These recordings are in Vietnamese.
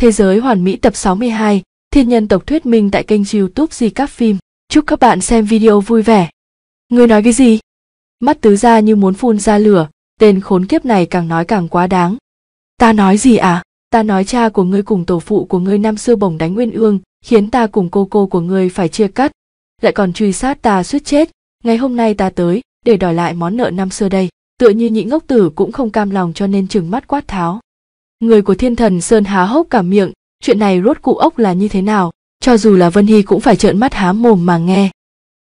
Thế giới hoàn mỹ tập 62, thiên nhân tộc thuyết minh tại kênh youtube Di Các Phim. Chúc các bạn xem video vui vẻ. Người nói cái gì? Mắt tứ ra như muốn phun ra lửa, tên khốn kiếp này càng nói càng quá đáng. Ta nói gì à? Ta nói cha của ngươi cùng tổ phụ của ngươi năm xưa bổng đánh nguyên ương, khiến ta cùng cô cô của ngươi phải chia cắt. Lại còn truy sát ta suýt chết, ngày hôm nay ta tới, để đòi lại món nợ năm xưa đây. Tựa như nhị ngốc tử cũng không cam lòng cho nên trừng mắt quát tháo. Người của thiên thần Sơn há hốc cả miệng, chuyện này rốt cụ ốc là như thế nào, cho dù là Vân Hy cũng phải trợn mắt há mồm mà nghe.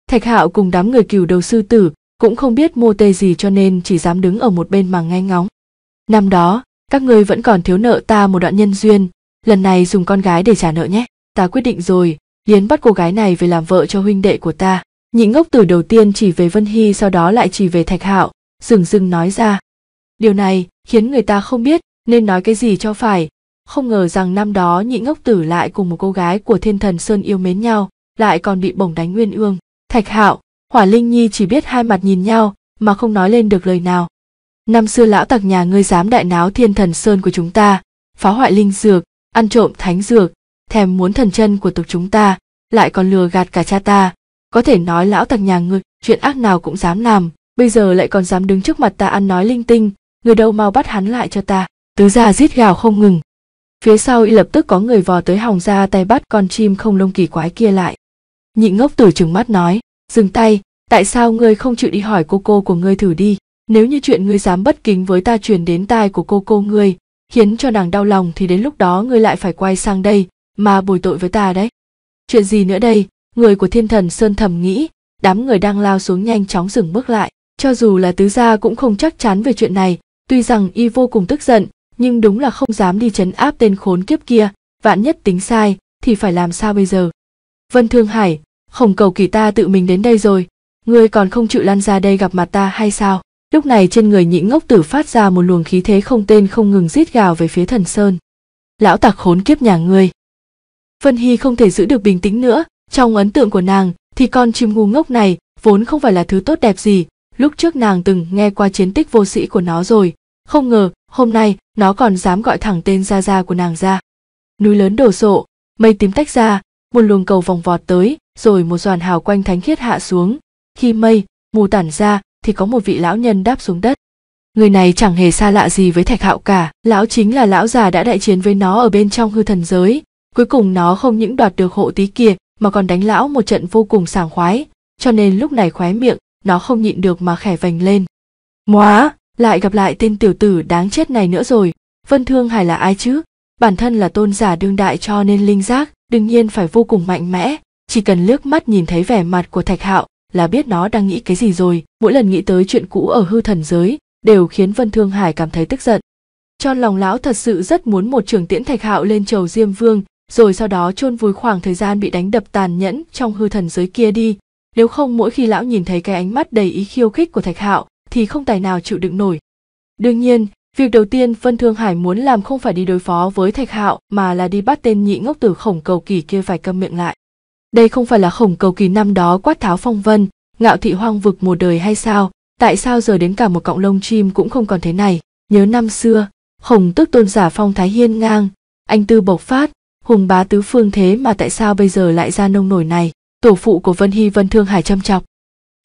Thạch Hạo cùng đám người cừu đầu sư tử cũng không biết mô tê gì cho nên chỉ dám đứng ở một bên mà nghe ngóng. Năm đó, các ngươi vẫn còn thiếu nợ ta một đoạn nhân duyên, lần này dùng con gái để trả nợ nhé. Ta quyết định rồi, Yến bắt cô gái này về làm vợ cho huynh đệ của ta. Nhị ngốc tử đầu tiên chỉ về Vân Hy sau đó lại chỉ về Thạch Hạo, dừng dừng nói ra. Điều này khiến người ta không biết nên nói cái gì cho phải không ngờ rằng năm đó nhị ngốc tử lại cùng một cô gái của thiên thần sơn yêu mến nhau lại còn bị bổng đánh nguyên ương thạch hạo hỏa linh nhi chỉ biết hai mặt nhìn nhau mà không nói lên được lời nào năm xưa lão tặc nhà ngươi dám đại náo thiên thần sơn của chúng ta phá hoại linh dược ăn trộm thánh dược thèm muốn thần chân của tộc chúng ta lại còn lừa gạt cả cha ta có thể nói lão tặc nhà ngươi chuyện ác nào cũng dám làm bây giờ lại còn dám đứng trước mặt ta ăn nói linh tinh người đâu mau bắt hắn lại cho ta tứ gia rít gào không ngừng phía sau y lập tức có người vò tới hòng ra tay bắt con chim không lông kỳ quái kia lại nhị ngốc tử trừng mắt nói dừng tay tại sao ngươi không chịu đi hỏi cô cô của ngươi thử đi nếu như chuyện ngươi dám bất kính với ta truyền đến tai của cô cô ngươi khiến cho nàng đau lòng thì đến lúc đó ngươi lại phải quay sang đây mà bồi tội với ta đấy chuyện gì nữa đây người của thiên thần sơn thầm nghĩ đám người đang lao xuống nhanh chóng dừng bước lại cho dù là tứ gia cũng không chắc chắn về chuyện này tuy rằng y vô cùng tức giận nhưng đúng là không dám đi chấn áp tên khốn kiếp kia, vạn nhất tính sai thì phải làm sao bây giờ? Vân Thương Hải, Khổng Cầu Kỳ ta tự mình đến đây rồi, ngươi còn không chịu lan ra đây gặp mặt ta hay sao? Lúc này trên người nhị ngốc tử phát ra một luồng khí thế không tên không ngừng rít gào về phía thần sơn. Lão tạc khốn kiếp nhà ngươi. Vân Hy không thể giữ được bình tĩnh nữa, trong ấn tượng của nàng thì con chim ngu ngốc này vốn không phải là thứ tốt đẹp gì, lúc trước nàng từng nghe qua chiến tích vô sĩ của nó rồi, không ngờ hôm nay nó còn dám gọi thẳng tên ra ra của nàng ra núi lớn đổ sộ mây tím tách ra một luồng cầu vòng vọt tới rồi một đoàn hào quanh thánh khiết hạ xuống khi mây mù tản ra thì có một vị lão nhân đáp xuống đất người này chẳng hề xa lạ gì với thạch hạo cả lão chính là lão già đã đại chiến với nó ở bên trong hư thần giới cuối cùng nó không những đoạt được hộ tí kia mà còn đánh lão một trận vô cùng sảng khoái cho nên lúc này khóe miệng nó không nhịn được mà khẻ vành lên móa lại gặp lại tên tiểu tử đáng chết này nữa rồi vân thương hải là ai chứ bản thân là tôn giả đương đại cho nên linh giác đương nhiên phải vô cùng mạnh mẽ chỉ cần liếc mắt nhìn thấy vẻ mặt của thạch hạo là biết nó đang nghĩ cái gì rồi mỗi lần nghĩ tới chuyện cũ ở hư thần giới đều khiến vân thương hải cảm thấy tức giận cho lòng lão thật sự rất muốn một trường tiễn thạch hạo lên trầu diêm vương rồi sau đó chôn vùi khoảng thời gian bị đánh đập tàn nhẫn trong hư thần giới kia đi nếu không mỗi khi lão nhìn thấy cái ánh mắt đầy ý khiêu khích của thạch hạo thì không tài nào chịu đựng nổi. Đương nhiên, việc đầu tiên Vân Thương Hải muốn làm không phải đi đối phó với Thạch Hạo mà là đi bắt tên nhị ngốc tử khổng cầu kỳ kia phải câm miệng lại. Đây không phải là khổng cầu kỳ năm đó quát tháo phong vân, ngạo thị hoang vực một đời hay sao, tại sao giờ đến cả một cọng lông chim cũng không còn thế này, nhớ năm xưa, khổng tức tôn giả phong thái hiên ngang, anh tư bộc phát, hùng bá tứ phương thế mà tại sao bây giờ lại ra nông nổi này, tổ phụ của Vân Hy Vân Thương Hải châm chọc.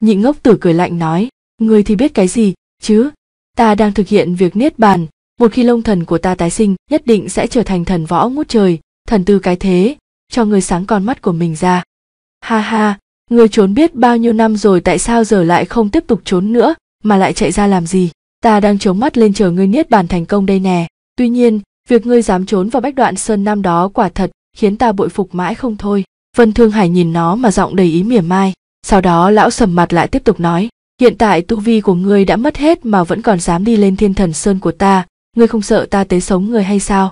Nhị ngốc tử cười lạnh nói, người thì biết cái gì chứ ta đang thực hiện việc niết bàn một khi lông thần của ta tái sinh nhất định sẽ trở thành thần võ ngút trời thần tư cái thế cho người sáng con mắt của mình ra ha ha người trốn biết bao nhiêu năm rồi tại sao giờ lại không tiếp tục trốn nữa mà lại chạy ra làm gì ta đang chống mắt lên chờ ngươi niết bàn thành công đây nè tuy nhiên việc ngươi dám trốn vào bách đoạn sơn năm đó quả thật khiến ta bội phục mãi không thôi vân thương hải nhìn nó mà giọng đầy ý mỉa mai sau đó lão sầm mặt lại tiếp tục nói hiện tại tu vi của ngươi đã mất hết mà vẫn còn dám đi lên thiên thần sơn của ta ngươi không sợ ta tế sống người hay sao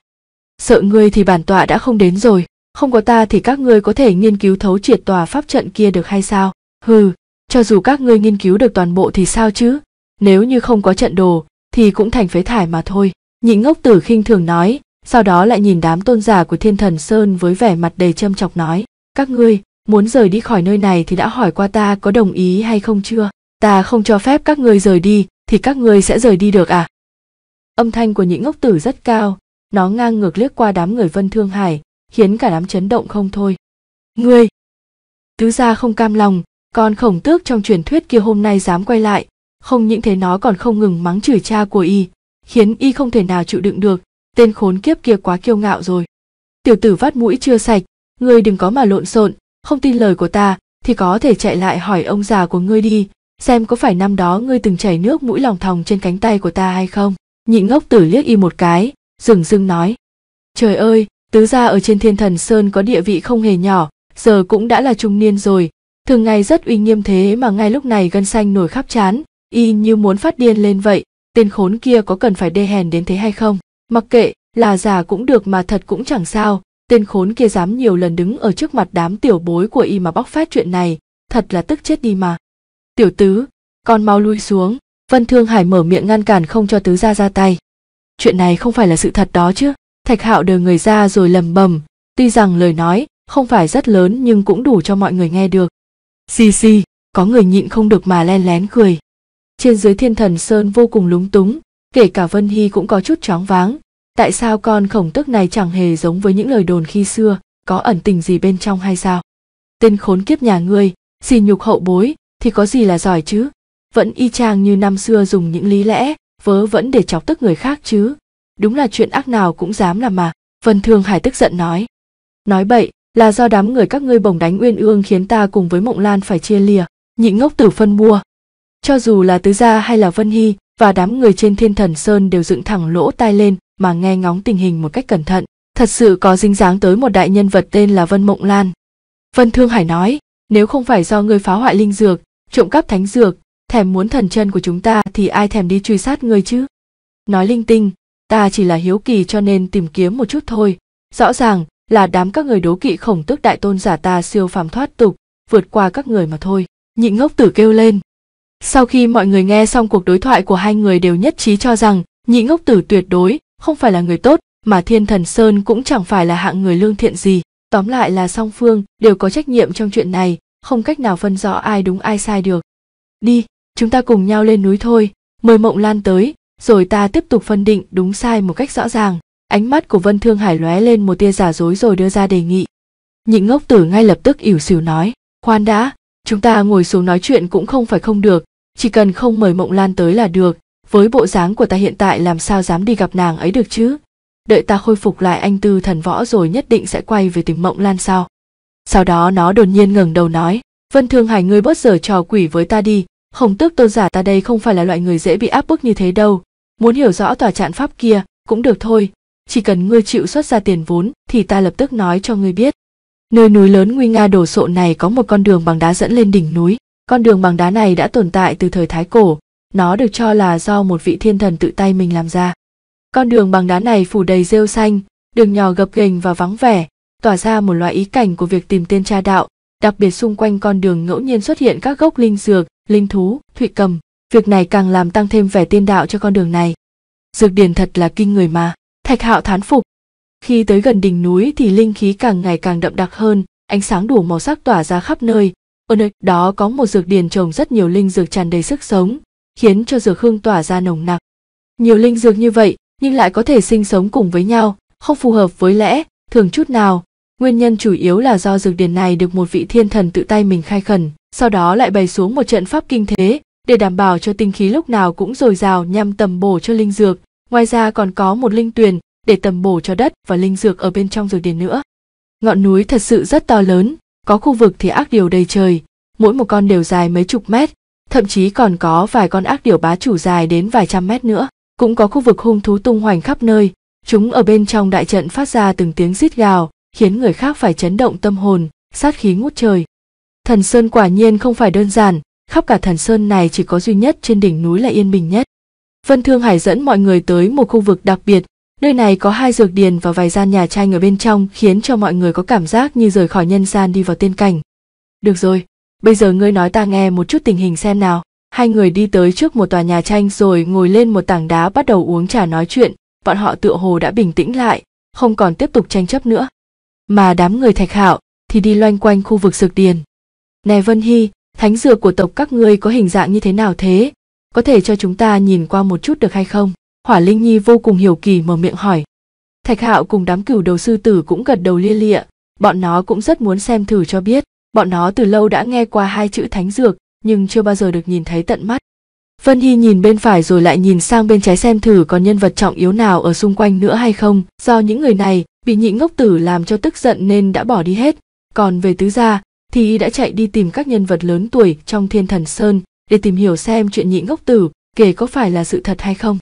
sợ ngươi thì bản tọa đã không đến rồi không có ta thì các ngươi có thể nghiên cứu thấu triệt tòa pháp trận kia được hay sao hừ cho dù các ngươi nghiên cứu được toàn bộ thì sao chứ nếu như không có trận đồ thì cũng thành phế thải mà thôi nhị ngốc tử khinh thường nói sau đó lại nhìn đám tôn giả của thiên thần sơn với vẻ mặt đầy châm chọc nói các ngươi muốn rời đi khỏi nơi này thì đã hỏi qua ta có đồng ý hay không chưa ta không cho phép các ngươi rời đi thì các ngươi sẽ rời đi được à âm thanh của những ngốc tử rất cao nó ngang ngược liếc qua đám người vân thương hải khiến cả đám chấn động không thôi ngươi tứ gia không cam lòng con khổng tước trong truyền thuyết kia hôm nay dám quay lại không những thế nó còn không ngừng mắng chửi cha của y khiến y không thể nào chịu đựng được tên khốn kiếp kia quá kiêu ngạo rồi tiểu tử vắt mũi chưa sạch ngươi đừng có mà lộn xộn không tin lời của ta thì có thể chạy lại hỏi ông già của ngươi đi xem có phải năm đó ngươi từng chảy nước mũi lòng thòng trên cánh tay của ta hay không nhị ngốc tử liếc y một cái dừng dưng nói trời ơi tứ gia ở trên thiên thần sơn có địa vị không hề nhỏ giờ cũng đã là trung niên rồi thường ngày rất uy nghiêm thế mà ngay lúc này gân xanh nổi khắp chán y như muốn phát điên lên vậy tên khốn kia có cần phải đê hèn đến thế hay không mặc kệ là giả cũng được mà thật cũng chẳng sao tên khốn kia dám nhiều lần đứng ở trước mặt đám tiểu bối của y mà bóc phát chuyện này thật là tức chết đi mà tiểu tứ con mau lui xuống vân thương hải mở miệng ngăn cản không cho tứ gia ra tay chuyện này không phải là sự thật đó chứ thạch hạo đờ người ra rồi lầm bầm tuy rằng lời nói không phải rất lớn nhưng cũng đủ cho mọi người nghe được xì xì có người nhịn không được mà len lén cười trên dưới thiên thần sơn vô cùng lúng túng kể cả vân hy cũng có chút choáng váng tại sao con khổng tức này chẳng hề giống với những lời đồn khi xưa có ẩn tình gì bên trong hay sao tên khốn kiếp nhà ngươi xì nhục hậu bối thì có gì là giỏi chứ vẫn y chang như năm xưa dùng những lý lẽ vớ vẫn để chọc tức người khác chứ đúng là chuyện ác nào cũng dám làm mà vân thương hải tức giận nói nói bậy là do đám người các ngươi bồng đánh uyên ương khiến ta cùng với mộng lan phải chia lìa nhị ngốc tử phân mua cho dù là tứ gia hay là vân hy và đám người trên thiên thần sơn đều dựng thẳng lỗ tai lên mà nghe ngóng tình hình một cách cẩn thận thật sự có dính dáng tới một đại nhân vật tên là vân mộng lan vân thương hải nói nếu không phải do ngươi phá hoại linh dược trộm cắp thánh dược thèm muốn thần chân của chúng ta thì ai thèm đi truy sát ngươi chứ nói linh tinh ta chỉ là hiếu kỳ cho nên tìm kiếm một chút thôi rõ ràng là đám các người đố kỵ khổng tước đại tôn giả ta siêu phàm thoát tục vượt qua các người mà thôi nhị ngốc tử kêu lên sau khi mọi người nghe xong cuộc đối thoại của hai người đều nhất trí cho rằng nhị ngốc tử tuyệt đối không phải là người tốt mà thiên thần sơn cũng chẳng phải là hạng người lương thiện gì tóm lại là song phương đều có trách nhiệm trong chuyện này không cách nào phân rõ ai đúng ai sai được đi chúng ta cùng nhau lên núi thôi mời mộng lan tới rồi ta tiếp tục phân định đúng sai một cách rõ ràng ánh mắt của vân thương hải lóe lên một tia giả dối rồi đưa ra đề nghị Những ngốc tử ngay lập tức ỉu xỉu nói khoan đã chúng ta ngồi xuống nói chuyện cũng không phải không được chỉ cần không mời mộng lan tới là được với bộ dáng của ta hiện tại làm sao dám đi gặp nàng ấy được chứ đợi ta khôi phục lại anh tư thần võ rồi nhất định sẽ quay về tìm mộng lan sau sau đó nó đột nhiên ngẩng đầu nói vân thương hải ngươi bớt giờ trò quỷ với ta đi khổng tước tôn giả ta đây không phải là loại người dễ bị áp bức như thế đâu muốn hiểu rõ tòa trạng pháp kia cũng được thôi chỉ cần ngươi chịu xuất ra tiền vốn thì ta lập tức nói cho ngươi biết nơi núi lớn nguy nga đổ sộ này có một con đường bằng đá dẫn lên đỉnh núi con đường bằng đá này đã tồn tại từ thời thái cổ nó được cho là do một vị thiên thần tự tay mình làm ra con đường bằng đá này phủ đầy rêu xanh đường nhỏ gập ghềnh và vắng vẻ tỏa ra một loại ý cảnh của việc tìm tên cha đạo, đặc biệt xung quanh con đường ngẫu nhiên xuất hiện các gốc linh dược, linh thú, thụy cầm. Việc này càng làm tăng thêm vẻ tiên đạo cho con đường này. Dược điển thật là kinh người mà, Thạch Hạo thán phục. Khi tới gần đỉnh núi thì linh khí càng ngày càng đậm đặc hơn, ánh sáng đủ màu sắc tỏa ra khắp nơi. Ở nơi đó có một dược điền trồng rất nhiều linh dược tràn đầy sức sống, khiến cho dược hương tỏa ra nồng nặc. Nhiều linh dược như vậy nhưng lại có thể sinh sống cùng với nhau, không phù hợp với lẽ thường chút nào, Nguyên nhân chủ yếu là do dược điển này được một vị thiên thần tự tay mình khai khẩn, sau đó lại bày xuống một trận pháp kinh thế để đảm bảo cho tinh khí lúc nào cũng dồi dào nhằm tầm bổ cho linh dược. Ngoài ra còn có một linh tuyền để tầm bổ cho đất và linh dược ở bên trong dược điển nữa. Ngọn núi thật sự rất to lớn, có khu vực thì ác điều đầy trời, mỗi một con đều dài mấy chục mét, thậm chí còn có vài con ác điều bá chủ dài đến vài trăm mét nữa. Cũng có khu vực hung thú tung hoành khắp nơi, chúng ở bên trong đại trận phát ra từng tiếng rít gào, khiến người khác phải chấn động tâm hồn sát khí ngút trời thần sơn quả nhiên không phải đơn giản khắp cả thần sơn này chỉ có duy nhất trên đỉnh núi là yên bình nhất vân thương hải dẫn mọi người tới một khu vực đặc biệt nơi này có hai dược điền và vài gian nhà tranh ở bên trong khiến cho mọi người có cảm giác như rời khỏi nhân gian đi vào tiên cảnh được rồi bây giờ ngươi nói ta nghe một chút tình hình xem nào hai người đi tới trước một tòa nhà tranh rồi ngồi lên một tảng đá bắt đầu uống trà nói chuyện bọn họ tựa hồ đã bình tĩnh lại không còn tiếp tục tranh chấp nữa mà đám người thạch hạo thì đi loanh quanh khu vực dược điền nè vân hy thánh dược của tộc các ngươi có hình dạng như thế nào thế có thể cho chúng ta nhìn qua một chút được hay không hỏa linh nhi vô cùng hiểu kỳ mở miệng hỏi thạch hạo cùng đám cửu đầu sư tử cũng gật đầu lia lịa bọn nó cũng rất muốn xem thử cho biết bọn nó từ lâu đã nghe qua hai chữ thánh dược nhưng chưa bao giờ được nhìn thấy tận mắt Vân Hy nhìn bên phải rồi lại nhìn sang bên trái xem thử có nhân vật trọng yếu nào ở xung quanh nữa hay không, do những người này bị nhị ngốc tử làm cho tức giận nên đã bỏ đi hết còn về tứ gia thì y đã chạy đi tìm các nhân vật lớn tuổi trong thiên thần sơn để tìm hiểu xem chuyện nhị ngốc tử kể có phải là sự thật hay không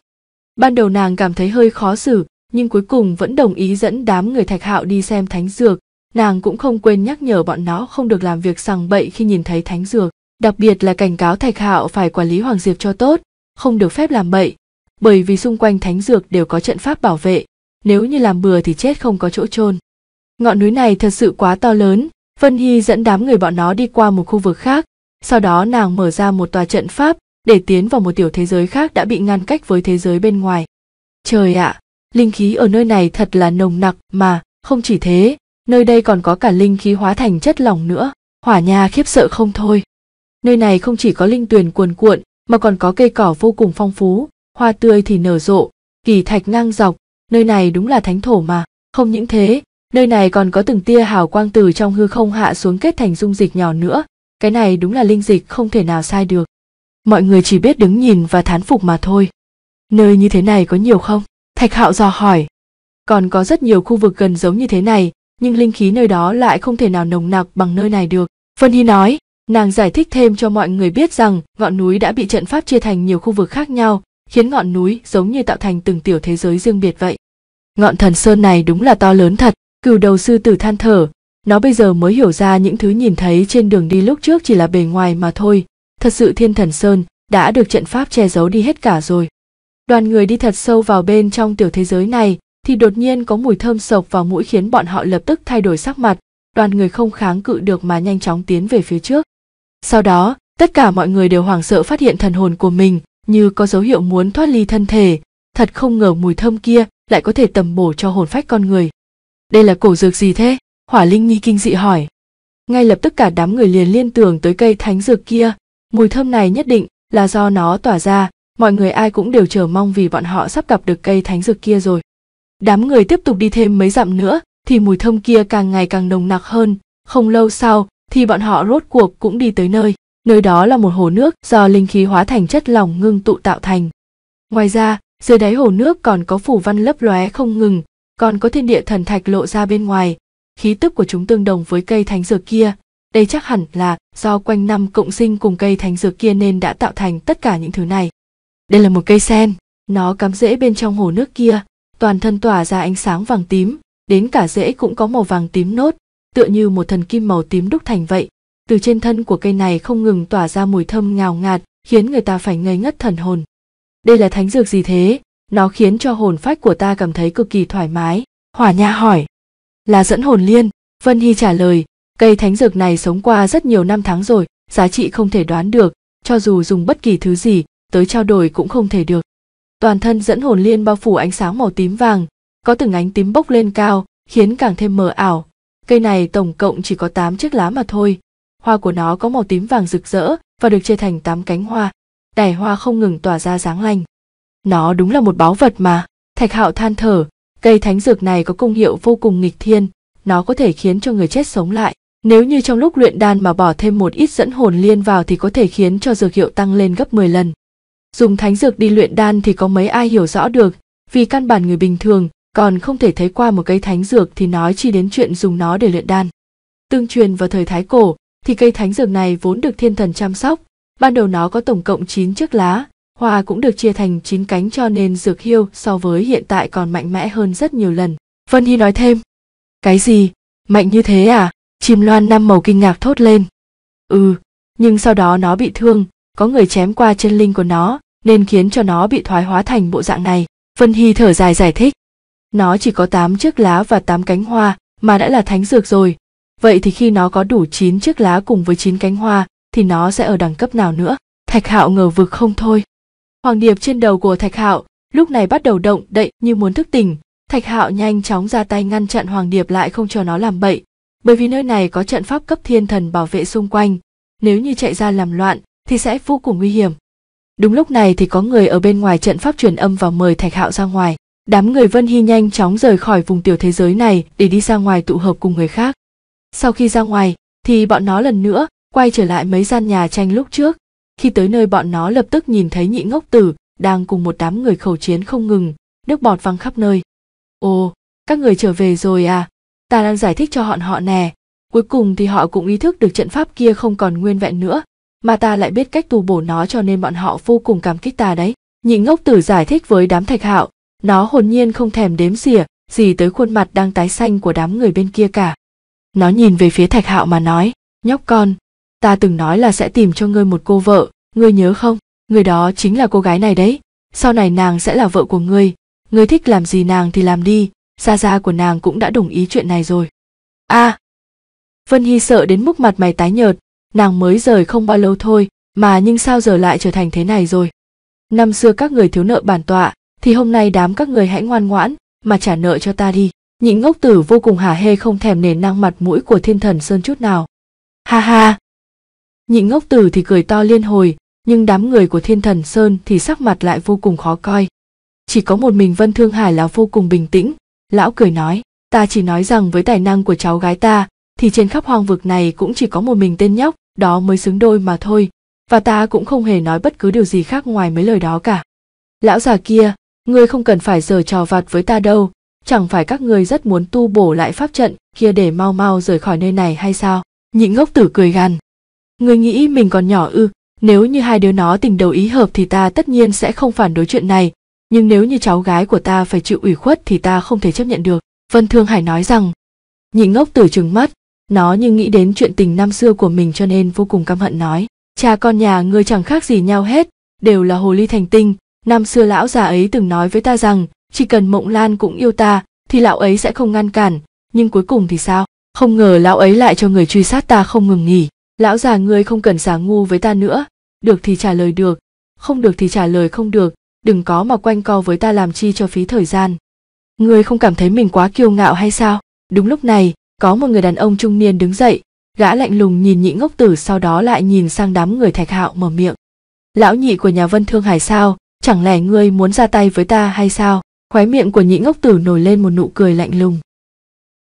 ban đầu nàng cảm thấy hơi khó xử nhưng cuối cùng vẫn đồng ý dẫn đám người thạch hạo đi xem thánh dược nàng cũng không quên nhắc nhở bọn nó không được làm việc sằng bậy khi nhìn thấy thánh dược đặc biệt là cảnh cáo thạch hạo phải quản lý hoàng diệp cho tốt không được phép làm bậy bởi vì xung quanh thánh dược đều có trận pháp bảo vệ nếu như làm bừa thì chết không có chỗ chôn ngọn núi này thật sự quá to lớn vân hy dẫn đám người bọn nó đi qua một khu vực khác sau đó nàng mở ra một tòa trận pháp để tiến vào một tiểu thế giới khác đã bị ngăn cách với thế giới bên ngoài trời ạ à, linh khí ở nơi này thật là nồng nặc mà không chỉ thế nơi đây còn có cả linh khí hóa thành chất lỏng nữa hỏa nha khiếp sợ không thôi nơi này không chỉ có linh tuyền cuồn cuộn mà còn có cây cỏ vô cùng phong phú hoa tươi thì nở rộ kỳ thạch ngang dọc nơi này đúng là thánh thổ mà không những thế nơi này còn có từng tia hào quang từ trong hư không hạ xuống kết thành dung dịch nhỏ nữa cái này đúng là linh dịch không thể nào sai được mọi người chỉ biết đứng nhìn và thán phục mà thôi nơi như thế này có nhiều không thạch hạo dò hỏi còn có rất nhiều khu vực gần giống như thế này nhưng linh khí nơi đó lại không thể nào nồng nặc bằng nơi này được phân hy nói nàng giải thích thêm cho mọi người biết rằng ngọn núi đã bị trận pháp chia thành nhiều khu vực khác nhau khiến ngọn núi giống như tạo thành từng tiểu thế giới riêng biệt vậy. Ngọn thần sơn này đúng là to lớn thật, cừu đầu sư tử than thở, nó bây giờ mới hiểu ra những thứ nhìn thấy trên đường đi lúc trước chỉ là bề ngoài mà thôi, thật sự thiên thần sơn đã được trận pháp che giấu đi hết cả rồi. Đoàn người đi thật sâu vào bên trong tiểu thế giới này thì đột nhiên có mùi thơm sộc vào mũi khiến bọn họ lập tức thay đổi sắc mặt, đoàn người không kháng cự được mà nhanh chóng tiến về phía trước. Sau đó, tất cả mọi người đều hoảng sợ phát hiện thần hồn của mình như có dấu hiệu muốn thoát ly thân thể, thật không ngờ mùi thơm kia lại có thể tầm bổ cho hồn phách con người. Đây là cổ dược gì thế? Hỏa Linh nghi kinh dị hỏi. Ngay lập tức cả đám người liền liên tưởng tới cây thánh dược kia, mùi thơm này nhất định là do nó tỏa ra, mọi người ai cũng đều chờ mong vì bọn họ sắp gặp được cây thánh dược kia rồi. Đám người tiếp tục đi thêm mấy dặm nữa thì mùi thơm kia càng ngày càng nồng nặc hơn, không lâu sau thì bọn họ rốt cuộc cũng đi tới nơi nơi đó là một hồ nước do linh khí hóa thành chất lỏng ngưng tụ tạo thành. Ngoài ra, dưới đáy hồ nước còn có phủ văn lấp lóe không ngừng, còn có thiên địa thần thạch lộ ra bên ngoài, khí tức của chúng tương đồng với cây thánh dược kia. Đây chắc hẳn là do quanh năm cộng sinh cùng cây thánh dược kia nên đã tạo thành tất cả những thứ này. Đây là một cây sen, nó cắm rễ bên trong hồ nước kia, toàn thân tỏa ra ánh sáng vàng tím, đến cả rễ cũng có màu vàng tím nốt, tựa như một thần kim màu tím đúc thành vậy, từ trên thân của cây này không ngừng tỏa ra mùi thơm ngào ngạt khiến người ta phải ngây ngất thần hồn đây là thánh dược gì thế nó khiến cho hồn phách của ta cảm thấy cực kỳ thoải mái hỏa nha hỏi là dẫn hồn liên vân hy trả lời cây thánh dược này sống qua rất nhiều năm tháng rồi giá trị không thể đoán được cho dù dùng bất kỳ thứ gì tới trao đổi cũng không thể được toàn thân dẫn hồn liên bao phủ ánh sáng màu tím vàng có từng ánh tím bốc lên cao khiến càng thêm mờ ảo cây này tổng cộng chỉ có 8 chiếc lá mà thôi hoa của nó có màu tím vàng rực rỡ và được chia thành tám cánh hoa đài hoa không ngừng tỏa ra dáng lành nó đúng là một báu vật mà thạch hạo than thở cây thánh dược này có công hiệu vô cùng nghịch thiên nó có thể khiến cho người chết sống lại nếu như trong lúc luyện đan mà bỏ thêm một ít dẫn hồn liên vào thì có thể khiến cho dược hiệu tăng lên gấp 10 lần. Dùng thánh dược đi luyện đan thì có mấy ai hiểu rõ được, vì căn bản người bình thường còn không thể thấy qua một cây thánh dược thì nói chi đến chuyện dùng nó để luyện đan. Tương truyền vào thời Thái Cổ, thì cây thánh dược này vốn được thiên thần chăm sóc. Ban đầu nó có tổng cộng 9 chiếc lá, hoa cũng được chia thành 9 cánh cho nên dược hiêu so với hiện tại còn mạnh mẽ hơn rất nhiều lần. Vân Hy nói thêm, cái gì, mạnh như thế à? Chim loan năm màu kinh ngạc thốt lên. Ừ, nhưng sau đó nó bị thương, có người chém qua chân linh của nó nên khiến cho nó bị thoái hóa thành bộ dạng này. Vân Hy thở dài giải thích. Nó chỉ có 8 chiếc lá và 8 cánh hoa mà đã là thánh dược rồi, vậy thì khi nó có đủ chín chiếc lá cùng với chín cánh hoa thì nó sẽ ở đẳng cấp nào nữa? Thạch Hạo ngờ vực không thôi. Hoàng điệp trên đầu của Thạch Hạo lúc này bắt đầu động đậy như muốn thức tỉnh, Thạch Hạo nhanh chóng ra tay ngăn chặn Hoàng điệp lại không cho nó làm bậy, bởi vì nơi này có trận pháp cấp thiên thần bảo vệ xung quanh, nếu như chạy ra làm loạn thì sẽ vô cùng nguy hiểm. Đúng lúc này thì có người ở bên ngoài trận pháp truyền âm vào mời Thạch Hạo ra ngoài. Đám người Vân Hy nhanh chóng rời khỏi vùng tiểu thế giới này để đi ra ngoài tụ hợp cùng người khác. Sau khi ra ngoài thì bọn nó lần nữa quay trở lại mấy gian nhà tranh lúc trước. Khi tới nơi bọn nó lập tức nhìn thấy nhị ngốc tử đang cùng một đám người khẩu chiến không ngừng, nước bọt văng khắp nơi. Ồ, các người trở về rồi à? Ta đang giải thích cho họ họ nè. Cuối cùng thì họ cũng ý thức được trận pháp kia không còn nguyên vẹn nữa, mà ta lại biết cách tu bổ nó cho nên bọn họ vô cùng cảm kích ta đấy. Nhị ngốc tử giải thích với đám thạch hạo, nó hồn nhiên không thèm đếm xỉa gì tới khuôn mặt đang tái xanh của đám người bên kia cả nó nhìn về phía thạch hạo mà nói nhóc con ta từng nói là sẽ tìm cho ngươi một cô vợ ngươi nhớ không người đó chính là cô gái này đấy sau này nàng sẽ là vợ của ngươi ngươi thích làm gì nàng thì làm đi gia gia của nàng cũng đã đồng ý chuyện này rồi a à, vân hy sợ đến mức mặt mày tái nhợt nàng mới rời không bao lâu thôi mà nhưng sao giờ lại trở thành thế này rồi năm xưa các người thiếu nợ bản tọa thì hôm nay đám các người hãy ngoan ngoãn mà trả nợ cho ta đi những ngốc tử vô cùng hả hê không thèm nề năng mặt mũi của thiên thần sơn chút nào. Ha ha! những ngốc tử thì cười to liên hồi, nhưng đám người của thiên thần sơn thì sắc mặt lại vô cùng khó coi. Chỉ có một mình Vân Thương Hải là vô cùng bình tĩnh, lão cười nói, ta chỉ nói rằng với tài năng của cháu gái ta, thì trên khắp hoang vực này cũng chỉ có một mình tên nhóc, đó mới xứng đôi mà thôi, và ta cũng không hề nói bất cứ điều gì khác ngoài mấy lời đó cả. Lão già kia, ngươi không cần phải giở trò vặt với ta đâu, chẳng phải các ngươi rất muốn tu bổ lại pháp trận kia để mau mau rời khỏi nơi này hay sao nhị ngốc tử cười gằn người nghĩ mình còn nhỏ ư nếu như hai đứa nó tình đầu ý hợp thì ta tất nhiên sẽ không phản đối chuyện này nhưng nếu như cháu gái của ta phải chịu ủy khuất thì ta không thể chấp nhận được vân thương hải nói rằng nhị ngốc tử trừng mắt nó như nghĩ đến chuyện tình năm xưa của mình cho nên vô cùng căm hận nói cha con nhà ngươi chẳng khác gì nhau hết đều là hồ ly thành tinh năm xưa lão già ấy từng nói với ta rằng chỉ cần mộng lan cũng yêu ta thì lão ấy sẽ không ngăn cản nhưng cuối cùng thì sao không ngờ lão ấy lại cho người truy sát ta không ngừng nghỉ lão già ngươi không cần giả ngu với ta nữa được thì trả lời được không được thì trả lời không được đừng có mà quanh co với ta làm chi cho phí thời gian ngươi không cảm thấy mình quá kiêu ngạo hay sao đúng lúc này có một người đàn ông trung niên đứng dậy gã lạnh lùng nhìn nhị ngốc tử sau đó lại nhìn sang đám người thạch hạo mở miệng lão nhị của nhà vân thương hải sao chẳng lẽ ngươi muốn ra tay với ta hay sao khóe miệng của nhị ngốc tử nổi lên một nụ cười lạnh lùng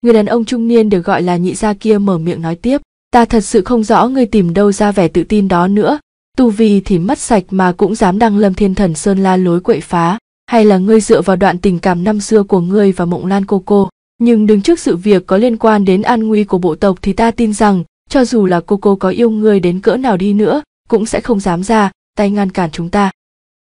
người đàn ông trung niên được gọi là nhị gia kia mở miệng nói tiếp ta thật sự không rõ ngươi tìm đâu ra vẻ tự tin đó nữa tu vi thì mất sạch mà cũng dám đăng lâm thiên thần sơn la lối quậy phá hay là ngươi dựa vào đoạn tình cảm năm xưa của ngươi và mộng lan cô cô nhưng đứng trước sự việc có liên quan đến an nguy của bộ tộc thì ta tin rằng cho dù là cô cô có yêu ngươi đến cỡ nào đi nữa cũng sẽ không dám ra tay ngăn cản chúng ta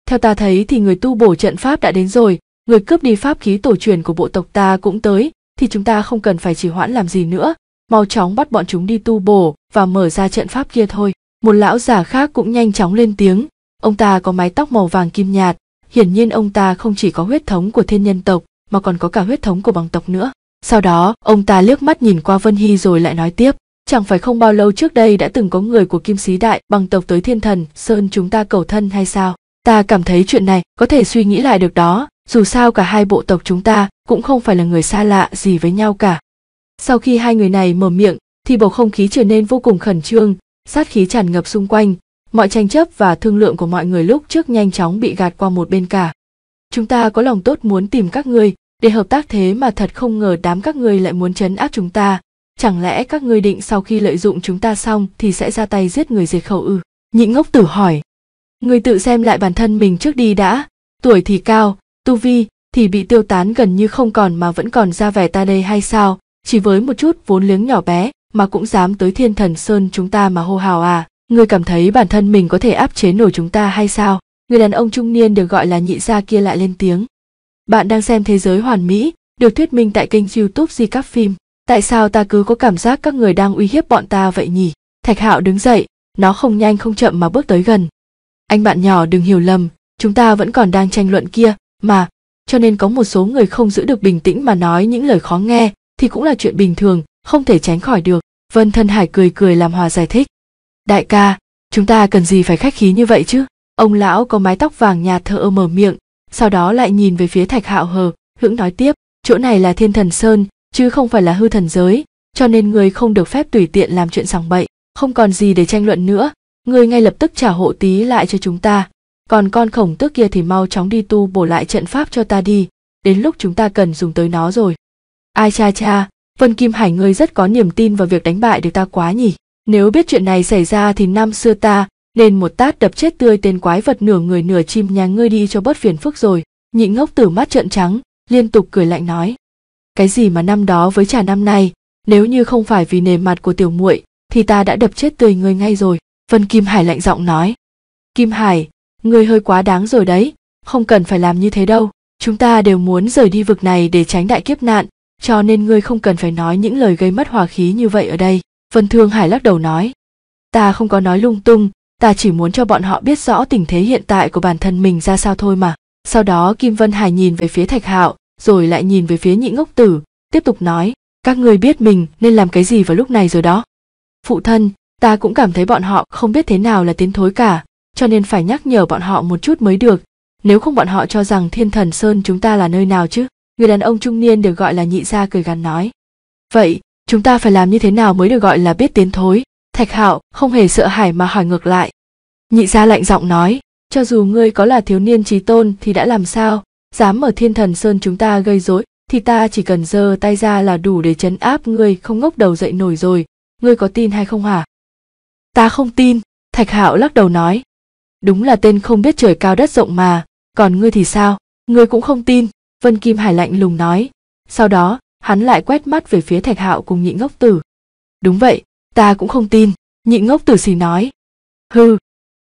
theo ta thấy thì người tu bổ trận pháp đã đến rồi người cướp đi pháp khí tổ truyền của bộ tộc ta cũng tới, thì chúng ta không cần phải trì hoãn làm gì nữa, mau chóng bắt bọn chúng đi tu bổ và mở ra trận pháp kia thôi. Một lão già khác cũng nhanh chóng lên tiếng, ông ta có mái tóc màu vàng kim nhạt, hiển nhiên ông ta không chỉ có huyết thống của thiên nhân tộc mà còn có cả huyết thống của bằng tộc nữa. Sau đó, ông ta liếc mắt nhìn qua Vân Hy rồi lại nói tiếp. Chẳng phải không bao lâu trước đây đã từng có người của kim sĩ đại bằng tộc tới thiên thần, sơn chúng ta cầu thân hay sao? Ta cảm thấy chuyện này có thể suy nghĩ lại được đó, dù sao cả hai bộ tộc chúng ta cũng không phải là người xa lạ gì với nhau cả sau khi hai người này mở miệng thì bầu không khí trở nên vô cùng khẩn trương sát khí tràn ngập xung quanh mọi tranh chấp và thương lượng của mọi người lúc trước nhanh chóng bị gạt qua một bên cả chúng ta có lòng tốt muốn tìm các ngươi để hợp tác thế mà thật không ngờ đám các ngươi lại muốn chấn áp chúng ta chẳng lẽ các ngươi định sau khi lợi dụng chúng ta xong thì sẽ ra tay giết người diệt khẩu ư nhị ngốc tử hỏi người tự xem lại bản thân mình trước đi đã tuổi thì cao tu vi thì bị tiêu tán gần như không còn mà vẫn còn ra vẻ ta đây hay sao chỉ với một chút vốn liếng nhỏ bé mà cũng dám tới thiên thần sơn chúng ta mà hô hào à ngươi cảm thấy bản thân mình có thể áp chế nổi chúng ta hay sao người đàn ông trung niên được gọi là nhị gia kia lại lên tiếng bạn đang xem thế giới hoàn mỹ được thuyết minh tại kênh youtube di các phim tại sao ta cứ có cảm giác các người đang uy hiếp bọn ta vậy nhỉ thạch hạo đứng dậy nó không nhanh không chậm mà bước tới gần anh bạn nhỏ đừng hiểu lầm chúng ta vẫn còn đang tranh luận kia mà cho nên có một số người không giữ được bình tĩnh mà nói những lời khó nghe thì cũng là chuyện bình thường không thể tránh khỏi được vân thân hải cười cười làm hòa giải thích đại ca chúng ta cần gì phải khách khí như vậy chứ ông lão có mái tóc vàng nhạt thờ ơ mở miệng sau đó lại nhìn về phía thạch hạo hờ hững nói tiếp chỗ này là thiên thần sơn chứ không phải là hư thần giới cho nên người không được phép tùy tiện làm chuyện sằng bậy không còn gì để tranh luận nữa người ngay lập tức trả hộ tí lại cho chúng ta còn con khổng tước kia thì mau chóng đi tu bổ lại trận pháp cho ta đi đến lúc chúng ta cần dùng tới nó rồi ai cha cha vân kim hải ngươi rất có niềm tin vào việc đánh bại được ta quá nhỉ nếu biết chuyện này xảy ra thì năm xưa ta nên một tát đập chết tươi tên quái vật nửa người nửa chim nhà ngươi đi cho bớt phiền phức rồi nhị ngốc tử mắt trợn trắng liên tục cười lạnh nói cái gì mà năm đó với trà năm nay nếu như không phải vì nề mặt của tiểu muội thì ta đã đập chết tươi ngươi ngay rồi vân kim hải lạnh giọng nói kim hải ngươi hơi quá đáng rồi đấy không cần phải làm như thế đâu chúng ta đều muốn rời đi vực này để tránh đại kiếp nạn cho nên ngươi không cần phải nói những lời gây mất hòa khí như vậy ở đây vân thương hải lắc đầu nói ta không có nói lung tung ta chỉ muốn cho bọn họ biết rõ tình thế hiện tại của bản thân mình ra sao thôi mà sau đó kim vân hải nhìn về phía thạch hạo rồi lại nhìn về phía nhị ngốc tử tiếp tục nói các ngươi biết mình nên làm cái gì vào lúc này rồi đó phụ thân ta cũng cảm thấy bọn họ không biết thế nào là tiến thối cả cho nên phải nhắc nhở bọn họ một chút mới được, nếu không bọn họ cho rằng thiên thần sơn chúng ta là nơi nào chứ. Người đàn ông trung niên được gọi là nhị gia cười gắn nói. Vậy, chúng ta phải làm như thế nào mới được gọi là biết tiến thối? Thạch Hạo không hề sợ hãi mà hỏi ngược lại. Nhị gia lạnh giọng nói, cho dù ngươi có là thiếu niên trí tôn thì đã làm sao, dám ở thiên thần sơn chúng ta gây rối thì ta chỉ cần giơ tay ra là đủ để chấn áp ngươi không ngốc đầu dậy nổi rồi, ngươi có tin hay không hả? Ta không tin, Thạch Hạo lắc đầu nói, đúng là tên không biết trời cao đất rộng mà còn ngươi thì sao ngươi cũng không tin vân kim hải lạnh lùng nói sau đó hắn lại quét mắt về phía thạch hạo cùng nhị ngốc tử đúng vậy ta cũng không tin nhị ngốc tử xì nói hư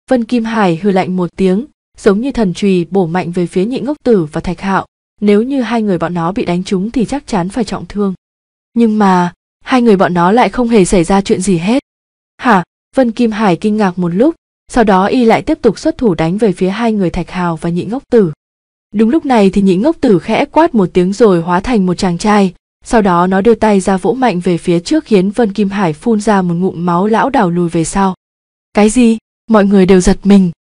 vân kim hải hư lạnh một tiếng giống như thần trùy bổ mạnh về phía nhị ngốc tử và thạch hạo nếu như hai người bọn nó bị đánh trúng thì chắc chắn phải trọng thương nhưng mà hai người bọn nó lại không hề xảy ra chuyện gì hết hả vân kim hải kinh ngạc một lúc sau đó y lại tiếp tục xuất thủ đánh về phía hai người thạch hào và nhị ngốc tử đúng lúc này thì nhị ngốc tử khẽ quát một tiếng rồi hóa thành một chàng trai sau đó nó đưa tay ra vỗ mạnh về phía trước khiến vân kim hải phun ra một ngụm máu lão đảo lùi về sau cái gì mọi người đều giật mình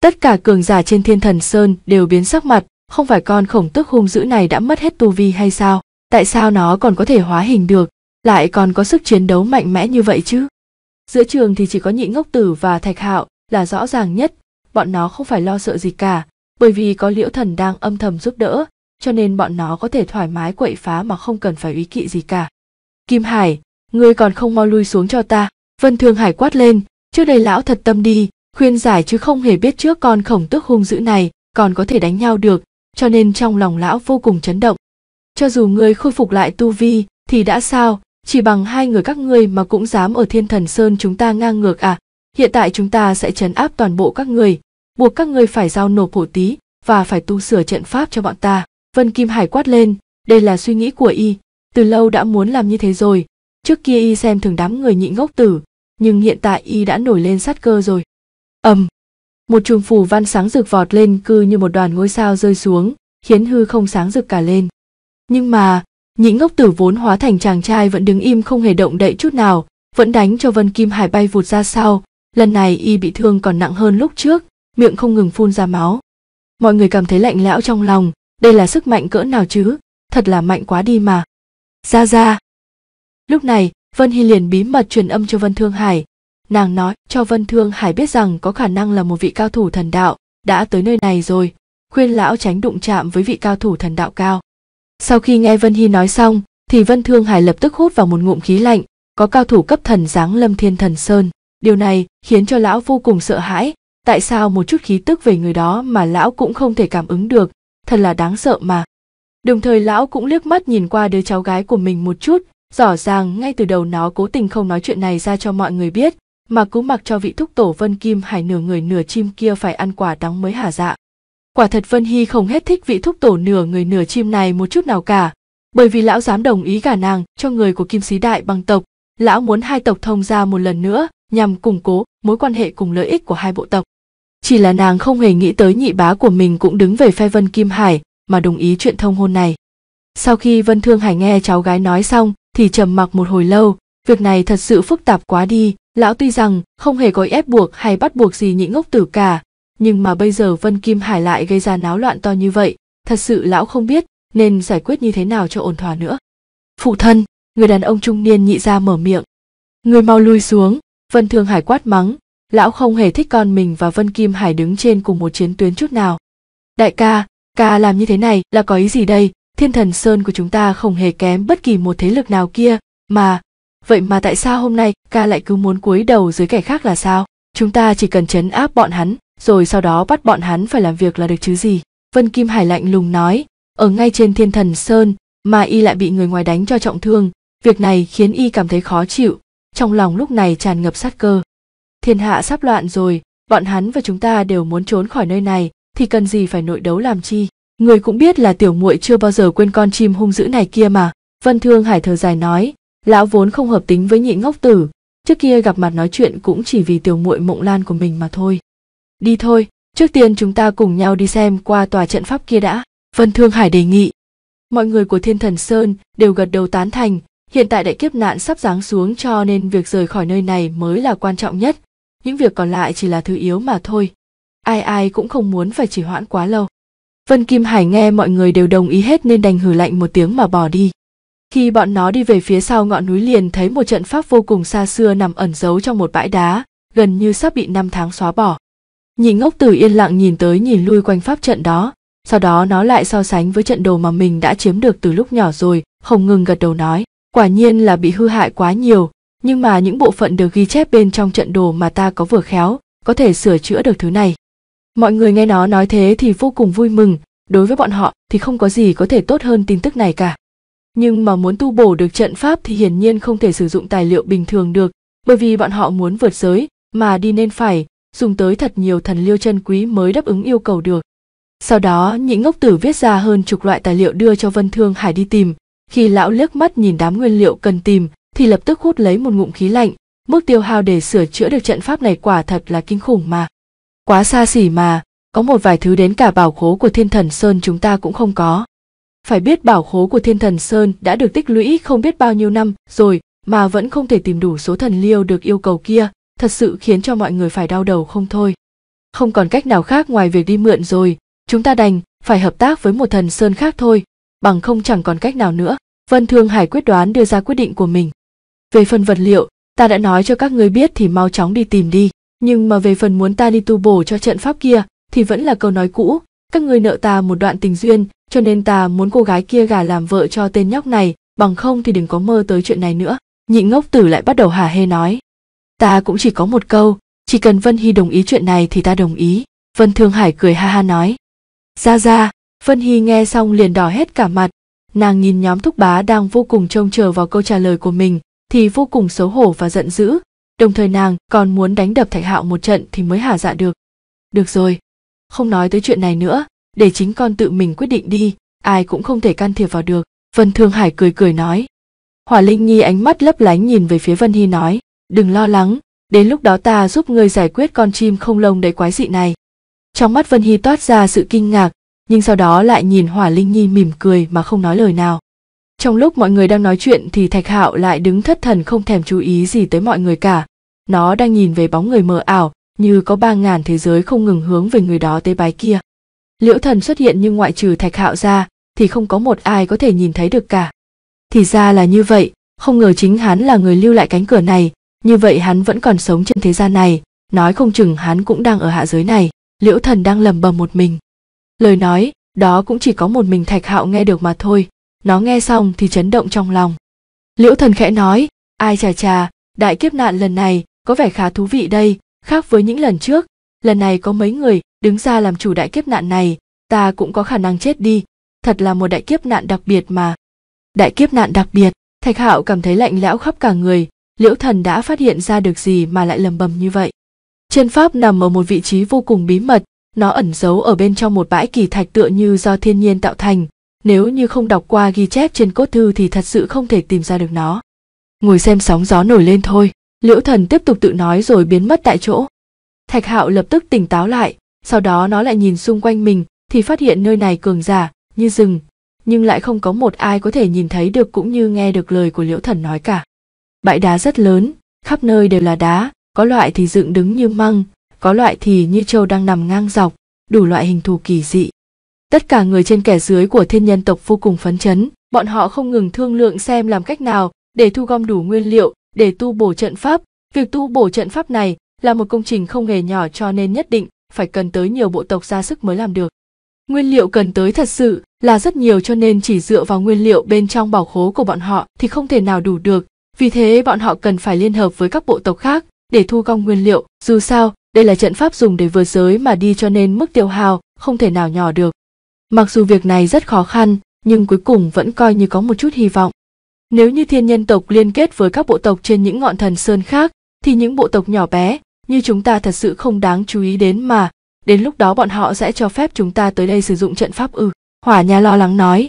tất cả cường giả trên thiên thần sơn đều biến sắc mặt không phải con khổng tức hung dữ này đã mất hết tu vi hay sao tại sao nó còn có thể hóa hình được lại còn có sức chiến đấu mạnh mẽ như vậy chứ giữa trường thì chỉ có nhị ngốc tử và thạch hạo là rõ ràng nhất bọn nó không phải lo sợ gì cả bởi vì có liễu thần đang âm thầm giúp đỡ cho nên bọn nó có thể thoải mái quậy phá mà không cần phải ý kỵ gì cả kim hải ngươi còn không mau lui xuống cho ta vân thương hải quát lên trước đây lão thật tâm đi khuyên giải chứ không hề biết trước con khổng tước hung dữ này còn có thể đánh nhau được cho nên trong lòng lão vô cùng chấn động cho dù ngươi khôi phục lại tu vi thì đã sao chỉ bằng hai người các ngươi mà cũng dám ở thiên thần sơn chúng ta ngang ngược à hiện tại chúng ta sẽ chấn áp toàn bộ các người buộc các người phải giao nộp hổ tí và phải tu sửa trận pháp cho bọn ta vân kim hải quát lên đây là suy nghĩ của y từ lâu đã muốn làm như thế rồi trước kia y xem thường đám người nhị ngốc tử nhưng hiện tại y đã nổi lên sát cơ rồi ầm một chùm phù văn sáng rực vọt lên cư như một đoàn ngôi sao rơi xuống khiến hư không sáng rực cả lên nhưng mà nhị ngốc tử vốn hóa thành chàng trai vẫn đứng im không hề động đậy chút nào vẫn đánh cho vân kim hải bay vụt ra sau Lần này y bị thương còn nặng hơn lúc trước, miệng không ngừng phun ra máu. Mọi người cảm thấy lạnh lẽo trong lòng, đây là sức mạnh cỡ nào chứ, thật là mạnh quá đi mà. Ra ra. Lúc này, Vân Hy liền bí mật truyền âm cho Vân Thương Hải. Nàng nói cho Vân Thương Hải biết rằng có khả năng là một vị cao thủ thần đạo, đã tới nơi này rồi, khuyên lão tránh đụng chạm với vị cao thủ thần đạo cao. Sau khi nghe Vân Hy nói xong, thì Vân Thương Hải lập tức hút vào một ngụm khí lạnh, có cao thủ cấp thần giáng lâm thiên thần sơn. Điều này khiến cho lão vô cùng sợ hãi tại sao một chút khí tức về người đó mà lão cũng không thể cảm ứng được thật là đáng sợ mà đồng thời lão cũng liếc mắt nhìn qua đứa cháu gái của mình một chút rõ ràng ngay từ đầu nó cố tình không nói chuyện này ra cho mọi người biết mà cứ mặc cho vị thúc tổ vân kim hải nửa người nửa chim kia phải ăn quả đắng mới hả dạ quả thật vân hy không hết thích vị thúc tổ nửa người nửa chim này một chút nào cả bởi vì lão dám đồng ý gả nàng cho người của kim sĩ đại bằng tộc lão muốn hai tộc thông ra một lần nữa nhằm củng cố mối quan hệ cùng lợi ích của hai bộ tộc. Chỉ là nàng không hề nghĩ tới nhị bá của mình cũng đứng về phe Vân Kim Hải mà đồng ý chuyện thông hôn này. Sau khi Vân Thương Hải nghe cháu gái nói xong thì trầm mặc một hồi lâu, việc này thật sự phức tạp quá đi, lão tuy rằng không hề có ép buộc hay bắt buộc gì nhị ngốc tử cả, nhưng mà bây giờ Vân Kim Hải lại gây ra náo loạn to như vậy, thật sự lão không biết nên giải quyết như thế nào cho ổn thỏa nữa. Phụ thân, người đàn ông trung niên nhị ra mở miệng. Người mau lui xuống, vân thương hải quát mắng lão không hề thích con mình và vân kim hải đứng trên cùng một chiến tuyến chút nào đại ca ca làm như thế này là có ý gì đây thiên thần sơn của chúng ta không hề kém bất kỳ một thế lực nào kia mà vậy mà tại sao hôm nay ca lại cứ muốn cúi đầu dưới kẻ khác là sao chúng ta chỉ cần chấn áp bọn hắn rồi sau đó bắt bọn hắn phải làm việc là được chứ gì vân kim hải lạnh lùng nói ở ngay trên thiên thần sơn mà y lại bị người ngoài đánh cho trọng thương việc này khiến y cảm thấy khó chịu trong lòng lúc này tràn ngập sát cơ thiên hạ sắp loạn rồi bọn hắn và chúng ta đều muốn trốn khỏi nơi này thì cần gì phải nội đấu làm chi người cũng biết là tiểu muội chưa bao giờ quên con chim hung dữ này kia mà vân thương hải thở dài nói lão vốn không hợp tính với nhị ngốc tử trước kia gặp mặt nói chuyện cũng chỉ vì tiểu muội mộng lan của mình mà thôi đi thôi trước tiên chúng ta cùng nhau đi xem qua tòa trận pháp kia đã vân thương hải đề nghị mọi người của thiên thần sơn đều gật đầu tán thành Hiện tại đại kiếp nạn sắp giáng xuống cho nên việc rời khỏi nơi này mới là quan trọng nhất, những việc còn lại chỉ là thứ yếu mà thôi. Ai ai cũng không muốn phải trì hoãn quá lâu. Vân Kim Hải nghe mọi người đều đồng ý hết nên đành hử lạnh một tiếng mà bỏ đi. Khi bọn nó đi về phía sau ngọn núi liền thấy một trận pháp vô cùng xa xưa nằm ẩn giấu trong một bãi đá, gần như sắp bị năm tháng xóa bỏ. Nhìn ngốc tử yên lặng nhìn tới nhìn lui quanh pháp trận đó, sau đó nó lại so sánh với trận đồ mà mình đã chiếm được từ lúc nhỏ rồi, không ngừng gật đầu nói. Quả nhiên là bị hư hại quá nhiều, nhưng mà những bộ phận được ghi chép bên trong trận đồ mà ta có vừa khéo, có thể sửa chữa được thứ này. Mọi người nghe nó nói thế thì vô cùng vui mừng, đối với bọn họ thì không có gì có thể tốt hơn tin tức này cả. Nhưng mà muốn tu bổ được trận pháp thì hiển nhiên không thể sử dụng tài liệu bình thường được, bởi vì bọn họ muốn vượt giới mà đi nên phải dùng tới thật nhiều thần liêu chân quý mới đáp ứng yêu cầu được. Sau đó, những ngốc tử viết ra hơn chục loại tài liệu đưa cho Vân Thương Hải đi tìm, khi lão liếc mắt nhìn đám nguyên liệu cần tìm thì lập tức hút lấy một ngụm khí lạnh mức tiêu hao để sửa chữa được trận pháp này quả thật là kinh khủng mà quá xa xỉ mà có một vài thứ đến cả bảo khố của thiên thần sơn chúng ta cũng không có phải biết bảo khố của thiên thần sơn đã được tích lũy không biết bao nhiêu năm rồi mà vẫn không thể tìm đủ số thần liêu được yêu cầu kia thật sự khiến cho mọi người phải đau đầu không thôi không còn cách nào khác ngoài việc đi mượn rồi chúng ta đành phải hợp tác với một thần sơn khác thôi bằng không chẳng còn cách nào nữa Vân Thương Hải quyết đoán đưa ra quyết định của mình. Về phần vật liệu, ta đã nói cho các ngươi biết thì mau chóng đi tìm đi, nhưng mà về phần muốn ta đi tu bổ cho trận pháp kia thì vẫn là câu nói cũ, các ngươi nợ ta một đoạn tình duyên, cho nên ta muốn cô gái kia gả làm vợ cho tên nhóc này, bằng không thì đừng có mơ tới chuyện này nữa. Nhị ngốc tử lại bắt đầu hả hê nói. Ta cũng chỉ có một câu, chỉ cần Vân Hy đồng ý chuyện này thì ta đồng ý. Vân Thương Hải cười ha ha nói. Ra ra, Vân Hy nghe xong liền đỏ hết cả mặt, nàng nhìn nhóm thúc bá đang vô cùng trông chờ vào câu trả lời của mình thì vô cùng xấu hổ và giận dữ đồng thời nàng còn muốn đánh đập thạch hạo một trận thì mới hả dạ được được rồi không nói tới chuyện này nữa để chính con tự mình quyết định đi ai cũng không thể can thiệp vào được vân thương hải cười cười nói hỏa linh nhi ánh mắt lấp lánh nhìn về phía vân hy nói đừng lo lắng đến lúc đó ta giúp ngươi giải quyết con chim không lông đầy quái dị này trong mắt vân hy toát ra sự kinh ngạc nhưng sau đó lại nhìn hỏa linh nhi mỉm cười mà không nói lời nào trong lúc mọi người đang nói chuyện thì thạch hạo lại đứng thất thần không thèm chú ý gì tới mọi người cả nó đang nhìn về bóng người mờ ảo như có ba ngàn thế giới không ngừng hướng về người đó tế bái kia liễu thần xuất hiện nhưng ngoại trừ thạch hạo ra thì không có một ai có thể nhìn thấy được cả thì ra là như vậy không ngờ chính hắn là người lưu lại cánh cửa này như vậy hắn vẫn còn sống trên thế gian này nói không chừng hắn cũng đang ở hạ giới này liễu thần đang lầm bầm một mình lời nói đó cũng chỉ có một mình thạch hạo nghe được mà thôi nó nghe xong thì chấn động trong lòng liễu thần khẽ nói ai chà chà đại kiếp nạn lần này có vẻ khá thú vị đây khác với những lần trước lần này có mấy người đứng ra làm chủ đại kiếp nạn này ta cũng có khả năng chết đi thật là một đại kiếp nạn đặc biệt mà đại kiếp nạn đặc biệt thạch hạo cảm thấy lạnh lẽo khắp cả người liễu thần đã phát hiện ra được gì mà lại lầm bầm như vậy chân pháp nằm ở một vị trí vô cùng bí mật nó ẩn giấu ở bên trong một bãi kỳ thạch tựa như do thiên nhiên tạo thành nếu như không đọc qua ghi chép trên cốt thư thì thật sự không thể tìm ra được nó ngồi xem sóng gió nổi lên thôi liễu thần tiếp tục tự nói rồi biến mất tại chỗ thạch hạo lập tức tỉnh táo lại sau đó nó lại nhìn xung quanh mình thì phát hiện nơi này cường giả như rừng nhưng lại không có một ai có thể nhìn thấy được cũng như nghe được lời của liễu thần nói cả bãi đá rất lớn khắp nơi đều là đá có loại thì dựng đứng như măng có loại thì như trâu đang nằm ngang dọc đủ loại hình thù kỳ dị tất cả người trên kẻ dưới của thiên nhân tộc vô cùng phấn chấn bọn họ không ngừng thương lượng xem làm cách nào để thu gom đủ nguyên liệu để tu bổ trận pháp việc tu bổ trận pháp này là một công trình không hề nhỏ cho nên nhất định phải cần tới nhiều bộ tộc ra sức mới làm được nguyên liệu cần tới thật sự là rất nhiều cho nên chỉ dựa vào nguyên liệu bên trong bảo khố của bọn họ thì không thể nào đủ được vì thế bọn họ cần phải liên hợp với các bộ tộc khác để thu gom nguyên liệu dù sao đây là trận pháp dùng để vượt giới mà đi cho nên mức tiêu hao không thể nào nhỏ được. Mặc dù việc này rất khó khăn, nhưng cuối cùng vẫn coi như có một chút hy vọng. Nếu như thiên nhân tộc liên kết với các bộ tộc trên những ngọn thần sơn khác, thì những bộ tộc nhỏ bé như chúng ta thật sự không đáng chú ý đến mà, đến lúc đó bọn họ sẽ cho phép chúng ta tới đây sử dụng trận pháp ư. Ừ. Hỏa nhà lo lắng nói.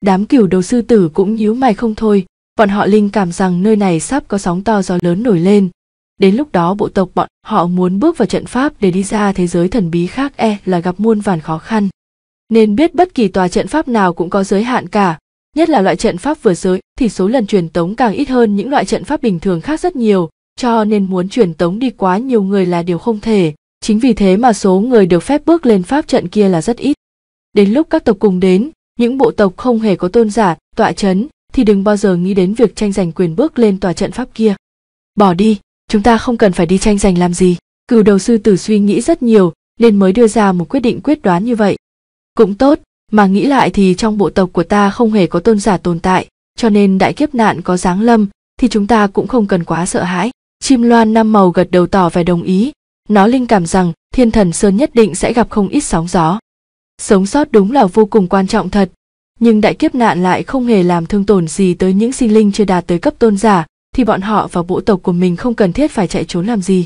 Đám cửu đầu sư tử cũng nhíu mày không thôi, bọn họ linh cảm rằng nơi này sắp có sóng to gió lớn nổi lên, Đến lúc đó bộ tộc bọn họ muốn bước vào trận pháp để đi ra thế giới thần bí khác e là gặp muôn vàn khó khăn. Nên biết bất kỳ tòa trận pháp nào cũng có giới hạn cả, nhất là loại trận pháp vừa giới thì số lần truyền tống càng ít hơn những loại trận pháp bình thường khác rất nhiều, cho nên muốn truyền tống đi quá nhiều người là điều không thể, chính vì thế mà số người được phép bước lên pháp trận kia là rất ít. Đến lúc các tộc cùng đến, những bộ tộc không hề có tôn giả, tọa chấn, thì đừng bao giờ nghĩ đến việc tranh giành quyền bước lên tòa trận pháp kia. Bỏ đi, chúng ta không cần phải đi tranh giành làm gì cừu đầu sư tử suy nghĩ rất nhiều nên mới đưa ra một quyết định quyết đoán như vậy cũng tốt mà nghĩ lại thì trong bộ tộc của ta không hề có tôn giả tồn tại cho nên đại kiếp nạn có giáng lâm thì chúng ta cũng không cần quá sợ hãi chim loan năm màu gật đầu tỏ vẻ đồng ý nó linh cảm rằng thiên thần sơn nhất định sẽ gặp không ít sóng gió sống sót đúng là vô cùng quan trọng thật nhưng đại kiếp nạn lại không hề làm thương tổn gì tới những sinh linh chưa đạt tới cấp tôn giả thì bọn họ và bộ tộc của mình không cần thiết phải chạy trốn làm gì.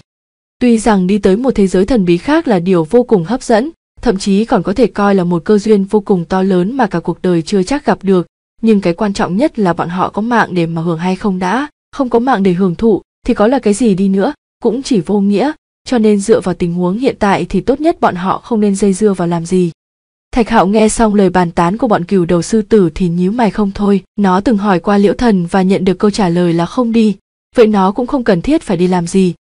Tuy rằng đi tới một thế giới thần bí khác là điều vô cùng hấp dẫn, thậm chí còn có thể coi là một cơ duyên vô cùng to lớn mà cả cuộc đời chưa chắc gặp được, nhưng cái quan trọng nhất là bọn họ có mạng để mà hưởng hay không đã, không có mạng để hưởng thụ thì có là cái gì đi nữa, cũng chỉ vô nghĩa, cho nên dựa vào tình huống hiện tại thì tốt nhất bọn họ không nên dây dưa vào làm gì. Thạch Hạo nghe xong lời bàn tán của bọn cừu đầu sư tử thì nhíu mày không thôi, nó từng hỏi qua Liễu Thần và nhận được câu trả lời là không đi, vậy nó cũng không cần thiết phải đi làm gì.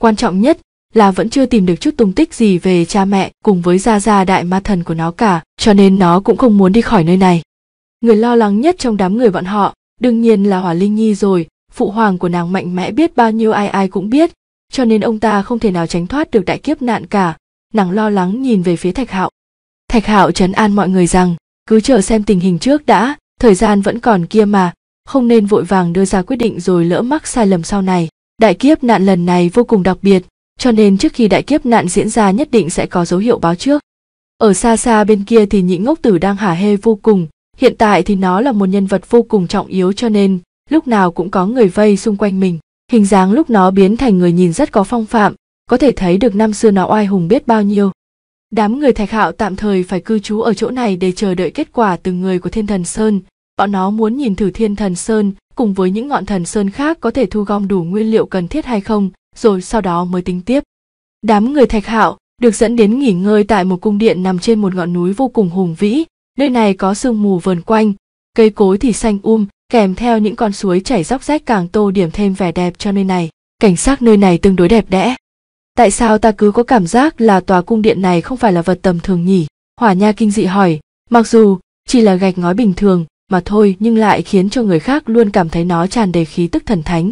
Quan trọng nhất là vẫn chưa tìm được chút tung tích gì về cha mẹ cùng với gia gia đại ma thần của nó cả, cho nên nó cũng không muốn đi khỏi nơi này. Người lo lắng nhất trong đám người bọn họ, đương nhiên là Hỏa Linh Nhi rồi, phụ hoàng của nàng mạnh mẽ biết bao nhiêu ai ai cũng biết, cho nên ông ta không thể nào tránh thoát được đại kiếp nạn cả. Nàng lo lắng nhìn về phía Thạch Hạo, thạch hạo trấn an mọi người rằng cứ chờ xem tình hình trước đã thời gian vẫn còn kia mà không nên vội vàng đưa ra quyết định rồi lỡ mắc sai lầm sau này đại kiếp nạn lần này vô cùng đặc biệt cho nên trước khi đại kiếp nạn diễn ra nhất định sẽ có dấu hiệu báo trước ở xa xa bên kia thì nhị ngốc tử đang hả hê vô cùng hiện tại thì nó là một nhân vật vô cùng trọng yếu cho nên lúc nào cũng có người vây xung quanh mình hình dáng lúc nó biến thành người nhìn rất có phong phạm có thể thấy được năm xưa nó oai hùng biết bao nhiêu Đám người thạch hạo tạm thời phải cư trú ở chỗ này để chờ đợi kết quả từ người của thiên thần Sơn. Bọn nó muốn nhìn thử thiên thần Sơn cùng với những ngọn thần Sơn khác có thể thu gom đủ nguyên liệu cần thiết hay không, rồi sau đó mới tính tiếp. Đám người thạch hạo được dẫn đến nghỉ ngơi tại một cung điện nằm trên một ngọn núi vô cùng hùng vĩ. Nơi này có sương mù vờn quanh, cây cối thì xanh um, kèm theo những con suối chảy róc rách càng tô điểm thêm vẻ đẹp cho nơi này. Cảnh sắc nơi này tương đối đẹp đẽ tại sao ta cứ có cảm giác là tòa cung điện này không phải là vật tầm thường nhỉ? Hỏa nha kinh dị hỏi, mặc dù chỉ là gạch ngói bình thường mà thôi nhưng lại khiến cho người khác luôn cảm thấy nó tràn đầy khí tức thần thánh.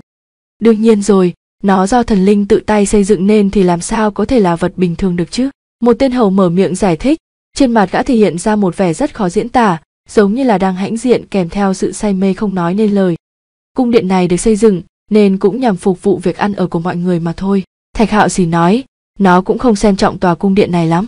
Đương nhiên rồi, nó do thần linh tự tay xây dựng nên thì làm sao có thể là vật bình thường được chứ? Một tên hầu mở miệng giải thích, trên mặt gã thể hiện ra một vẻ rất khó diễn tả, giống như là đang hãnh diện kèm theo sự say mê không nói nên lời. Cung điện này được xây dựng nên cũng nhằm phục vụ việc ăn ở của mọi người mà thôi. Thạch Hạo gì nói, nó cũng không xem trọng tòa cung điện này lắm.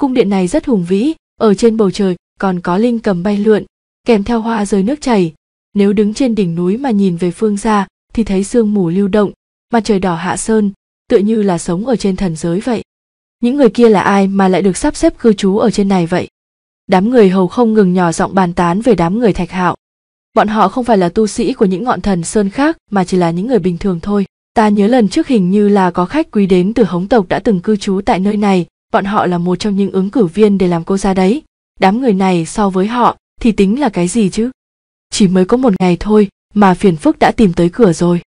Cung điện này rất hùng vĩ, ở trên bầu trời còn có linh cầm bay lượn, kèm theo hoa rơi nước chảy. Nếu đứng trên đỉnh núi mà nhìn về phương xa thì thấy sương mù lưu động, mặt trời đỏ hạ sơn, tựa như là sống ở trên thần giới vậy. Những người kia là ai mà lại được sắp xếp cư trú ở trên này vậy? Đám người hầu không ngừng nhỏ giọng bàn tán về đám người Thạch Hạo. Bọn họ không phải là tu sĩ của những ngọn thần sơn khác mà chỉ là những người bình thường thôi. Ta nhớ lần trước hình như là có khách quý đến từ hống tộc đã từng cư trú tại nơi này, bọn họ là một trong những ứng cử viên để làm cô ra đấy. Đám người này so với họ thì tính là cái gì chứ? Chỉ mới có một ngày thôi mà phiền phức đã tìm tới cửa rồi.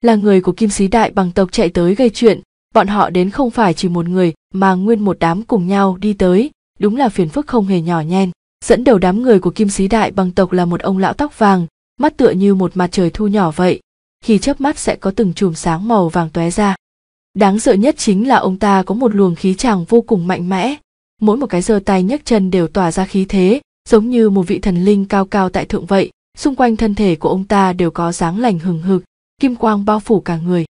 Là người của kim sĩ đại bằng tộc chạy tới gây chuyện, bọn họ đến không phải chỉ một người mà nguyên một đám cùng nhau đi tới, đúng là phiền phức không hề nhỏ nhen. Dẫn đầu đám người của kim sĩ đại bằng tộc là một ông lão tóc vàng, mắt tựa như một mặt trời thu nhỏ vậy, khi chớp mắt sẽ có từng chùm sáng màu vàng tóe ra. Đáng sợ nhất chính là ông ta có một luồng khí chàng vô cùng mạnh mẽ, mỗi một cái giơ tay nhấc chân đều tỏa ra khí thế, giống như một vị thần linh cao cao tại thượng vậy, xung quanh thân thể của ông ta đều có dáng lành hừng hực, kim quang bao phủ cả người.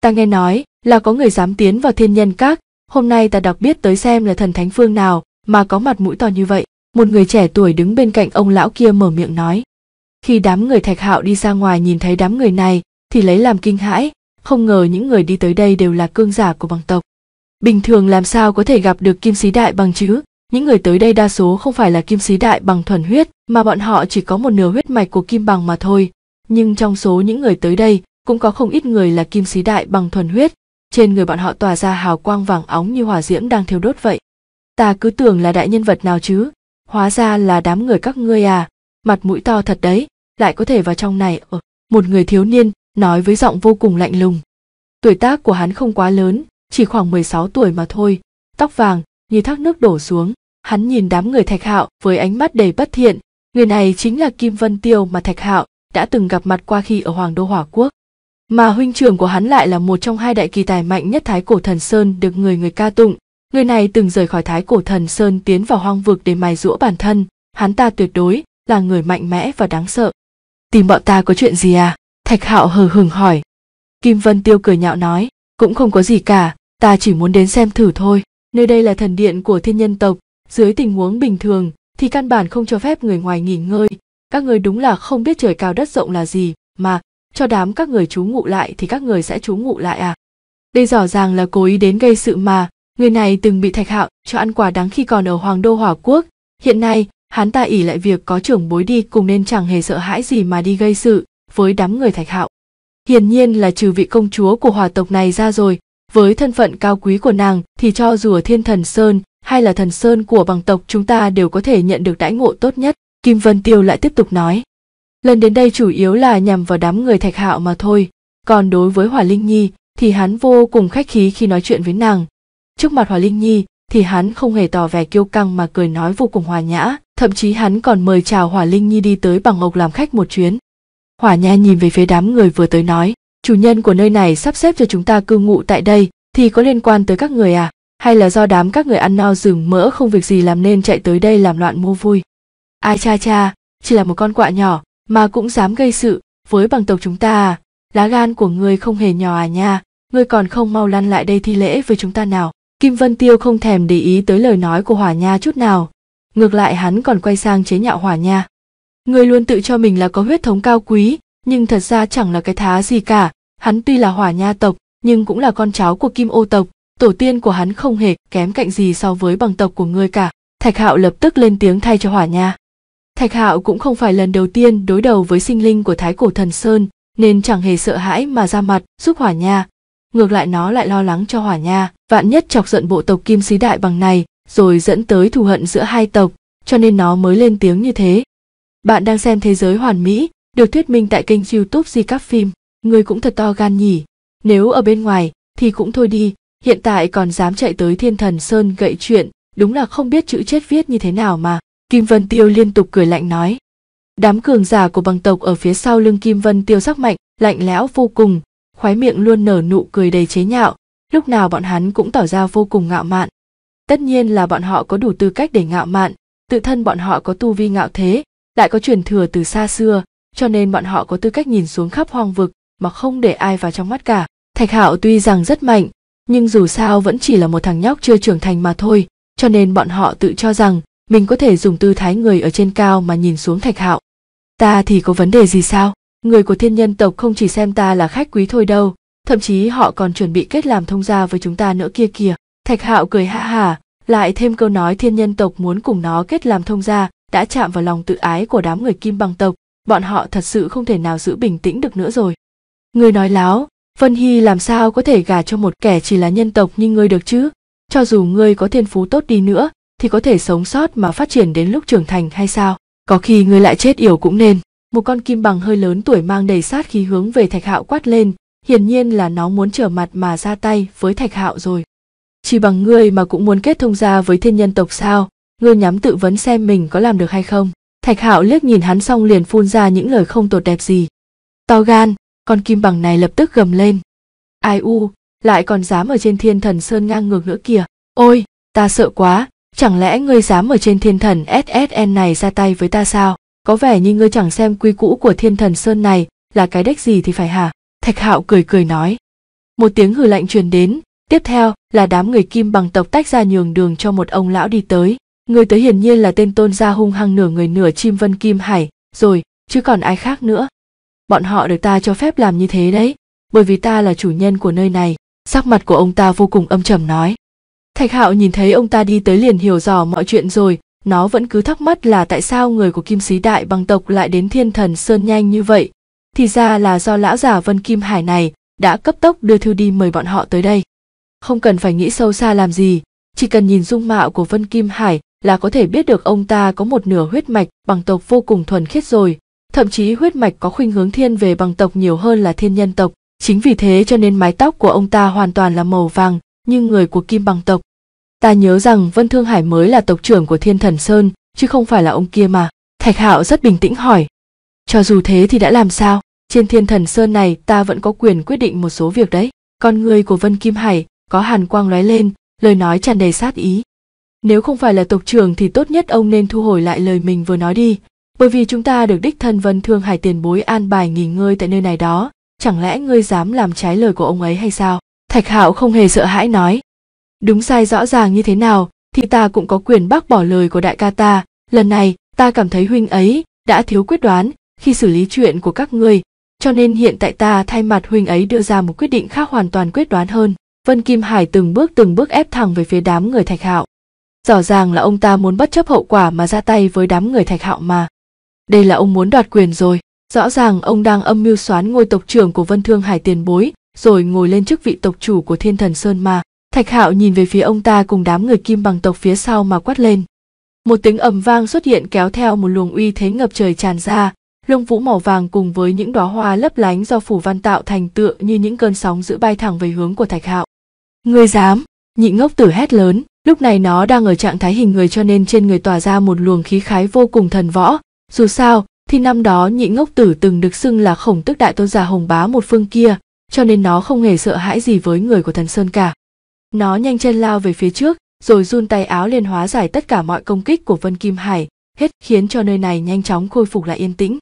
Ta nghe nói là có người dám tiến vào thiên nhân các, hôm nay ta đặc biết tới xem là thần thánh phương nào mà có mặt mũi to như vậy. Một người trẻ tuổi đứng bên cạnh ông lão kia mở miệng nói khi đám người thạch hạo đi ra ngoài nhìn thấy đám người này thì lấy làm kinh hãi không ngờ những người đi tới đây đều là cương giả của bằng tộc bình thường làm sao có thể gặp được kim sĩ đại bằng chứ những người tới đây đa số không phải là kim sĩ đại bằng thuần huyết mà bọn họ chỉ có một nửa huyết mạch của kim bằng mà thôi nhưng trong số những người tới đây cũng có không ít người là kim sĩ đại bằng thuần huyết trên người bọn họ tỏa ra hào quang vàng óng như hỏa diễm đang thiêu đốt vậy ta cứ tưởng là đại nhân vật nào chứ hóa ra là đám người các ngươi à mặt mũi to thật đấy lại có thể vào trong này ở ờ, một người thiếu niên nói với giọng vô cùng lạnh lùng tuổi tác của hắn không quá lớn chỉ khoảng 16 tuổi mà thôi tóc vàng như thác nước đổ xuống hắn nhìn đám người thạch hạo với ánh mắt đầy bất thiện người này chính là kim vân tiêu mà thạch hạo đã từng gặp mặt qua khi ở hoàng đô hỏa quốc mà huynh trưởng của hắn lại là một trong hai đại kỳ tài mạnh nhất thái cổ thần sơn được người người ca tụng người này từng rời khỏi thái cổ thần sơn tiến vào hoang vực để mài rũa bản thân hắn ta tuyệt đối là người mạnh mẽ và đáng sợ tìm bọn ta có chuyện gì à thạch hạo hờ hừng hỏi kim vân tiêu cười nhạo nói cũng không có gì cả ta chỉ muốn đến xem thử thôi nơi đây là thần điện của thiên nhân tộc dưới tình huống bình thường thì căn bản không cho phép người ngoài nghỉ ngơi các người đúng là không biết trời cao đất rộng là gì mà cho đám các người trú ngụ lại thì các người sẽ trú ngụ lại à đây rõ ràng là cố ý đến gây sự mà người này từng bị thạch hạo cho ăn quả đắng khi còn ở hoàng đô hỏa quốc hiện nay hắn ta ỉ lại việc có trưởng bối đi cùng nên chẳng hề sợ hãi gì mà đi gây sự với đám người thạch hạo hiển nhiên là trừ vị công chúa của hòa tộc này ra rồi với thân phận cao quý của nàng thì cho dù ở thiên thần sơn hay là thần sơn của bằng tộc chúng ta đều có thể nhận được đãi ngộ tốt nhất kim vân tiêu lại tiếp tục nói lần đến đây chủ yếu là nhằm vào đám người thạch hạo mà thôi còn đối với hòa linh nhi thì hắn vô cùng khách khí khi nói chuyện với nàng trước mặt hòa linh nhi thì hắn không hề tỏ vẻ kiêu căng mà cười nói vô cùng hòa nhã thậm chí hắn còn mời chào hỏa linh nhi đi tới bằng ngọc làm khách một chuyến hỏa nha nhìn về phía đám người vừa tới nói chủ nhân của nơi này sắp xếp cho chúng ta cư ngụ tại đây thì có liên quan tới các người à hay là do đám các người ăn no rừng mỡ không việc gì làm nên chạy tới đây làm loạn mua vui ai cha cha chỉ là một con quạ nhỏ mà cũng dám gây sự với bằng tộc chúng ta à lá gan của ngươi không hề nhỏ à nha ngươi còn không mau lăn lại đây thi lễ với chúng ta nào Kim Vân Tiêu không thèm để ý tới lời nói của Hỏa Nha chút nào, ngược lại hắn còn quay sang chế nhạo Hỏa Nha. Người luôn tự cho mình là có huyết thống cao quý, nhưng thật ra chẳng là cái thá gì cả, hắn tuy là Hỏa Nha tộc, nhưng cũng là con cháu của Kim Ô tộc, tổ tiên của hắn không hề kém cạnh gì so với bằng tộc của ngươi cả. Thạch Hạo lập tức lên tiếng thay cho Hỏa Nha. Thạch Hạo cũng không phải lần đầu tiên đối đầu với sinh linh của Thái Cổ Thần Sơn, nên chẳng hề sợ hãi mà ra mặt giúp Hỏa Nha, ngược lại nó lại lo lắng cho hỏa nha vạn nhất chọc giận bộ tộc kim sĩ đại bằng này rồi dẫn tới thù hận giữa hai tộc cho nên nó mới lên tiếng như thế bạn đang xem thế giới hoàn mỹ được thuyết minh tại kênh youtube di các phim người cũng thật to gan nhỉ nếu ở bên ngoài thì cũng thôi đi hiện tại còn dám chạy tới thiên thần sơn gậy chuyện đúng là không biết chữ chết viết như thế nào mà kim vân tiêu liên tục cười lạnh nói đám cường giả của bằng tộc ở phía sau lưng kim vân tiêu sắc mạnh lạnh lẽo vô cùng khoái miệng luôn nở nụ cười đầy chế nhạo, lúc nào bọn hắn cũng tỏ ra vô cùng ngạo mạn. Tất nhiên là bọn họ có đủ tư cách để ngạo mạn, tự thân bọn họ có tu vi ngạo thế, lại có truyền thừa từ xa xưa, cho nên bọn họ có tư cách nhìn xuống khắp hoang vực mà không để ai vào trong mắt cả. Thạch Hạo tuy rằng rất mạnh, nhưng dù sao vẫn chỉ là một thằng nhóc chưa trưởng thành mà thôi, cho nên bọn họ tự cho rằng mình có thể dùng tư thái người ở trên cao mà nhìn xuống Thạch Hạo. Ta thì có vấn đề gì sao? người của thiên nhân tộc không chỉ xem ta là khách quý thôi đâu thậm chí họ còn chuẩn bị kết làm thông gia với chúng ta nữa kia kìa thạch hạo cười hạ hả lại thêm câu nói thiên nhân tộc muốn cùng nó kết làm thông gia đã chạm vào lòng tự ái của đám người kim bằng tộc bọn họ thật sự không thể nào giữ bình tĩnh được nữa rồi người nói láo vân hy làm sao có thể gả cho một kẻ chỉ là nhân tộc như ngươi được chứ cho dù ngươi có thiên phú tốt đi nữa thì có thể sống sót mà phát triển đến lúc trưởng thành hay sao có khi ngươi lại chết yểu cũng nên một con kim bằng hơi lớn tuổi mang đầy sát khí hướng về thạch hạo quát lên hiển nhiên là nó muốn trở mặt mà ra tay với thạch hạo rồi chỉ bằng ngươi mà cũng muốn kết thông gia với thiên nhân tộc sao ngươi nhắm tự vấn xem mình có làm được hay không thạch hạo liếc nhìn hắn xong liền phun ra những lời không tột đẹp gì to gan con kim bằng này lập tức gầm lên ai u lại còn dám ở trên thiên thần sơn ngang ngược nữa kìa ôi ta sợ quá chẳng lẽ ngươi dám ở trên thiên thần ssn này ra tay với ta sao có vẻ như ngươi chẳng xem quy cũ của thiên thần sơn này là cái đếch gì thì phải hả thạch hạo cười cười nói một tiếng hừ lạnh truyền đến tiếp theo là đám người kim bằng tộc tách ra nhường đường cho một ông lão đi tới người tới hiển nhiên là tên tôn gia hung hăng nửa người nửa chim vân kim hải rồi chứ còn ai khác nữa bọn họ được ta cho phép làm như thế đấy bởi vì ta là chủ nhân của nơi này sắc mặt của ông ta vô cùng âm trầm nói thạch hạo nhìn thấy ông ta đi tới liền hiểu rõ mọi chuyện rồi nó vẫn cứ thắc mắc là tại sao người của kim sĩ đại bằng tộc lại đến thiên thần sơn nhanh như vậy thì ra là do lão già vân kim hải này đã cấp tốc đưa thư đi mời bọn họ tới đây không cần phải nghĩ sâu xa làm gì chỉ cần nhìn dung mạo của vân kim hải là có thể biết được ông ta có một nửa huyết mạch bằng tộc vô cùng thuần khiết rồi thậm chí huyết mạch có khuynh hướng thiên về bằng tộc nhiều hơn là thiên nhân tộc chính vì thế cho nên mái tóc của ông ta hoàn toàn là màu vàng nhưng người của kim bằng tộc ta nhớ rằng Vân Thương Hải mới là tộc trưởng của Thiên Thần Sơn, chứ không phải là ông kia mà. Thạch Hạo rất bình tĩnh hỏi. Cho dù thế thì đã làm sao? Trên Thiên Thần Sơn này ta vẫn có quyền quyết định một số việc đấy. Con người của Vân Kim Hải có hàn quang lóe lên, lời nói tràn đầy sát ý. Nếu không phải là tộc trưởng thì tốt nhất ông nên thu hồi lại lời mình vừa nói đi, bởi vì chúng ta được đích thân Vân Thương Hải tiền bối an bài nghỉ ngơi tại nơi này đó, chẳng lẽ ngươi dám làm trái lời của ông ấy hay sao? Thạch Hạo không hề sợ hãi nói, đúng sai rõ ràng như thế nào thì ta cũng có quyền bác bỏ lời của đại ca ta lần này ta cảm thấy huynh ấy đã thiếu quyết đoán khi xử lý chuyện của các ngươi cho nên hiện tại ta thay mặt huynh ấy đưa ra một quyết định khác hoàn toàn quyết đoán hơn vân kim hải từng bước từng bước ép thẳng về phía đám người thạch hạo rõ ràng là ông ta muốn bất chấp hậu quả mà ra tay với đám người thạch hạo mà đây là ông muốn đoạt quyền rồi rõ ràng ông đang âm mưu xoán ngôi tộc trưởng của vân thương hải tiền bối rồi ngồi lên chức vị tộc chủ của thiên thần sơn mà Thạch Hạo nhìn về phía ông ta cùng đám người kim bằng tộc phía sau mà quát lên. Một tiếng ầm vang xuất hiện kéo theo một luồng uy thế ngập trời tràn ra, lông vũ màu vàng cùng với những đóa hoa lấp lánh do phủ văn tạo thành tựa như những cơn sóng giữ bay thẳng về hướng của Thạch Hạo. Người dám, nhị ngốc tử hét lớn, lúc này nó đang ở trạng thái hình người cho nên trên người tỏa ra một luồng khí khái vô cùng thần võ. Dù sao, thì năm đó nhị ngốc tử từng được xưng là khổng tức đại tôn giả hồng bá một phương kia, cho nên nó không hề sợ hãi gì với người của thần Sơn cả nó nhanh chân lao về phía trước rồi run tay áo liền hóa giải tất cả mọi công kích của vân kim hải hết khiến cho nơi này nhanh chóng khôi phục lại yên tĩnh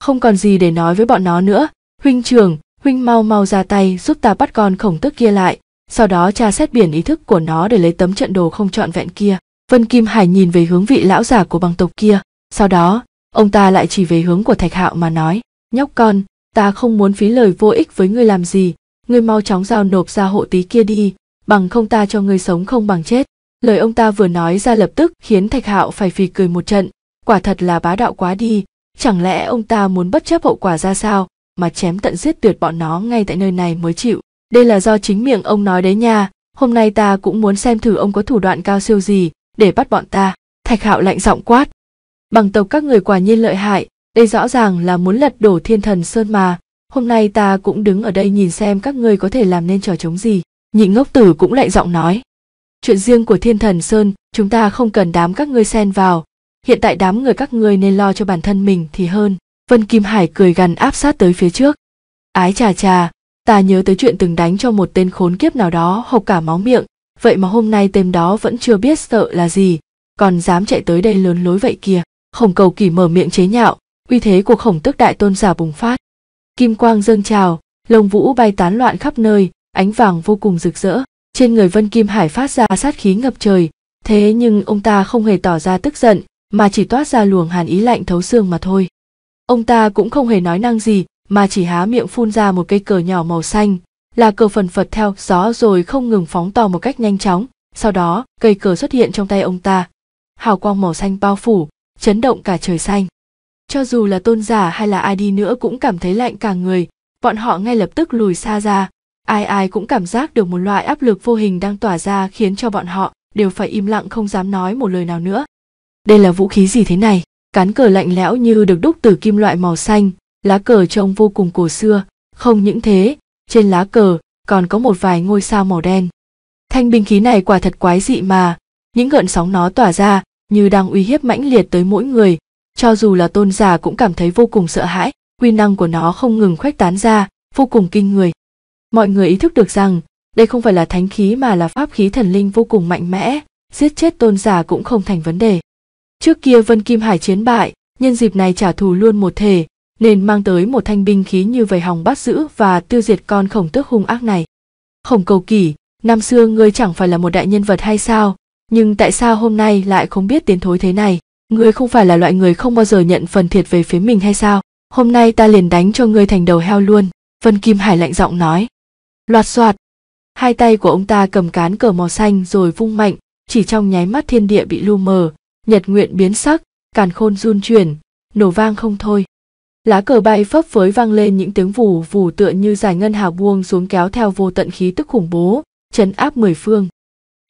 không còn gì để nói với bọn nó nữa huynh trưởng huynh mau mau ra tay giúp ta bắt con khổng tức kia lại sau đó tra xét biển ý thức của nó để lấy tấm trận đồ không trọn vẹn kia vân kim hải nhìn về hướng vị lão giả của bằng tộc kia sau đó ông ta lại chỉ về hướng của thạch hạo mà nói nhóc con ta không muốn phí lời vô ích với ngươi làm gì ngươi mau chóng giao nộp ra hộ tí kia đi bằng không ta cho ngươi sống không bằng chết lời ông ta vừa nói ra lập tức khiến thạch hạo phải phì cười một trận quả thật là bá đạo quá đi chẳng lẽ ông ta muốn bất chấp hậu quả ra sao mà chém tận giết tuyệt bọn nó ngay tại nơi này mới chịu đây là do chính miệng ông nói đấy nha hôm nay ta cũng muốn xem thử ông có thủ đoạn cao siêu gì để bắt bọn ta thạch hạo lạnh giọng quát bằng tộc các người quả nhiên lợi hại đây rõ ràng là muốn lật đổ thiên thần sơn mà hôm nay ta cũng đứng ở đây nhìn xem các ngươi có thể làm nên trò chống gì nhị ngốc tử cũng lạnh giọng nói chuyện riêng của thiên thần sơn chúng ta không cần đám các ngươi xen vào hiện tại đám người các ngươi nên lo cho bản thân mình thì hơn vân kim hải cười gằn áp sát tới phía trước ái chà chà ta nhớ tới chuyện từng đánh cho một tên khốn kiếp nào đó hộc cả máu miệng vậy mà hôm nay tên đó vẫn chưa biết sợ là gì còn dám chạy tới đây lớn lối vậy kìa khổng cầu kỷ mở miệng chế nhạo uy thế của khổng tức đại tôn giả bùng phát kim quang dâng trào lông vũ bay tán loạn khắp nơi ánh vàng vô cùng rực rỡ trên người vân kim hải phát ra sát khí ngập trời thế nhưng ông ta không hề tỏ ra tức giận mà chỉ toát ra luồng hàn ý lạnh thấu xương mà thôi ông ta cũng không hề nói năng gì mà chỉ há miệng phun ra một cây cờ nhỏ màu xanh là cờ phần phật theo gió rồi không ngừng phóng to một cách nhanh chóng sau đó cây cờ xuất hiện trong tay ông ta hào quang màu xanh bao phủ chấn động cả trời xanh cho dù là tôn giả hay là ai đi nữa cũng cảm thấy lạnh cả người bọn họ ngay lập tức lùi xa ra ai ai cũng cảm giác được một loại áp lực vô hình đang tỏa ra khiến cho bọn họ đều phải im lặng không dám nói một lời nào nữa đây là vũ khí gì thế này cán cờ lạnh lẽo như được đúc từ kim loại màu xanh lá cờ trông vô cùng cổ xưa không những thế trên lá cờ còn có một vài ngôi sao màu đen thanh binh khí này quả thật quái dị mà những gợn sóng nó tỏa ra như đang uy hiếp mãnh liệt tới mỗi người cho dù là tôn giả cũng cảm thấy vô cùng sợ hãi quy năng của nó không ngừng khuếch tán ra vô cùng kinh người mọi người ý thức được rằng đây không phải là thánh khí mà là pháp khí thần linh vô cùng mạnh mẽ giết chết tôn giả cũng không thành vấn đề trước kia vân kim hải chiến bại nhân dịp này trả thù luôn một thể nên mang tới một thanh binh khí như vầy hòng bắt giữ và tiêu diệt con khổng tước hung ác này khổng cầu kỷ năm xưa ngươi chẳng phải là một đại nhân vật hay sao nhưng tại sao hôm nay lại không biết tiến thối thế này ngươi không phải là loại người không bao giờ nhận phần thiệt về phía mình hay sao hôm nay ta liền đánh cho ngươi thành đầu heo luôn vân kim hải lạnh giọng nói Loạt soạt, hai tay của ông ta cầm cán cờ màu xanh rồi vung mạnh, chỉ trong nháy mắt thiên địa bị lu mờ, nhật nguyện biến sắc, càn khôn run chuyển, nổ vang không thôi. Lá cờ bay phấp phới vang lên những tiếng vù vù tựa như giải ngân hà buông xuống kéo theo vô tận khí tức khủng bố, chấn áp mười phương.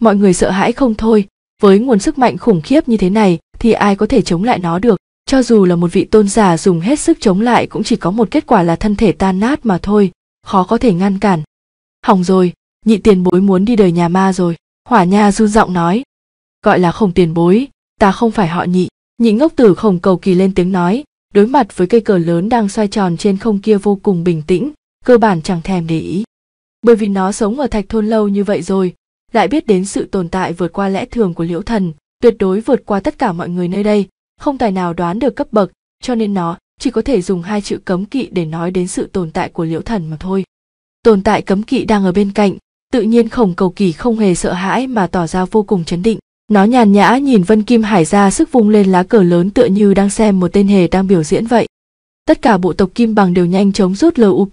Mọi người sợ hãi không thôi, với nguồn sức mạnh khủng khiếp như thế này thì ai có thể chống lại nó được cho dù là một vị tôn giả dùng hết sức chống lại cũng chỉ có một kết quả là thân thể tan nát mà thôi khó có thể ngăn cản hỏng rồi nhị tiền bối muốn đi đời nhà ma rồi hỏa nha run giọng nói gọi là khổng tiền bối ta không phải họ nhị nhị ngốc tử khổng cầu kỳ lên tiếng nói đối mặt với cây cờ lớn đang xoay tròn trên không kia vô cùng bình tĩnh cơ bản chẳng thèm để ý bởi vì nó sống ở thạch thôn lâu như vậy rồi lại biết đến sự tồn tại vượt qua lẽ thường của liễu thần tuyệt đối vượt qua tất cả mọi người nơi đây không tài nào đoán được cấp bậc cho nên nó chỉ có thể dùng hai chữ cấm kỵ để nói đến sự tồn tại của liễu thần mà thôi tồn tại cấm kỵ đang ở bên cạnh tự nhiên khổng cầu kỳ không hề sợ hãi mà tỏ ra vô cùng chấn định nó nhàn nhã nhìn vân kim hải ra sức vung lên lá cờ lớn tựa như đang xem một tên hề đang biểu diễn vậy tất cả bộ tộc kim bằng đều nhanh chóng rút lup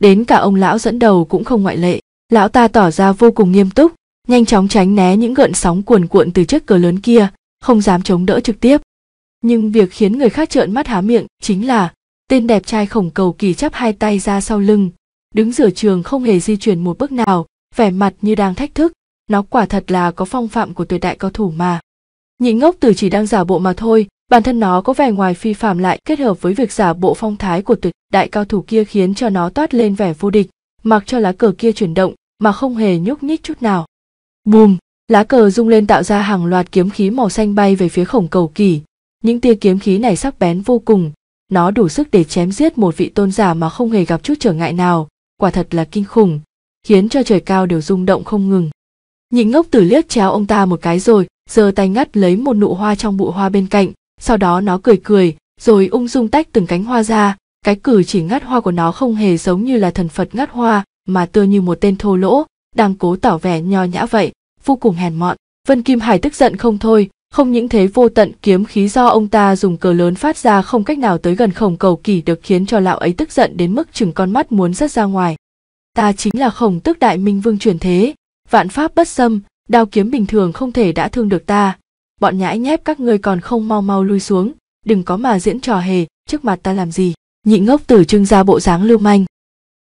đến cả ông lão dẫn đầu cũng không ngoại lệ lão ta tỏ ra vô cùng nghiêm túc nhanh chóng tránh né những gợn sóng cuồn cuộn từ chiếc cờ lớn kia không dám chống đỡ trực tiếp nhưng việc khiến người khác trợn mắt há miệng chính là tên đẹp trai khổng cầu kỳ chắp hai tay ra sau lưng đứng giữa trường không hề di chuyển một bước nào vẻ mặt như đang thách thức nó quả thật là có phong phạm của tuyệt đại cao thủ mà nhị ngốc tử chỉ đang giả bộ mà thôi bản thân nó có vẻ ngoài phi phạm lại kết hợp với việc giả bộ phong thái của tuyệt đại cao thủ kia khiến cho nó toát lên vẻ vô địch mặc cho lá cờ kia chuyển động mà không hề nhúc nhích chút nào bùm lá cờ rung lên tạo ra hàng loạt kiếm khí màu xanh bay về phía khổng cầu kỳ những tia kiếm khí này sắc bén vô cùng nó đủ sức để chém giết một vị tôn giả mà không hề gặp chút trở ngại nào quả thật là kinh khủng khiến cho trời cao đều rung động không ngừng nhị ngốc tử liếc chéo ông ta một cái rồi giơ tay ngắt lấy một nụ hoa trong bụi hoa bên cạnh sau đó nó cười cười rồi ung dung tách từng cánh hoa ra cái cử chỉ ngắt hoa của nó không hề giống như là thần phật ngắt hoa mà tựa như một tên thô lỗ đang cố tỏ vẻ nho nhã vậy vô cùng hèn mọn vân kim hải tức giận không thôi không những thế vô tận kiếm khí do ông ta dùng cờ lớn phát ra không cách nào tới gần khổng cầu kỳ được khiến cho lão ấy tức giận đến mức chừng con mắt muốn rớt ra ngoài. Ta chính là khổng tức đại minh vương truyền thế, vạn pháp bất xâm, đao kiếm bình thường không thể đã thương được ta. Bọn nhãi nhép các ngươi còn không mau mau lui xuống, đừng có mà diễn trò hề, trước mặt ta làm gì. Nhị ngốc tử trưng ra bộ dáng lưu manh.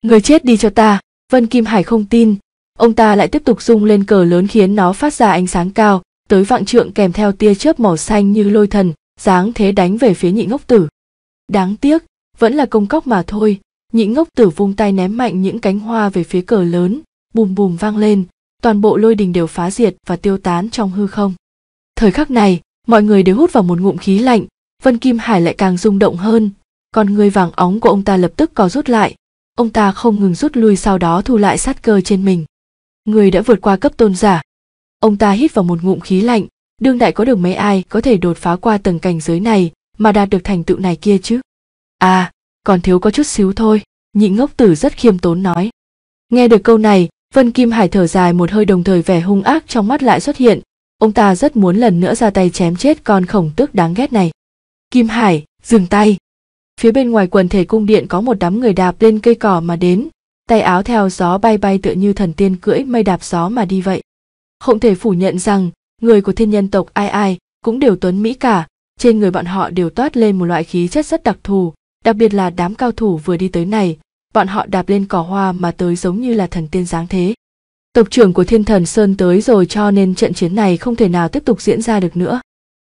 Người chết đi cho ta, Vân Kim Hải không tin. Ông ta lại tiếp tục rung lên cờ lớn khiến nó phát ra ánh sáng cao, tới vạn trượng kèm theo tia chớp màu xanh như lôi thần, dáng thế đánh về phía nhị ngốc tử. Đáng tiếc, vẫn là công cốc mà thôi, nhị ngốc tử vung tay ném mạnh những cánh hoa về phía cờ lớn, bùm bùm vang lên, toàn bộ lôi đình đều phá diệt và tiêu tán trong hư không. Thời khắc này, mọi người đều hút vào một ngụm khí lạnh, Vân Kim Hải lại càng rung động hơn, còn người vàng óng của ông ta lập tức có rút lại, ông ta không ngừng rút lui sau đó thu lại sát cơ trên mình. Người đã vượt qua cấp tôn giả, ông ta hít vào một ngụm khí lạnh đương đại có được mấy ai có thể đột phá qua tầng cảnh giới này mà đạt được thành tựu này kia chứ à còn thiếu có chút xíu thôi nhị ngốc tử rất khiêm tốn nói nghe được câu này vân kim hải thở dài một hơi đồng thời vẻ hung ác trong mắt lại xuất hiện ông ta rất muốn lần nữa ra tay chém chết con khổng tước đáng ghét này kim hải dừng tay phía bên ngoài quần thể cung điện có một đám người đạp lên cây cỏ mà đến tay áo theo gió bay bay tựa như thần tiên cưỡi mây đạp gió mà đi vậy không thể phủ nhận rằng người của thiên nhân tộc ai ai cũng đều tuấn mỹ cả trên người bọn họ đều toát lên một loại khí chất rất đặc thù đặc biệt là đám cao thủ vừa đi tới này bọn họ đạp lên cỏ hoa mà tới giống như là thần tiên dáng thế tộc trưởng của thiên thần sơn tới rồi cho nên trận chiến này không thể nào tiếp tục diễn ra được nữa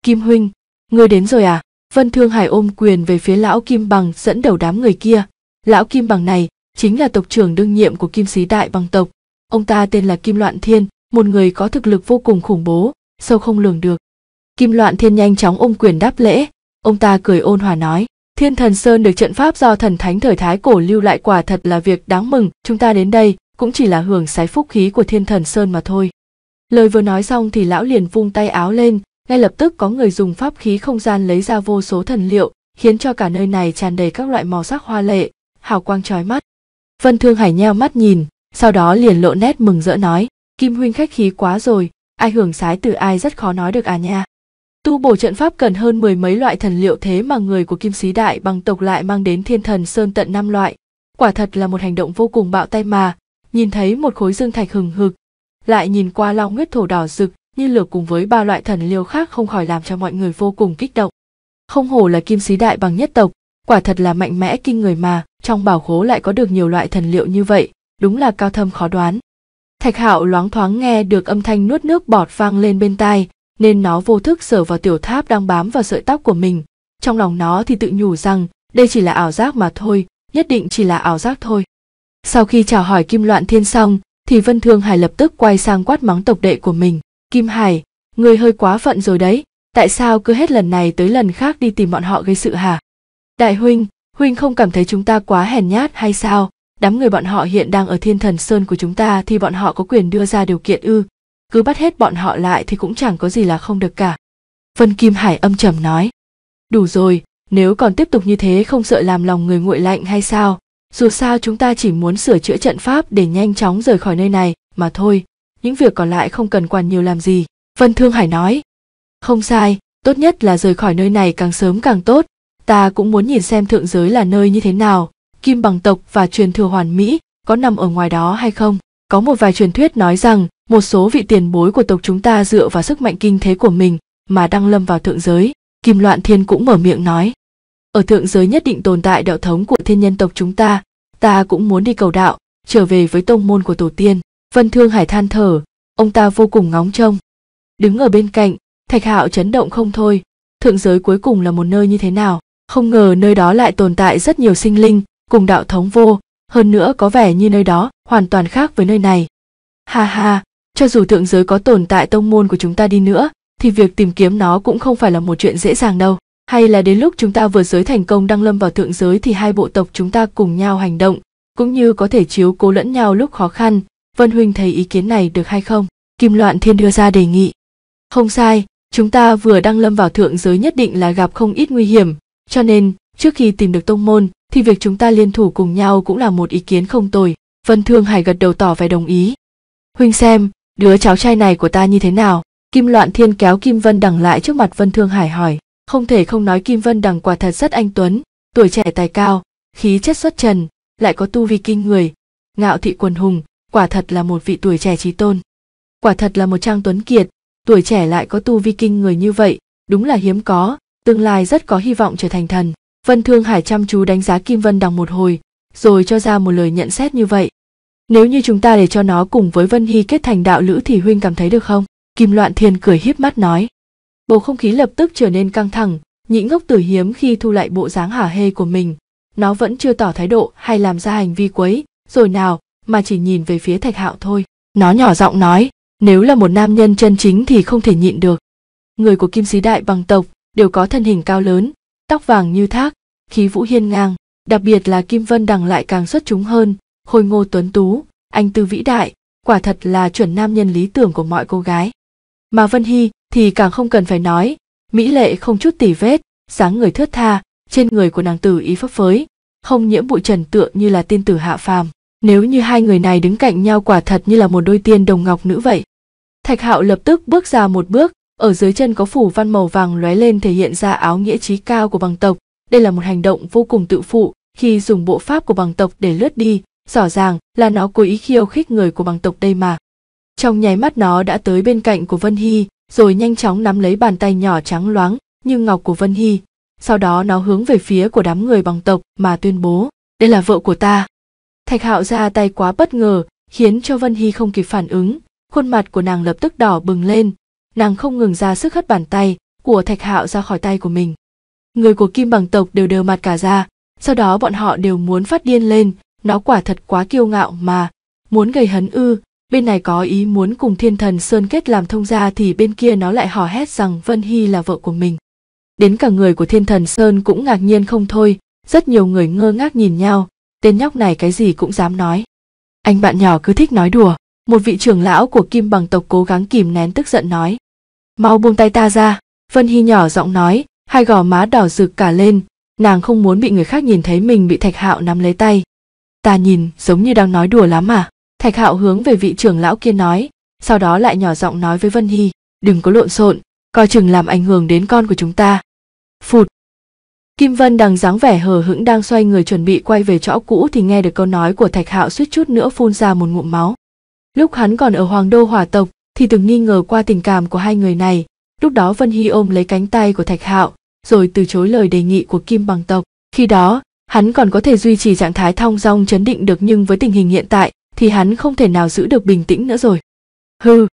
kim huynh ngươi đến rồi à vân thương hải ôm quyền về phía lão kim bằng dẫn đầu đám người kia lão kim bằng này chính là tộc trưởng đương nhiệm của kim sĩ đại bằng tộc ông ta tên là kim loạn thiên một người có thực lực vô cùng khủng bố sâu không lường được kim loạn thiên nhanh chóng ôm quyền đáp lễ ông ta cười ôn hòa nói thiên thần sơn được trận pháp do thần thánh thời thái cổ lưu lại quả thật là việc đáng mừng chúng ta đến đây cũng chỉ là hưởng sái phúc khí của thiên thần sơn mà thôi lời vừa nói xong thì lão liền vung tay áo lên ngay lập tức có người dùng pháp khí không gian lấy ra vô số thần liệu khiến cho cả nơi này tràn đầy các loại màu sắc hoa lệ hào quang chói mắt vân thương hải nheo mắt nhìn sau đó liền lộ nét mừng rỡ nói Kim huynh khách khí quá rồi, ai hưởng sái từ ai rất khó nói được à nha. Tu bổ trận pháp cần hơn mười mấy loại thần liệu thế mà người của Kim Sĩ Đại bằng tộc lại mang đến thiên thần sơn tận năm loại. Quả thật là một hành động vô cùng bạo tay mà, nhìn thấy một khối dương thạch hừng hực, lại nhìn qua long huyết thổ đỏ rực như lửa cùng với ba loại thần liêu khác không khỏi làm cho mọi người vô cùng kích động. Không hổ là Kim Sĩ Đại bằng nhất tộc, quả thật là mạnh mẽ kinh người mà, trong bảo khố lại có được nhiều loại thần liệu như vậy, đúng là cao thâm khó đoán. Thạch Hạo loáng thoáng nghe được âm thanh nuốt nước bọt vang lên bên tai, nên nó vô thức sờ vào tiểu tháp đang bám vào sợi tóc của mình. Trong lòng nó thì tự nhủ rằng đây chỉ là ảo giác mà thôi, nhất định chỉ là ảo giác thôi. Sau khi chào hỏi Kim Loạn Thiên xong, thì Vân Thương Hải lập tức quay sang quát mắng tộc đệ của mình. Kim Hải, người hơi quá phận rồi đấy, tại sao cứ hết lần này tới lần khác đi tìm bọn họ gây sự hả? Đại huynh, huynh không cảm thấy chúng ta quá hèn nhát hay sao? đám người bọn họ hiện đang ở thiên thần sơn của chúng ta thì bọn họ có quyền đưa ra điều kiện ư cứ bắt hết bọn họ lại thì cũng chẳng có gì là không được cả vân kim hải âm trầm nói đủ rồi nếu còn tiếp tục như thế không sợ làm lòng người nguội lạnh hay sao dù sao chúng ta chỉ muốn sửa chữa trận pháp để nhanh chóng rời khỏi nơi này mà thôi những việc còn lại không cần quan nhiều làm gì vân thương hải nói không sai tốt nhất là rời khỏi nơi này càng sớm càng tốt ta cũng muốn nhìn xem thượng giới là nơi như thế nào kim bằng tộc và truyền thừa hoàn mỹ có nằm ở ngoài đó hay không có một vài truyền thuyết nói rằng một số vị tiền bối của tộc chúng ta dựa vào sức mạnh kinh thế của mình mà đang lâm vào thượng giới kim loạn thiên cũng mở miệng nói ở thượng giới nhất định tồn tại đạo thống của thiên nhân tộc chúng ta ta cũng muốn đi cầu đạo trở về với tông môn của tổ tiên vân thương hải than thở ông ta vô cùng ngóng trông đứng ở bên cạnh thạch hạo chấn động không thôi thượng giới cuối cùng là một nơi như thế nào không ngờ nơi đó lại tồn tại rất nhiều sinh linh cùng đạo thống vô, hơn nữa có vẻ như nơi đó hoàn toàn khác với nơi này. Ha ha, cho dù thượng giới có tồn tại tông môn của chúng ta đi nữa, thì việc tìm kiếm nó cũng không phải là một chuyện dễ dàng đâu. Hay là đến lúc chúng ta vừa giới thành công đăng lâm vào thượng giới thì hai bộ tộc chúng ta cùng nhau hành động, cũng như có thể chiếu cố lẫn nhau lúc khó khăn. Vân Huynh thấy ý kiến này được hay không? Kim Loạn Thiên đưa ra đề nghị. Không sai, chúng ta vừa đăng lâm vào thượng giới nhất định là gặp không ít nguy hiểm, cho nên trước khi tìm được tông môn, thì việc chúng ta liên thủ cùng nhau cũng là một ý kiến không tồi vân thương hải gật đầu tỏ vẻ đồng ý huynh xem đứa cháu trai này của ta như thế nào kim loạn thiên kéo kim vân đằng lại trước mặt vân thương hải hỏi không thể không nói kim vân đằng quả thật rất anh tuấn tuổi trẻ tài cao khí chất xuất trần lại có tu vi kinh người ngạo thị quần hùng quả thật là một vị tuổi trẻ trí tôn quả thật là một trang tuấn kiệt tuổi trẻ lại có tu vi kinh người như vậy đúng là hiếm có tương lai rất có hy vọng trở thành thần Vân Thương Hải chăm chú đánh giá Kim Vân Đằng một hồi, rồi cho ra một lời nhận xét như vậy. Nếu như chúng ta để cho nó cùng với Vân Hy kết thành đạo lữ thì huynh cảm thấy được không? Kim Loạn Thiên cười híp mắt nói. Bầu không khí lập tức trở nên căng thẳng, nhĩ ngốc tử hiếm khi thu lại bộ dáng hả hê của mình. Nó vẫn chưa tỏ thái độ hay làm ra hành vi quấy, rồi nào, mà chỉ nhìn về phía thạch hạo thôi. Nó nhỏ giọng nói, nếu là một nam nhân chân chính thì không thể nhịn được. Người của kim sĩ đại bằng tộc đều có thân hình cao lớn, tóc vàng như thác, khí vũ hiên ngang, đặc biệt là Kim Vân Đằng lại càng xuất chúng hơn, khôi ngô tuấn tú, anh tư vĩ đại, quả thật là chuẩn nam nhân lý tưởng của mọi cô gái. Mà Vân Hy thì càng không cần phải nói, mỹ lệ không chút tỉ vết, sáng người thướt tha, trên người của nàng tử ý phấp phới, không nhiễm bụi trần tượng như là tiên tử hạ phàm. Nếu như hai người này đứng cạnh nhau quả thật như là một đôi tiên đồng ngọc nữ vậy. Thạch Hạo lập tức bước ra một bước, ở dưới chân có phủ văn màu vàng lóe lên thể hiện ra áo nghĩa trí cao của bằng tộc. Đây là một hành động vô cùng tự phụ khi dùng bộ pháp của bằng tộc để lướt đi, rõ ràng là nó cố ý khiêu khích người của bằng tộc đây mà. Trong nháy mắt nó đã tới bên cạnh của Vân Hy, rồi nhanh chóng nắm lấy bàn tay nhỏ trắng loáng như ngọc của Vân Hy. Sau đó nó hướng về phía của đám người bằng tộc mà tuyên bố, đây là vợ của ta. Thạch Hạo ra tay quá bất ngờ, khiến cho Vân Hy không kịp phản ứng, khuôn mặt của nàng lập tức đỏ bừng lên, nàng không ngừng ra sức hất bàn tay của thạch hạo ra khỏi tay của mình người của kim bằng tộc đều đều mặt cả ra sau đó bọn họ đều muốn phát điên lên nó quả thật quá kiêu ngạo mà muốn gây hấn ư bên này có ý muốn cùng thiên thần sơn kết làm thông gia thì bên kia nó lại hò hét rằng vân hy là vợ của mình đến cả người của thiên thần sơn cũng ngạc nhiên không thôi rất nhiều người ngơ ngác nhìn nhau tên nhóc này cái gì cũng dám nói anh bạn nhỏ cứ thích nói đùa một vị trưởng lão của kim bằng tộc cố gắng kìm nén tức giận nói mau buông tay ta ra vân hy nhỏ giọng nói hai gò má đỏ rực cả lên nàng không muốn bị người khác nhìn thấy mình bị thạch hạo nắm lấy tay ta nhìn giống như đang nói đùa lắm à thạch hạo hướng về vị trưởng lão kia nói sau đó lại nhỏ giọng nói với vân hy đừng có lộn xộn coi chừng làm ảnh hưởng đến con của chúng ta phụt kim vân đang dáng vẻ hờ hững đang xoay người chuẩn bị quay về chỗ cũ thì nghe được câu nói của thạch hạo suýt chút nữa phun ra một ngụm máu lúc hắn còn ở hoàng đô Hòa tộc thì từng nghi ngờ qua tình cảm của hai người này. Lúc đó Vân Hy ôm lấy cánh tay của Thạch Hạo, rồi từ chối lời đề nghị của Kim Bằng Tộc. Khi đó, hắn còn có thể duy trì trạng thái thong dong chấn định được nhưng với tình hình hiện tại thì hắn không thể nào giữ được bình tĩnh nữa rồi. Hừ.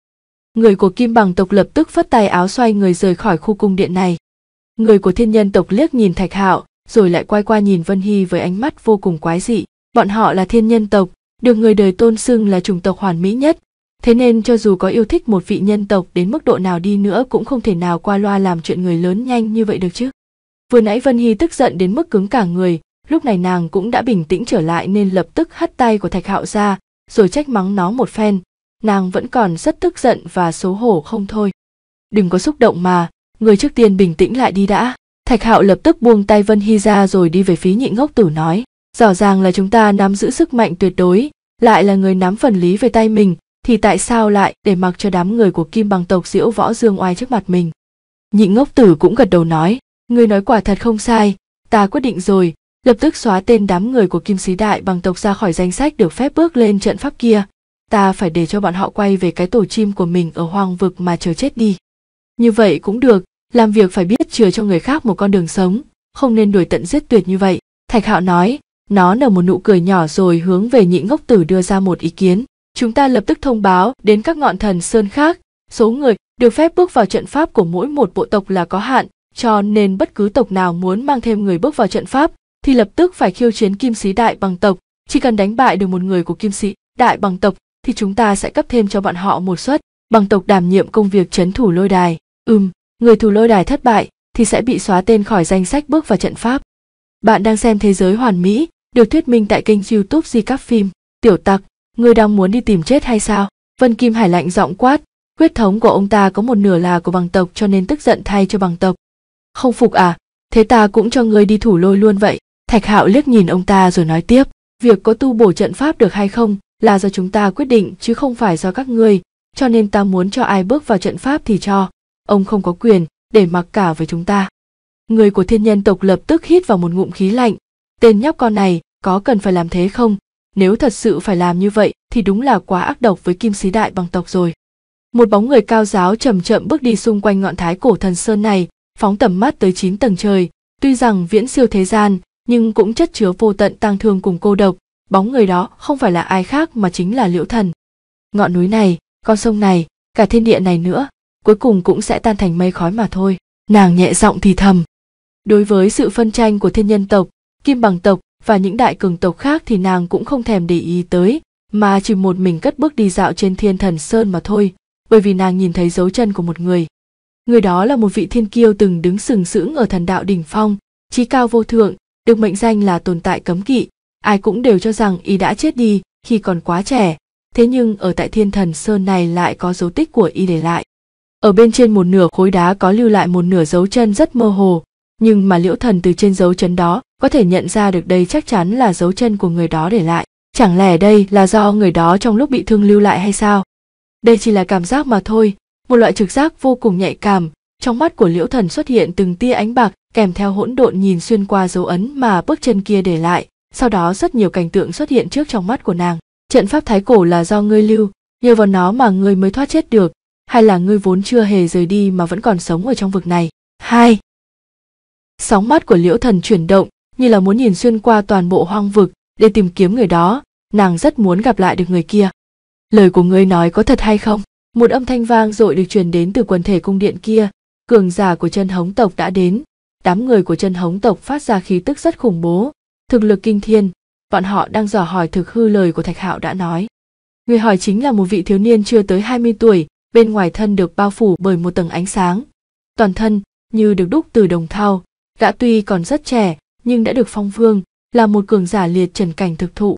Người của Kim Bằng Tộc lập tức phất tay áo xoay người rời khỏi khu cung điện này. Người của Thiên Nhân Tộc liếc nhìn Thạch Hạo, rồi lại quay qua nhìn Vân Hy với ánh mắt vô cùng quái dị. Bọn họ là Thiên Nhân Tộc, được người đời tôn xưng là chủng tộc hoàn mỹ nhất, thế nên cho dù có yêu thích một vị nhân tộc đến mức độ nào đi nữa cũng không thể nào qua loa làm chuyện người lớn nhanh như vậy được chứ vừa nãy vân hy tức giận đến mức cứng cả người lúc này nàng cũng đã bình tĩnh trở lại nên lập tức hắt tay của thạch hạo ra rồi trách mắng nó một phen nàng vẫn còn rất tức giận và xấu hổ không thôi đừng có xúc động mà người trước tiên bình tĩnh lại đi đã thạch hạo lập tức buông tay vân hy ra rồi đi về phía nhị ngốc tử nói rõ ràng là chúng ta nắm giữ sức mạnh tuyệt đối lại là người nắm phần lý về tay mình thì tại sao lại để mặc cho đám người của kim bằng tộc diễu võ dương oai trước mặt mình nhị ngốc tử cũng gật đầu nói người nói quả thật không sai ta quyết định rồi lập tức xóa tên đám người của kim sĩ đại bằng tộc ra khỏi danh sách được phép bước lên trận pháp kia ta phải để cho bọn họ quay về cái tổ chim của mình ở hoang vực mà chờ chết đi như vậy cũng được làm việc phải biết chừa cho người khác một con đường sống không nên đuổi tận giết tuyệt như vậy thạch hạo nói nó nở một nụ cười nhỏ rồi hướng về nhị ngốc tử đưa ra một ý kiến chúng ta lập tức thông báo đến các ngọn thần sơn khác số người được phép bước vào trận pháp của mỗi một bộ tộc là có hạn cho nên bất cứ tộc nào muốn mang thêm người bước vào trận pháp thì lập tức phải khiêu chiến kim sĩ đại bằng tộc chỉ cần đánh bại được một người của kim sĩ đại bằng tộc thì chúng ta sẽ cấp thêm cho bọn họ một suất bằng tộc đảm nhiệm công việc chấn thủ lôi đài ừm người thủ lôi đài thất bại thì sẽ bị xóa tên khỏi danh sách bước vào trận pháp bạn đang xem thế giới hoàn mỹ được thuyết minh tại kênh youtube di các phim tiểu tặc ngươi đang muốn đi tìm chết hay sao vân kim hải lạnh giọng quát huyết thống của ông ta có một nửa là của bằng tộc cho nên tức giận thay cho bằng tộc không phục à thế ta cũng cho ngươi đi thủ lôi luôn vậy thạch hạo liếc nhìn ông ta rồi nói tiếp việc có tu bổ trận pháp được hay không là do chúng ta quyết định chứ không phải do các ngươi cho nên ta muốn cho ai bước vào trận pháp thì cho ông không có quyền để mặc cả với chúng ta người của thiên nhân tộc lập tức hít vào một ngụm khí lạnh tên nhóc con này có cần phải làm thế không nếu thật sự phải làm như vậy thì đúng là quá ác độc với kim sĩ đại bằng tộc rồi một bóng người cao giáo chậm chậm bước đi xung quanh ngọn thái cổ thần sơn này phóng tầm mắt tới chín tầng trời tuy rằng viễn siêu thế gian nhưng cũng chất chứa vô tận tang thương cùng cô độc bóng người đó không phải là ai khác mà chính là liễu thần ngọn núi này con sông này cả thiên địa này nữa cuối cùng cũng sẽ tan thành mây khói mà thôi nàng nhẹ giọng thì thầm đối với sự phân tranh của thiên nhân tộc kim bằng tộc và những đại cường tộc khác thì nàng cũng không thèm để ý tới mà chỉ một mình cất bước đi dạo trên thiên thần sơn mà thôi bởi vì nàng nhìn thấy dấu chân của một người người đó là một vị thiên kiêu từng đứng sừng sững ở thần đạo đỉnh phong trí cao vô thượng được mệnh danh là tồn tại cấm kỵ ai cũng đều cho rằng y đã chết đi khi còn quá trẻ thế nhưng ở tại thiên thần sơn này lại có dấu tích của y để lại ở bên trên một nửa khối đá có lưu lại một nửa dấu chân rất mơ hồ nhưng mà liễu thần từ trên dấu chân đó có thể nhận ra được đây chắc chắn là dấu chân của người đó để lại chẳng lẽ đây là do người đó trong lúc bị thương lưu lại hay sao đây chỉ là cảm giác mà thôi một loại trực giác vô cùng nhạy cảm trong mắt của liễu thần xuất hiện từng tia ánh bạc kèm theo hỗn độn nhìn xuyên qua dấu ấn mà bước chân kia để lại sau đó rất nhiều cảnh tượng xuất hiện trước trong mắt của nàng trận pháp thái cổ là do ngươi lưu nhờ vào nó mà ngươi mới thoát chết được hay là ngươi vốn chưa hề rời đi mà vẫn còn sống ở trong vực này hai sóng mắt của liễu thần chuyển động như là muốn nhìn xuyên qua toàn bộ hoang vực để tìm kiếm người đó nàng rất muốn gặp lại được người kia lời của ngươi nói có thật hay không một âm thanh vang dội được truyền đến từ quần thể cung điện kia cường giả của chân hống tộc đã đến đám người của chân hống tộc phát ra khí tức rất khủng bố thực lực kinh thiên bọn họ đang dò hỏi thực hư lời của thạch hạo đã nói người hỏi chính là một vị thiếu niên chưa tới 20 tuổi bên ngoài thân được bao phủ bởi một tầng ánh sáng toàn thân như được đúc từ đồng thau gã tuy còn rất trẻ nhưng đã được phong vương là một cường giả liệt trần cảnh thực thụ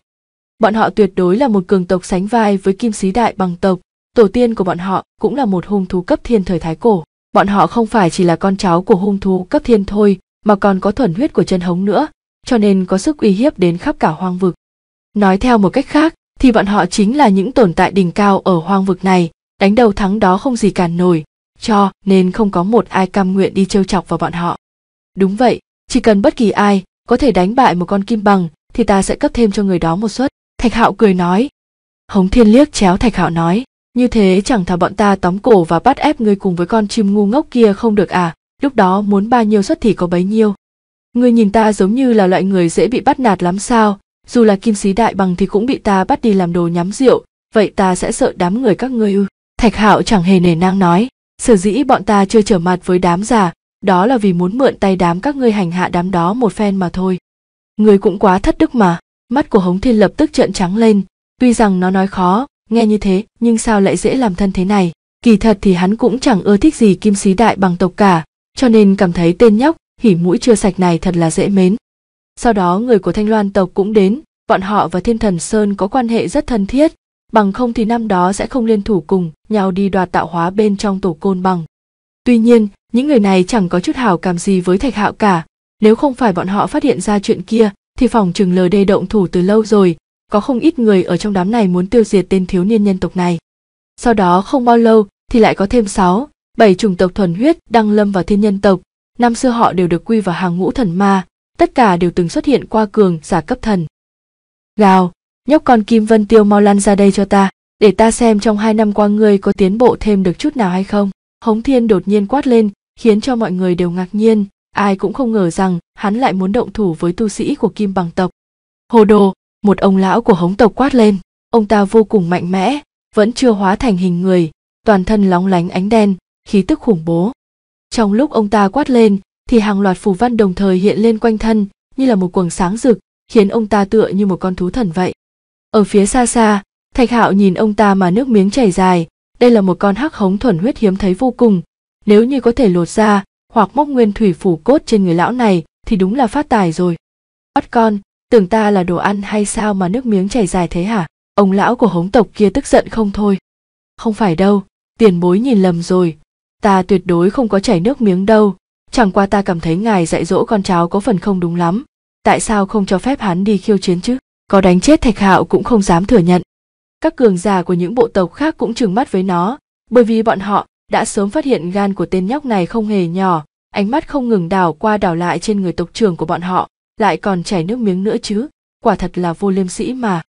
bọn họ tuyệt đối là một cường tộc sánh vai với kim sĩ đại bằng tộc tổ tiên của bọn họ cũng là một hung thú cấp thiên thời thái cổ bọn họ không phải chỉ là con cháu của hung thú cấp thiên thôi mà còn có thuần huyết của chân hống nữa cho nên có sức uy hiếp đến khắp cả hoang vực nói theo một cách khác thì bọn họ chính là những tồn tại đỉnh cao ở hoang vực này đánh đầu thắng đó không gì cản nổi cho nên không có một ai cam nguyện đi trêu chọc vào bọn họ đúng vậy chỉ cần bất kỳ ai có thể đánh bại một con kim bằng thì ta sẽ cấp thêm cho người đó một suất thạch hạo cười nói hống thiên liếc chéo thạch hạo nói như thế chẳng thà bọn ta tóm cổ và bắt ép ngươi cùng với con chim ngu ngốc kia không được à lúc đó muốn bao nhiêu suất thì có bấy nhiêu ngươi nhìn ta giống như là loại người dễ bị bắt nạt lắm sao dù là kim sĩ đại bằng thì cũng bị ta bắt đi làm đồ nhắm rượu vậy ta sẽ sợ đám người các ngươi ư thạch hạo chẳng hề nề nang nói sở dĩ bọn ta chưa trở mặt với đám già đó là vì muốn mượn tay đám các ngươi hành hạ đám đó một phen mà thôi người cũng quá thất đức mà mắt của hống thiên lập tức trợn trắng lên tuy rằng nó nói khó nghe như thế nhưng sao lại dễ làm thân thế này kỳ thật thì hắn cũng chẳng ưa thích gì kim sĩ đại bằng tộc cả cho nên cảm thấy tên nhóc hỉ mũi chưa sạch này thật là dễ mến sau đó người của thanh loan tộc cũng đến bọn họ và thiên thần sơn có quan hệ rất thân thiết bằng không thì năm đó sẽ không liên thủ cùng nhau đi đoạt tạo hóa bên trong tổ côn bằng Tuy nhiên, những người này chẳng có chút hảo cảm gì với Thạch Hạo cả, nếu không phải bọn họ phát hiện ra chuyện kia, thì phòng trừng LD động thủ từ lâu rồi, có không ít người ở trong đám này muốn tiêu diệt tên thiếu niên nhân tộc này. Sau đó không bao lâu thì lại có thêm sáu bảy chủng tộc thuần huyết đăng lâm vào thiên nhân tộc, năm xưa họ đều được quy vào hàng ngũ thần ma, tất cả đều từng xuất hiện qua cường giả cấp thần. Gào, nhóc con Kim Vân Tiêu mau lăn ra đây cho ta, để ta xem trong hai năm qua ngươi có tiến bộ thêm được chút nào hay không. Hống Thiên đột nhiên quát lên, khiến cho mọi người đều ngạc nhiên, ai cũng không ngờ rằng hắn lại muốn động thủ với tu sĩ của Kim Bằng tộc. Hồ đồ, một ông lão của Hống tộc quát lên, ông ta vô cùng mạnh mẽ, vẫn chưa hóa thành hình người, toàn thân lóng lánh ánh đen, khí tức khủng bố. Trong lúc ông ta quát lên, thì hàng loạt phù văn đồng thời hiện lên quanh thân, như là một quầng sáng rực, khiến ông ta tựa như một con thú thần vậy. Ở phía xa xa, Thạch Hạo nhìn ông ta mà nước miếng chảy dài, đây là một con hắc hống thuần huyết hiếm thấy vô cùng. Nếu như có thể lột ra, hoặc móc nguyên thủy phủ cốt trên người lão này, thì đúng là phát tài rồi. Bắt con, tưởng ta là đồ ăn hay sao mà nước miếng chảy dài thế hả? Ông lão của hống tộc kia tức giận không thôi. Không phải đâu, tiền bối nhìn lầm rồi. Ta tuyệt đối không có chảy nước miếng đâu. Chẳng qua ta cảm thấy ngài dạy dỗ con cháu có phần không đúng lắm. Tại sao không cho phép hắn đi khiêu chiến chứ? Có đánh chết thạch hạo cũng không dám thừa nhận các cường giả của những bộ tộc khác cũng trừng mắt với nó bởi vì bọn họ đã sớm phát hiện gan của tên nhóc này không hề nhỏ ánh mắt không ngừng đảo qua đảo lại trên người tộc trưởng của bọn họ lại còn chảy nước miếng nữa chứ quả thật là vô liêm sĩ mà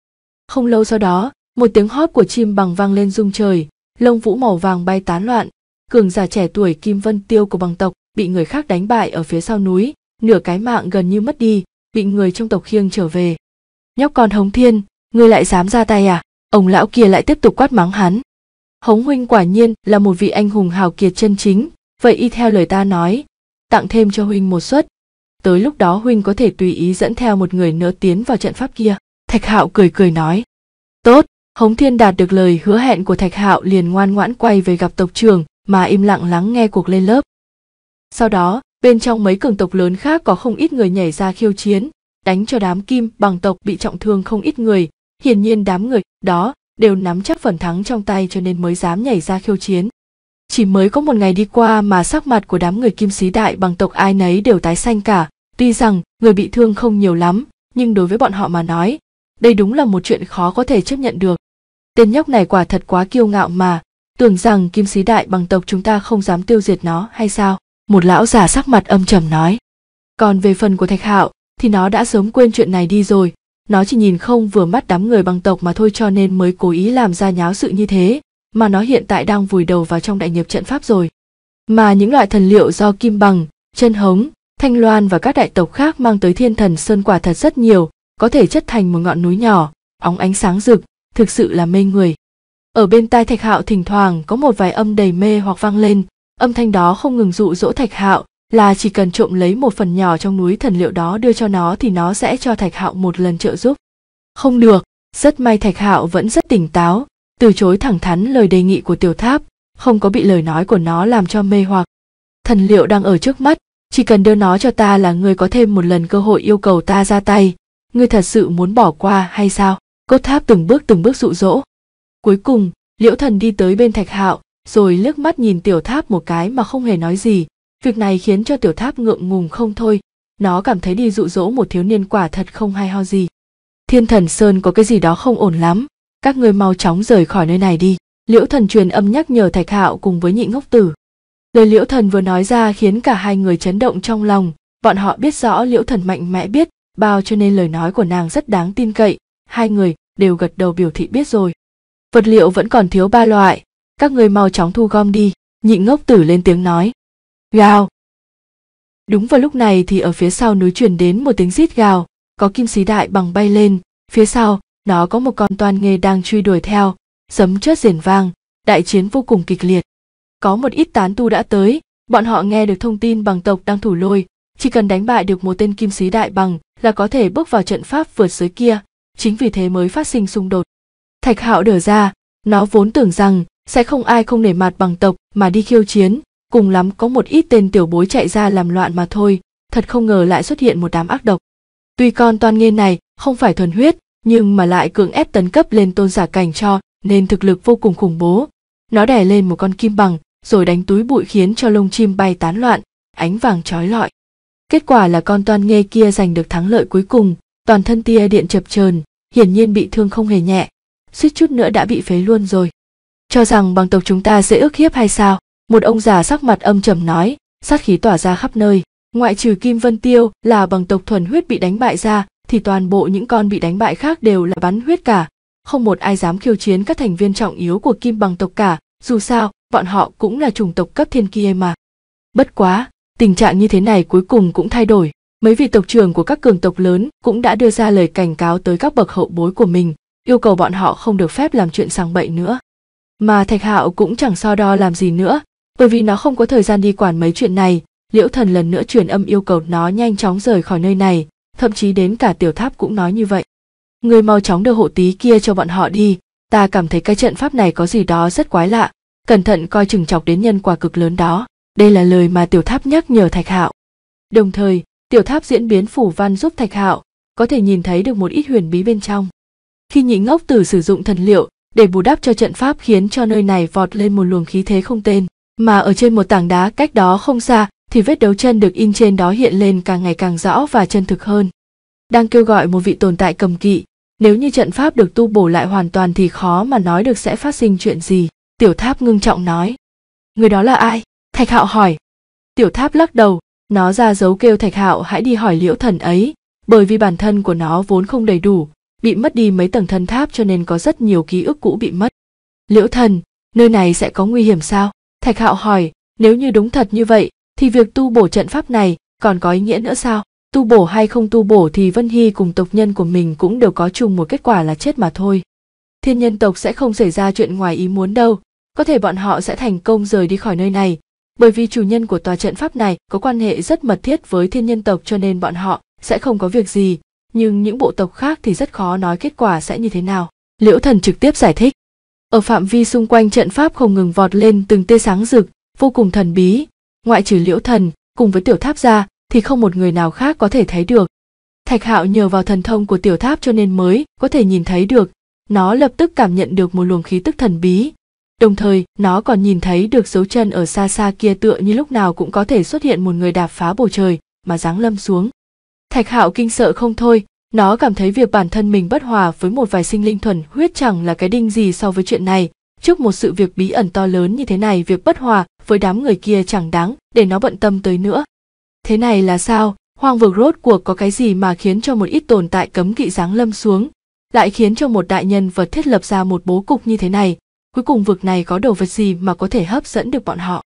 không lâu sau đó một tiếng hót của chim bằng vang lên rung trời lông vũ màu vàng bay tán loạn cường giả trẻ tuổi kim vân tiêu của bằng tộc bị người khác đánh bại ở phía sau núi nửa cái mạng gần như mất đi bị người trong tộc khiêng trở về nhóc con hống thiên ngươi lại dám ra tay à ông lão kia lại tiếp tục quát mắng hắn hống huynh quả nhiên là một vị anh hùng hào kiệt chân chính vậy y theo lời ta nói tặng thêm cho huynh một suất tới lúc đó huynh có thể tùy ý dẫn theo một người nữa tiến vào trận pháp kia thạch hạo cười cười nói tốt hống thiên đạt được lời hứa hẹn của thạch hạo liền ngoan ngoãn quay về gặp tộc trường mà im lặng lắng nghe cuộc lên lớp sau đó bên trong mấy cường tộc lớn khác có không ít người nhảy ra khiêu chiến đánh cho đám kim bằng tộc bị trọng thương không ít người hiển nhiên đám người đó đều nắm chắc phần thắng trong tay cho nên mới dám nhảy ra khiêu chiến chỉ mới có một ngày đi qua mà sắc mặt của đám người kim sĩ đại bằng tộc ai nấy đều tái xanh cả tuy rằng người bị thương không nhiều lắm nhưng đối với bọn họ mà nói đây đúng là một chuyện khó có thể chấp nhận được tên nhóc này quả thật quá kiêu ngạo mà tưởng rằng kim sĩ đại bằng tộc chúng ta không dám tiêu diệt nó hay sao một lão già sắc mặt âm trầm nói còn về phần của thạch hạo thì nó đã sớm quên chuyện này đi rồi nó chỉ nhìn không vừa mắt đám người băng tộc mà thôi cho nên mới cố ý làm ra nháo sự như thế mà nó hiện tại đang vùi đầu vào trong đại nghiệp trận pháp rồi mà những loại thần liệu do kim bằng chân hống thanh loan và các đại tộc khác mang tới thiên thần sơn quả thật rất nhiều có thể chất thành một ngọn núi nhỏ óng ánh sáng rực thực sự là mê người ở bên tai thạch hạo thỉnh thoảng có một vài âm đầy mê hoặc vang lên âm thanh đó không ngừng dụ dỗ thạch hạo là chỉ cần trộm lấy một phần nhỏ trong núi thần liệu đó đưa cho nó thì nó sẽ cho thạch hạo một lần trợ giúp không được rất may thạch hạo vẫn rất tỉnh táo từ chối thẳng thắn lời đề nghị của tiểu tháp không có bị lời nói của nó làm cho mê hoặc thần liệu đang ở trước mắt chỉ cần đưa nó cho ta là ngươi có thêm một lần cơ hội yêu cầu ta ra tay ngươi thật sự muốn bỏ qua hay sao cốt tháp từng bước từng bước dụ dỗ cuối cùng liễu thần đi tới bên thạch hạo rồi liếc mắt nhìn tiểu tháp một cái mà không hề nói gì Việc này khiến cho tiểu tháp ngượng ngùng không thôi, nó cảm thấy đi dụ dỗ một thiếu niên quả thật không hay ho gì. Thiên thần Sơn có cái gì đó không ổn lắm, các ngươi mau chóng rời khỏi nơi này đi. Liễu thần truyền âm nhắc nhở Thạch Hạo cùng với nhị ngốc tử. Lời liễu thần vừa nói ra khiến cả hai người chấn động trong lòng, bọn họ biết rõ liễu thần mạnh mẽ biết, bao cho nên lời nói của nàng rất đáng tin cậy, hai người đều gật đầu biểu thị biết rồi. Vật liệu vẫn còn thiếu ba loại, các người mau chóng thu gom đi, nhị ngốc tử lên tiếng nói. Gào. Đúng vào lúc này thì ở phía sau núi truyền đến một tiếng rít gào, có kim sĩ đại bằng bay lên, phía sau, nó có một con toan nghê đang truy đuổi theo, sấm chớp rền vang, đại chiến vô cùng kịch liệt. Có một ít tán tu đã tới, bọn họ nghe được thông tin bằng tộc đang thủ lôi, chỉ cần đánh bại được một tên kim sĩ đại bằng là có thể bước vào trận pháp vượt giới kia, chính vì thế mới phát sinh xung đột. Thạch Hạo đỡ ra, nó vốn tưởng rằng sẽ không ai không nể mặt bằng tộc mà đi khiêu chiến, cùng lắm có một ít tên tiểu bối chạy ra làm loạn mà thôi thật không ngờ lại xuất hiện một đám ác độc tuy con toan nghiên này không phải thuần huyết nhưng mà lại cưỡng ép tấn cấp lên tôn giả cảnh cho nên thực lực vô cùng khủng bố nó đè lên một con kim bằng rồi đánh túi bụi khiến cho lông chim bay tán loạn ánh vàng trói lọi kết quả là con toan nghê kia giành được thắng lợi cuối cùng toàn thân tia điện chập chờn hiển nhiên bị thương không hề nhẹ suýt chút nữa đã bị phế luôn rồi cho rằng bằng tộc chúng ta dễ ức hiếp hay sao một ông già sắc mặt âm trầm nói sát khí tỏa ra khắp nơi ngoại trừ kim vân tiêu là bằng tộc thuần huyết bị đánh bại ra thì toàn bộ những con bị đánh bại khác đều là bắn huyết cả không một ai dám khiêu chiến các thành viên trọng yếu của kim bằng tộc cả dù sao bọn họ cũng là chủng tộc cấp thiên kia mà bất quá tình trạng như thế này cuối cùng cũng thay đổi mấy vị tộc trưởng của các cường tộc lớn cũng đã đưa ra lời cảnh cáo tới các bậc hậu bối của mình yêu cầu bọn họ không được phép làm chuyện sang bậy nữa mà thạch hạo cũng chẳng so đo làm gì nữa bởi vì nó không có thời gian đi quản mấy chuyện này liễu thần lần nữa truyền âm yêu cầu nó nhanh chóng rời khỏi nơi này thậm chí đến cả tiểu tháp cũng nói như vậy người mau chóng đưa hộ tí kia cho bọn họ đi ta cảm thấy cái trận pháp này có gì đó rất quái lạ cẩn thận coi chừng chọc đến nhân quả cực lớn đó đây là lời mà tiểu tháp nhắc nhở thạch hạo đồng thời tiểu tháp diễn biến phủ văn giúp thạch hạo có thể nhìn thấy được một ít huyền bí bên trong khi nhị ngốc tử sử dụng thần liệu để bù đắp cho trận pháp khiến cho nơi này vọt lên một luồng khí thế không tên mà ở trên một tảng đá cách đó không xa thì vết dấu chân được in trên đó hiện lên càng ngày càng rõ và chân thực hơn. Đang kêu gọi một vị tồn tại cầm kỵ, nếu như trận pháp được tu bổ lại hoàn toàn thì khó mà nói được sẽ phát sinh chuyện gì, tiểu tháp ngưng trọng nói. Người đó là ai? Thạch hạo hỏi. Tiểu tháp lắc đầu, nó ra dấu kêu thạch hạo hãy đi hỏi liễu thần ấy, bởi vì bản thân của nó vốn không đầy đủ, bị mất đi mấy tầng thân tháp cho nên có rất nhiều ký ức cũ bị mất. Liễu thần, nơi này sẽ có nguy hiểm sao? Thạch Hạo hỏi, nếu như đúng thật như vậy, thì việc tu bổ trận pháp này còn có ý nghĩa nữa sao? Tu bổ hay không tu bổ thì Vân Hy cùng tộc nhân của mình cũng đều có chung một kết quả là chết mà thôi. Thiên nhân tộc sẽ không xảy ra chuyện ngoài ý muốn đâu, có thể bọn họ sẽ thành công rời đi khỏi nơi này, bởi vì chủ nhân của tòa trận pháp này có quan hệ rất mật thiết với thiên nhân tộc cho nên bọn họ sẽ không có việc gì, nhưng những bộ tộc khác thì rất khó nói kết quả sẽ như thế nào. Liễu Thần trực tiếp giải thích ở phạm vi xung quanh trận pháp không ngừng vọt lên từng tia sáng rực vô cùng thần bí ngoại trừ liễu thần cùng với tiểu tháp ra thì không một người nào khác có thể thấy được thạch hạo nhờ vào thần thông của tiểu tháp cho nên mới có thể nhìn thấy được nó lập tức cảm nhận được một luồng khí tức thần bí đồng thời nó còn nhìn thấy được dấu chân ở xa xa kia tựa như lúc nào cũng có thể xuất hiện một người đạp phá bầu trời mà giáng lâm xuống thạch hạo kinh sợ không thôi nó cảm thấy việc bản thân mình bất hòa với một vài sinh linh thuần huyết chẳng là cái đinh gì so với chuyện này. Trước một sự việc bí ẩn to lớn như thế này việc bất hòa với đám người kia chẳng đáng để nó bận tâm tới nữa. Thế này là sao? Hoang vực rốt cuộc có cái gì mà khiến cho một ít tồn tại cấm kỵ giáng lâm xuống, lại khiến cho một đại nhân vật thiết lập ra một bố cục như thế này, cuối cùng vực này có đồ vật gì mà có thể hấp dẫn được bọn họ.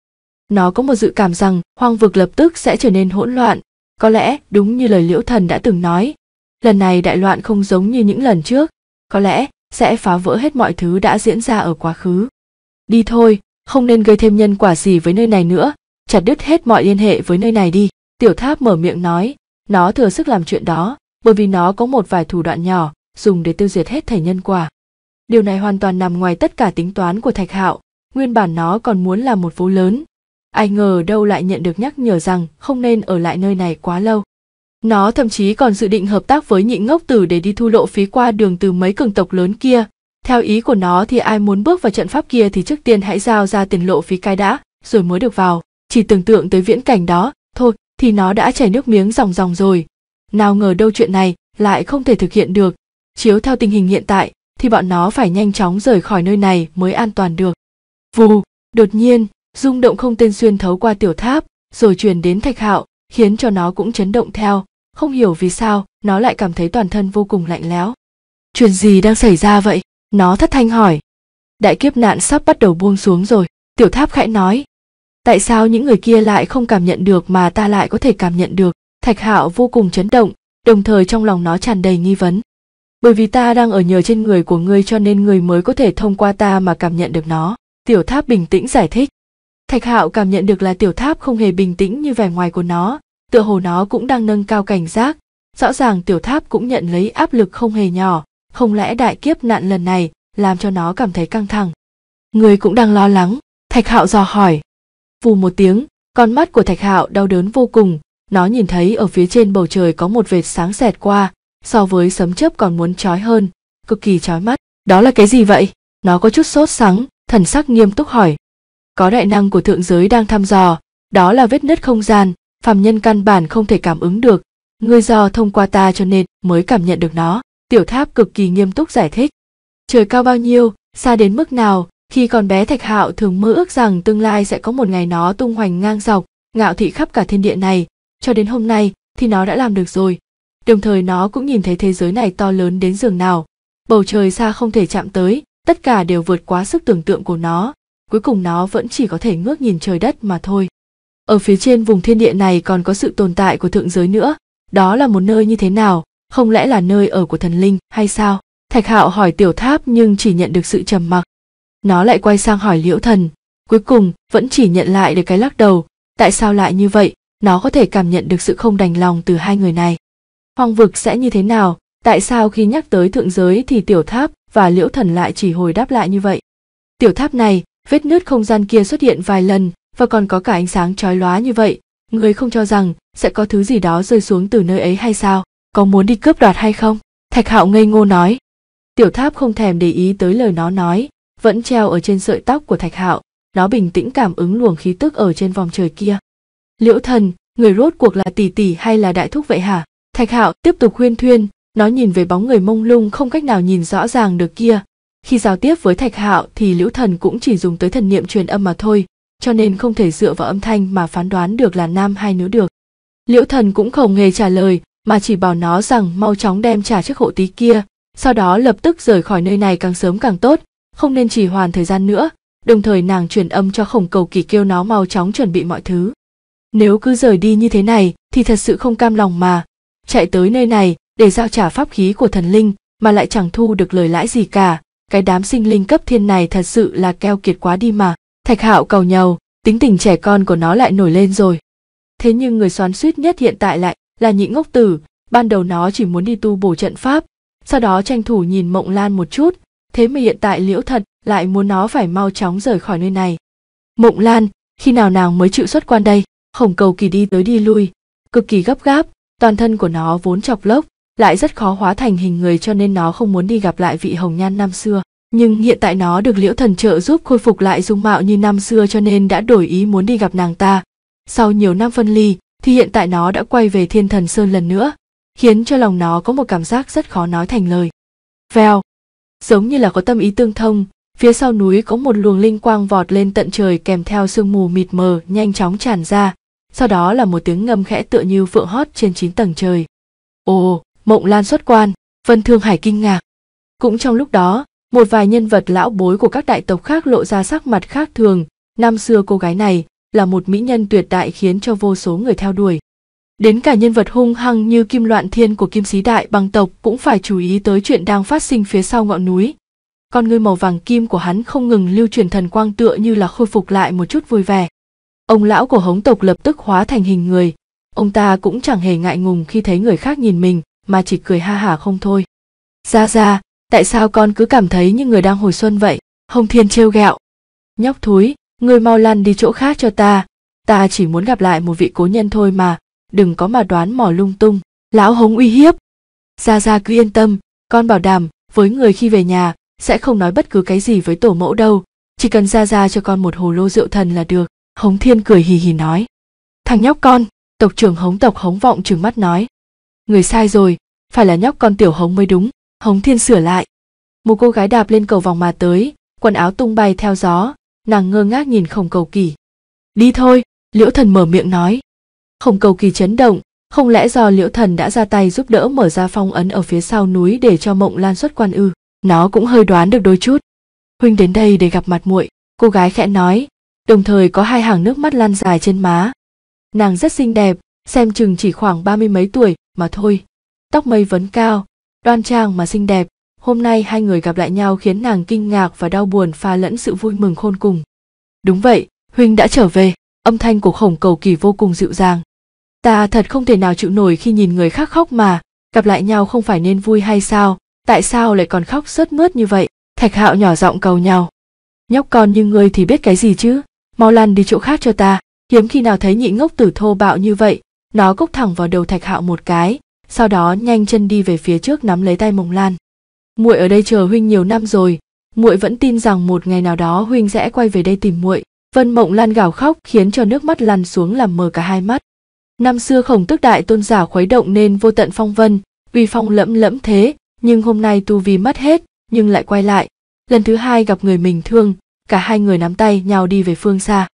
Nó có một dự cảm rằng hoang vực lập tức sẽ trở nên hỗn loạn, có lẽ đúng như lời Liễu Thần đã từng nói, lần này đại loạn không giống như những lần trước có lẽ sẽ phá vỡ hết mọi thứ đã diễn ra ở quá khứ đi thôi không nên gây thêm nhân quả gì với nơi này nữa chặt đứt hết mọi liên hệ với nơi này đi tiểu tháp mở miệng nói nó thừa sức làm chuyện đó bởi vì nó có một vài thủ đoạn nhỏ dùng để tiêu diệt hết thể nhân quả điều này hoàn toàn nằm ngoài tất cả tính toán của thạch hạo nguyên bản nó còn muốn làm một vố lớn ai ngờ đâu lại nhận được nhắc nhở rằng không nên ở lại nơi này quá lâu nó thậm chí còn dự định hợp tác với nhị ngốc tử để đi thu lộ phí qua đường từ mấy cường tộc lớn kia. Theo ý của nó thì ai muốn bước vào trận pháp kia thì trước tiên hãy giao ra tiền lộ phí cai đã, rồi mới được vào. Chỉ tưởng tượng tới viễn cảnh đó, thôi, thì nó đã chảy nước miếng ròng ròng rồi. Nào ngờ đâu chuyện này lại không thể thực hiện được. Chiếu theo tình hình hiện tại, thì bọn nó phải nhanh chóng rời khỏi nơi này mới an toàn được. Vù, đột nhiên, rung động không tên xuyên thấu qua tiểu tháp, rồi truyền đến thạch hạo, khiến cho nó cũng chấn động theo không hiểu vì sao nó lại cảm thấy toàn thân vô cùng lạnh lẽo chuyện gì đang xảy ra vậy nó thất thanh hỏi đại kiếp nạn sắp bắt đầu buông xuống rồi tiểu tháp khẽ nói tại sao những người kia lại không cảm nhận được mà ta lại có thể cảm nhận được thạch hạo vô cùng chấn động đồng thời trong lòng nó tràn đầy nghi vấn bởi vì ta đang ở nhờ trên người của ngươi cho nên người mới có thể thông qua ta mà cảm nhận được nó tiểu tháp bình tĩnh giải thích thạch hạo cảm nhận được là tiểu tháp không hề bình tĩnh như vẻ ngoài của nó tựa hồ nó cũng đang nâng cao cảnh giác rõ ràng tiểu tháp cũng nhận lấy áp lực không hề nhỏ không lẽ đại kiếp nạn lần này làm cho nó cảm thấy căng thẳng người cũng đang lo lắng thạch hạo dò hỏi vù một tiếng con mắt của thạch hạo đau đớn vô cùng nó nhìn thấy ở phía trên bầu trời có một vệt sáng xẹt qua so với sấm chớp còn muốn trói hơn cực kỳ trói mắt đó là cái gì vậy nó có chút sốt sắng thần sắc nghiêm túc hỏi có đại năng của thượng giới đang thăm dò đó là vết nứt không gian phàm nhân căn bản không thể cảm ứng được ngươi do thông qua ta cho nên mới cảm nhận được nó tiểu tháp cực kỳ nghiêm túc giải thích trời cao bao nhiêu xa đến mức nào khi còn bé thạch hạo thường mơ ước rằng tương lai sẽ có một ngày nó tung hoành ngang dọc ngạo thị khắp cả thiên địa này cho đến hôm nay thì nó đã làm được rồi đồng thời nó cũng nhìn thấy thế giới này to lớn đến giường nào bầu trời xa không thể chạm tới tất cả đều vượt quá sức tưởng tượng của nó cuối cùng nó vẫn chỉ có thể ngước nhìn trời đất mà thôi ở phía trên vùng thiên địa này còn có sự tồn tại của thượng giới nữa đó là một nơi như thế nào không lẽ là nơi ở của thần linh hay sao thạch hạo hỏi tiểu tháp nhưng chỉ nhận được sự trầm mặc nó lại quay sang hỏi liễu thần cuối cùng vẫn chỉ nhận lại được cái lắc đầu tại sao lại như vậy nó có thể cảm nhận được sự không đành lòng từ hai người này hoang vực sẽ như thế nào tại sao khi nhắc tới thượng giới thì tiểu tháp và liễu thần lại chỉ hồi đáp lại như vậy tiểu tháp này vết nứt không gian kia xuất hiện vài lần và còn có cả ánh sáng chói lóa như vậy người không cho rằng sẽ có thứ gì đó rơi xuống từ nơi ấy hay sao có muốn đi cướp đoạt hay không thạch hạo ngây ngô nói tiểu tháp không thèm để ý tới lời nó nói vẫn treo ở trên sợi tóc của thạch hạo nó bình tĩnh cảm ứng luồng khí tức ở trên vòng trời kia liễu thần người rốt cuộc là tỷ tỷ hay là đại thúc vậy hả thạch hạo tiếp tục khuyên thuyên nó nhìn về bóng người mông lung không cách nào nhìn rõ ràng được kia khi giao tiếp với thạch hạo thì liễu thần cũng chỉ dùng tới thần niệm truyền âm mà thôi cho nên không thể dựa vào âm thanh mà phán đoán được là nam hay nữ được. Liễu thần cũng không hề trả lời, mà chỉ bảo nó rằng mau chóng đem trả chiếc hộ tí kia, sau đó lập tức rời khỏi nơi này càng sớm càng tốt, không nên trì hoàn thời gian nữa, đồng thời nàng truyền âm cho khổng cầu kỳ kêu nó mau chóng chuẩn bị mọi thứ. Nếu cứ rời đi như thế này thì thật sự không cam lòng mà, chạy tới nơi này để giao trả pháp khí của thần linh mà lại chẳng thu được lời lãi gì cả, cái đám sinh linh cấp thiên này thật sự là keo kiệt quá đi mà thạch hạo cầu nhau tính tình trẻ con của nó lại nổi lên rồi thế nhưng người xoắn suýt nhất hiện tại lại là nhị ngốc tử ban đầu nó chỉ muốn đi tu bổ trận pháp sau đó tranh thủ nhìn mộng lan một chút thế mà hiện tại liễu thật lại muốn nó phải mau chóng rời khỏi nơi này mộng lan khi nào nào mới chịu xuất quan đây khổng cầu kỳ đi tới đi lui cực kỳ gấp gáp toàn thân của nó vốn chọc lốc lại rất khó hóa thành hình người cho nên nó không muốn đi gặp lại vị hồng nhan năm xưa nhưng hiện tại nó được liễu thần trợ giúp khôi phục lại dung mạo như năm xưa cho nên đã đổi ý muốn đi gặp nàng ta sau nhiều năm phân ly thì hiện tại nó đã quay về thiên thần sơn lần nữa khiến cho lòng nó có một cảm giác rất khó nói thành lời vèo giống như là có tâm ý tương thông phía sau núi có một luồng linh quang vọt lên tận trời kèm theo sương mù mịt mờ nhanh chóng tràn ra sau đó là một tiếng ngâm khẽ tựa như phượng hót trên chín tầng trời ồ mộng lan xuất quan vân thương hải kinh ngạc cũng trong lúc đó một vài nhân vật lão bối của các đại tộc khác lộ ra sắc mặt khác thường năm xưa cô gái này là một mỹ nhân tuyệt đại khiến cho vô số người theo đuổi đến cả nhân vật hung hăng như kim loạn thiên của kim sĩ đại bằng tộc cũng phải chú ý tới chuyện đang phát sinh phía sau ngọn núi con ngươi màu vàng kim của hắn không ngừng lưu truyền thần quang tựa như là khôi phục lại một chút vui vẻ ông lão của hống tộc lập tức hóa thành hình người ông ta cũng chẳng hề ngại ngùng khi thấy người khác nhìn mình mà chỉ cười ha hả không thôi ra ra tại sao con cứ cảm thấy như người đang hồi xuân vậy hồng thiên trêu ghẹo nhóc thúi ngươi mau lăn đi chỗ khác cho ta ta chỉ muốn gặp lại một vị cố nhân thôi mà đừng có mà đoán mò lung tung lão hống uy hiếp gia gia cứ yên tâm con bảo đảm với người khi về nhà sẽ không nói bất cứ cái gì với tổ mẫu đâu chỉ cần ra ra cho con một hồ lô rượu thần là được hống thiên cười hì hì nói thằng nhóc con tộc trưởng hống tộc hống vọng trừng mắt nói người sai rồi phải là nhóc con tiểu hống mới đúng Hống thiên sửa lại một cô gái đạp lên cầu vòng mà tới quần áo tung bay theo gió nàng ngơ ngác nhìn khổng cầu kỳ đi thôi liễu thần mở miệng nói khổng cầu kỳ chấn động không lẽ do liễu thần đã ra tay giúp đỡ mở ra phong ấn ở phía sau núi để cho mộng lan xuất quan ư nó cũng hơi đoán được đôi chút huynh đến đây để gặp mặt muội cô gái khẽ nói đồng thời có hai hàng nước mắt lan dài trên má nàng rất xinh đẹp xem chừng chỉ khoảng ba mươi mấy tuổi mà thôi tóc mây vấn cao đoan trang mà xinh đẹp hôm nay hai người gặp lại nhau khiến nàng kinh ngạc và đau buồn pha lẫn sự vui mừng khôn cùng đúng vậy huynh đã trở về âm thanh của khổng cầu kỳ vô cùng dịu dàng ta thật không thể nào chịu nổi khi nhìn người khác khóc mà gặp lại nhau không phải nên vui hay sao tại sao lại còn khóc rớt mướt như vậy thạch hạo nhỏ giọng cầu nhau nhóc con như ngươi thì biết cái gì chứ mau lăn đi chỗ khác cho ta hiếm khi nào thấy nhị ngốc tử thô bạo như vậy nó cốc thẳng vào đầu thạch hạo một cái sau đó nhanh chân đi về phía trước nắm lấy tay mộng lan muội ở đây chờ huynh nhiều năm rồi muội vẫn tin rằng một ngày nào đó huynh sẽ quay về đây tìm muội vân mộng lan gào khóc khiến cho nước mắt lăn xuống làm mờ cả hai mắt năm xưa khổng tước đại tôn giả khuấy động nên vô tận phong vân uy phong lẫm lẫm thế nhưng hôm nay tu vi mất hết nhưng lại quay lại lần thứ hai gặp người mình thương cả hai người nắm tay nhau đi về phương xa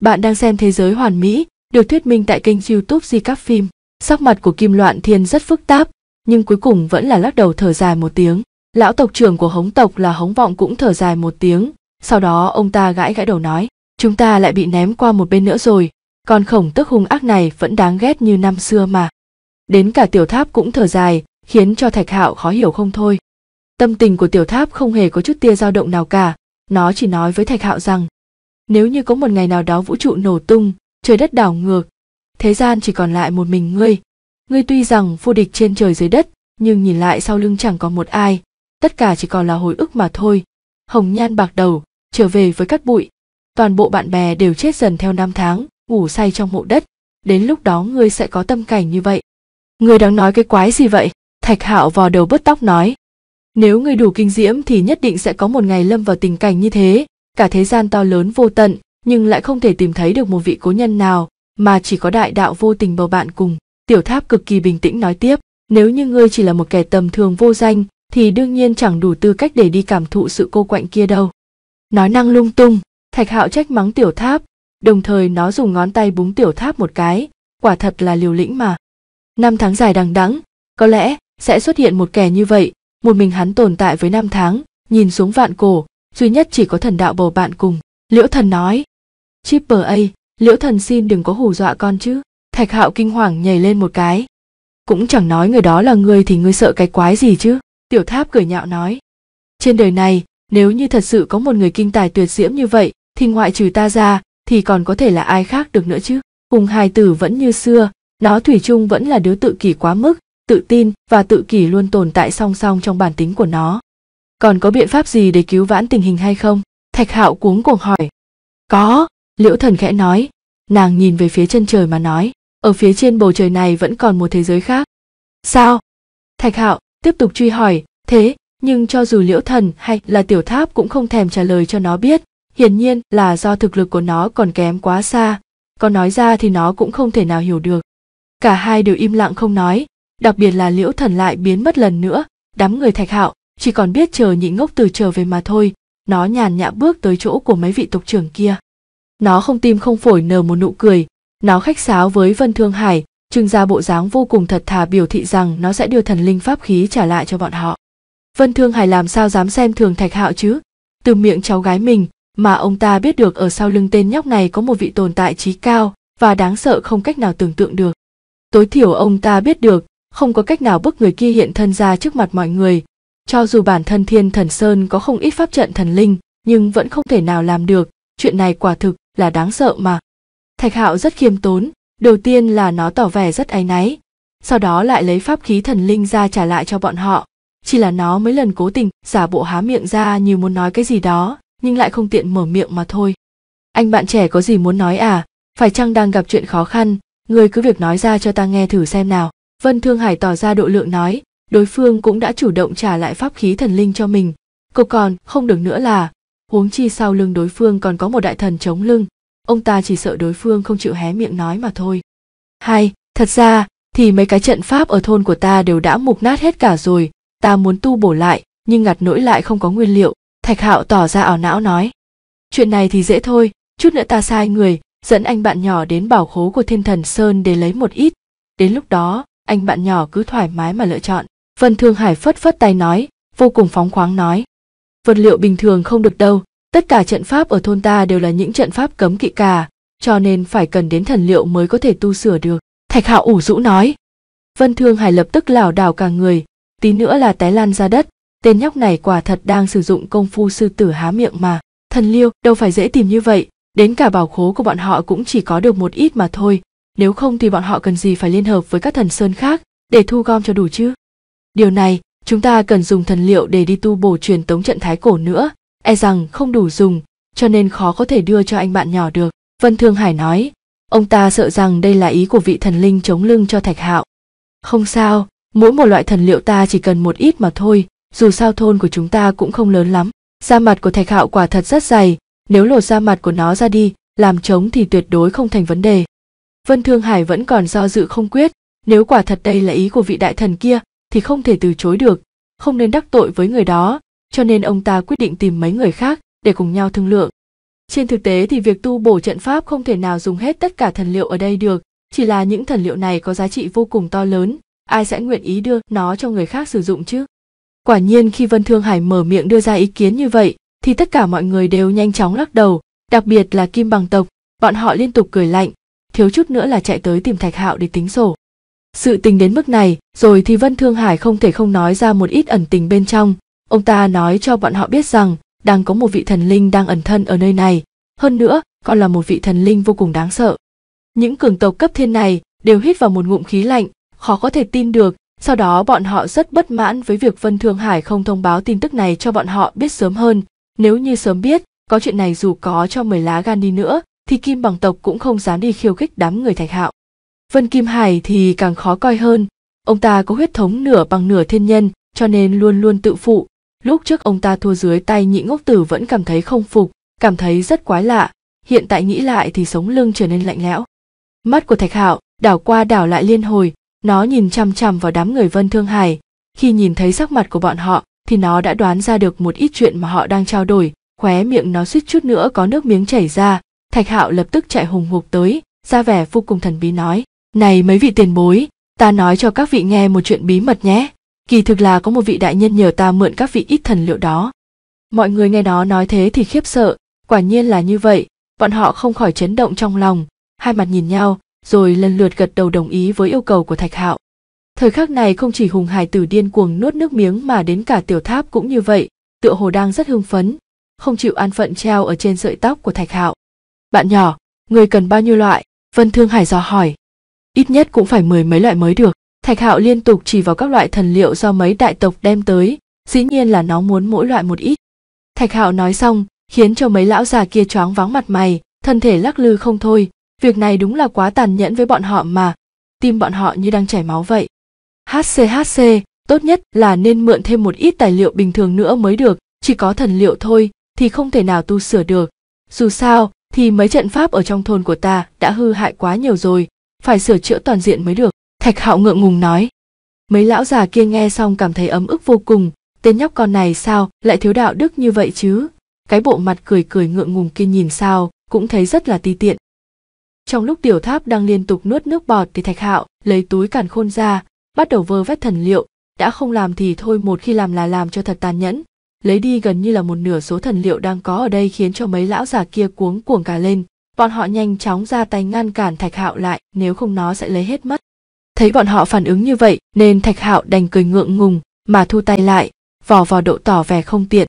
bạn đang xem thế giới hoàn mỹ được thuyết minh tại kênh youtube di các phim sắc mặt của kim loạn thiên rất phức tạp nhưng cuối cùng vẫn là lắc đầu thở dài một tiếng lão tộc trưởng của hống tộc là hống vọng cũng thở dài một tiếng sau đó ông ta gãi gãi đầu nói chúng ta lại bị ném qua một bên nữa rồi còn khổng tức hung ác này vẫn đáng ghét như năm xưa mà đến cả tiểu tháp cũng thở dài khiến cho thạch hạo khó hiểu không thôi tâm tình của tiểu tháp không hề có chút tia dao động nào cả nó chỉ nói với thạch hạo rằng nếu như có một ngày nào đó vũ trụ nổ tung trời đất đảo ngược thế gian chỉ còn lại một mình ngươi ngươi tuy rằng vô địch trên trời dưới đất nhưng nhìn lại sau lưng chẳng có một ai tất cả chỉ còn là hồi ức mà thôi hồng nhan bạc đầu trở về với cát bụi toàn bộ bạn bè đều chết dần theo năm tháng ngủ say trong mộ đất đến lúc đó ngươi sẽ có tâm cảnh như vậy ngươi đang nói cái quái gì vậy thạch hạo vò đầu bứt tóc nói nếu ngươi đủ kinh diễm thì nhất định sẽ có một ngày lâm vào tình cảnh như thế cả thế gian to lớn vô tận nhưng lại không thể tìm thấy được một vị cố nhân nào mà chỉ có đại đạo vô tình bầu bạn cùng tiểu tháp cực kỳ bình tĩnh nói tiếp nếu như ngươi chỉ là một kẻ tầm thường vô danh thì đương nhiên chẳng đủ tư cách để đi cảm thụ sự cô quạnh kia đâu nói năng lung tung thạch hạo trách mắng tiểu tháp đồng thời nó dùng ngón tay búng tiểu tháp một cái quả thật là liều lĩnh mà năm tháng dài đằng đẵng có lẽ sẽ xuất hiện một kẻ như vậy một mình hắn tồn tại với năm tháng nhìn xuống vạn cổ duy nhất chỉ có thần đạo bầu bạn cùng liễu thần nói chipper a liễu thần xin đừng có hù dọa con chứ thạch hạo kinh hoàng nhảy lên một cái cũng chẳng nói người đó là người thì ngươi sợ cái quái gì chứ tiểu tháp cười nhạo nói trên đời này nếu như thật sự có một người kinh tài tuyệt diễm như vậy thì ngoại trừ ta ra thì còn có thể là ai khác được nữa chứ hùng hài tử vẫn như xưa nó thủy chung vẫn là đứa tự kỷ quá mức tự tin và tự kỷ luôn tồn tại song song trong bản tính của nó còn có biện pháp gì để cứu vãn tình hình hay không thạch hạo cuống cuồng hỏi có liễu thần khẽ nói nàng nhìn về phía chân trời mà nói ở phía trên bầu trời này vẫn còn một thế giới khác sao thạch hạo tiếp tục truy hỏi thế nhưng cho dù liễu thần hay là tiểu tháp cũng không thèm trả lời cho nó biết hiển nhiên là do thực lực của nó còn kém quá xa còn nói ra thì nó cũng không thể nào hiểu được cả hai đều im lặng không nói đặc biệt là liễu thần lại biến mất lần nữa đám người thạch hạo chỉ còn biết chờ nhị ngốc từ trở về mà thôi nó nhàn nhã bước tới chỗ của mấy vị tộc trưởng kia nó không tim không phổi nở một nụ cười nó khách sáo với vân thương hải trưng ra bộ dáng vô cùng thật thà biểu thị rằng nó sẽ đưa thần linh pháp khí trả lại cho bọn họ vân thương hải làm sao dám xem thường thạch hạo chứ từ miệng cháu gái mình mà ông ta biết được ở sau lưng tên nhóc này có một vị tồn tại trí cao và đáng sợ không cách nào tưởng tượng được tối thiểu ông ta biết được không có cách nào bức người kia hiện thân ra trước mặt mọi người cho dù bản thân thiên thần sơn có không ít pháp trận thần linh nhưng vẫn không thể nào làm được chuyện này quả thực là đáng sợ mà thạch hạo rất khiêm tốn đầu tiên là nó tỏ vẻ rất áy náy sau đó lại lấy pháp khí thần linh ra trả lại cho bọn họ chỉ là nó mấy lần cố tình giả bộ há miệng ra như muốn nói cái gì đó nhưng lại không tiện mở miệng mà thôi anh bạn trẻ có gì muốn nói à phải chăng đang gặp chuyện khó khăn người cứ việc nói ra cho ta nghe thử xem nào vân thương hải tỏ ra độ lượng nói đối phương cũng đã chủ động trả lại pháp khí thần linh cho mình cô còn không được nữa là huống chi sau lưng đối phương còn có một đại thần chống lưng ông ta chỉ sợ đối phương không chịu hé miệng nói mà thôi hai thật ra thì mấy cái trận pháp ở thôn của ta đều đã mục nát hết cả rồi ta muốn tu bổ lại nhưng ngặt nỗi lại không có nguyên liệu thạch hạo tỏ ra ảo não nói chuyện này thì dễ thôi chút nữa ta sai người dẫn anh bạn nhỏ đến bảo khố của thiên thần sơn để lấy một ít đến lúc đó anh bạn nhỏ cứ thoải mái mà lựa chọn vân thương hải phất phất tay nói vô cùng phóng khoáng nói vật liệu bình thường không được đâu tất cả trận pháp ở thôn ta đều là những trận pháp cấm kỵ cả cho nên phải cần đến thần liệu mới có thể tu sửa được thạch hạo ủ rũ nói vân thương hải lập tức lảo đảo cả người tí nữa là té lan ra đất tên nhóc này quả thật đang sử dụng công phu sư tử há miệng mà thần liêu đâu phải dễ tìm như vậy đến cả bảo khố của bọn họ cũng chỉ có được một ít mà thôi nếu không thì bọn họ cần gì phải liên hợp với các thần sơn khác để thu gom cho đủ chứ điều này chúng ta cần dùng thần liệu để đi tu bổ truyền tống trận thái cổ nữa e rằng không đủ dùng cho nên khó có thể đưa cho anh bạn nhỏ được vân thương hải nói ông ta sợ rằng đây là ý của vị thần linh chống lưng cho thạch hạo không sao mỗi một loại thần liệu ta chỉ cần một ít mà thôi dù sao thôn của chúng ta cũng không lớn lắm da mặt của thạch hạo quả thật rất dày nếu lột da mặt của nó ra đi làm trống thì tuyệt đối không thành vấn đề vân thương hải vẫn còn do dự không quyết nếu quả thật đây là ý của vị đại thần kia thì không thể từ chối được, không nên đắc tội với người đó, cho nên ông ta quyết định tìm mấy người khác để cùng nhau thương lượng. Trên thực tế thì việc tu bổ trận pháp không thể nào dùng hết tất cả thần liệu ở đây được, chỉ là những thần liệu này có giá trị vô cùng to lớn, ai sẽ nguyện ý đưa nó cho người khác sử dụng chứ? Quả nhiên khi Vân Thương Hải mở miệng đưa ra ý kiến như vậy, thì tất cả mọi người đều nhanh chóng lắc đầu, đặc biệt là Kim Bằng Tộc, bọn họ liên tục cười lạnh, thiếu chút nữa là chạy tới tìm Thạch Hạo để tính sổ. Sự tình đến mức này, rồi thì Vân Thương Hải không thể không nói ra một ít ẩn tình bên trong. Ông ta nói cho bọn họ biết rằng, đang có một vị thần linh đang ẩn thân ở nơi này, hơn nữa, còn là một vị thần linh vô cùng đáng sợ. Những cường tộc cấp thiên này đều hít vào một ngụm khí lạnh, khó có thể tin được, sau đó bọn họ rất bất mãn với việc Vân Thương Hải không thông báo tin tức này cho bọn họ biết sớm hơn, nếu như sớm biết, có chuyện này dù có cho mười lá gan đi nữa, thì kim bằng tộc cũng không dám đi khiêu khích đám người thạch hạo. Vân Kim Hải thì càng khó coi hơn. Ông ta có huyết thống nửa bằng nửa thiên nhân, cho nên luôn luôn tự phụ. Lúc trước ông ta thua dưới tay nhị ngốc tử vẫn cảm thấy không phục, cảm thấy rất quái lạ. Hiện tại nghĩ lại thì sống lưng trở nên lạnh lẽo. Mắt của Thạch Hạo đảo qua đảo lại liên hồi, nó nhìn chăm chăm vào đám người Vân Thương Hải. Khi nhìn thấy sắc mặt của bọn họ thì nó đã đoán ra được một ít chuyện mà họ đang trao đổi, khóe miệng nó suýt chút nữa có nước miếng chảy ra. Thạch Hạo lập tức chạy hùng hục tới, ra vẻ vô cùng thần bí nói này mấy vị tiền bối, ta nói cho các vị nghe một chuyện bí mật nhé. Kỳ thực là có một vị đại nhân nhờ ta mượn các vị ít thần liệu đó. Mọi người nghe nó nói thế thì khiếp sợ, quả nhiên là như vậy, bọn họ không khỏi chấn động trong lòng, hai mặt nhìn nhau, rồi lần lượt gật đầu đồng ý với yêu cầu của Thạch Hạo. Thời khắc này không chỉ Hùng Hải Tử điên cuồng nuốt nước miếng mà đến cả Tiểu Tháp cũng như vậy, tựa hồ đang rất hưng phấn, không chịu an phận treo ở trên sợi tóc của Thạch Hạo. "Bạn nhỏ, người cần bao nhiêu loại?" Vân Thương Hải dò hỏi ít nhất cũng phải mười mấy loại mới được. Thạch Hạo liên tục chỉ vào các loại thần liệu do mấy đại tộc đem tới, dĩ nhiên là nó muốn mỗi loại một ít. Thạch Hạo nói xong, khiến cho mấy lão già kia choáng váng mặt mày, thân thể lắc lư không thôi, việc này đúng là quá tàn nhẫn với bọn họ mà, tim bọn họ như đang chảy máu vậy. HCHC, tốt nhất là nên mượn thêm một ít tài liệu bình thường nữa mới được, chỉ có thần liệu thôi thì không thể nào tu sửa được. Dù sao thì mấy trận pháp ở trong thôn của ta đã hư hại quá nhiều rồi, phải sửa chữa toàn diện mới được thạch hạo ngượng ngùng nói mấy lão già kia nghe xong cảm thấy ấm ức vô cùng tên nhóc con này sao lại thiếu đạo đức như vậy chứ cái bộ mặt cười cười ngượng ngùng kia nhìn sao cũng thấy rất là ti tiện trong lúc tiểu tháp đang liên tục nuốt nước bọt thì thạch hạo lấy túi càn khôn ra bắt đầu vơ vét thần liệu đã không làm thì thôi một khi làm là làm cho thật tàn nhẫn lấy đi gần như là một nửa số thần liệu đang có ở đây khiến cho mấy lão già kia cuống cuồng cả lên bọn họ nhanh chóng ra tay ngăn cản thạch hạo lại nếu không nó sẽ lấy hết mất thấy bọn họ phản ứng như vậy nên thạch hạo đành cười ngượng ngùng mà thu tay lại vò vò độ tỏ vẻ không tiện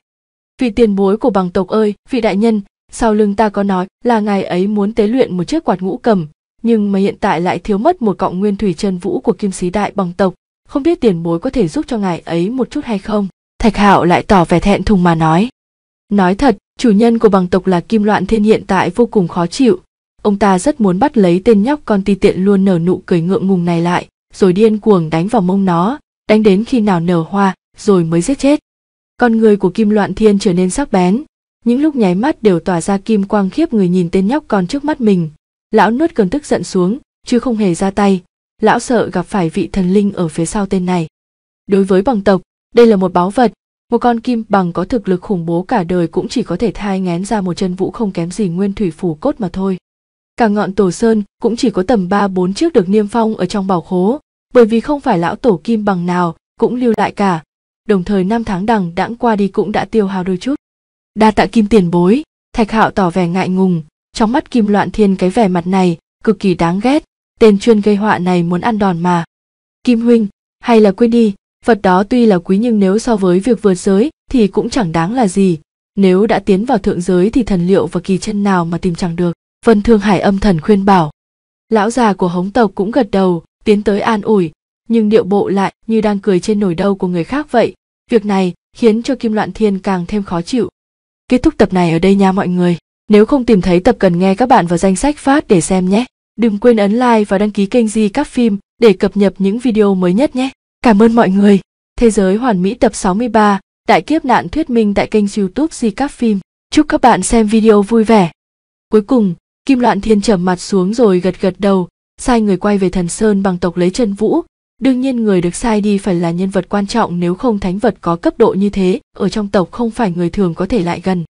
vì tiền bối của bằng tộc ơi vị đại nhân sau lưng ta có nói là ngài ấy muốn tế luyện một chiếc quạt ngũ cầm nhưng mà hiện tại lại thiếu mất một cọng nguyên thủy chân vũ của kim sĩ đại bằng tộc không biết tiền bối có thể giúp cho ngài ấy một chút hay không thạch hạo lại tỏ vẻ thẹn thùng mà nói nói thật chủ nhân của bằng tộc là kim loạn thiên hiện tại vô cùng khó chịu ông ta rất muốn bắt lấy tên nhóc con ti tiện luôn nở nụ cười ngượng ngùng này lại rồi điên cuồng đánh vào mông nó đánh đến khi nào nở hoa rồi mới giết chết con người của kim loạn thiên trở nên sắc bén những lúc nháy mắt đều tỏa ra kim quang khiếp người nhìn tên nhóc con trước mắt mình lão nuốt cơn tức giận xuống chứ không hề ra tay lão sợ gặp phải vị thần linh ở phía sau tên này đối với bằng tộc đây là một báu vật một con kim bằng có thực lực khủng bố cả đời cũng chỉ có thể thai ngén ra một chân vũ không kém gì nguyên thủy phủ cốt mà thôi cả ngọn tổ sơn cũng chỉ có tầm ba bốn chiếc được niêm phong ở trong bảo khố bởi vì không phải lão tổ kim bằng nào cũng lưu lại cả đồng thời năm tháng đằng đãng qua đi cũng đã tiêu hao đôi chút đa tạ kim tiền bối thạch hạo tỏ vẻ ngại ngùng trong mắt kim loạn thiên cái vẻ mặt này cực kỳ đáng ghét tên chuyên gây họa này muốn ăn đòn mà kim huynh hay là quên đi Phật đó tuy là quý nhưng nếu so với việc vượt giới thì cũng chẳng đáng là gì. Nếu đã tiến vào thượng giới thì thần liệu và kỳ chân nào mà tìm chẳng được. Vân Thương Hải âm thần khuyên bảo. Lão già của hống tộc cũng gật đầu, tiến tới an ủi, nhưng điệu bộ lại như đang cười trên nổi đau của người khác vậy. Việc này khiến cho Kim Loạn Thiên càng thêm khó chịu. Kết thúc tập này ở đây nha mọi người. Nếu không tìm thấy tập cần nghe các bạn vào danh sách phát để xem nhé. Đừng quên ấn like và đăng ký kênh Di Các Phim để cập nhật những video mới nhất nhé. Cảm ơn mọi người. Thế giới hoàn mỹ tập 63, đại kiếp nạn thuyết minh tại kênh YouTube Di Các Phim. Chúc các bạn xem video vui vẻ. Cuối cùng, Kim Loạn Thiên trầm mặt xuống rồi gật gật đầu, sai người quay về Thần Sơn bằng tộc lấy chân vũ. Đương nhiên người được sai đi phải là nhân vật quan trọng nếu không thánh vật có cấp độ như thế, ở trong tộc không phải người thường có thể lại gần.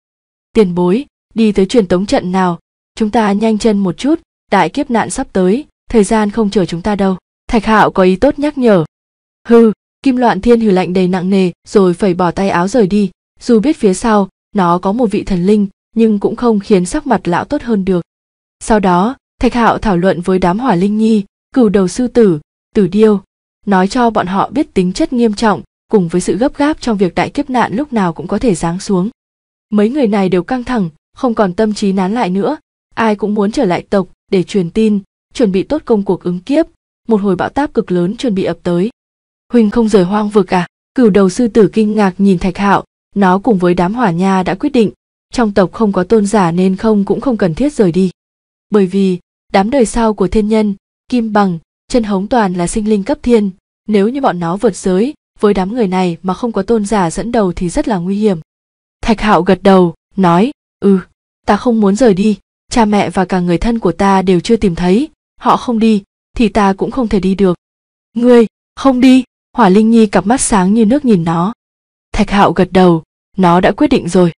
Tiền bối, đi tới truyền tống trận nào, chúng ta nhanh chân một chút, đại kiếp nạn sắp tới, thời gian không chờ chúng ta đâu. Thạch Hạo có ý tốt nhắc nhở, hừ kim loạn thiên hừ lạnh đầy nặng nề rồi phẩy bỏ tay áo rời đi dù biết phía sau nó có một vị thần linh nhưng cũng không khiến sắc mặt lão tốt hơn được sau đó thạch hạo thảo luận với đám hỏa linh nhi cửu đầu sư tử tử điêu nói cho bọn họ biết tính chất nghiêm trọng cùng với sự gấp gáp trong việc đại kiếp nạn lúc nào cũng có thể giáng xuống mấy người này đều căng thẳng không còn tâm trí nán lại nữa ai cũng muốn trở lại tộc để truyền tin chuẩn bị tốt công cuộc ứng kiếp một hồi bão táp cực lớn chuẩn bị ập tới huynh không rời hoang vực à cửu đầu sư tử kinh ngạc nhìn thạch hạo nó cùng với đám hỏa nha đã quyết định trong tộc không có tôn giả nên không cũng không cần thiết rời đi bởi vì đám đời sau của thiên nhân kim bằng chân hống toàn là sinh linh cấp thiên nếu như bọn nó vượt giới với đám người này mà không có tôn giả dẫn đầu thì rất là nguy hiểm thạch hạo gật đầu nói ừ ta không muốn rời đi cha mẹ và cả người thân của ta đều chưa tìm thấy họ không đi thì ta cũng không thể đi được ngươi không đi Hỏa Linh Nhi cặp mắt sáng như nước nhìn nó. Thạch Hạo gật đầu, nó đã quyết định rồi.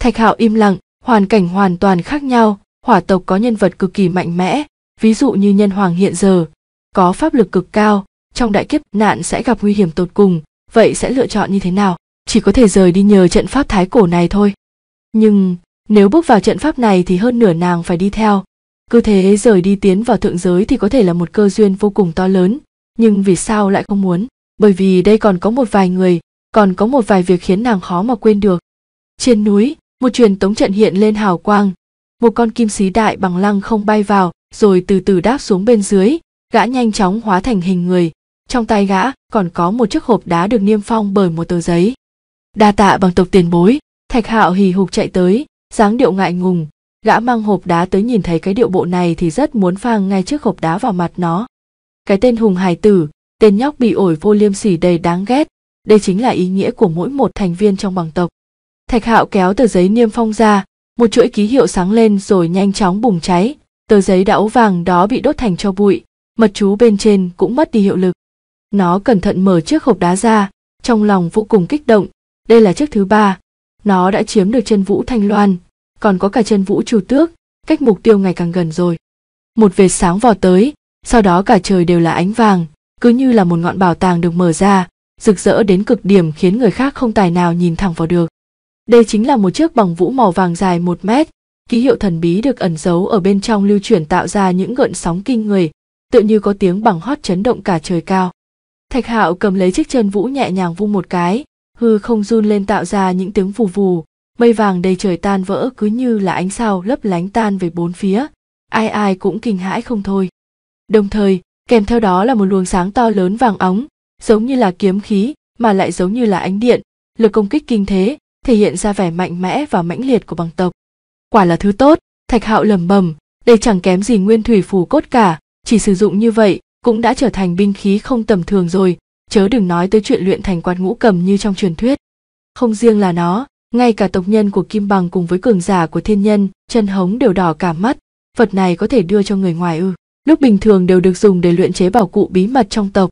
Thạch Hạo im lặng, hoàn cảnh hoàn toàn khác nhau, hỏa tộc có nhân vật cực kỳ mạnh mẽ, ví dụ như nhân hoàng hiện giờ, có pháp lực cực cao, trong đại kiếp nạn sẽ gặp nguy hiểm tột cùng, vậy sẽ lựa chọn như thế nào? Chỉ có thể rời đi nhờ trận pháp thái cổ này thôi. Nhưng, nếu bước vào trận pháp này thì hơn nửa nàng phải đi theo. Cứ thế rời đi tiến vào thượng giới thì có thể là một cơ duyên vô cùng to lớn, nhưng vì sao lại không muốn? bởi vì đây còn có một vài người còn có một vài việc khiến nàng khó mà quên được trên núi một truyền tống trận hiện lên hào quang một con kim xí đại bằng lăng không bay vào rồi từ từ đáp xuống bên dưới gã nhanh chóng hóa thành hình người trong tay gã còn có một chiếc hộp đá được niêm phong bởi một tờ giấy đa tạ bằng tộc tiền bối thạch hạo hì hục chạy tới dáng điệu ngại ngùng gã mang hộp đá tới nhìn thấy cái điệu bộ này thì rất muốn phang ngay chiếc hộp đá vào mặt nó cái tên hùng hải tử tên nhóc bị ổi vô liêm sỉ đầy đáng ghét đây chính là ý nghĩa của mỗi một thành viên trong bằng tộc thạch hạo kéo tờ giấy niêm phong ra một chuỗi ký hiệu sáng lên rồi nhanh chóng bùng cháy tờ giấy đã ố vàng đó bị đốt thành cho bụi mật chú bên trên cũng mất đi hiệu lực nó cẩn thận mở chiếc hộp đá ra trong lòng vô cùng kích động đây là chiếc thứ ba nó đã chiếm được chân vũ thanh loan còn có cả chân vũ chủ tước cách mục tiêu ngày càng gần rồi một vệt sáng vò tới sau đó cả trời đều là ánh vàng cứ như là một ngọn bảo tàng được mở ra rực rỡ đến cực điểm khiến người khác không tài nào nhìn thẳng vào được đây chính là một chiếc bằng vũ màu vàng dài một mét ký hiệu thần bí được ẩn giấu ở bên trong lưu chuyển tạo ra những gợn sóng kinh người tự như có tiếng bằng hót chấn động cả trời cao thạch hạo cầm lấy chiếc chân vũ nhẹ nhàng vung một cái hư không run lên tạo ra những tiếng vù vù mây vàng đầy trời tan vỡ cứ như là ánh sao lấp lánh tan về bốn phía ai ai cũng kinh hãi không thôi đồng thời kèm theo đó là một luồng sáng to lớn vàng óng, giống như là kiếm khí mà lại giống như là ánh điện, lực công kích kinh thế, thể hiện ra vẻ mạnh mẽ và mãnh liệt của bằng tộc. Quả là thứ tốt, Thạch Hạo lẩm bẩm, đây chẳng kém gì nguyên thủy phù cốt cả, chỉ sử dụng như vậy cũng đã trở thành binh khí không tầm thường rồi, chớ đừng nói tới chuyện luyện thành quạt ngũ cầm như trong truyền thuyết. Không riêng là nó, ngay cả tộc nhân của Kim Bằng cùng với cường giả của thiên nhân, chân hống đều đỏ cả mắt, vật này có thể đưa cho người ngoài ư lúc bình thường đều được dùng để luyện chế bảo cụ bí mật trong tộc.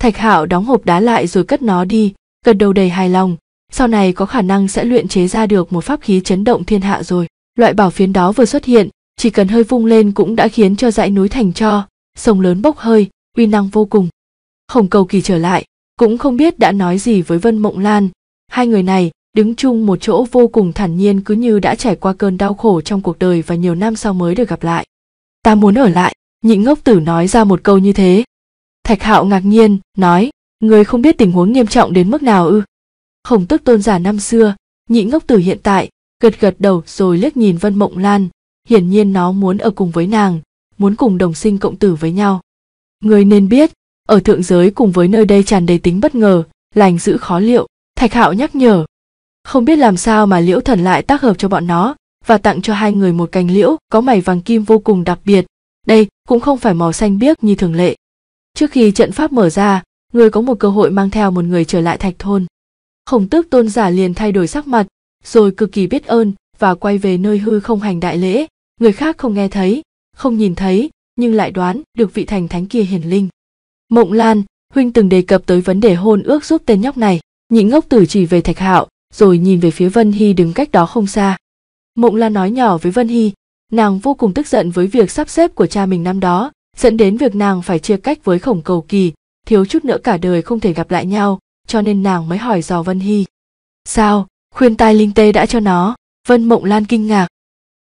Thạch Hạo đóng hộp đá lại rồi cất nó đi, gật đầu đầy hài lòng, sau này có khả năng sẽ luyện chế ra được một pháp khí chấn động thiên hạ rồi. Loại bảo phiến đó vừa xuất hiện, chỉ cần hơi vung lên cũng đã khiến cho dãy núi thành cho, sông lớn bốc hơi, uy năng vô cùng. Khổng cầu kỳ trở lại, cũng không biết đã nói gì với Vân Mộng Lan, hai người này đứng chung một chỗ vô cùng thản nhiên cứ như đã trải qua cơn đau khổ trong cuộc đời và nhiều năm sau mới được gặp lại. Ta muốn ở lại, nhị ngốc tử nói ra một câu như thế thạch hạo ngạc nhiên nói người không biết tình huống nghiêm trọng đến mức nào ư khổng tức tôn giả năm xưa nhị ngốc tử hiện tại gật gật đầu rồi liếc nhìn vân mộng lan hiển nhiên nó muốn ở cùng với nàng muốn cùng đồng sinh cộng tử với nhau người nên biết ở thượng giới cùng với nơi đây tràn đầy tính bất ngờ lành giữ khó liệu thạch hạo nhắc nhở không biết làm sao mà liễu thần lại tác hợp cho bọn nó và tặng cho hai người một cành liễu có mảy vàng kim vô cùng đặc biệt đây cũng không phải màu xanh biếc như thường lệ. Trước khi trận pháp mở ra, người có một cơ hội mang theo một người trở lại thạch thôn. Khổng tước tôn giả liền thay đổi sắc mặt, rồi cực kỳ biết ơn và quay về nơi hư không hành đại lễ. Người khác không nghe thấy, không nhìn thấy, nhưng lại đoán được vị thành thánh kia hiển linh. Mộng Lan, huynh từng đề cập tới vấn đề hôn ước giúp tên nhóc này, Những ngốc tử chỉ về thạch hạo, rồi nhìn về phía Vân Hy đứng cách đó không xa. Mộng Lan nói nhỏ với Vân Hy, nàng vô cùng tức giận với việc sắp xếp của cha mình năm đó dẫn đến việc nàng phải chia cách với khổng cầu kỳ thiếu chút nữa cả đời không thể gặp lại nhau cho nên nàng mới hỏi dò vân hy sao khuyên tai linh tê đã cho nó vân mộng lan kinh ngạc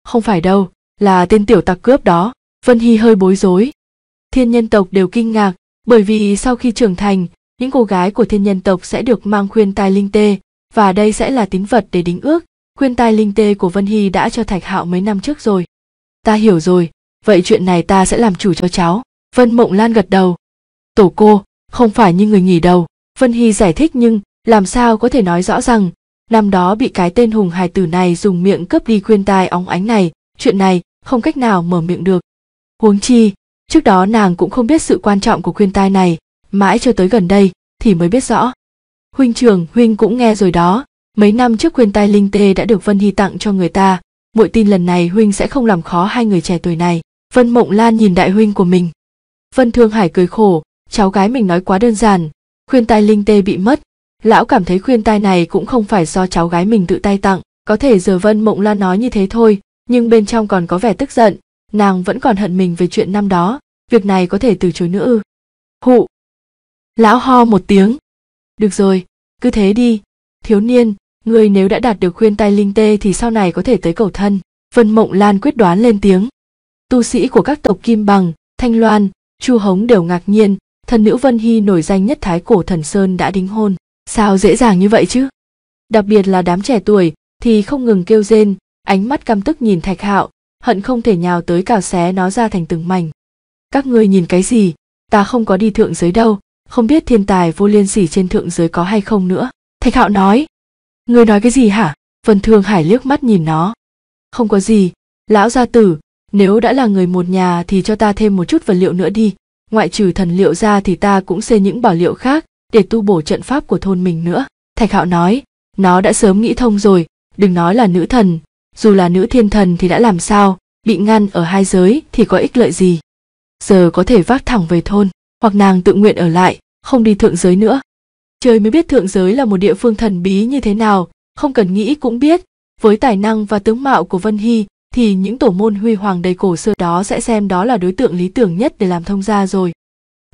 không phải đâu là tên tiểu tặc cướp đó vân hy hơi bối rối thiên nhân tộc đều kinh ngạc bởi vì sau khi trưởng thành những cô gái của thiên nhân tộc sẽ được mang khuyên tai linh tê và đây sẽ là tín vật để đính ước khuyên tai linh tê của vân hy đã cho thạch hạo mấy năm trước rồi ta hiểu rồi vậy chuyện này ta sẽ làm chủ cho cháu vân mộng lan gật đầu tổ cô không phải như người nghỉ đầu vân hy giải thích nhưng làm sao có thể nói rõ rằng năm đó bị cái tên hùng hải tử này dùng miệng cướp đi khuyên tai óng ánh này chuyện này không cách nào mở miệng được huống chi trước đó nàng cũng không biết sự quan trọng của khuyên tai này mãi cho tới gần đây thì mới biết rõ huynh trường huynh cũng nghe rồi đó mấy năm trước khuyên tai linh tê đã được vân hy tặng cho người ta muội tin lần này huynh sẽ không làm khó hai người trẻ tuổi này vân mộng lan nhìn đại huynh của mình vân thương hải cười khổ cháu gái mình nói quá đơn giản khuyên tai linh tê bị mất lão cảm thấy khuyên tai này cũng không phải do cháu gái mình tự tay tặng có thể giờ vân mộng lan nói như thế thôi nhưng bên trong còn có vẻ tức giận nàng vẫn còn hận mình về chuyện năm đó việc này có thể từ chối nữa ư hụ lão ho một tiếng được rồi cứ thế đi thiếu niên người nếu đã đạt được khuyên tai linh tê thì sau này có thể tới cầu thân. Vân Mộng Lan quyết đoán lên tiếng. Tu sĩ của các tộc Kim Bằng, Thanh Loan, Chu Hống đều ngạc nhiên, thần nữ Vân Hy nổi danh nhất thái cổ thần Sơn đã đính hôn. Sao dễ dàng như vậy chứ? Đặc biệt là đám trẻ tuổi thì không ngừng kêu rên, ánh mắt căm tức nhìn Thạch Hạo, hận không thể nhào tới cào xé nó ra thành từng mảnh. Các ngươi nhìn cái gì? Ta không có đi thượng giới đâu, không biết thiên tài vô liên sỉ trên thượng giới có hay không nữa. Thạch Hạo nói, Ngươi nói cái gì hả? Vân Thương Hải liếc mắt nhìn nó. Không có gì, lão gia tử, nếu đã là người một nhà thì cho ta thêm một chút vật liệu nữa đi. Ngoại trừ thần liệu ra thì ta cũng xê những bảo liệu khác để tu bổ trận pháp của thôn mình nữa. Thạch Hạo nói, nó đã sớm nghĩ thông rồi, đừng nói là nữ thần, dù là nữ thiên thần thì đã làm sao, bị ngăn ở hai giới thì có ích lợi gì. Giờ có thể vác thẳng về thôn, hoặc nàng tự nguyện ở lại, không đi thượng giới nữa trời mới biết thượng giới là một địa phương thần bí như thế nào không cần nghĩ cũng biết với tài năng và tướng mạo của vân hy thì những tổ môn huy hoàng đầy cổ xưa đó sẽ xem đó là đối tượng lý tưởng nhất để làm thông gia rồi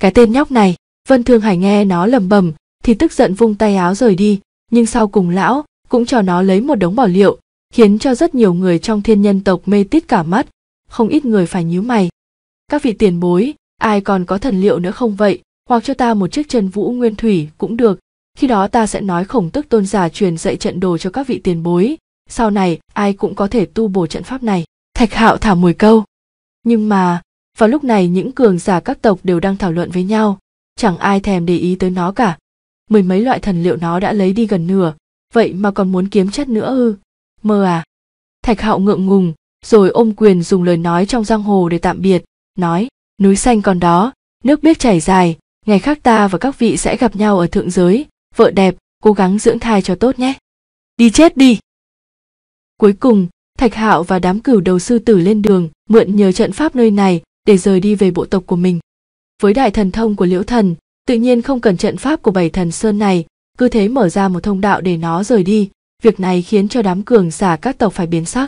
cái tên nhóc này vân thương hải nghe nó lẩm bẩm, thì tức giận vung tay áo rời đi nhưng sau cùng lão cũng cho nó lấy một đống bỏ liệu khiến cho rất nhiều người trong thiên nhân tộc mê tít cả mắt không ít người phải nhíu mày các vị tiền bối ai còn có thần liệu nữa không vậy hoặc cho ta một chiếc chân vũ nguyên thủy cũng được khi đó ta sẽ nói khổng tức tôn giả truyền dạy trận đồ cho các vị tiền bối sau này ai cũng có thể tu bổ trận pháp này thạch hạo thả mùi câu nhưng mà vào lúc này những cường giả các tộc đều đang thảo luận với nhau chẳng ai thèm để ý tới nó cả mười mấy loại thần liệu nó đã lấy đi gần nửa vậy mà còn muốn kiếm chất nữa ư mơ à thạch hạo ngượng ngùng rồi ôm quyền dùng lời nói trong giang hồ để tạm biệt nói núi xanh còn đó nước biếc chảy dài ngày khác ta và các vị sẽ gặp nhau ở thượng giới, vợ đẹp, cố gắng dưỡng thai cho tốt nhé. Đi chết đi! Cuối cùng, Thạch Hạo và đám cửu đầu sư tử lên đường, mượn nhờ trận pháp nơi này để rời đi về bộ tộc của mình. Với đại thần thông của Liễu Thần, tự nhiên không cần trận pháp của bảy thần sơn này, cứ thế mở ra một thông đạo để nó rời đi, việc này khiến cho đám cường giả các tộc phải biến sắc.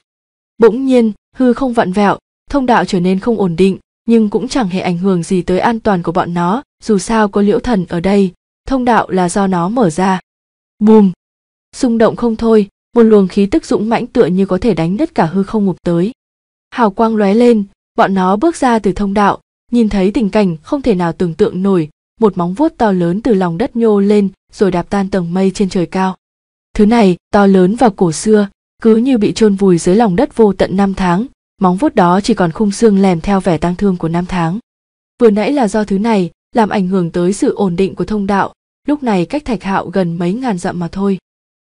Bỗng nhiên, hư không vặn vẹo, thông đạo trở nên không ổn định, nhưng cũng chẳng hề ảnh hưởng gì tới an toàn của bọn nó, dù sao có liễu thần ở đây thông đạo là do nó mở ra bùm xung động không thôi một luồng khí tức dũng mãnh tựa như có thể đánh đất cả hư không ngục tới hào quang lóe lên bọn nó bước ra từ thông đạo nhìn thấy tình cảnh không thể nào tưởng tượng nổi một móng vuốt to lớn từ lòng đất nhô lên rồi đạp tan tầng mây trên trời cao thứ này to lớn và cổ xưa cứ như bị chôn vùi dưới lòng đất vô tận năm tháng móng vuốt đó chỉ còn khung xương lèm theo vẻ tang thương của năm tháng vừa nãy là do thứ này làm ảnh hưởng tới sự ổn định của thông đạo, lúc này cách Thạch Hạo gần mấy ngàn dặm mà thôi.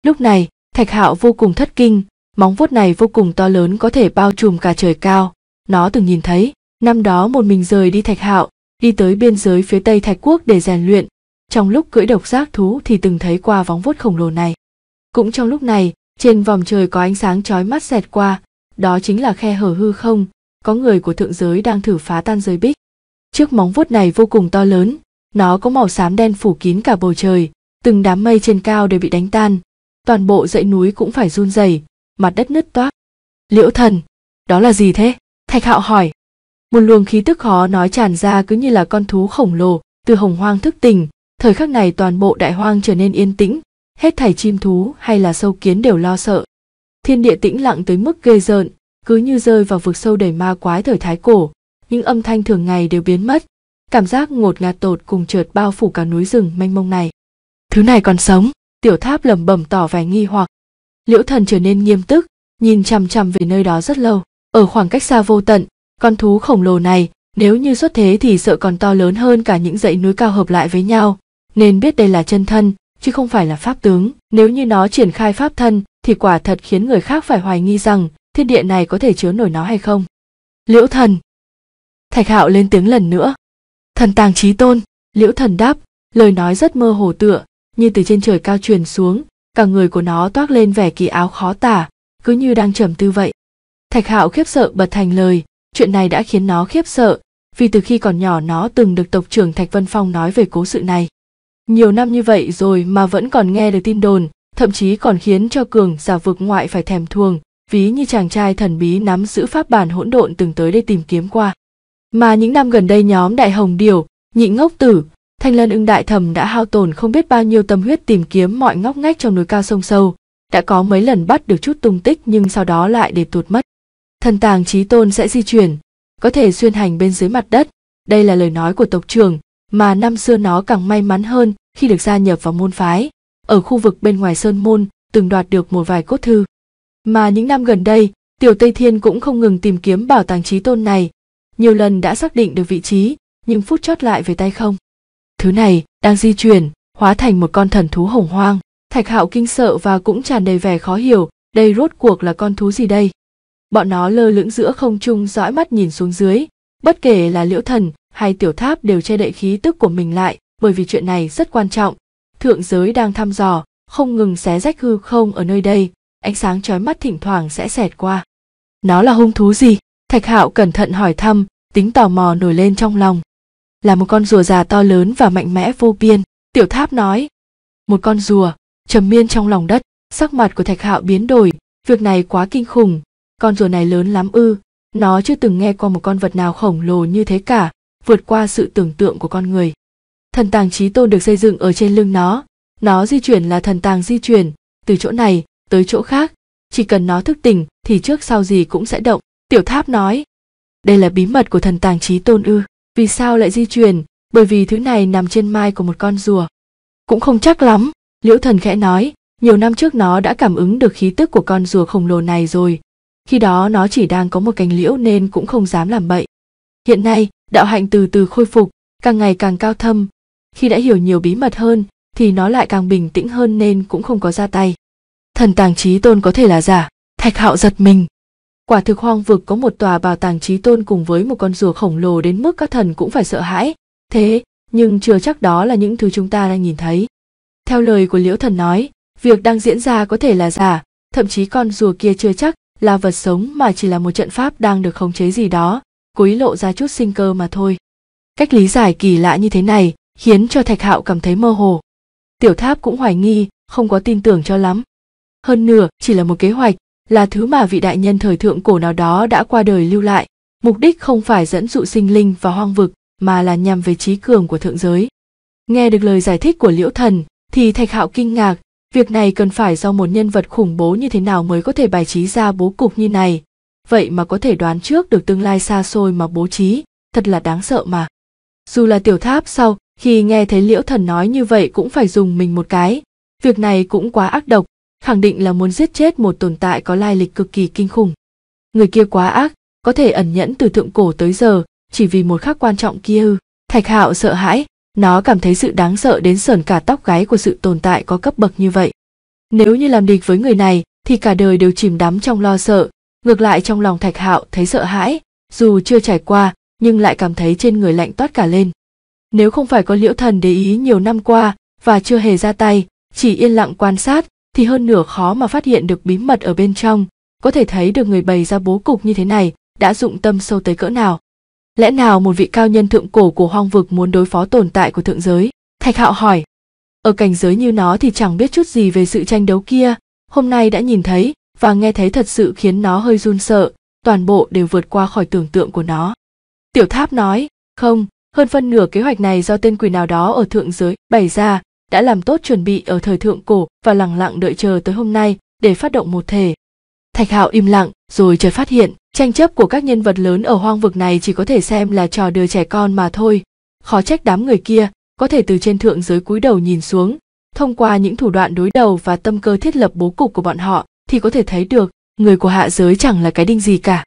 Lúc này, Thạch Hạo vô cùng thất kinh, móng vuốt này vô cùng to lớn có thể bao trùm cả trời cao, nó từng nhìn thấy, năm đó một mình rời đi Thạch Hạo, đi tới biên giới phía Tây Thạch Quốc để rèn luyện, trong lúc cưỡi độc giác thú thì từng thấy qua vóng vuốt khổng lồ này. Cũng trong lúc này, trên vòng trời có ánh sáng chói mắt xẹt qua, đó chính là khe hở hư không, có người của thượng giới đang thử phá tan giới bích. Chiếc móng vuốt này vô cùng to lớn, nó có màu xám đen phủ kín cả bầu trời, từng đám mây trên cao đều bị đánh tan, toàn bộ dãy núi cũng phải run rẩy, mặt đất nứt toác. Liễu thần, đó là gì thế? Thạch hạo hỏi. Một luồng khí tức khó nói tràn ra cứ như là con thú khổng lồ, từ hồng hoang thức tỉnh, thời khắc này toàn bộ đại hoang trở nên yên tĩnh, hết thảy chim thú hay là sâu kiến đều lo sợ. Thiên địa tĩnh lặng tới mức ghê rợn, cứ như rơi vào vực sâu đầy ma quái thời thái cổ, những âm thanh thường ngày đều biến mất cảm giác ngột ngạt tột cùng trượt bao phủ cả núi rừng mênh mông này thứ này còn sống tiểu tháp lẩm bẩm tỏ vẻ nghi hoặc liễu thần trở nên nghiêm túc nhìn chằm chằm về nơi đó rất lâu ở khoảng cách xa vô tận con thú khổng lồ này nếu như xuất thế thì sợ còn to lớn hơn cả những dãy núi cao hợp lại với nhau nên biết đây là chân thân chứ không phải là pháp tướng nếu như nó triển khai pháp thân thì quả thật khiến người khác phải hoài nghi rằng thiên địa này có thể chứa nổi nó hay không liễu thần thạch hạo lên tiếng lần nữa thần tàng trí tôn liễu thần đáp lời nói rất mơ hồ tựa như từ trên trời cao truyền xuống cả người của nó toát lên vẻ kỳ áo khó tả cứ như đang trầm tư vậy thạch hạo khiếp sợ bật thành lời chuyện này đã khiến nó khiếp sợ vì từ khi còn nhỏ nó từng được tộc trưởng thạch vân phong nói về cố sự này nhiều năm như vậy rồi mà vẫn còn nghe được tin đồn thậm chí còn khiến cho cường giả vực ngoại phải thèm thuồng ví như chàng trai thần bí nắm giữ pháp bản hỗn độn từng tới đây tìm kiếm qua mà những năm gần đây nhóm Đại Hồng điều Nhị Ngốc Tử, Thanh Lân Ưng Đại Thẩm đã hao tổn không biết bao nhiêu tâm huyết tìm kiếm mọi ngóc ngách trong núi cao sông sâu, đã có mấy lần bắt được chút tung tích nhưng sau đó lại để tụt mất. Thần tàng trí tôn sẽ di chuyển, có thể xuyên hành bên dưới mặt đất, đây là lời nói của tộc trưởng, mà năm xưa nó càng may mắn hơn khi được gia nhập vào môn phái, ở khu vực bên ngoài sơn môn từng đoạt được một vài cốt thư. Mà những năm gần đây, Tiểu Tây Thiên cũng không ngừng tìm kiếm bảo tàng trí tôn này, nhiều lần đã xác định được vị trí nhưng phút chót lại về tay không thứ này đang di chuyển hóa thành một con thần thú hồng hoang thạch hạo kinh sợ và cũng tràn đầy vẻ khó hiểu đây rốt cuộc là con thú gì đây bọn nó lơ lửng giữa không trung dõi mắt nhìn xuống dưới bất kể là liễu thần hay tiểu tháp đều che đậy khí tức của mình lại bởi vì chuyện này rất quan trọng thượng giới đang thăm dò không ngừng xé rách hư không ở nơi đây ánh sáng chói mắt thỉnh thoảng sẽ xẹt qua nó là hung thú gì thạch hạo cẩn thận hỏi thăm tính tò mò nổi lên trong lòng là một con rùa già to lớn và mạnh mẽ vô biên tiểu tháp nói một con rùa trầm miên trong lòng đất sắc mặt của thạch hạo biến đổi việc này quá kinh khủng con rùa này lớn lắm ư nó chưa từng nghe qua một con vật nào khổng lồ như thế cả vượt qua sự tưởng tượng của con người thần tàng trí tôn được xây dựng ở trên lưng nó nó di chuyển là thần tàng di chuyển từ chỗ này tới chỗ khác chỉ cần nó thức tỉnh thì trước sau gì cũng sẽ động Tiểu tháp nói, đây là bí mật của thần tàng trí tôn ư, vì sao lại di truyền, bởi vì thứ này nằm trên mai của một con rùa. Cũng không chắc lắm, liễu thần khẽ nói, nhiều năm trước nó đã cảm ứng được khí tức của con rùa khổng lồ này rồi. Khi đó nó chỉ đang có một cành liễu nên cũng không dám làm bậy. Hiện nay, đạo hạnh từ từ khôi phục, càng ngày càng cao thâm. Khi đã hiểu nhiều bí mật hơn, thì nó lại càng bình tĩnh hơn nên cũng không có ra tay. Thần tàng trí tôn có thể là giả, thạch hạo giật mình, Quả thực hoang vực có một tòa bảo tàng trí tôn cùng với một con rùa khổng lồ đến mức các thần cũng phải sợ hãi. Thế, nhưng chưa chắc đó là những thứ chúng ta đang nhìn thấy. Theo lời của Liễu Thần nói, việc đang diễn ra có thể là giả, thậm chí con rùa kia chưa chắc là vật sống mà chỉ là một trận pháp đang được khống chế gì đó, cố ý lộ ra chút sinh cơ mà thôi. Cách lý giải kỳ lạ như thế này khiến cho Thạch Hạo cảm thấy mơ hồ. Tiểu Tháp cũng hoài nghi, không có tin tưởng cho lắm. Hơn nửa chỉ là một kế hoạch, là thứ mà vị đại nhân thời thượng cổ nào đó đã qua đời lưu lại mục đích không phải dẫn dụ sinh linh vào hoang vực mà là nhằm về trí cường của thượng giới nghe được lời giải thích của liễu thần thì thạch hạo kinh ngạc việc này cần phải do một nhân vật khủng bố như thế nào mới có thể bài trí ra bố cục như này vậy mà có thể đoán trước được tương lai xa xôi mà bố trí thật là đáng sợ mà dù là tiểu tháp sau khi nghe thấy liễu thần nói như vậy cũng phải dùng mình một cái việc này cũng quá ác độc khẳng định là muốn giết chết một tồn tại có lai lịch cực kỳ kinh khủng. Người kia quá ác, có thể ẩn nhẫn từ thượng cổ tới giờ, chỉ vì một khắc quan trọng kia ư. Thạch Hạo sợ hãi, nó cảm thấy sự đáng sợ đến sờn cả tóc gáy của sự tồn tại có cấp bậc như vậy. Nếu như làm địch với người này, thì cả đời đều chìm đắm trong lo sợ, ngược lại trong lòng Thạch Hạo thấy sợ hãi, dù chưa trải qua, nhưng lại cảm thấy trên người lạnh toát cả lên. Nếu không phải có Liễu Thần để ý nhiều năm qua và chưa hề ra tay, chỉ yên lặng quan sát, thì hơn nửa khó mà phát hiện được bí mật ở bên trong, có thể thấy được người bày ra bố cục như thế này đã dụng tâm sâu tới cỡ nào. Lẽ nào một vị cao nhân thượng cổ của hoang vực muốn đối phó tồn tại của thượng giới? Thạch Hạo hỏi. Ở cảnh giới như nó thì chẳng biết chút gì về sự tranh đấu kia, hôm nay đã nhìn thấy và nghe thấy thật sự khiến nó hơi run sợ, toàn bộ đều vượt qua khỏi tưởng tượng của nó. Tiểu Tháp nói, không, hơn phân nửa kế hoạch này do tên quỷ nào đó ở thượng giới bày ra, đã làm tốt chuẩn bị ở thời thượng cổ và lặng lặng đợi chờ tới hôm nay để phát động một thể. Thạch Hạo im lặng, rồi chợt phát hiện, tranh chấp của các nhân vật lớn ở hoang vực này chỉ có thể xem là trò đùa trẻ con mà thôi. Khó trách đám người kia, có thể từ trên thượng giới cúi đầu nhìn xuống, thông qua những thủ đoạn đối đầu và tâm cơ thiết lập bố cục của bọn họ thì có thể thấy được, người của hạ giới chẳng là cái đinh gì cả.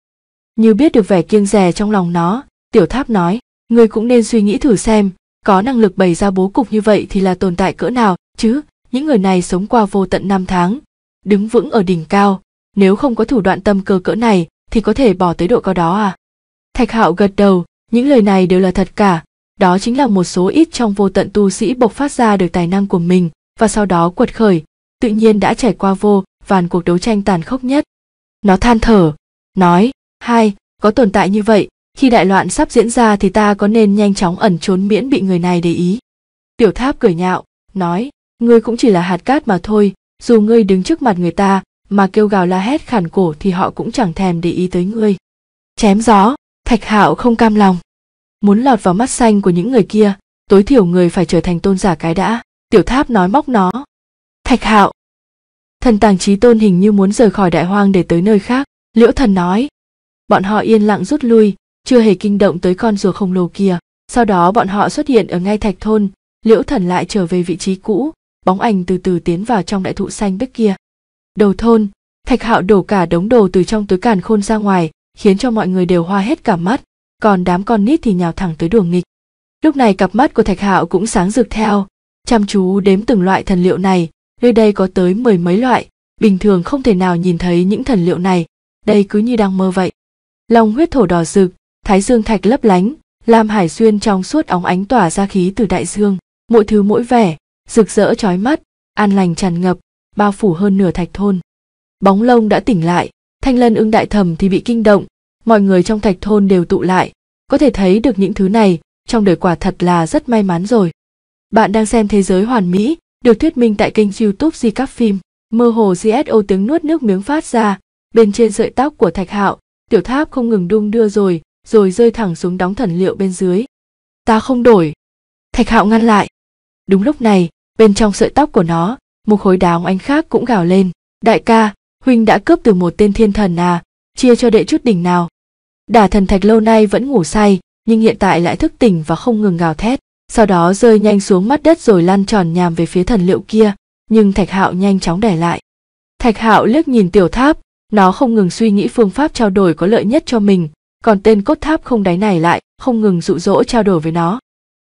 Như biết được vẻ kiêng dè trong lòng nó, Tiểu Tháp nói, người cũng nên suy nghĩ thử xem, có năng lực bày ra bố cục như vậy thì là tồn tại cỡ nào chứ những người này sống qua vô tận năm tháng đứng vững ở đỉnh cao nếu không có thủ đoạn tâm cơ cỡ này thì có thể bỏ tới độ cao đó à thạch hạo gật đầu những lời này đều là thật cả đó chính là một số ít trong vô tận tu sĩ bộc phát ra được tài năng của mình và sau đó quật khởi tự nhiên đã trải qua vô vàn cuộc đấu tranh tàn khốc nhất nó than thở nói hai có tồn tại như vậy khi đại loạn sắp diễn ra thì ta có nên nhanh chóng ẩn trốn miễn bị người này để ý. Tiểu tháp cười nhạo, nói, ngươi cũng chỉ là hạt cát mà thôi, dù ngươi đứng trước mặt người ta mà kêu gào la hét khản cổ thì họ cũng chẳng thèm để ý tới ngươi. Chém gió, thạch hạo không cam lòng. Muốn lọt vào mắt xanh của những người kia, tối thiểu người phải trở thành tôn giả cái đã. Tiểu tháp nói móc nó. Thạch hạo. Thần tàng trí tôn hình như muốn rời khỏi đại hoang để tới nơi khác. Liễu thần nói. Bọn họ yên lặng rút lui, chưa hề kinh động tới con rùa khổng lồ kia sau đó bọn họ xuất hiện ở ngay thạch thôn liễu thần lại trở về vị trí cũ bóng ảnh từ từ tiến vào trong đại thụ xanh bếp kia đầu thôn thạch hạo đổ cả đống đồ từ trong túi càn khôn ra ngoài khiến cho mọi người đều hoa hết cả mắt còn đám con nít thì nhào thẳng tới đường nghịch lúc này cặp mắt của thạch hạo cũng sáng rực theo chăm chú đếm từng loại thần liệu này nơi đây có tới mười mấy loại bình thường không thể nào nhìn thấy những thần liệu này đây cứ như đang mơ vậy long huyết thổ đỏ rực thái dương thạch lấp lánh lam hải xuyên trong suốt óng ánh tỏa ra khí từ đại dương mỗi thứ mỗi vẻ rực rỡ trói mắt an lành tràn ngập bao phủ hơn nửa thạch thôn bóng lông đã tỉnh lại thanh lân ưng đại thầm thì bị kinh động mọi người trong thạch thôn đều tụ lại có thể thấy được những thứ này trong đời quả thật là rất may mắn rồi bạn đang xem thế giới hoàn mỹ được thuyết minh tại kênh youtube di các phim mơ hồ gso tiếng nuốt nước miếng phát ra bên trên sợi tóc của thạch hạo tiểu tháp không ngừng đung đưa rồi rồi rơi thẳng xuống đóng thần liệu bên dưới ta không đổi thạch hạo ngăn lại đúng lúc này bên trong sợi tóc của nó một khối đá ông anh khác cũng gào lên đại ca huynh đã cướp từ một tên thiên thần à chia cho đệ chút đỉnh nào đả thần thạch lâu nay vẫn ngủ say nhưng hiện tại lại thức tỉnh và không ngừng gào thét sau đó rơi nhanh xuống mắt đất rồi lan tròn nhàm về phía thần liệu kia nhưng thạch hạo nhanh chóng để lại thạch hạo liếc nhìn tiểu tháp nó không ngừng suy nghĩ phương pháp trao đổi có lợi nhất cho mình còn tên cốt tháp không đáy này lại không ngừng dụ dỗ trao đổi với nó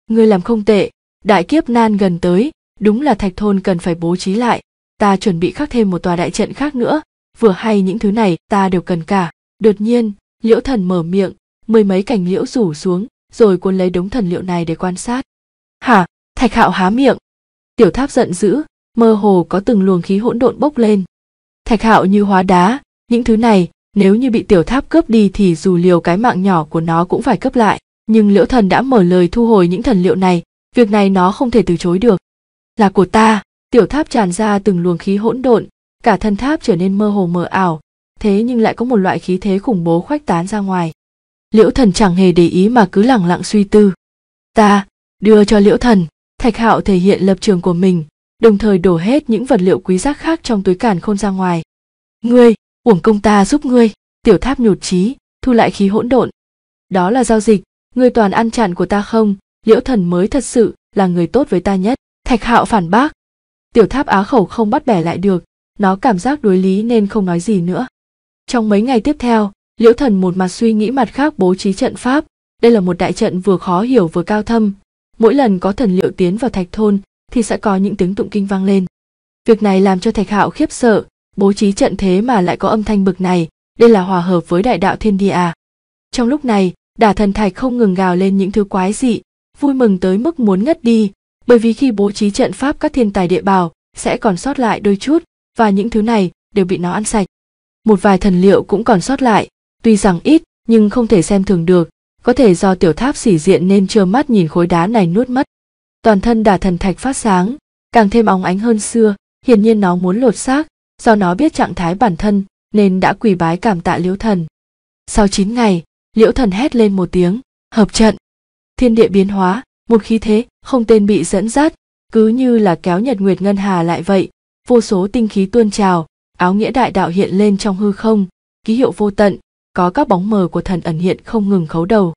ngươi làm không tệ đại kiếp nan gần tới đúng là thạch thôn cần phải bố trí lại ta chuẩn bị khắc thêm một tòa đại trận khác nữa vừa hay những thứ này ta đều cần cả đột nhiên liễu thần mở miệng mười mấy cành liễu rủ xuống rồi cuốn lấy đống thần liệu này để quan sát hả thạch hạo há miệng tiểu tháp giận dữ mơ hồ có từng luồng khí hỗn độn bốc lên thạch hạo như hóa đá những thứ này nếu như bị tiểu tháp cướp đi thì dù liều cái mạng nhỏ của nó cũng phải cướp lại nhưng liễu thần đã mở lời thu hồi những thần liệu này việc này nó không thể từ chối được là của ta tiểu tháp tràn ra từng luồng khí hỗn độn cả thân tháp trở nên mơ hồ mờ ảo thế nhưng lại có một loại khí thế khủng bố khoách tán ra ngoài liễu thần chẳng hề để ý mà cứ lẳng lặng suy tư ta đưa cho liễu thần thạch hạo thể hiện lập trường của mình đồng thời đổ hết những vật liệu quý giá khác trong túi càn khôn ra ngoài ngươi uổng công ta giúp ngươi tiểu tháp nhụt trí thu lại khí hỗn độn đó là giao dịch ngươi toàn ăn chặn của ta không liễu thần mới thật sự là người tốt với ta nhất thạch hạo phản bác tiểu tháp á khẩu không bắt bẻ lại được nó cảm giác đối lý nên không nói gì nữa trong mấy ngày tiếp theo liễu thần một mặt suy nghĩ mặt khác bố trí trận pháp đây là một đại trận vừa khó hiểu vừa cao thâm mỗi lần có thần liệu tiến vào thạch thôn thì sẽ có những tiếng tụng kinh vang lên việc này làm cho thạch hạo khiếp sợ bố trí trận thế mà lại có âm thanh bực này đây là hòa hợp với đại đạo thiên địa à trong lúc này đả thần thạch không ngừng gào lên những thứ quái dị vui mừng tới mức muốn ngất đi bởi vì khi bố trí trận pháp các thiên tài địa bào sẽ còn sót lại đôi chút và những thứ này đều bị nó ăn sạch một vài thần liệu cũng còn sót lại tuy rằng ít nhưng không thể xem thường được có thể do tiểu tháp xỉ diện nên trơ mắt nhìn khối đá này nuốt mất toàn thân đả thần thạch phát sáng càng thêm óng ánh hơn xưa hiển nhiên nó muốn lột xác do nó biết trạng thái bản thân nên đã quỳ bái cảm tạ liễu thần sau chín ngày liễu thần hét lên một tiếng hợp trận thiên địa biến hóa một khí thế không tên bị dẫn dắt cứ như là kéo nhật nguyệt ngân hà lại vậy vô số tinh khí tuôn trào áo nghĩa đại đạo hiện lên trong hư không ký hiệu vô tận có các bóng mờ của thần ẩn hiện không ngừng khấu đầu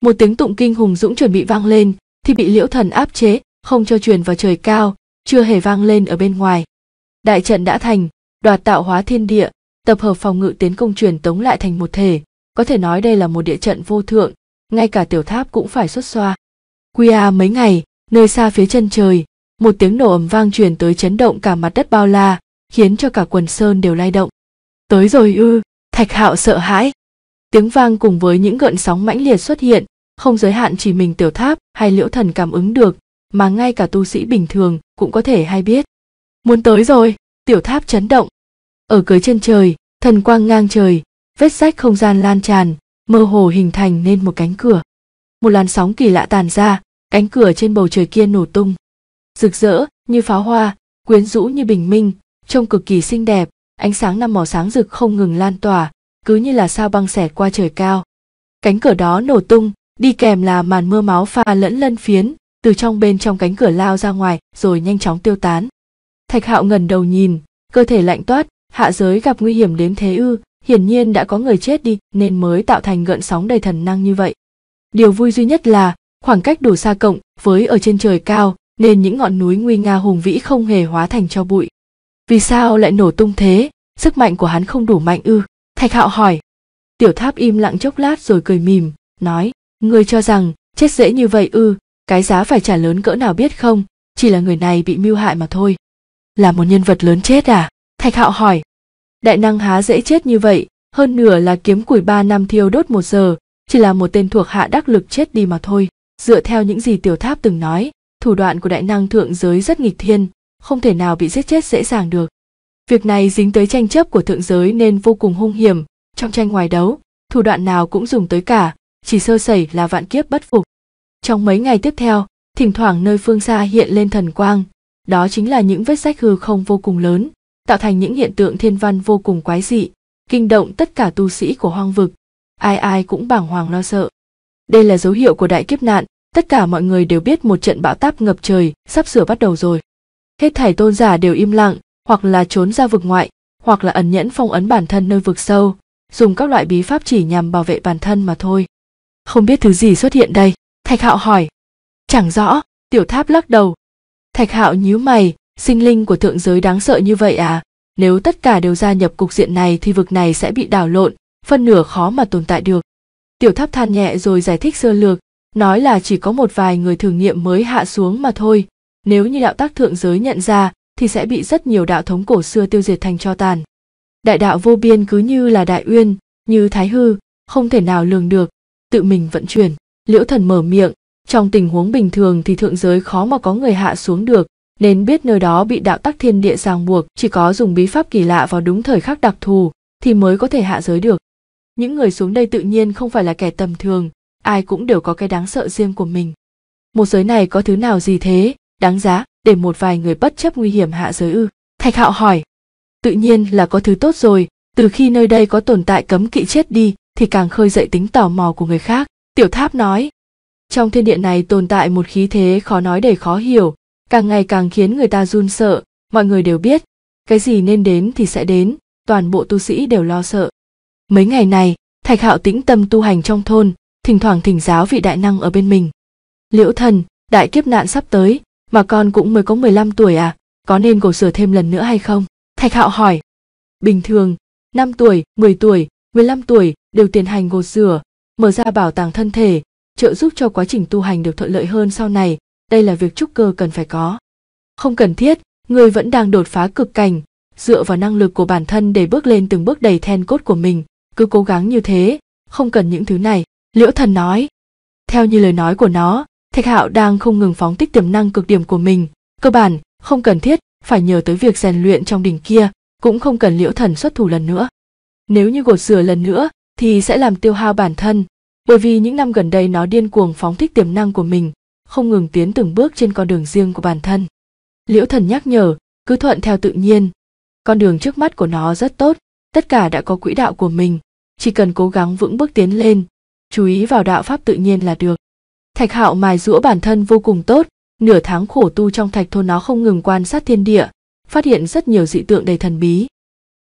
một tiếng tụng kinh hùng dũng chuẩn bị vang lên thì bị liễu thần áp chế không cho truyền vào trời cao chưa hề vang lên ở bên ngoài đại trận đã thành đoạt tạo hóa thiên địa, tập hợp phòng ngự tiến công truyền tống lại thành một thể, có thể nói đây là một địa trận vô thượng, ngay cả tiểu tháp cũng phải xuất xoa. Qua mấy ngày, nơi xa phía chân trời, một tiếng nổ ầm vang truyền tới chấn động cả mặt đất bao la, khiến cho cả quần sơn đều lay động. Tới rồi ư, Thạch Hạo sợ hãi. Tiếng vang cùng với những gợn sóng mãnh liệt xuất hiện, không giới hạn chỉ mình tiểu tháp hay liễu thần cảm ứng được, mà ngay cả tu sĩ bình thường cũng có thể hay biết. Muốn tới rồi! tiểu tháp chấn động ở cưới chân trời thần quang ngang trời vết rách không gian lan tràn mơ hồ hình thành nên một cánh cửa một làn sóng kỳ lạ tàn ra cánh cửa trên bầu trời kia nổ tung rực rỡ như pháo hoa quyến rũ như bình minh trông cực kỳ xinh đẹp ánh sáng năm màu sáng rực không ngừng lan tỏa cứ như là sao băng xẹt qua trời cao cánh cửa đó nổ tung đi kèm là màn mưa máu pha lẫn lân phiến từ trong bên trong cánh cửa lao ra ngoài rồi nhanh chóng tiêu tán thạch hạo ngẩn đầu nhìn cơ thể lạnh toát hạ giới gặp nguy hiểm đến thế ư hiển nhiên đã có người chết đi nên mới tạo thành gợn sóng đầy thần năng như vậy điều vui duy nhất là khoảng cách đủ xa cộng với ở trên trời cao nên những ngọn núi nguy nga hùng vĩ không hề hóa thành cho bụi vì sao lại nổ tung thế sức mạnh của hắn không đủ mạnh ư thạch hạo hỏi tiểu tháp im lặng chốc lát rồi cười mỉm nói người cho rằng chết dễ như vậy ư cái giá phải trả lớn cỡ nào biết không chỉ là người này bị mưu hại mà thôi là một nhân vật lớn chết à thạch hạo hỏi đại năng há dễ chết như vậy hơn nửa là kiếm củi ba năm thiêu đốt một giờ chỉ là một tên thuộc hạ đắc lực chết đi mà thôi dựa theo những gì tiểu tháp từng nói thủ đoạn của đại năng thượng giới rất nghịch thiên không thể nào bị giết chết dễ dàng được việc này dính tới tranh chấp của thượng giới nên vô cùng hung hiểm trong tranh ngoài đấu thủ đoạn nào cũng dùng tới cả chỉ sơ sẩy là vạn kiếp bất phục trong mấy ngày tiếp theo thỉnh thoảng nơi phương xa hiện lên thần quang đó chính là những vết rách hư không vô cùng lớn, tạo thành những hiện tượng thiên văn vô cùng quái dị, kinh động tất cả tu sĩ của hoang vực, ai ai cũng bàng hoàng lo sợ. Đây là dấu hiệu của đại kiếp nạn, tất cả mọi người đều biết một trận bão táp ngập trời sắp sửa bắt đầu rồi. Hết thảy tôn giả đều im lặng, hoặc là trốn ra vực ngoại, hoặc là ẩn nhẫn phong ấn bản thân nơi vực sâu, dùng các loại bí pháp chỉ nhằm bảo vệ bản thân mà thôi. Không biết thứ gì xuất hiện đây, Thạch Hạo hỏi. Chẳng rõ, tiểu tháp lắc đầu, Thạch Hạo nhíu mày, sinh linh của thượng giới đáng sợ như vậy à? Nếu tất cả đều gia nhập cục diện này thì vực này sẽ bị đảo lộn, phân nửa khó mà tồn tại được. Tiểu Tháp than nhẹ rồi giải thích sơ lược, nói là chỉ có một vài người thử nghiệm mới hạ xuống mà thôi, nếu như đạo tác thượng giới nhận ra thì sẽ bị rất nhiều đạo thống cổ xưa tiêu diệt thành cho tàn. Đại đạo vô biên cứ như là đại uyên, như thái hư, không thể nào lường được, tự mình vận chuyển. Liễu Thần mở miệng, trong tình huống bình thường thì thượng giới khó mà có người hạ xuống được, nên biết nơi đó bị đạo tắc thiên địa ràng buộc, chỉ có dùng bí pháp kỳ lạ vào đúng thời khắc đặc thù thì mới có thể hạ giới được. Những người xuống đây tự nhiên không phải là kẻ tầm thường, ai cũng đều có cái đáng sợ riêng của mình. Một giới này có thứ nào gì thế, đáng giá để một vài người bất chấp nguy hiểm hạ giới ư? Thạch Hạo hỏi. Tự nhiên là có thứ tốt rồi, từ khi nơi đây có tồn tại cấm kỵ chết đi thì càng khơi dậy tính tò mò của người khác. Tiểu Tháp nói, trong thiên địa này tồn tại một khí thế khó nói để khó hiểu, càng ngày càng khiến người ta run sợ, mọi người đều biết, cái gì nên đến thì sẽ đến, toàn bộ tu sĩ đều lo sợ. Mấy ngày này, Thạch Hạo tĩnh tâm tu hành trong thôn, thỉnh thoảng thỉnh giáo vị đại năng ở bên mình. Liễu thần, đại kiếp nạn sắp tới, mà con cũng mới có 15 tuổi à, có nên cổ sửa thêm lần nữa hay không? Thạch Hạo hỏi. Bình thường, 5 tuổi, 10 tuổi, 15 tuổi đều tiến hành gột rửa, mở ra bảo tàng thân thể, trợ giúp cho quá trình tu hành được thuận lợi hơn sau này đây là việc trúc cơ cần phải có không cần thiết người vẫn đang đột phá cực cảnh dựa vào năng lực của bản thân để bước lên từng bước đầy then cốt của mình cứ cố gắng như thế không cần những thứ này liễu thần nói theo như lời nói của nó thạch hạo đang không ngừng phóng tích tiềm năng cực điểm của mình cơ bản không cần thiết phải nhờ tới việc rèn luyện trong đỉnh kia cũng không cần liễu thần xuất thủ lần nữa nếu như gột rửa lần nữa thì sẽ làm tiêu hao bản thân bởi vì những năm gần đây nó điên cuồng phóng thích tiềm năng của mình, không ngừng tiến từng bước trên con đường riêng của bản thân. Liễu Thần nhắc nhở, cứ thuận theo tự nhiên. Con đường trước mắt của nó rất tốt, tất cả đã có quỹ đạo của mình, chỉ cần cố gắng vững bước tiến lên, chú ý vào đạo pháp tự nhiên là được. Thạch Hạo mài giũa bản thân vô cùng tốt, nửa tháng khổ tu trong thạch thôn nó không ngừng quan sát thiên địa, phát hiện rất nhiều dị tượng đầy thần bí.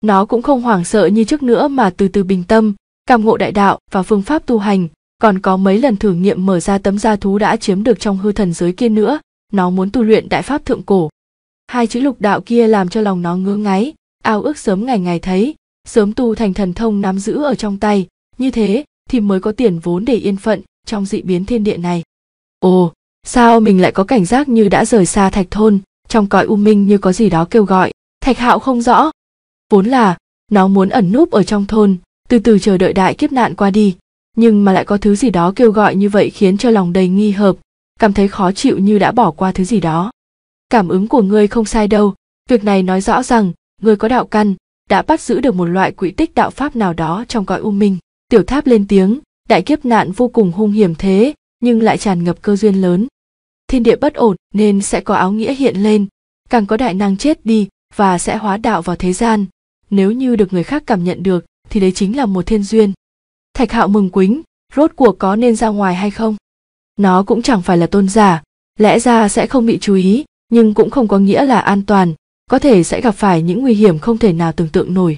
Nó cũng không hoảng sợ như trước nữa mà từ từ bình tâm, cảm ngộ đại đạo và phương pháp tu hành, còn có mấy lần thử nghiệm mở ra tấm gia thú đã chiếm được trong hư thần giới kia nữa, nó muốn tu luyện đại pháp thượng cổ. Hai chữ lục đạo kia làm cho lòng nó ngứa ngáy, ao ước sớm ngày ngày thấy, sớm tu thành thần thông nắm giữ ở trong tay, như thế thì mới có tiền vốn để yên phận trong dị biến thiên địa này. Ồ, sao mình lại có cảnh giác như đã rời xa thạch thôn, trong cõi u minh như có gì đó kêu gọi, thạch hạo không rõ. Vốn là, nó muốn ẩn núp ở trong thôn, từ từ chờ đợi đại kiếp nạn qua đi nhưng mà lại có thứ gì đó kêu gọi như vậy khiến cho lòng đầy nghi hợp cảm thấy khó chịu như đã bỏ qua thứ gì đó cảm ứng của ngươi không sai đâu việc này nói rõ rằng ngươi có đạo căn đã bắt giữ được một loại quỹ tích đạo pháp nào đó trong cõi u minh tiểu tháp lên tiếng đại kiếp nạn vô cùng hung hiểm thế nhưng lại tràn ngập cơ duyên lớn thiên địa bất ổn nên sẽ có áo nghĩa hiện lên càng có đại năng chết đi và sẽ hóa đạo vào thế gian nếu như được người khác cảm nhận được thì đấy chính là một thiên duyên thạch hạo mừng quính rốt cuộc có nên ra ngoài hay không nó cũng chẳng phải là tôn giả lẽ ra sẽ không bị chú ý nhưng cũng không có nghĩa là an toàn có thể sẽ gặp phải những nguy hiểm không thể nào tưởng tượng nổi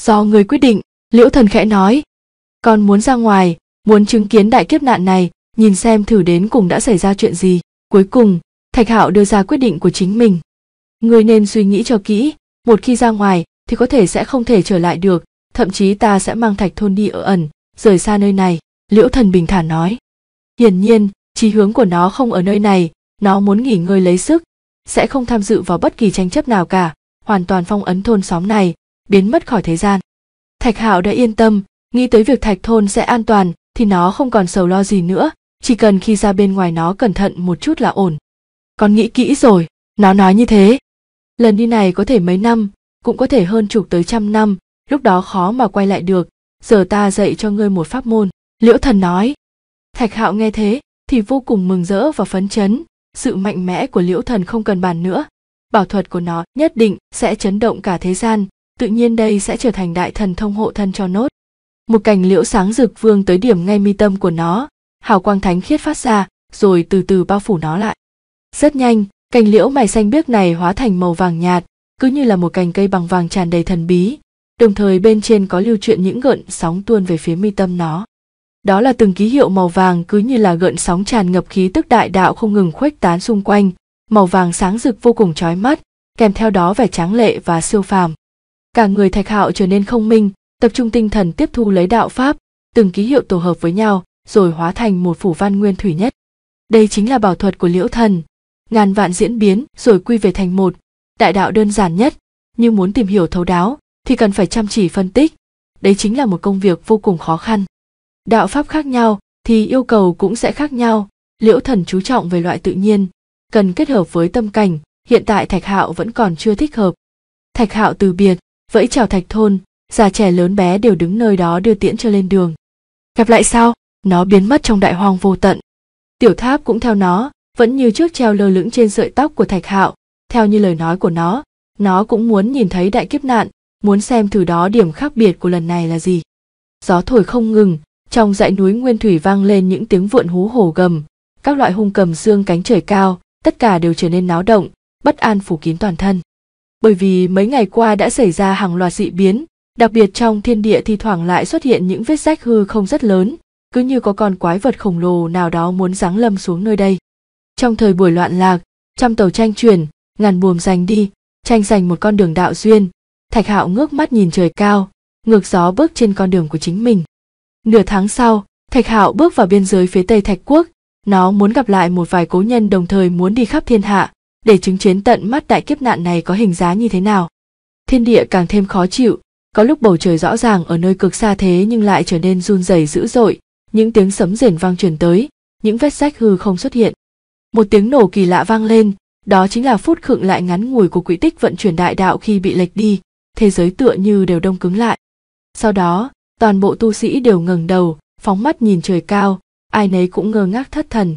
do người quyết định liễu thần khẽ nói con muốn ra ngoài muốn chứng kiến đại kiếp nạn này nhìn xem thử đến cùng đã xảy ra chuyện gì cuối cùng thạch hạo đưa ra quyết định của chính mình người nên suy nghĩ cho kỹ một khi ra ngoài thì có thể sẽ không thể trở lại được thậm chí ta sẽ mang thạch thôn đi ở ẩn rời xa nơi này liễu thần bình thản nói hiển nhiên chí hướng của nó không ở nơi này nó muốn nghỉ ngơi lấy sức sẽ không tham dự vào bất kỳ tranh chấp nào cả hoàn toàn phong ấn thôn xóm này biến mất khỏi thế gian thạch hạo đã yên tâm nghĩ tới việc thạch thôn sẽ an toàn thì nó không còn sầu lo gì nữa chỉ cần khi ra bên ngoài nó cẩn thận một chút là ổn con nghĩ kỹ rồi nó nói như thế lần đi này có thể mấy năm cũng có thể hơn chục tới trăm năm lúc đó khó mà quay lại được giờ ta dạy cho ngươi một pháp môn liễu thần nói thạch hạo nghe thế thì vô cùng mừng rỡ và phấn chấn sự mạnh mẽ của liễu thần không cần bàn nữa bảo thuật của nó nhất định sẽ chấn động cả thế gian tự nhiên đây sẽ trở thành đại thần thông hộ thân cho nốt một cành liễu sáng rực vương tới điểm ngay mi tâm của nó hào quang thánh khiết phát ra rồi từ từ bao phủ nó lại rất nhanh cành liễu mày xanh biếc này hóa thành màu vàng nhạt cứ như là một cành cây bằng vàng tràn đầy thần bí đồng thời bên trên có lưu truyện những gợn sóng tuôn về phía mi tâm nó. Đó là từng ký hiệu màu vàng cứ như là gợn sóng tràn ngập khí tức đại đạo không ngừng khuếch tán xung quanh, màu vàng sáng rực vô cùng chói mắt, kèm theo đó vẻ tráng lệ và siêu phàm. Cả người Thạch Hạo trở nên không minh, tập trung tinh thần tiếp thu lấy đạo pháp, từng ký hiệu tổ hợp với nhau, rồi hóa thành một phủ văn nguyên thủy nhất. Đây chính là bảo thuật của Liễu Thần, ngàn vạn diễn biến rồi quy về thành một, đại đạo đơn giản nhất, nhưng muốn tìm hiểu thấu đáo thì cần phải chăm chỉ phân tích đấy chính là một công việc vô cùng khó khăn đạo pháp khác nhau thì yêu cầu cũng sẽ khác nhau liễu thần chú trọng về loại tự nhiên cần kết hợp với tâm cảnh hiện tại thạch hạo vẫn còn chưa thích hợp thạch hạo từ biệt vẫy chào thạch thôn già trẻ lớn bé đều đứng nơi đó đưa tiễn cho lên đường gặp lại sao nó biến mất trong đại hoang vô tận tiểu tháp cũng theo nó vẫn như trước treo lơ lửng trên sợi tóc của thạch hạo theo như lời nói của nó nó cũng muốn nhìn thấy đại kiếp nạn muốn xem thử đó điểm khác biệt của lần này là gì. Gió thổi không ngừng, trong dãy núi nguyên thủy vang lên những tiếng vượn hú hổ gầm, các loại hung cầm xương cánh trời cao, tất cả đều trở nên náo động, bất an phủ kín toàn thân. Bởi vì mấy ngày qua đã xảy ra hàng loạt dị biến, đặc biệt trong thiên địa thì thoảng lại xuất hiện những vết rách hư không rất lớn, cứ như có con quái vật khổng lồ nào đó muốn giáng lâm xuống nơi đây. Trong thời buổi loạn lạc, trăm tàu tranh truyền, ngàn buồm giành đi, tranh giành một con đường đạo duyên, thạch hạo ngước mắt nhìn trời cao ngược gió bước trên con đường của chính mình nửa tháng sau thạch hạo bước vào biên giới phía tây thạch quốc nó muốn gặp lại một vài cố nhân đồng thời muốn đi khắp thiên hạ để chứng kiến tận mắt đại kiếp nạn này có hình giá như thế nào thiên địa càng thêm khó chịu có lúc bầu trời rõ ràng ở nơi cực xa thế nhưng lại trở nên run rẩy dữ dội những tiếng sấm rền vang truyền tới những vết rách hư không xuất hiện một tiếng nổ kỳ lạ vang lên đó chính là phút khựng lại ngắn ngủi của quỹ tích vận chuyển đại đạo khi bị lệch đi thế giới tựa như đều đông cứng lại. Sau đó, toàn bộ tu sĩ đều ngẩng đầu, phóng mắt nhìn trời cao, ai nấy cũng ngơ ngác thất thần.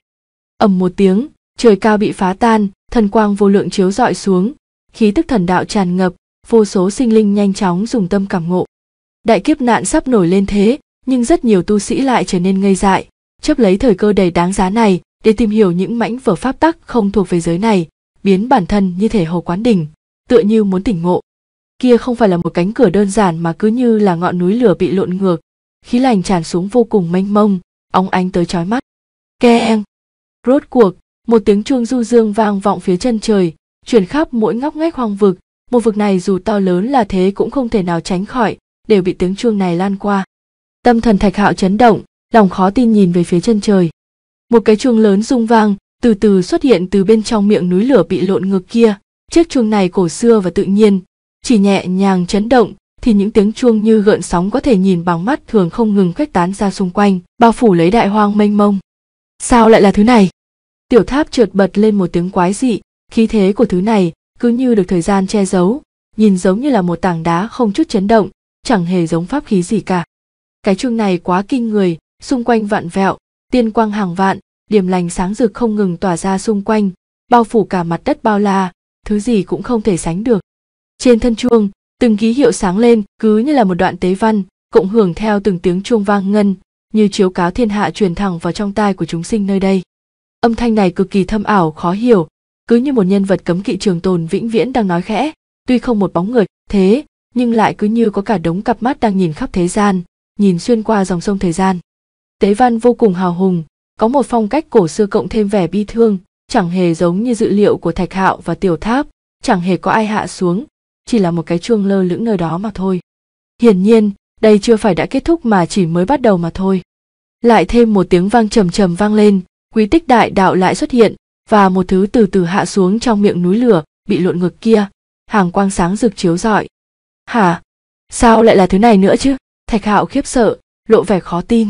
ầm một tiếng, trời cao bị phá tan, thần quang vô lượng chiếu rọi xuống, khí tức thần đạo tràn ngập, vô số sinh linh nhanh chóng dùng tâm cảm ngộ. Đại kiếp nạn sắp nổi lên thế, nhưng rất nhiều tu sĩ lại trở nên ngây dại, chấp lấy thời cơ đầy đáng giá này để tìm hiểu những mãnh vở pháp tắc không thuộc về giới này, biến bản thân như thể hồ quán đỉnh, tựa như muốn tỉnh ngộ kia không phải là một cánh cửa đơn giản mà cứ như là ngọn núi lửa bị lộn ngược khí lành tràn xuống vô cùng mênh mông óng ánh tới chói mắt keng rốt cuộc một tiếng chuông du dương vang vọng phía chân trời chuyển khắp mỗi ngóc ngách hoang vực một vực này dù to lớn là thế cũng không thể nào tránh khỏi đều bị tiếng chuông này lan qua tâm thần thạch hạo chấn động lòng khó tin nhìn về phía chân trời một cái chuông lớn rung vang từ từ xuất hiện từ bên trong miệng núi lửa bị lộn ngược kia chiếc chuông này cổ xưa và tự nhiên chỉ nhẹ nhàng chấn động thì những tiếng chuông như gợn sóng có thể nhìn bằng mắt thường không ngừng khuếch tán ra xung quanh bao phủ lấy đại hoang mênh mông sao lại là thứ này tiểu tháp trượt bật lên một tiếng quái dị khí thế của thứ này cứ như được thời gian che giấu nhìn giống như là một tảng đá không chút chấn động chẳng hề giống pháp khí gì cả cái chuông này quá kinh người xung quanh vạn vẹo tiên quang hàng vạn điểm lành sáng rực không ngừng tỏa ra xung quanh bao phủ cả mặt đất bao la thứ gì cũng không thể sánh được trên thân chuông, từng ký hiệu sáng lên cứ như là một đoạn tế văn, cộng hưởng theo từng tiếng chuông vang ngân, như chiếu cáo thiên hạ truyền thẳng vào trong tai của chúng sinh nơi đây. Âm thanh này cực kỳ thâm ảo, khó hiểu, cứ như một nhân vật cấm kỵ trường tồn vĩnh viễn đang nói khẽ, tuy không một bóng người, thế nhưng lại cứ như có cả đống cặp mắt đang nhìn khắp thế gian, nhìn xuyên qua dòng sông thời gian. Tế văn vô cùng hào hùng, có một phong cách cổ xưa cộng thêm vẻ bi thương, chẳng hề giống như dự liệu của Thạch Hạo và Tiểu Tháp, chẳng hề có ai hạ xuống, chỉ là một cái chuông lơ lửng nơi đó mà thôi hiển nhiên đây chưa phải đã kết thúc mà chỉ mới bắt đầu mà thôi lại thêm một tiếng vang trầm trầm vang lên quý tích đại đạo lại xuất hiện và một thứ từ từ hạ xuống trong miệng núi lửa bị lộn ngược kia hàng quang sáng rực chiếu rọi hả sao lại là thứ này nữa chứ thạch hạo khiếp sợ lộ vẻ khó tin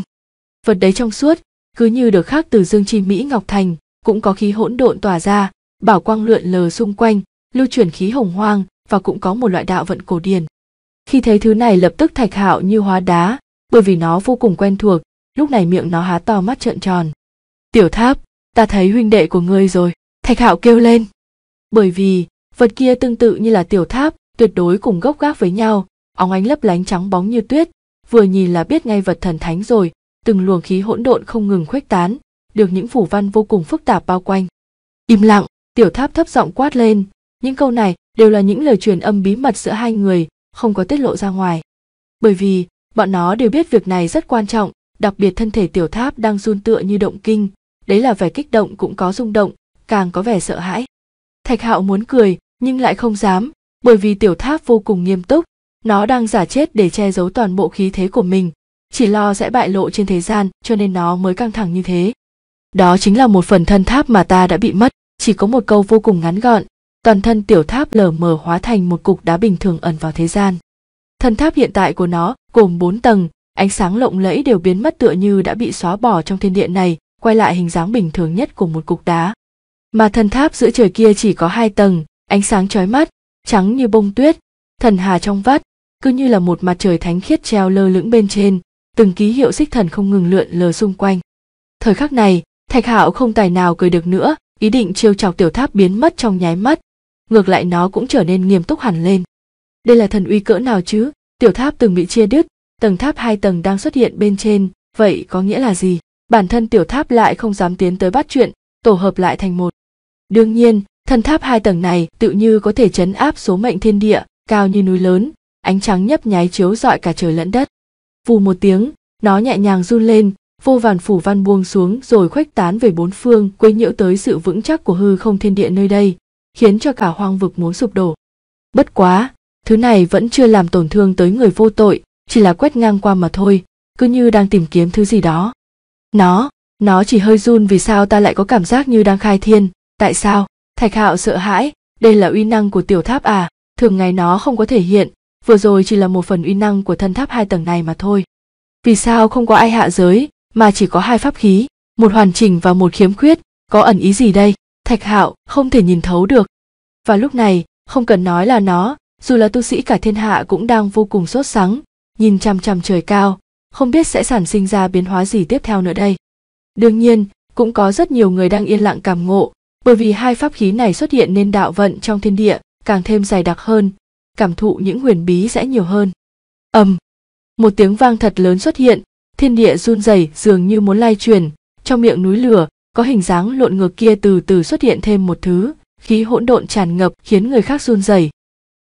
vật đấy trong suốt cứ như được khắc từ dương chi mỹ ngọc thành cũng có khí hỗn độn tỏa ra bảo quang lượn lờ xung quanh lưu chuyển khí hồng hoang và cũng có một loại đạo vận cổ điển. Khi thấy thứ này lập tức thạch hạo như hóa đá, bởi vì nó vô cùng quen thuộc, lúc này miệng nó há to mắt trợn tròn. Tiểu tháp, ta thấy huynh đệ của ngươi rồi, thạch hạo kêu lên. Bởi vì, vật kia tương tự như là tiểu tháp, tuyệt đối cùng gốc gác với nhau, óng ánh lấp lánh trắng bóng như tuyết, vừa nhìn là biết ngay vật thần thánh rồi, từng luồng khí hỗn độn không ngừng khuếch tán, được những phủ văn vô cùng phức tạp bao quanh. Im lặng, tiểu tháp thấp giọng quát lên, những câu này đều là những lời truyền âm bí mật giữa hai người không có tiết lộ ra ngoài bởi vì bọn nó đều biết việc này rất quan trọng đặc biệt thân thể tiểu tháp đang run tựa như động kinh đấy là vẻ kích động cũng có rung động càng có vẻ sợ hãi thạch hạo muốn cười nhưng lại không dám bởi vì tiểu tháp vô cùng nghiêm túc nó đang giả chết để che giấu toàn bộ khí thế của mình chỉ lo sẽ bại lộ trên thế gian cho nên nó mới căng thẳng như thế đó chính là một phần thân tháp mà ta đã bị mất chỉ có một câu vô cùng ngắn gọn toàn thân tiểu tháp lờ mờ hóa thành một cục đá bình thường ẩn vào thế gian. Thân tháp hiện tại của nó gồm 4 tầng, ánh sáng lộng lẫy đều biến mất tựa như đã bị xóa bỏ trong thiên địa này, quay lại hình dáng bình thường nhất của một cục đá. Mà thân tháp giữa trời kia chỉ có hai tầng, ánh sáng chói mắt, trắng như bông tuyết, thần hà trong vắt, cứ như là một mặt trời thánh khiết treo lơ lửng bên trên, từng ký hiệu xích thần không ngừng lượn lờ xung quanh. Thời khắc này, Thạch Hạo không tài nào cười được nữa, ý định chiêu chọc tiểu tháp biến mất trong nháy mắt, ngược lại nó cũng trở nên nghiêm túc hẳn lên đây là thần uy cỡ nào chứ tiểu tháp từng bị chia đứt tầng tháp hai tầng đang xuất hiện bên trên vậy có nghĩa là gì bản thân tiểu tháp lại không dám tiến tới bắt chuyện tổ hợp lại thành một đương nhiên thần tháp hai tầng này tự như có thể chấn áp số mệnh thiên địa cao như núi lớn ánh trắng nhấp nháy chiếu rọi cả trời lẫn đất vù một tiếng nó nhẹ nhàng run lên vô vàn phủ văn buông xuống rồi khuếch tán về bốn phương quấy nhiễu tới sự vững chắc của hư không thiên địa nơi đây khiến cho cả hoang vực muốn sụp đổ. Bất quá, thứ này vẫn chưa làm tổn thương tới người vô tội, chỉ là quét ngang qua mà thôi, cứ như đang tìm kiếm thứ gì đó. Nó, nó chỉ hơi run vì sao ta lại có cảm giác như đang khai thiên, tại sao? Thạch Hạo sợ hãi, đây là uy năng của tiểu tháp à, thường ngày nó không có thể hiện, vừa rồi chỉ là một phần uy năng của thân tháp hai tầng này mà thôi. Vì sao không có ai hạ giới, mà chỉ có hai pháp khí, một hoàn chỉnh và một khiếm khuyết, có ẩn ý gì đây? thạch hạo không thể nhìn thấu được và lúc này không cần nói là nó dù là tu sĩ cả thiên hạ cũng đang vô cùng sốt sắng nhìn chằm chằm trời cao không biết sẽ sản sinh ra biến hóa gì tiếp theo nữa đây đương nhiên cũng có rất nhiều người đang yên lặng cảm ngộ bởi vì hai pháp khí này xuất hiện nên đạo vận trong thiên địa càng thêm dày đặc hơn cảm thụ những huyền bí sẽ nhiều hơn ầm một tiếng vang thật lớn xuất hiện thiên địa run rẩy dường như muốn lay truyền trong miệng núi lửa có hình dáng lộn ngược kia từ từ xuất hiện thêm một thứ khí hỗn độn tràn ngập khiến người khác run rẩy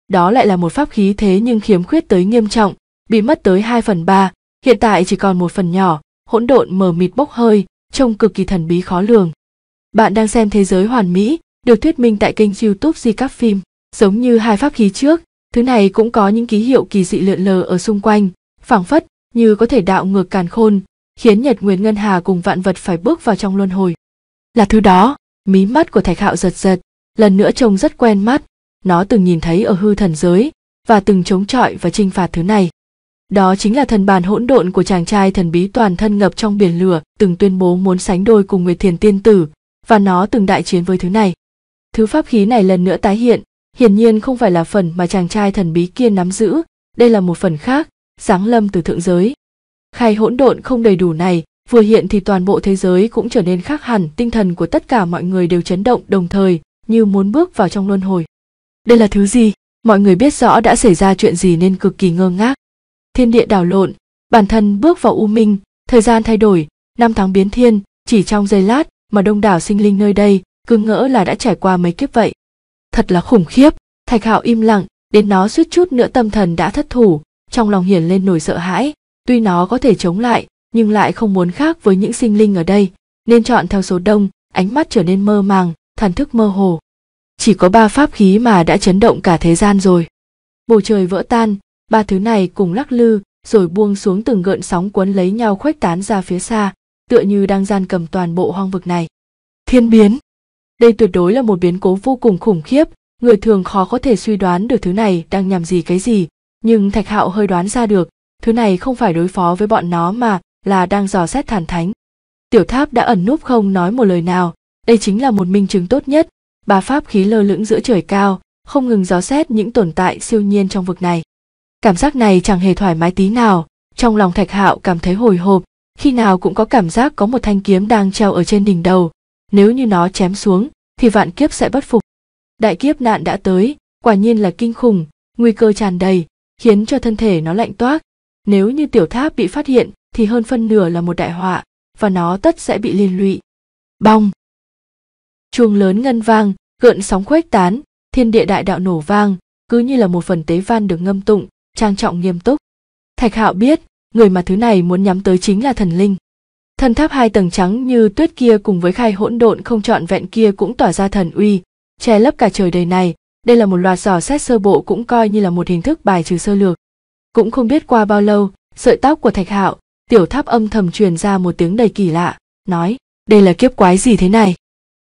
đó lại là một pháp khí thế nhưng khiếm khuyết tới nghiêm trọng bị mất tới hai phần ba hiện tại chỉ còn một phần nhỏ hỗn độn mờ mịt bốc hơi trông cực kỳ thần bí khó lường bạn đang xem thế giới hoàn mỹ được thuyết minh tại kênh youtube di các phim giống như hai pháp khí trước thứ này cũng có những ký hiệu kỳ dị lượn lờ ở xung quanh phảng phất như có thể đạo ngược càn khôn khiến nhật nguyệt ngân hà cùng vạn vật phải bước vào trong luân hồi là thứ đó mí mắt của thạch hạo giật giật lần nữa trông rất quen mắt nó từng nhìn thấy ở hư thần giới và từng chống chọi và chinh phạt thứ này đó chính là thần bàn hỗn độn của chàng trai thần bí toàn thân ngập trong biển lửa từng tuyên bố muốn sánh đôi cùng nguyệt thiền tiên tử và nó từng đại chiến với thứ này thứ pháp khí này lần nữa tái hiện hiển nhiên không phải là phần mà chàng trai thần bí kia nắm giữ đây là một phần khác sáng lâm từ thượng giới khai hỗn độn không đầy đủ này vừa hiện thì toàn bộ thế giới cũng trở nên khác hẳn tinh thần của tất cả mọi người đều chấn động đồng thời như muốn bước vào trong luân hồi đây là thứ gì mọi người biết rõ đã xảy ra chuyện gì nên cực kỳ ngơ ngác thiên địa đảo lộn bản thân bước vào u minh thời gian thay đổi năm tháng biến thiên chỉ trong giây lát mà đông đảo sinh linh nơi đây cứ ngỡ là đã trải qua mấy kiếp vậy thật là khủng khiếp thạch hạo im lặng đến nó suýt chút nữa tâm thần đã thất thủ trong lòng hiển lên nổi sợ hãi tuy nó có thể chống lại nhưng lại không muốn khác với những sinh linh ở đây nên chọn theo số đông ánh mắt trở nên mơ màng thần thức mơ hồ chỉ có ba pháp khí mà đã chấn động cả thế gian rồi bầu trời vỡ tan ba thứ này cùng lắc lư rồi buông xuống từng gợn sóng cuốn lấy nhau khuếch tán ra phía xa tựa như đang gian cầm toàn bộ hoang vực này thiên biến đây tuyệt đối là một biến cố vô cùng khủng khiếp người thường khó có thể suy đoán được thứ này đang nhằm gì cái gì nhưng thạch hạo hơi đoán ra được thứ này không phải đối phó với bọn nó mà là đang dò xét thần thánh tiểu tháp đã ẩn núp không nói một lời nào đây chính là một minh chứng tốt nhất Bà pháp khí lơ lửng giữa trời cao không ngừng dò xét những tồn tại siêu nhiên trong vực này cảm giác này chẳng hề thoải mái tí nào trong lòng thạch hạo cảm thấy hồi hộp khi nào cũng có cảm giác có một thanh kiếm đang treo ở trên đỉnh đầu nếu như nó chém xuống thì vạn kiếp sẽ bất phục đại kiếp nạn đã tới quả nhiên là kinh khủng nguy cơ tràn đầy khiến cho thân thể nó lạnh toát. nếu như tiểu tháp bị phát hiện thì hơn phân nửa là một đại họa và nó tất sẽ bị liên lụy bong chuông lớn ngân vang gợn sóng khuếch tán thiên địa đại đạo nổ vang cứ như là một phần tế văn được ngâm tụng trang trọng nghiêm túc thạch hạo biết người mà thứ này muốn nhắm tới chính là thần linh Thân tháp hai tầng trắng như tuyết kia cùng với khai hỗn độn không trọn vẹn kia cũng tỏa ra thần uy che lấp cả trời đời này đây là một loạt dò xét sơ bộ cũng coi như là một hình thức bài trừ sơ lược cũng không biết qua bao lâu sợi tóc của thạch hạo tiểu tháp âm thầm truyền ra một tiếng đầy kỳ lạ nói đây là kiếp quái gì thế này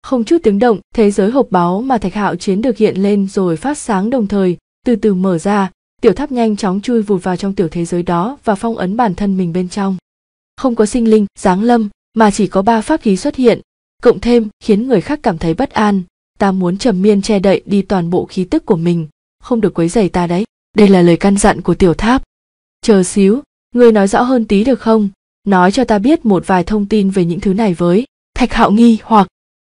không chút tiếng động thế giới hộp báu mà thạch hạo chiến được hiện lên rồi phát sáng đồng thời từ từ mở ra tiểu tháp nhanh chóng chui vụt vào trong tiểu thế giới đó và phong ấn bản thân mình bên trong không có sinh linh giáng lâm mà chỉ có ba pháp khí xuất hiện cộng thêm khiến người khác cảm thấy bất an ta muốn trầm miên che đậy đi toàn bộ khí tức của mình không được quấy rầy ta đấy đây là lời căn dặn của tiểu tháp chờ xíu ngươi nói rõ hơn tí được không nói cho ta biết một vài thông tin về những thứ này với thạch hạo nghi hoặc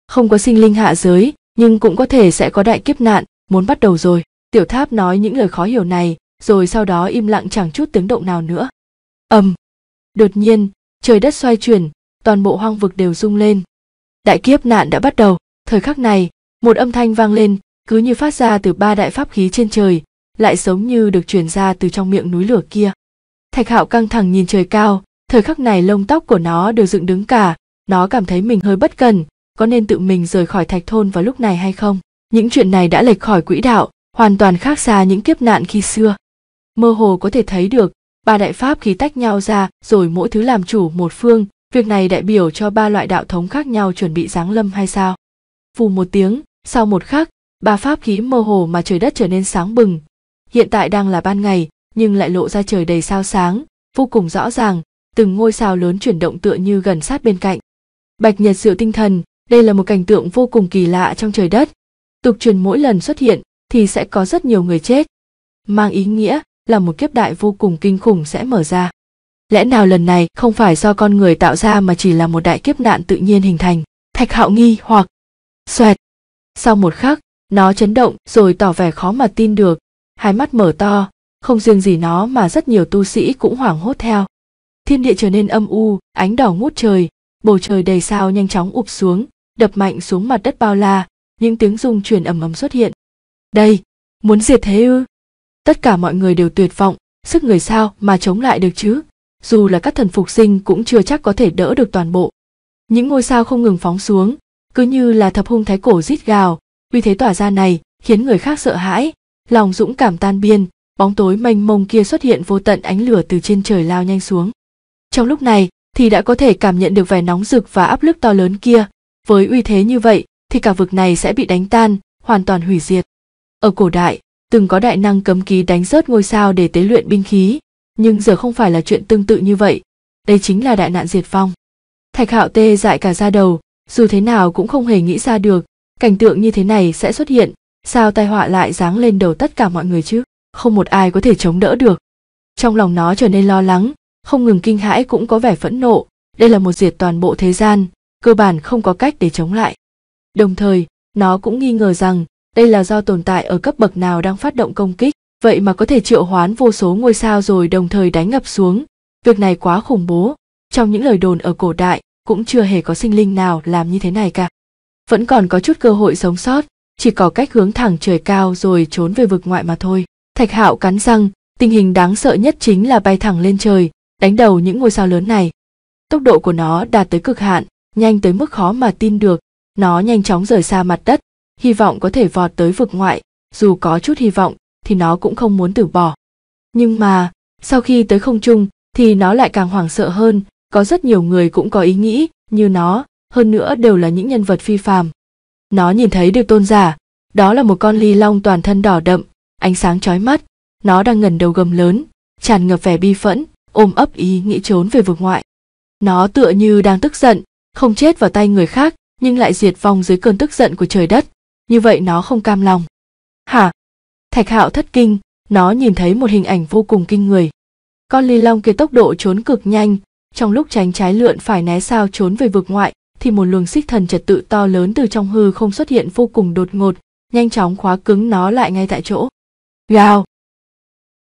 không có sinh linh hạ giới nhưng cũng có thể sẽ có đại kiếp nạn muốn bắt đầu rồi tiểu tháp nói những lời khó hiểu này rồi sau đó im lặng chẳng chút tiếng động nào nữa ầm đột nhiên trời đất xoay chuyển toàn bộ hoang vực đều rung lên đại kiếp nạn đã bắt đầu thời khắc này một âm thanh vang lên cứ như phát ra từ ba đại pháp khí trên trời lại giống như được truyền ra từ trong miệng núi lửa kia thạch hạo căng thẳng nhìn trời cao thời khắc này lông tóc của nó đều dựng đứng cả nó cảm thấy mình hơi bất cần có nên tự mình rời khỏi thạch thôn vào lúc này hay không những chuyện này đã lệch khỏi quỹ đạo hoàn toàn khác xa những kiếp nạn khi xưa mơ hồ có thể thấy được ba đại pháp khí tách nhau ra rồi mỗi thứ làm chủ một phương việc này đại biểu cho ba loại đạo thống khác nhau chuẩn bị giáng lâm hay sao phù một tiếng sau một khắc ba pháp khí mơ hồ mà trời đất trở nên sáng bừng hiện tại đang là ban ngày nhưng lại lộ ra trời đầy sao sáng vô cùng rõ ràng từng ngôi sao lớn chuyển động tựa như gần sát bên cạnh bạch nhật diệu tinh thần đây là một cảnh tượng vô cùng kỳ lạ trong trời đất tục truyền mỗi lần xuất hiện thì sẽ có rất nhiều người chết mang ý nghĩa là một kiếp đại vô cùng kinh khủng sẽ mở ra lẽ nào lần này không phải do con người tạo ra mà chỉ là một đại kiếp nạn tự nhiên hình thành thạch hạo nghi hoặc xoẹt sau một khắc nó chấn động rồi tỏ vẻ khó mà tin được hai mắt mở to không riêng gì nó mà rất nhiều tu sĩ cũng hoảng hốt theo. Thiên địa trở nên âm u, ánh đỏ ngút trời, bầu trời đầy sao nhanh chóng ụp xuống, đập mạnh xuống mặt đất bao la, những tiếng rung chuyển ầm ầm xuất hiện. Đây, muốn diệt thế ư? Tất cả mọi người đều tuyệt vọng, sức người sao mà chống lại được chứ? Dù là các thần phục sinh cũng chưa chắc có thể đỡ được toàn bộ. Những ngôi sao không ngừng phóng xuống, cứ như là thập hung thái cổ rít gào, uy thế tỏa ra này khiến người khác sợ hãi, lòng dũng cảm tan biên, bóng tối mênh mông kia xuất hiện vô tận ánh lửa từ trên trời lao nhanh xuống. Trong lúc này, thì đã có thể cảm nhận được vẻ nóng rực và áp lực to lớn kia, với uy thế như vậy thì cả vực này sẽ bị đánh tan, hoàn toàn hủy diệt. Ở cổ đại, từng có đại năng cấm ký đánh rớt ngôi sao để tế luyện binh khí, nhưng giờ không phải là chuyện tương tự như vậy, đây chính là đại nạn diệt vong. Thạch Hạo tê dại cả ra đầu, dù thế nào cũng không hề nghĩ ra được, cảnh tượng như thế này sẽ xuất hiện, sao tai họa lại giáng lên đầu tất cả mọi người chứ? không một ai có thể chống đỡ được trong lòng nó trở nên lo lắng không ngừng kinh hãi cũng có vẻ phẫn nộ đây là một diệt toàn bộ thế gian cơ bản không có cách để chống lại đồng thời nó cũng nghi ngờ rằng đây là do tồn tại ở cấp bậc nào đang phát động công kích vậy mà có thể triệu hoán vô số ngôi sao rồi đồng thời đánh ngập xuống việc này quá khủng bố trong những lời đồn ở cổ đại cũng chưa hề có sinh linh nào làm như thế này cả vẫn còn có chút cơ hội sống sót chỉ có cách hướng thẳng trời cao rồi trốn về vực ngoại mà thôi Thạch Hạo cắn răng, tình hình đáng sợ nhất chính là bay thẳng lên trời, đánh đầu những ngôi sao lớn này. Tốc độ của nó đạt tới cực hạn, nhanh tới mức khó mà tin được, nó nhanh chóng rời xa mặt đất, hy vọng có thể vọt tới vực ngoại, dù có chút hy vọng thì nó cũng không muốn từ bỏ. Nhưng mà, sau khi tới không trung thì nó lại càng hoảng sợ hơn, có rất nhiều người cũng có ý nghĩ như nó, hơn nữa đều là những nhân vật phi phàm. Nó nhìn thấy được tôn giả, đó là một con ly long toàn thân đỏ đậm, ánh sáng chói mắt nó đang ngẩn đầu gầm lớn tràn ngập vẻ bi phẫn ôm ấp ý nghĩ trốn về vực ngoại nó tựa như đang tức giận không chết vào tay người khác nhưng lại diệt vong dưới cơn tức giận của trời đất như vậy nó không cam lòng hả thạch hạo thất kinh nó nhìn thấy một hình ảnh vô cùng kinh người con ly long kia tốc độ trốn cực nhanh trong lúc tránh trái lượn phải né sao trốn về vực ngoại thì một luồng xích thần trật tự to lớn từ trong hư không xuất hiện vô cùng đột ngột nhanh chóng khóa cứng nó lại ngay tại chỗ Gào.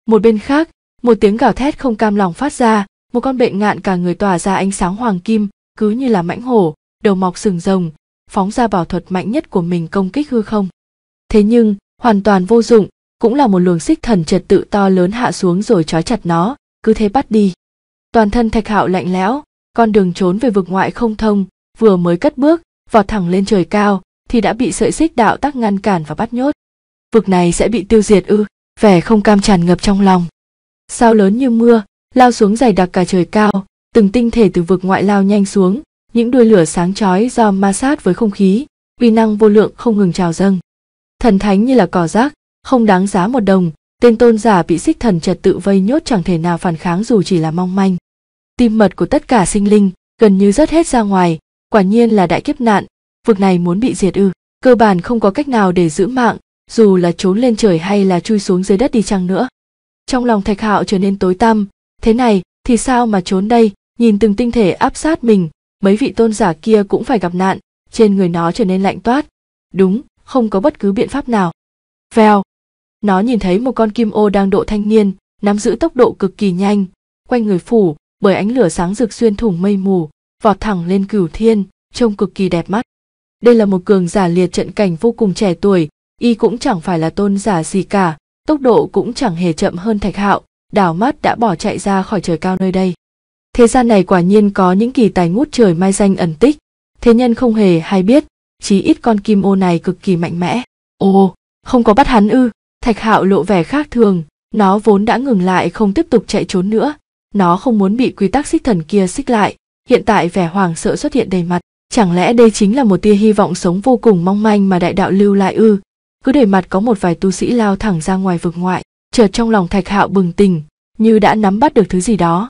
Một bên khác, một tiếng gào thét không cam lòng phát ra, một con bệnh ngạn cả người tỏa ra ánh sáng hoàng kim, cứ như là mãnh hổ, đầu mọc sừng rồng, phóng ra bảo thuật mạnh nhất của mình công kích hư không. Thế nhưng, hoàn toàn vô dụng, cũng là một luồng xích thần trật tự to lớn hạ xuống rồi trói chặt nó, cứ thế bắt đi. Toàn thân thạch hạo lạnh lẽo, con đường trốn về vực ngoại không thông, vừa mới cất bước, vọt thẳng lên trời cao, thì đã bị sợi xích đạo tắc ngăn cản và bắt nhốt vực này sẽ bị tiêu diệt ư vẻ không cam tràn ngập trong lòng sao lớn như mưa lao xuống dày đặc cả trời cao từng tinh thể từ vực ngoại lao nhanh xuống những đuôi lửa sáng chói do ma sát với không khí uy năng vô lượng không ngừng trào dâng thần thánh như là cỏ rác không đáng giá một đồng tên tôn giả bị xích thần trật tự vây nhốt chẳng thể nào phản kháng dù chỉ là mong manh tim mật của tất cả sinh linh gần như rớt hết ra ngoài quả nhiên là đại kiếp nạn vực này muốn bị diệt ư cơ bản không có cách nào để giữ mạng dù là trốn lên trời hay là chui xuống dưới đất đi chăng nữa trong lòng thạch hạo trở nên tối tăm thế này thì sao mà trốn đây nhìn từng tinh thể áp sát mình mấy vị tôn giả kia cũng phải gặp nạn trên người nó trở nên lạnh toát đúng không có bất cứ biện pháp nào vèo nó nhìn thấy một con kim ô đang độ thanh niên nắm giữ tốc độ cực kỳ nhanh quanh người phủ bởi ánh lửa sáng rực xuyên thủng mây mù vọt thẳng lên cửu thiên trông cực kỳ đẹp mắt đây là một cường giả liệt trận cảnh vô cùng trẻ tuổi y cũng chẳng phải là tôn giả gì cả tốc độ cũng chẳng hề chậm hơn thạch hạo đảo mắt đã bỏ chạy ra khỏi trời cao nơi đây thế gian này quả nhiên có những kỳ tài ngút trời mai danh ẩn tích thế nhân không hề hay biết chí ít con kim ô này cực kỳ mạnh mẽ ồ không có bắt hắn ư thạch hạo lộ vẻ khác thường nó vốn đã ngừng lại không tiếp tục chạy trốn nữa nó không muốn bị quy tắc xích thần kia xích lại hiện tại vẻ hoàng sợ xuất hiện đầy mặt chẳng lẽ đây chính là một tia hy vọng sống vô cùng mong manh mà đại đạo lưu lại ư cứ để mặt có một vài tu sĩ lao thẳng ra ngoài vực ngoại chợt trong lòng thạch hạo bừng tỉnh như đã nắm bắt được thứ gì đó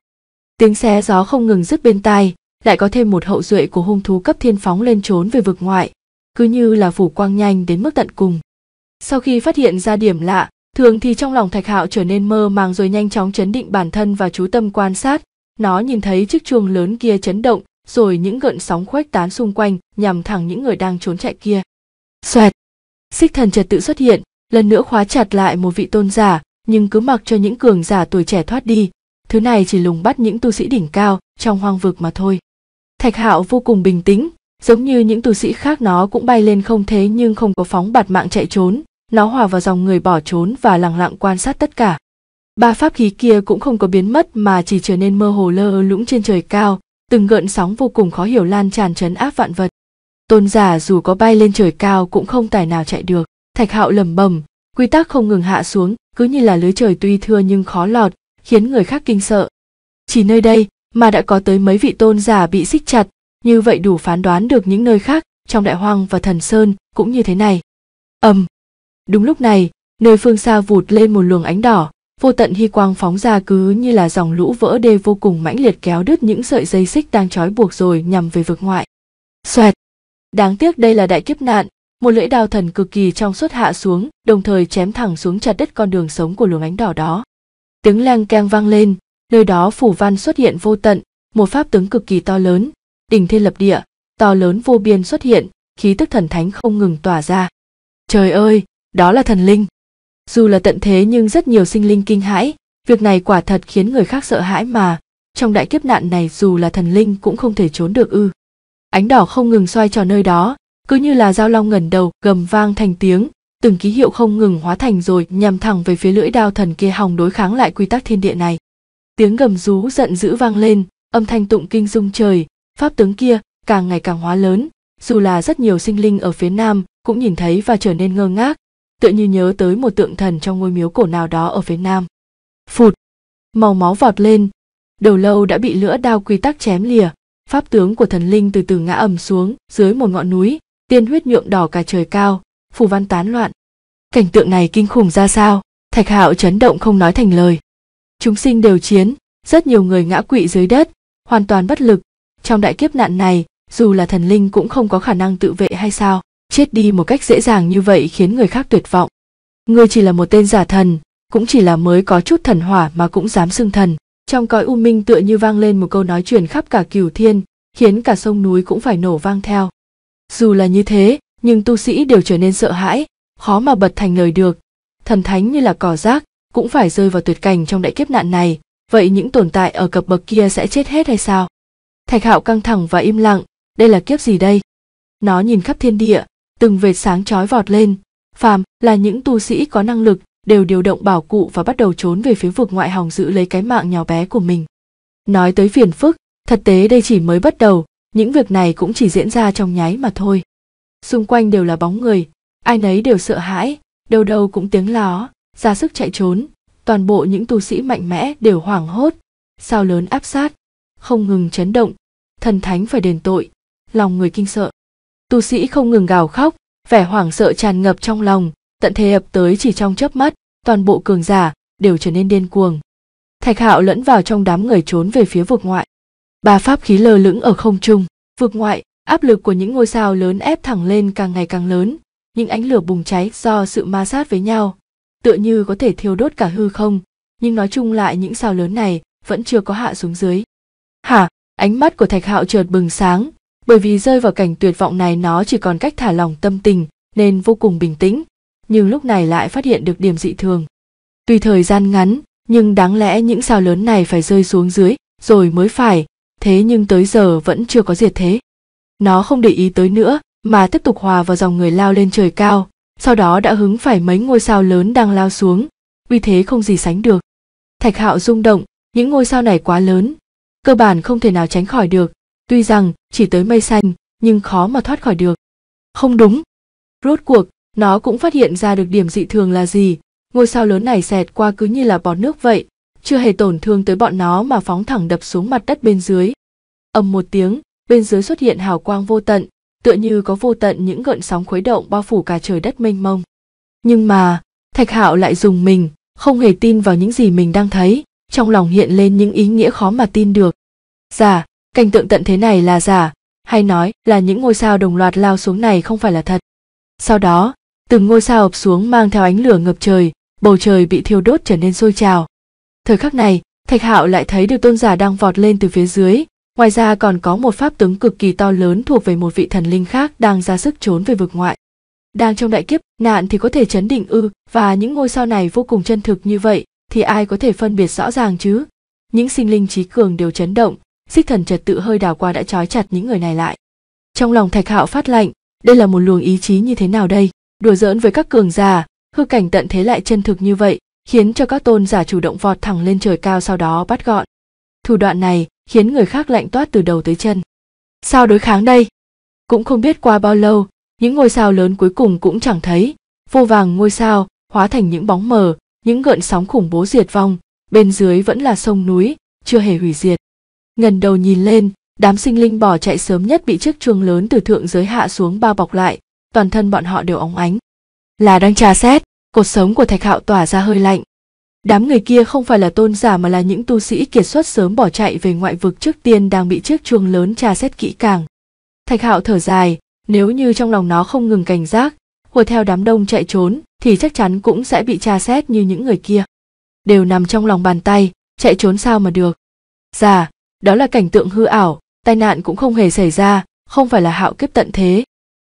tiếng xé gió không ngừng dứt bên tai lại có thêm một hậu duệ của hung thú cấp thiên phóng lên trốn về vực ngoại cứ như là phủ quang nhanh đến mức tận cùng sau khi phát hiện ra điểm lạ thường thì trong lòng thạch hạo trở nên mơ màng rồi nhanh chóng chấn định bản thân và chú tâm quan sát nó nhìn thấy chiếc chuông lớn kia chấn động rồi những gợn sóng khuếch tán xung quanh nhằm thẳng những người đang trốn chạy kia xoẹt xích thần trật tự xuất hiện lần nữa khóa chặt lại một vị tôn giả nhưng cứ mặc cho những cường giả tuổi trẻ thoát đi thứ này chỉ lùng bắt những tu sĩ đỉnh cao trong hoang vực mà thôi thạch hạo vô cùng bình tĩnh giống như những tu sĩ khác nó cũng bay lên không thế nhưng không có phóng bạt mạng chạy trốn nó hòa vào dòng người bỏ trốn và lặng lặng quan sát tất cả ba pháp khí kia cũng không có biến mất mà chỉ trở nên mơ hồ lơ lũng trên trời cao từng gợn sóng vô cùng khó hiểu lan tràn trấn áp vạn vật tôn giả dù có bay lên trời cao cũng không tài nào chạy được thạch hạo lầm bầm quy tắc không ngừng hạ xuống cứ như là lưới trời tuy thưa nhưng khó lọt khiến người khác kinh sợ chỉ nơi đây mà đã có tới mấy vị tôn giả bị xích chặt như vậy đủ phán đoán được những nơi khác trong đại hoang và thần sơn cũng như thế này ầm um, đúng lúc này nơi phương xa vụt lên một luồng ánh đỏ vô tận hy quang phóng ra cứ như là dòng lũ vỡ đê vô cùng mãnh liệt kéo đứt những sợi dây xích đang trói buộc rồi nhằm về vực ngoại xoẹt Đáng tiếc đây là đại kiếp nạn, một lưỡi đao thần cực kỳ trong suốt hạ xuống, đồng thời chém thẳng xuống chặt đứt con đường sống của luồng ánh đỏ đó. Tiếng leng keng vang lên, nơi đó phủ văn xuất hiện vô tận, một pháp tướng cực kỳ to lớn, đỉnh thiên lập địa, to lớn vô biên xuất hiện, khí tức thần thánh không ngừng tỏa ra. Trời ơi, đó là thần linh. Dù là tận thế nhưng rất nhiều sinh linh kinh hãi, việc này quả thật khiến người khác sợ hãi mà, trong đại kiếp nạn này dù là thần linh cũng không thể trốn được ư ánh đỏ không ngừng xoay tròn nơi đó cứ như là dao long ngẩn đầu gầm vang thành tiếng từng ký hiệu không ngừng hóa thành rồi nhằm thẳng về phía lưỡi đao thần kia hòng đối kháng lại quy tắc thiên địa này tiếng gầm rú giận dữ vang lên âm thanh tụng kinh dung trời pháp tướng kia càng ngày càng hóa lớn dù là rất nhiều sinh linh ở phía nam cũng nhìn thấy và trở nên ngơ ngác tựa như nhớ tới một tượng thần trong ngôi miếu cổ nào đó ở phía nam phụt màu máu vọt lên đầu lâu đã bị lưỡi đao quy tắc chém lìa pháp tướng của thần linh từ từ ngã ầm xuống dưới một ngọn núi tiên huyết nhuộm đỏ cả trời cao phù văn tán loạn cảnh tượng này kinh khủng ra sao thạch hạo chấn động không nói thành lời chúng sinh đều chiến rất nhiều người ngã quỵ dưới đất hoàn toàn bất lực trong đại kiếp nạn này dù là thần linh cũng không có khả năng tự vệ hay sao chết đi một cách dễ dàng như vậy khiến người khác tuyệt vọng ngươi chỉ là một tên giả thần cũng chỉ là mới có chút thần hỏa mà cũng dám xưng thần trong cõi u minh tựa như vang lên một câu nói chuyển khắp cả cửu thiên khiến cả sông núi cũng phải nổ vang theo dù là như thế nhưng tu sĩ đều trở nên sợ hãi khó mà bật thành lời được thần thánh như là cỏ rác cũng phải rơi vào tuyệt cảnh trong đại kiếp nạn này vậy những tồn tại ở cập bậc kia sẽ chết hết hay sao thạch hạo căng thẳng và im lặng đây là kiếp gì đây nó nhìn khắp thiên địa từng vệt sáng chói vọt lên phàm là những tu sĩ có năng lực đều điều động bảo cụ và bắt đầu trốn về phía vực ngoại hòng giữ lấy cái mạng nhỏ bé của mình. Nói tới phiền phức, thật tế đây chỉ mới bắt đầu, những việc này cũng chỉ diễn ra trong nháy mà thôi. Xung quanh đều là bóng người, ai nấy đều sợ hãi, đâu đâu cũng tiếng ló, ra sức chạy trốn, toàn bộ những tu sĩ mạnh mẽ đều hoảng hốt, sao lớn áp sát, không ngừng chấn động, thần thánh phải đền tội, lòng người kinh sợ. Tu sĩ không ngừng gào khóc, vẻ hoảng sợ tràn ngập trong lòng, tận thế ập tới chỉ trong chớp mắt toàn bộ cường giả đều trở nên điên cuồng thạch hạo lẫn vào trong đám người trốn về phía vực ngoại ba pháp khí lơ lửng ở không trung vực ngoại áp lực của những ngôi sao lớn ép thẳng lên càng ngày càng lớn những ánh lửa bùng cháy do sự ma sát với nhau tựa như có thể thiêu đốt cả hư không nhưng nói chung lại những sao lớn này vẫn chưa có hạ xuống dưới hả ánh mắt của thạch hạo chợt bừng sáng bởi vì rơi vào cảnh tuyệt vọng này nó chỉ còn cách thả lòng tâm tình nên vô cùng bình tĩnh nhưng lúc này lại phát hiện được điểm dị thường. Tuy thời gian ngắn, nhưng đáng lẽ những sao lớn này phải rơi xuống dưới rồi mới phải, thế nhưng tới giờ vẫn chưa có diệt thế. Nó không để ý tới nữa mà tiếp tục hòa vào dòng người lao lên trời cao, sau đó đã hứng phải mấy ngôi sao lớn đang lao xuống, vì thế không gì sánh được. Thạch Hạo rung động, những ngôi sao này quá lớn, cơ bản không thể nào tránh khỏi được, tuy rằng chỉ tới mây xanh nhưng khó mà thoát khỏi được. Không đúng. Rốt cuộc, nó cũng phát hiện ra được điểm dị thường là gì, ngôi sao lớn này xẹt qua cứ như là bọt nước vậy, chưa hề tổn thương tới bọn nó mà phóng thẳng đập xuống mặt đất bên dưới. Âm một tiếng, bên dưới xuất hiện hào quang vô tận, tựa như có vô tận những gợn sóng khuấy động bao phủ cả trời đất mênh mông. Nhưng mà, Thạch Hạo lại dùng mình, không hề tin vào những gì mình đang thấy, trong lòng hiện lên những ý nghĩa khó mà tin được. Giả, cảnh tượng tận thế này là giả, hay nói là những ngôi sao đồng loạt lao xuống này không phải là thật. Sau đó, từng ngôi sao ập xuống mang theo ánh lửa ngập trời bầu trời bị thiêu đốt trở nên sôi trào thời khắc này thạch hạo lại thấy được tôn giả đang vọt lên từ phía dưới ngoài ra còn có một pháp tướng cực kỳ to lớn thuộc về một vị thần linh khác đang ra sức trốn về vực ngoại đang trong đại kiếp nạn thì có thể chấn định ư và những ngôi sao này vô cùng chân thực như vậy thì ai có thể phân biệt rõ ràng chứ những sinh linh trí cường đều chấn động xích thần trật tự hơi đào qua đã trói chặt những người này lại trong lòng thạch hạo phát lạnh đây là một luồng ý chí như thế nào đây đùa giỡn với các cường giả hư cảnh tận thế lại chân thực như vậy khiến cho các tôn giả chủ động vọt thẳng lên trời cao sau đó bắt gọn thủ đoạn này khiến người khác lạnh toát từ đầu tới chân sao đối kháng đây cũng không biết qua bao lâu những ngôi sao lớn cuối cùng cũng chẳng thấy vô vàng ngôi sao hóa thành những bóng mờ những gợn sóng khủng bố diệt vong bên dưới vẫn là sông núi chưa hề hủy diệt ngần đầu nhìn lên đám sinh linh bỏ chạy sớm nhất bị chiếc chuông lớn từ thượng giới hạ xuống bao bọc lại toàn thân bọn họ đều óng ánh là đang trà xét cột sống của thạch hạo tỏa ra hơi lạnh đám người kia không phải là tôn giả mà là những tu sĩ kiệt xuất sớm bỏ chạy về ngoại vực trước tiên đang bị chiếc chuông lớn trà xét kỹ càng thạch hạo thở dài nếu như trong lòng nó không ngừng cảnh giác hùa theo đám đông chạy trốn thì chắc chắn cũng sẽ bị tra xét như những người kia đều nằm trong lòng bàn tay chạy trốn sao mà được dạ, đó là cảnh tượng hư ảo tai nạn cũng không hề xảy ra không phải là hạo kiếp tận thế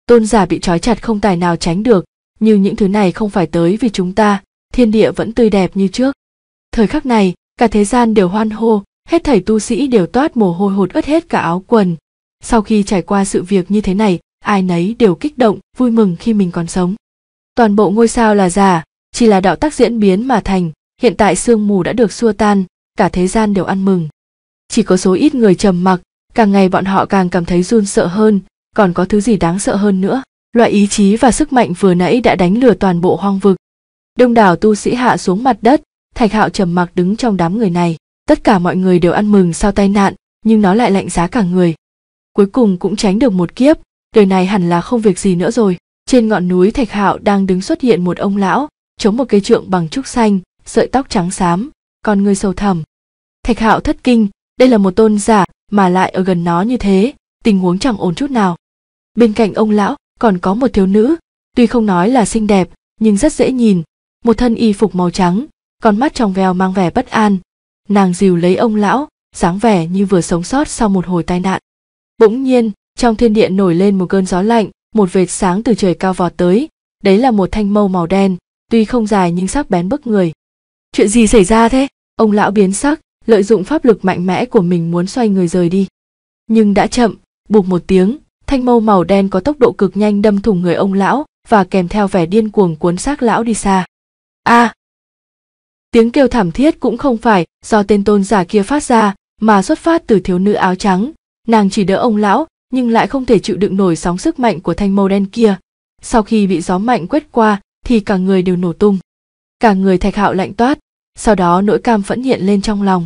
tôn giả bị trói chặt không tài nào tránh được nhưng những thứ này không phải tới vì chúng ta thiên địa vẫn tươi đẹp như trước thời khắc này cả thế gian đều hoan hô hết thảy tu sĩ đều toát mồ hôi hột ướt hết cả áo quần sau khi trải qua sự việc như thế này ai nấy đều kích động vui mừng khi mình còn sống toàn bộ ngôi sao là giả chỉ là đạo tác diễn biến mà thành hiện tại sương mù đã được xua tan cả thế gian đều ăn mừng chỉ có số ít người trầm mặc càng ngày bọn họ càng cảm thấy run sợ hơn còn có thứ gì đáng sợ hơn nữa loại ý chí và sức mạnh vừa nãy đã đánh lừa toàn bộ hoang vực đông đảo tu sĩ hạ xuống mặt đất thạch hạo trầm mặc đứng trong đám người này tất cả mọi người đều ăn mừng sau tai nạn nhưng nó lại lạnh giá cả người cuối cùng cũng tránh được một kiếp đời này hẳn là không việc gì nữa rồi trên ngọn núi thạch hạo đang đứng xuất hiện một ông lão chống một cây trượng bằng trúc xanh sợi tóc trắng xám con người sâu thẳm thạch hạo thất kinh đây là một tôn giả mà lại ở gần nó như thế tình huống chẳng ổn chút nào bên cạnh ông lão còn có một thiếu nữ tuy không nói là xinh đẹp nhưng rất dễ nhìn một thân y phục màu trắng con mắt trong veo mang vẻ bất an nàng dìu lấy ông lão dáng vẻ như vừa sống sót sau một hồi tai nạn bỗng nhiên trong thiên địa nổi lên một cơn gió lạnh một vệt sáng từ trời cao vọt tới đấy là một thanh mâu màu đen tuy không dài nhưng sắc bén bức người chuyện gì xảy ra thế ông lão biến sắc lợi dụng pháp lực mạnh mẽ của mình muốn xoay người rời đi nhưng đã chậm bụp một tiếng thanh mâu màu đen có tốc độ cực nhanh đâm thủng người ông lão và kèm theo vẻ điên cuồng cuốn xác lão đi xa a à, tiếng kêu thảm thiết cũng không phải do tên tôn giả kia phát ra mà xuất phát từ thiếu nữ áo trắng nàng chỉ đỡ ông lão nhưng lại không thể chịu đựng nổi sóng sức mạnh của thanh mâu đen kia sau khi bị gió mạnh quét qua thì cả người đều nổ tung cả người thạch hạo lạnh toát sau đó nỗi cam phẫn hiện lên trong lòng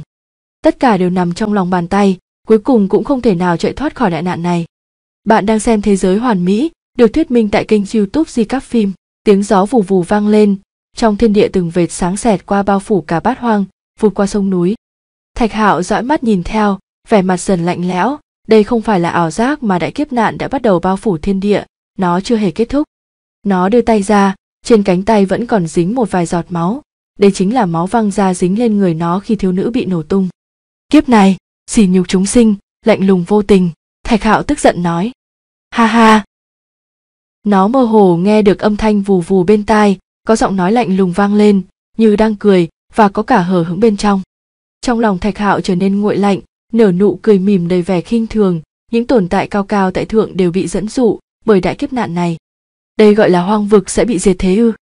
tất cả đều nằm trong lòng bàn tay cuối cùng cũng không thể nào chạy thoát khỏi đại nạn này bạn đang xem Thế giới hoàn mỹ, được thuyết minh tại kênh youtube Di Các Phim. Tiếng gió vù vù vang lên, trong thiên địa từng vệt sáng xẹt qua bao phủ cả bát hoang, vụt qua sông núi. Thạch Hạo dõi mắt nhìn theo, vẻ mặt dần lạnh lẽo, đây không phải là ảo giác mà đại kiếp nạn đã bắt đầu bao phủ thiên địa, nó chưa hề kết thúc. Nó đưa tay ra, trên cánh tay vẫn còn dính một vài giọt máu, đây chính là máu văng ra dính lên người nó khi thiếu nữ bị nổ tung. Kiếp này, xỉ nhục chúng sinh, lạnh lùng vô tình, Thạch Hạo tức giận nói ha ha nó mơ hồ nghe được âm thanh vù vù bên tai có giọng nói lạnh lùng vang lên như đang cười và có cả hờ hững bên trong trong lòng thạch hạo trở nên nguội lạnh nở nụ cười mỉm đầy vẻ khinh thường những tồn tại cao cao tại thượng đều bị dẫn dụ bởi đại kiếp nạn này đây gọi là hoang vực sẽ bị diệt thế ư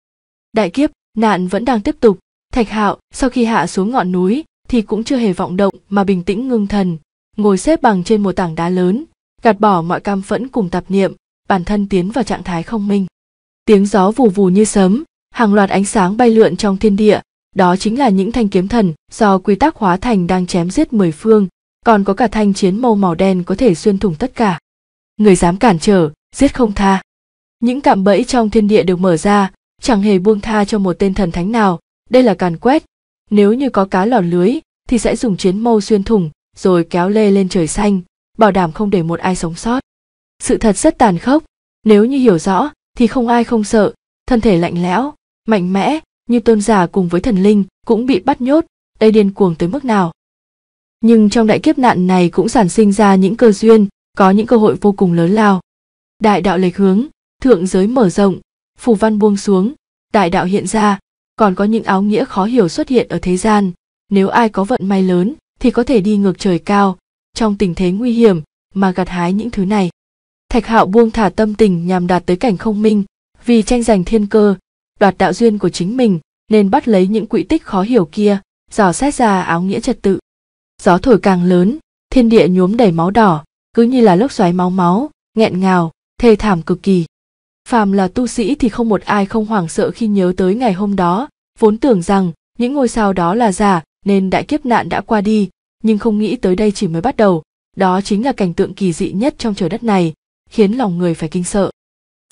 đại kiếp nạn vẫn đang tiếp tục thạch hạo sau khi hạ xuống ngọn núi thì cũng chưa hề vọng động mà bình tĩnh ngưng thần ngồi xếp bằng trên một tảng đá lớn gạt bỏ mọi cam phẫn cùng tạp niệm bản thân tiến vào trạng thái không minh tiếng gió vù vù như sấm hàng loạt ánh sáng bay lượn trong thiên địa đó chính là những thanh kiếm thần do quy tắc hóa thành đang chém giết mười phương còn có cả thanh chiến mâu màu đen có thể xuyên thủng tất cả người dám cản trở giết không tha những cạm bẫy trong thiên địa được mở ra chẳng hề buông tha cho một tên thần thánh nào đây là càn quét nếu như có cá lọt lưới thì sẽ dùng chiến mâu xuyên thủng rồi kéo lê lên trời xanh bảo đảm không để một ai sống sót sự thật rất tàn khốc nếu như hiểu rõ thì không ai không sợ thân thể lạnh lẽo mạnh mẽ như tôn giả cùng với thần linh cũng bị bắt nhốt đây điên cuồng tới mức nào nhưng trong đại kiếp nạn này cũng sản sinh ra những cơ duyên có những cơ hội vô cùng lớn lao đại đạo lệch hướng thượng giới mở rộng phù văn buông xuống đại đạo hiện ra còn có những áo nghĩa khó hiểu xuất hiện ở thế gian nếu ai có vận may lớn thì có thể đi ngược trời cao trong tình thế nguy hiểm mà gặt hái những thứ này thạch hạo buông thả tâm tình nhằm đạt tới cảnh không minh vì tranh giành thiên cơ đoạt đạo duyên của chính mình nên bắt lấy những quỹ tích khó hiểu kia dò xét ra áo nghĩa trật tự gió thổi càng lớn thiên địa nhuốm đầy máu đỏ cứ như là lốc xoáy máu máu nghẹn ngào thê thảm cực kỳ phàm là tu sĩ thì không một ai không hoảng sợ khi nhớ tới ngày hôm đó vốn tưởng rằng những ngôi sao đó là giả nên đại kiếp nạn đã qua đi nhưng không nghĩ tới đây chỉ mới bắt đầu đó chính là cảnh tượng kỳ dị nhất trong trời đất này khiến lòng người phải kinh sợ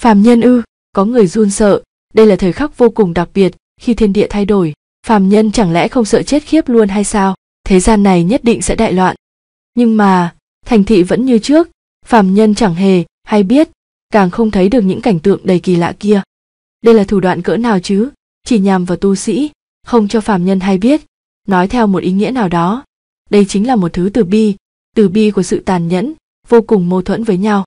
phàm nhân ư có người run sợ đây là thời khắc vô cùng đặc biệt khi thiên địa thay đổi phàm nhân chẳng lẽ không sợ chết khiếp luôn hay sao thế gian này nhất định sẽ đại loạn nhưng mà thành thị vẫn như trước phàm nhân chẳng hề hay biết càng không thấy được những cảnh tượng đầy kỳ lạ kia đây là thủ đoạn cỡ nào chứ chỉ nhằm vào tu sĩ không cho phàm nhân hay biết nói theo một ý nghĩa nào đó đây chính là một thứ từ bi từ bi của sự tàn nhẫn vô cùng mâu thuẫn với nhau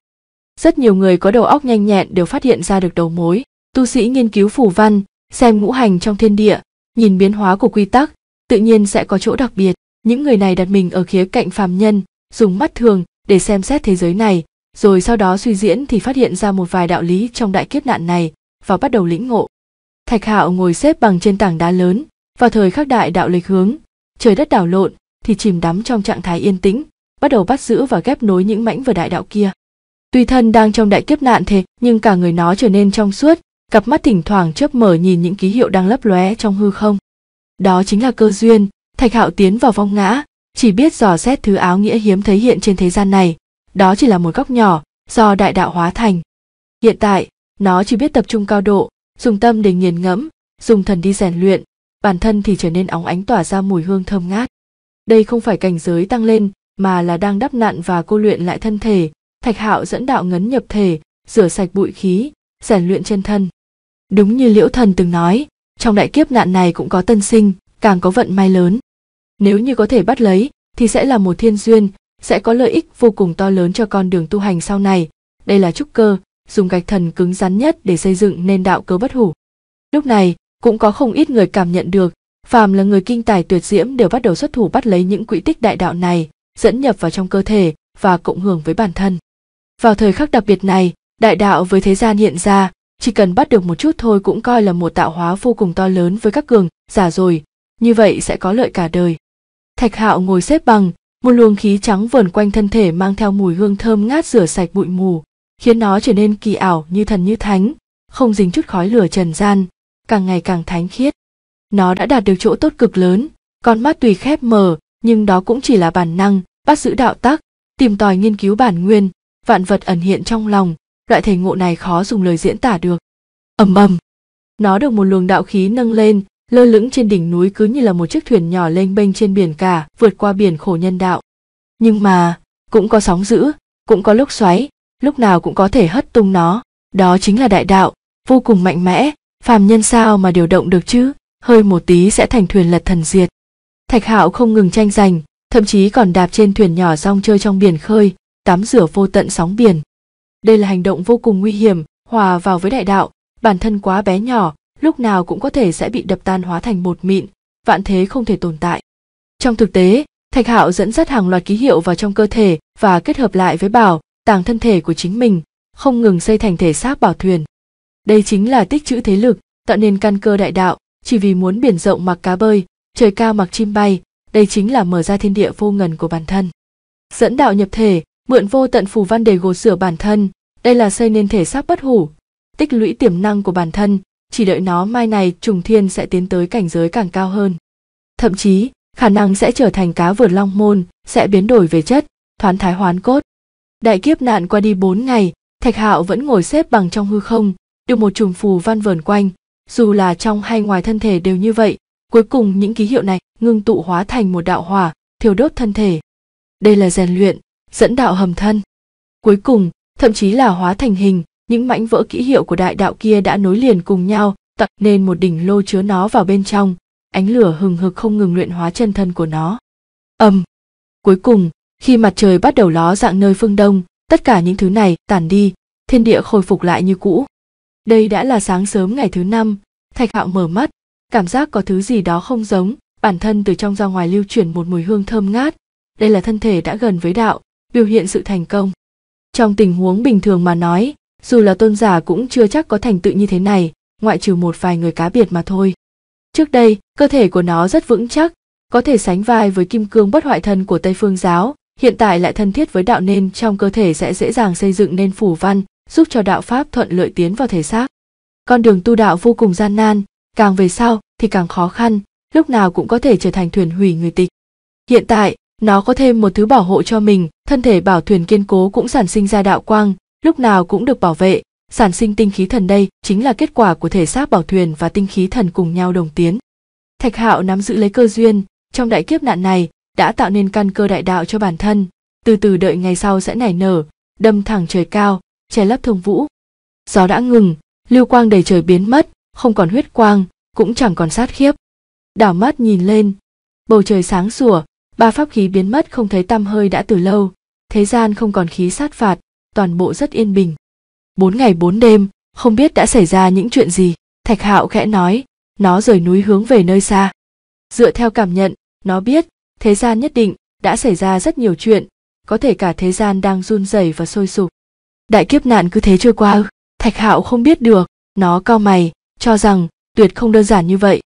rất nhiều người có đầu óc nhanh nhẹn đều phát hiện ra được đầu mối tu sĩ nghiên cứu phủ văn xem ngũ hành trong thiên địa nhìn biến hóa của quy tắc tự nhiên sẽ có chỗ đặc biệt những người này đặt mình ở khía cạnh phàm nhân dùng mắt thường để xem xét thế giới này rồi sau đó suy diễn thì phát hiện ra một vài đạo lý trong đại kiếp nạn này và bắt đầu lĩnh ngộ thạch hạo ngồi xếp bằng trên tảng đá lớn vào thời khắc đại đạo lệch hướng trời đất đảo lộn thì chìm đắm trong trạng thái yên tĩnh, bắt đầu bắt giữ và ghép nối những mảnh vừa đại đạo kia. Tuy thân đang trong đại kiếp nạn thế, nhưng cả người nó trở nên trong suốt, cặp mắt thỉnh thoảng chớp mở nhìn những ký hiệu đang lấp lóe trong hư không. Đó chính là cơ duyên, Thạch Hạo tiến vào vong ngã, chỉ biết dò xét thứ áo nghĩa hiếm thấy hiện trên thế gian này, đó chỉ là một góc nhỏ do đại đạo hóa thành. Hiện tại, nó chỉ biết tập trung cao độ, dùng tâm để nghiền ngẫm, dùng thần đi rèn luyện, bản thân thì trở nên óng ánh tỏa ra mùi hương thơm ngát đây không phải cảnh giới tăng lên mà là đang đắp nạn và cô luyện lại thân thể thạch hạo dẫn đạo ngấn nhập thể rửa sạch bụi khí rèn luyện chân thân đúng như liễu thần từng nói trong đại kiếp nạn này cũng có tân sinh càng có vận may lớn nếu như có thể bắt lấy thì sẽ là một thiên duyên sẽ có lợi ích vô cùng to lớn cho con đường tu hành sau này đây là trúc cơ dùng gạch thần cứng rắn nhất để xây dựng nên đạo cơ bất hủ lúc này cũng có không ít người cảm nhận được phàm là người kinh tài tuyệt diễm đều bắt đầu xuất thủ bắt lấy những quỹ tích đại đạo này dẫn nhập vào trong cơ thể và cộng hưởng với bản thân vào thời khắc đặc biệt này đại đạo với thế gian hiện ra chỉ cần bắt được một chút thôi cũng coi là một tạo hóa vô cùng to lớn với các cường giả rồi như vậy sẽ có lợi cả đời thạch hạo ngồi xếp bằng một luồng khí trắng vờn quanh thân thể mang theo mùi hương thơm ngát rửa sạch bụi mù khiến nó trở nên kỳ ảo như thần như thánh không dính chút khói lửa trần gian càng ngày càng thánh khiết nó đã đạt được chỗ tốt cực lớn con mắt tùy khép mở nhưng đó cũng chỉ là bản năng bắt giữ đạo tắc tìm tòi nghiên cứu bản nguyên vạn vật ẩn hiện trong lòng loại thể ngộ này khó dùng lời diễn tả được ầm ầm nó được một luồng đạo khí nâng lên lơ lửng trên đỉnh núi cứ như là một chiếc thuyền nhỏ lênh bênh trên biển cả vượt qua biển khổ nhân đạo nhưng mà cũng có sóng dữ cũng có lốc xoáy lúc nào cũng có thể hất tung nó đó chính là đại đạo vô cùng mạnh mẽ phàm nhân sao mà điều động được chứ hơi một tí sẽ thành thuyền lật thần diệt thạch hạo không ngừng tranh giành thậm chí còn đạp trên thuyền nhỏ rong chơi trong biển khơi tắm rửa vô tận sóng biển đây là hành động vô cùng nguy hiểm hòa vào với đại đạo bản thân quá bé nhỏ lúc nào cũng có thể sẽ bị đập tan hóa thành bột mịn vạn thế không thể tồn tại trong thực tế thạch hạo dẫn dắt hàng loạt ký hiệu vào trong cơ thể và kết hợp lại với bảo tàng thân thể của chính mình không ngừng xây thành thể xác bảo thuyền đây chính là tích trữ thế lực tạo nên căn cơ đại đạo chỉ vì muốn biển rộng mặc cá bơi trời cao mặc chim bay đây chính là mở ra thiên địa vô ngần của bản thân dẫn đạo nhập thể mượn vô tận phù văn để gột sửa bản thân đây là xây nên thể xác bất hủ tích lũy tiềm năng của bản thân chỉ đợi nó mai này trùng thiên sẽ tiến tới cảnh giới càng cao hơn thậm chí khả năng sẽ trở thành cá vượt long môn sẽ biến đổi về chất thoán thái hoán cốt đại kiếp nạn qua đi bốn ngày thạch hạo vẫn ngồi xếp bằng trong hư không được một chùm phù văn vờn quanh dù là trong hay ngoài thân thể đều như vậy cuối cùng những ký hiệu này ngưng tụ hóa thành một đạo hỏa thiêu đốt thân thể đây là rèn luyện dẫn đạo hầm thân cuối cùng thậm chí là hóa thành hình những mảnh vỡ ký hiệu của đại đạo kia đã nối liền cùng nhau tạo nên một đỉnh lô chứa nó vào bên trong ánh lửa hừng hực không ngừng luyện hóa chân thân của nó ầm cuối cùng khi mặt trời bắt đầu ló dạng nơi phương đông tất cả những thứ này tản đi thiên địa khôi phục lại như cũ đây đã là sáng sớm ngày thứ năm thạch hạo mở mắt cảm giác có thứ gì đó không giống bản thân từ trong ra ngoài lưu chuyển một mùi hương thơm ngát đây là thân thể đã gần với đạo biểu hiện sự thành công trong tình huống bình thường mà nói dù là tôn giả cũng chưa chắc có thành tựu như thế này ngoại trừ một vài người cá biệt mà thôi trước đây cơ thể của nó rất vững chắc có thể sánh vai với kim cương bất hoại thân của tây phương giáo hiện tại lại thân thiết với đạo nên trong cơ thể sẽ dễ dàng xây dựng nên phủ văn giúp cho đạo pháp thuận lợi tiến vào thể xác. Con đường tu đạo vô cùng gian nan, càng về sau thì càng khó khăn, lúc nào cũng có thể trở thành thuyền hủy người tịch. Hiện tại, nó có thêm một thứ bảo hộ cho mình, thân thể bảo thuyền kiên cố cũng sản sinh ra đạo quang, lúc nào cũng được bảo vệ, sản sinh tinh khí thần đây chính là kết quả của thể xác bảo thuyền và tinh khí thần cùng nhau đồng tiến. Thạch Hạo nắm giữ lấy cơ duyên, trong đại kiếp nạn này đã tạo nên căn cơ đại đạo cho bản thân, từ từ đợi ngày sau sẽ nảy nở, đâm thẳng trời cao, che lấp thương vũ gió đã ngừng lưu quang đầy trời biến mất không còn huyết quang cũng chẳng còn sát khiếp đảo mắt nhìn lên bầu trời sáng sủa ba pháp khí biến mất không thấy tăm hơi đã từ lâu thế gian không còn khí sát phạt toàn bộ rất yên bình bốn ngày bốn đêm không biết đã xảy ra những chuyện gì thạch hạo khẽ nói nó rời núi hướng về nơi xa dựa theo cảm nhận nó biết thế gian nhất định đã xảy ra rất nhiều chuyện có thể cả thế gian đang run rẩy và sôi sục đại kiếp nạn cứ thế trôi qua ư thạch hạo không biết được nó cao mày cho rằng tuyệt không đơn giản như vậy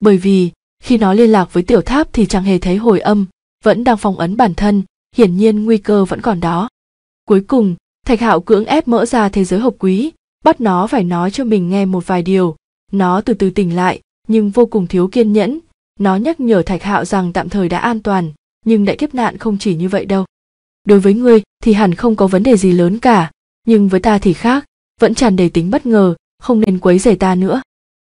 bởi vì khi nó liên lạc với tiểu tháp thì chẳng hề thấy hồi âm vẫn đang phong ấn bản thân hiển nhiên nguy cơ vẫn còn đó cuối cùng thạch hạo cưỡng ép mỡ ra thế giới hộp quý bắt nó phải nói cho mình nghe một vài điều nó từ từ tỉnh lại nhưng vô cùng thiếu kiên nhẫn nó nhắc nhở thạch hạo rằng tạm thời đã an toàn nhưng đại kiếp nạn không chỉ như vậy đâu đối với ngươi thì hẳn không có vấn đề gì lớn cả nhưng với ta thì khác vẫn tràn đầy tính bất ngờ không nên quấy rầy ta nữa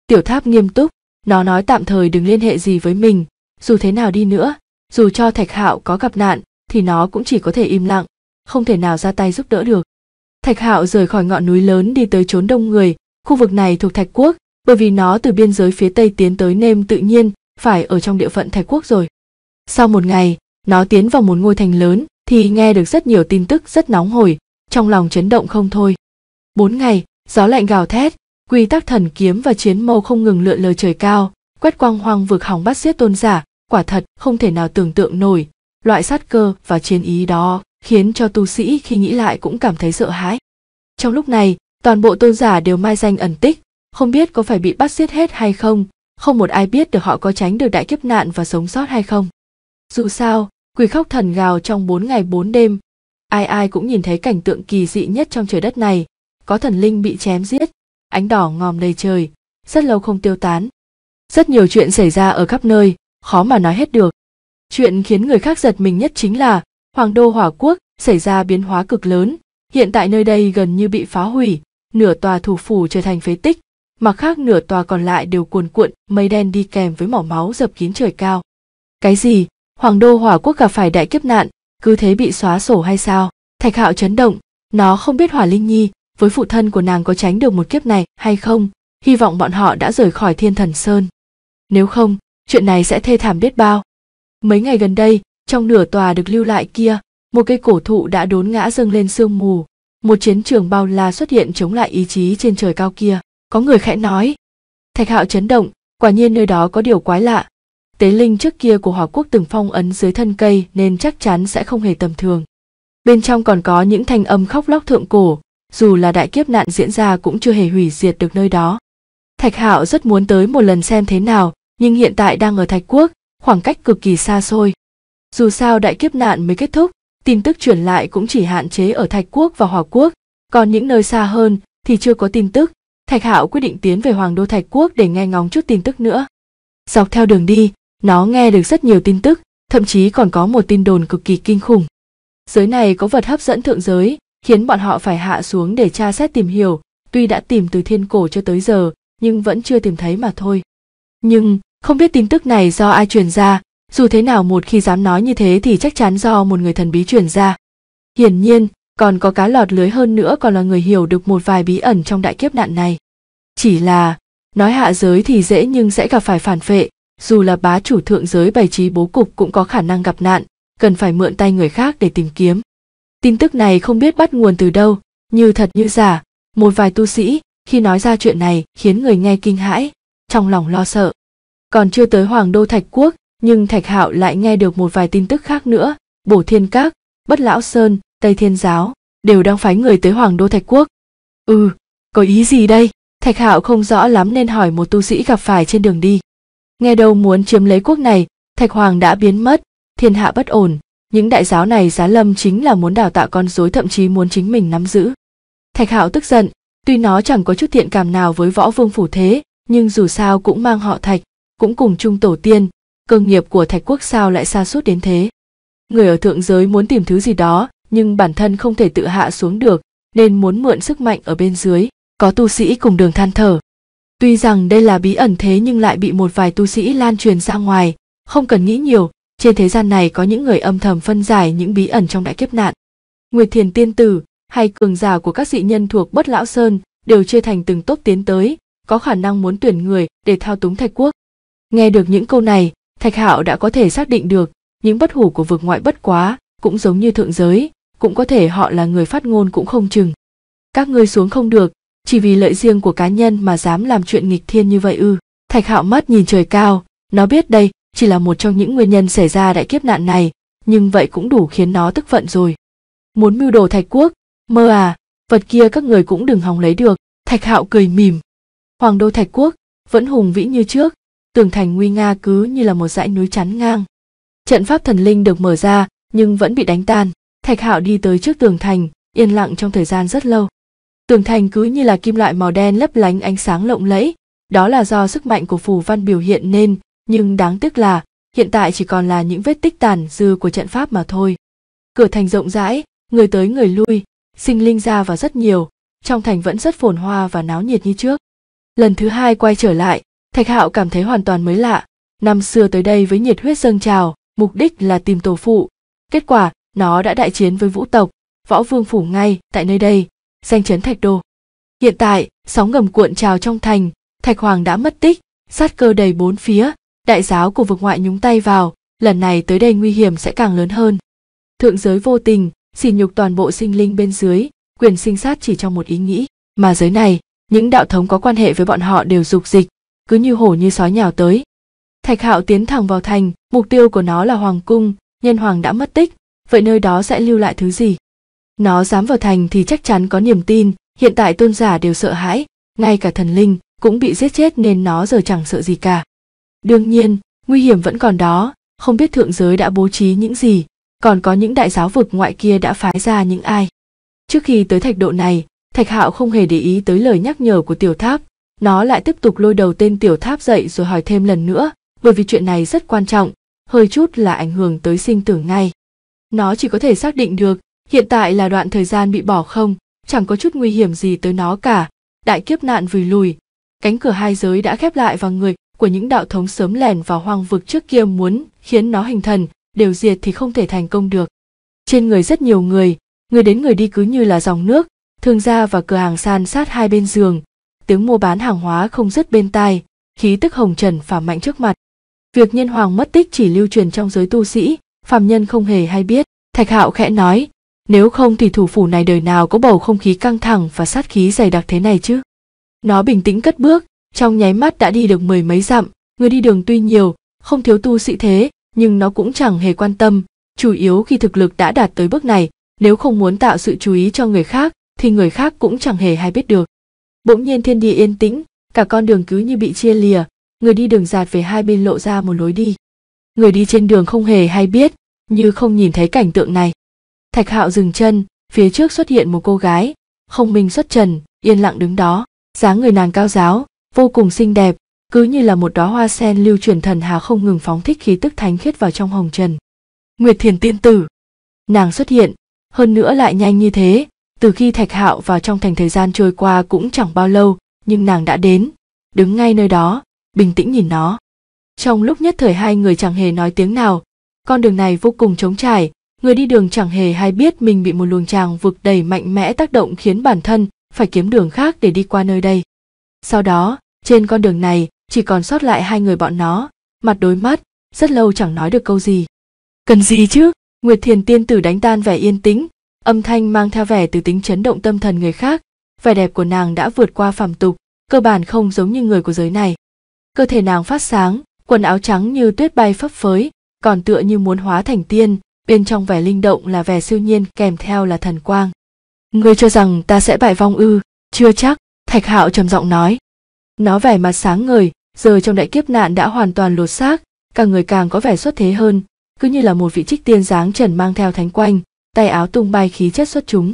tiểu tháp nghiêm túc nó nói tạm thời đừng liên hệ gì với mình dù thế nào đi nữa dù cho thạch hạo có gặp nạn thì nó cũng chỉ có thể im lặng không thể nào ra tay giúp đỡ được thạch hạo rời khỏi ngọn núi lớn đi tới chốn đông người khu vực này thuộc thạch quốc bởi vì nó từ biên giới phía tây tiến tới nêm tự nhiên phải ở trong địa phận thạch quốc rồi sau một ngày nó tiến vào một ngôi thành lớn thì nghe được rất nhiều tin tức rất nóng hổi trong lòng chấn động không thôi. Bốn ngày, gió lạnh gào thét, quy tắc thần kiếm và chiến mâu không ngừng lượn lờ trời cao, quét quang hoang vực hòng bắt giết tôn giả, quả thật không thể nào tưởng tượng nổi, loại sát cơ và chiến ý đó khiến cho tu sĩ khi nghĩ lại cũng cảm thấy sợ hãi. Trong lúc này, toàn bộ tôn giả đều mai danh ẩn tích, không biết có phải bị bắt giết hết hay không, không một ai biết được họ có tránh được đại kiếp nạn và sống sót hay không. Dù sao, quỷ khóc thần gào trong bốn ngày bốn đêm ai ai cũng nhìn thấy cảnh tượng kỳ dị nhất trong trời đất này có thần linh bị chém giết ánh đỏ ngòm đầy trời rất lâu không tiêu tán rất nhiều chuyện xảy ra ở khắp nơi khó mà nói hết được chuyện khiến người khác giật mình nhất chính là hoàng đô hỏa quốc xảy ra biến hóa cực lớn hiện tại nơi đây gần như bị phá hủy nửa tòa thủ phủ trở thành phế tích mà khác nửa tòa còn lại đều cuồn cuộn mây đen đi kèm với mỏ máu dập kín trời cao cái gì hoàng đô hỏa quốc gặp phải đại kiếp nạn cứ thế bị xóa sổ hay sao thạch hạo chấn động nó không biết hỏa linh nhi với phụ thân của nàng có tránh được một kiếp này hay không hy vọng bọn họ đã rời khỏi thiên thần sơn nếu không chuyện này sẽ thê thảm biết bao mấy ngày gần đây trong nửa tòa được lưu lại kia một cây cổ thụ đã đốn ngã dâng lên sương mù một chiến trường bao la xuất hiện chống lại ý chí trên trời cao kia có người khẽ nói thạch hạo chấn động quả nhiên nơi đó có điều quái lạ tế linh trước kia của hòa quốc từng phong ấn dưới thân cây nên chắc chắn sẽ không hề tầm thường bên trong còn có những thanh âm khóc lóc thượng cổ dù là đại kiếp nạn diễn ra cũng chưa hề hủy diệt được nơi đó thạch hạo rất muốn tới một lần xem thế nào nhưng hiện tại đang ở thạch quốc khoảng cách cực kỳ xa xôi dù sao đại kiếp nạn mới kết thúc tin tức truyền lại cũng chỉ hạn chế ở thạch quốc và hòa quốc còn những nơi xa hơn thì chưa có tin tức thạch hạo quyết định tiến về hoàng đô thạch quốc để nghe ngóng chút tin tức nữa dọc theo đường đi nó nghe được rất nhiều tin tức, thậm chí còn có một tin đồn cực kỳ kinh khủng. Giới này có vật hấp dẫn thượng giới, khiến bọn họ phải hạ xuống để tra xét tìm hiểu, tuy đã tìm từ thiên cổ cho tới giờ, nhưng vẫn chưa tìm thấy mà thôi. Nhưng, không biết tin tức này do ai truyền ra, dù thế nào một khi dám nói như thế thì chắc chắn do một người thần bí truyền ra. Hiển nhiên, còn có cá lọt lưới hơn nữa còn là người hiểu được một vài bí ẩn trong đại kiếp nạn này. Chỉ là, nói hạ giới thì dễ nhưng sẽ gặp phải phản phệ, dù là bá chủ thượng giới bày trí bố cục cũng có khả năng gặp nạn cần phải mượn tay người khác để tìm kiếm tin tức này không biết bắt nguồn từ đâu như thật như giả một vài tu sĩ khi nói ra chuyện này khiến người nghe kinh hãi trong lòng lo sợ còn chưa tới hoàng đô thạch quốc nhưng thạch hạo lại nghe được một vài tin tức khác nữa bổ thiên các bất lão sơn tây thiên giáo đều đang phái người tới hoàng đô thạch quốc ừ có ý gì đây thạch hạo không rõ lắm nên hỏi một tu sĩ gặp phải trên đường đi nghe đâu muốn chiếm lấy quốc này thạch hoàng đã biến mất thiên hạ bất ổn những đại giáo này giá lâm chính là muốn đào tạo con rối thậm chí muốn chính mình nắm giữ thạch hạo tức giận tuy nó chẳng có chút thiện cảm nào với võ vương phủ thế nhưng dù sao cũng mang họ thạch cũng cùng chung tổ tiên cơ nghiệp của thạch quốc sao lại xa suốt đến thế người ở thượng giới muốn tìm thứ gì đó nhưng bản thân không thể tự hạ xuống được nên muốn mượn sức mạnh ở bên dưới có tu sĩ cùng đường than thở Tuy rằng đây là bí ẩn thế nhưng lại bị một vài tu sĩ lan truyền ra ngoài, không cần nghĩ nhiều, trên thế gian này có những người âm thầm phân giải những bí ẩn trong đại kiếp nạn. Nguyệt Thiền Tiên Tử hay cường giả của các dị nhân thuộc Bất Lão Sơn đều chia thành từng tốp tiến tới, có khả năng muốn tuyển người để thao túng Thạch Quốc. Nghe được những câu này, Thạch Hạo đã có thể xác định được những bất hủ của vực ngoại bất quá cũng giống như thượng giới, cũng có thể họ là người phát ngôn cũng không chừng. Các ngươi xuống không được, chỉ vì lợi riêng của cá nhân mà dám làm chuyện nghịch thiên như vậy ư thạch hạo mắt nhìn trời cao nó biết đây chỉ là một trong những nguyên nhân xảy ra đại kiếp nạn này nhưng vậy cũng đủ khiến nó tức giận rồi muốn mưu đồ thạch quốc mơ à vật kia các người cũng đừng hòng lấy được thạch hạo cười mỉm hoàng đô thạch quốc vẫn hùng vĩ như trước tường thành nguy nga cứ như là một dãy núi chắn ngang trận pháp thần linh được mở ra nhưng vẫn bị đánh tan thạch hạo đi tới trước tường thành yên lặng trong thời gian rất lâu Tường thành cứ như là kim loại màu đen lấp lánh ánh sáng lộng lẫy, đó là do sức mạnh của phù văn biểu hiện nên, nhưng đáng tiếc là hiện tại chỉ còn là những vết tích tàn dư của trận pháp mà thôi. Cửa thành rộng rãi, người tới người lui, sinh linh ra vào rất nhiều, trong thành vẫn rất phồn hoa và náo nhiệt như trước. Lần thứ hai quay trở lại, Thạch Hạo cảm thấy hoàn toàn mới lạ. Năm xưa tới đây với nhiệt huyết dâng trào, mục đích là tìm tổ phụ. Kết quả, nó đã đại chiến với vũ tộc, võ vương phủ ngay tại nơi đây, danh chấn thạch đô hiện tại sóng ngầm cuộn trào trong thành thạch hoàng đã mất tích sát cơ đầy bốn phía đại giáo của vực ngoại nhúng tay vào lần này tới đây nguy hiểm sẽ càng lớn hơn thượng giới vô tình xỉ nhục toàn bộ sinh linh bên dưới quyền sinh sát chỉ trong một ý nghĩ mà giới này những đạo thống có quan hệ với bọn họ đều dục dịch cứ như hổ như sói nhào tới thạch hạo tiến thẳng vào thành mục tiêu của nó là hoàng cung nhân hoàng đã mất tích vậy nơi đó sẽ lưu lại thứ gì nó dám vào thành thì chắc chắn có niềm tin hiện tại tôn giả đều sợ hãi ngay cả thần linh cũng bị giết chết nên nó giờ chẳng sợ gì cả đương nhiên nguy hiểm vẫn còn đó không biết thượng giới đã bố trí những gì còn có những đại giáo vực ngoại kia đã phái ra những ai trước khi tới thạch độ này thạch hạo không hề để ý tới lời nhắc nhở của tiểu tháp nó lại tiếp tục lôi đầu tên tiểu tháp dậy rồi hỏi thêm lần nữa bởi vì chuyện này rất quan trọng hơi chút là ảnh hưởng tới sinh tử ngay nó chỉ có thể xác định được hiện tại là đoạn thời gian bị bỏ không chẳng có chút nguy hiểm gì tới nó cả đại kiếp nạn vùi lùi cánh cửa hai giới đã khép lại và người của những đạo thống sớm lẻn vào hoang vực trước kia muốn khiến nó hình thần đều diệt thì không thể thành công được trên người rất nhiều người người đến người đi cứ như là dòng nước thương gia và cửa hàng san sát hai bên giường tiếng mua bán hàng hóa không dứt bên tai khí tức hồng trần phả mạnh trước mặt việc nhân hoàng mất tích chỉ lưu truyền trong giới tu sĩ phàm nhân không hề hay biết thạch hạo khẽ nói nếu không thì thủ phủ này đời nào có bầu không khí căng thẳng và sát khí dày đặc thế này chứ nó bình tĩnh cất bước trong nháy mắt đã đi được mười mấy dặm người đi đường tuy nhiều không thiếu tu sĩ thế nhưng nó cũng chẳng hề quan tâm chủ yếu khi thực lực đã đạt tới bước này nếu không muốn tạo sự chú ý cho người khác thì người khác cũng chẳng hề hay biết được bỗng nhiên thiên địa yên tĩnh cả con đường cứ như bị chia lìa người đi đường dạt về hai bên lộ ra một lối đi người đi trên đường không hề hay biết như không nhìn thấy cảnh tượng này thạch hạo dừng chân phía trước xuất hiện một cô gái không minh xuất trần yên lặng đứng đó dáng người nàng cao giáo vô cùng xinh đẹp cứ như là một đóa hoa sen lưu truyền thần hào không ngừng phóng thích khí tức thánh khiết vào trong hồng trần nguyệt thiền tiên tử nàng xuất hiện hơn nữa lại nhanh như thế từ khi thạch hạo vào trong thành thời gian trôi qua cũng chẳng bao lâu nhưng nàng đã đến đứng ngay nơi đó bình tĩnh nhìn nó trong lúc nhất thời hai người chẳng hề nói tiếng nào con đường này vô cùng trống trải người đi đường chẳng hề hay biết mình bị một luồng tràng vực đầy mạnh mẽ tác động khiến bản thân phải kiếm đường khác để đi qua nơi đây. Sau đó, trên con đường này chỉ còn sót lại hai người bọn nó, mặt đối mắt, rất lâu chẳng nói được câu gì. Cần gì chứ? Nguyệt Thiền Tiên Tử đánh tan vẻ yên tĩnh, âm thanh mang theo vẻ từ tính chấn động tâm thần người khác, vẻ đẹp của nàng đã vượt qua phàm tục, cơ bản không giống như người của giới này. Cơ thể nàng phát sáng, quần áo trắng như tuyết bay phấp phới, còn tựa như muốn hóa thành tiên, bên trong vẻ linh động là vẻ siêu nhiên kèm theo là thần quang. Ngươi cho rằng ta sẽ bại vong ư, chưa chắc, Thạch Hạo trầm giọng nói. Nó vẻ mặt sáng ngời, giờ trong đại kiếp nạn đã hoàn toàn lột xác, càng người càng có vẻ xuất thế hơn, cứ như là một vị trích tiên dáng trần mang theo thánh quanh, tay áo tung bay khí chất xuất chúng.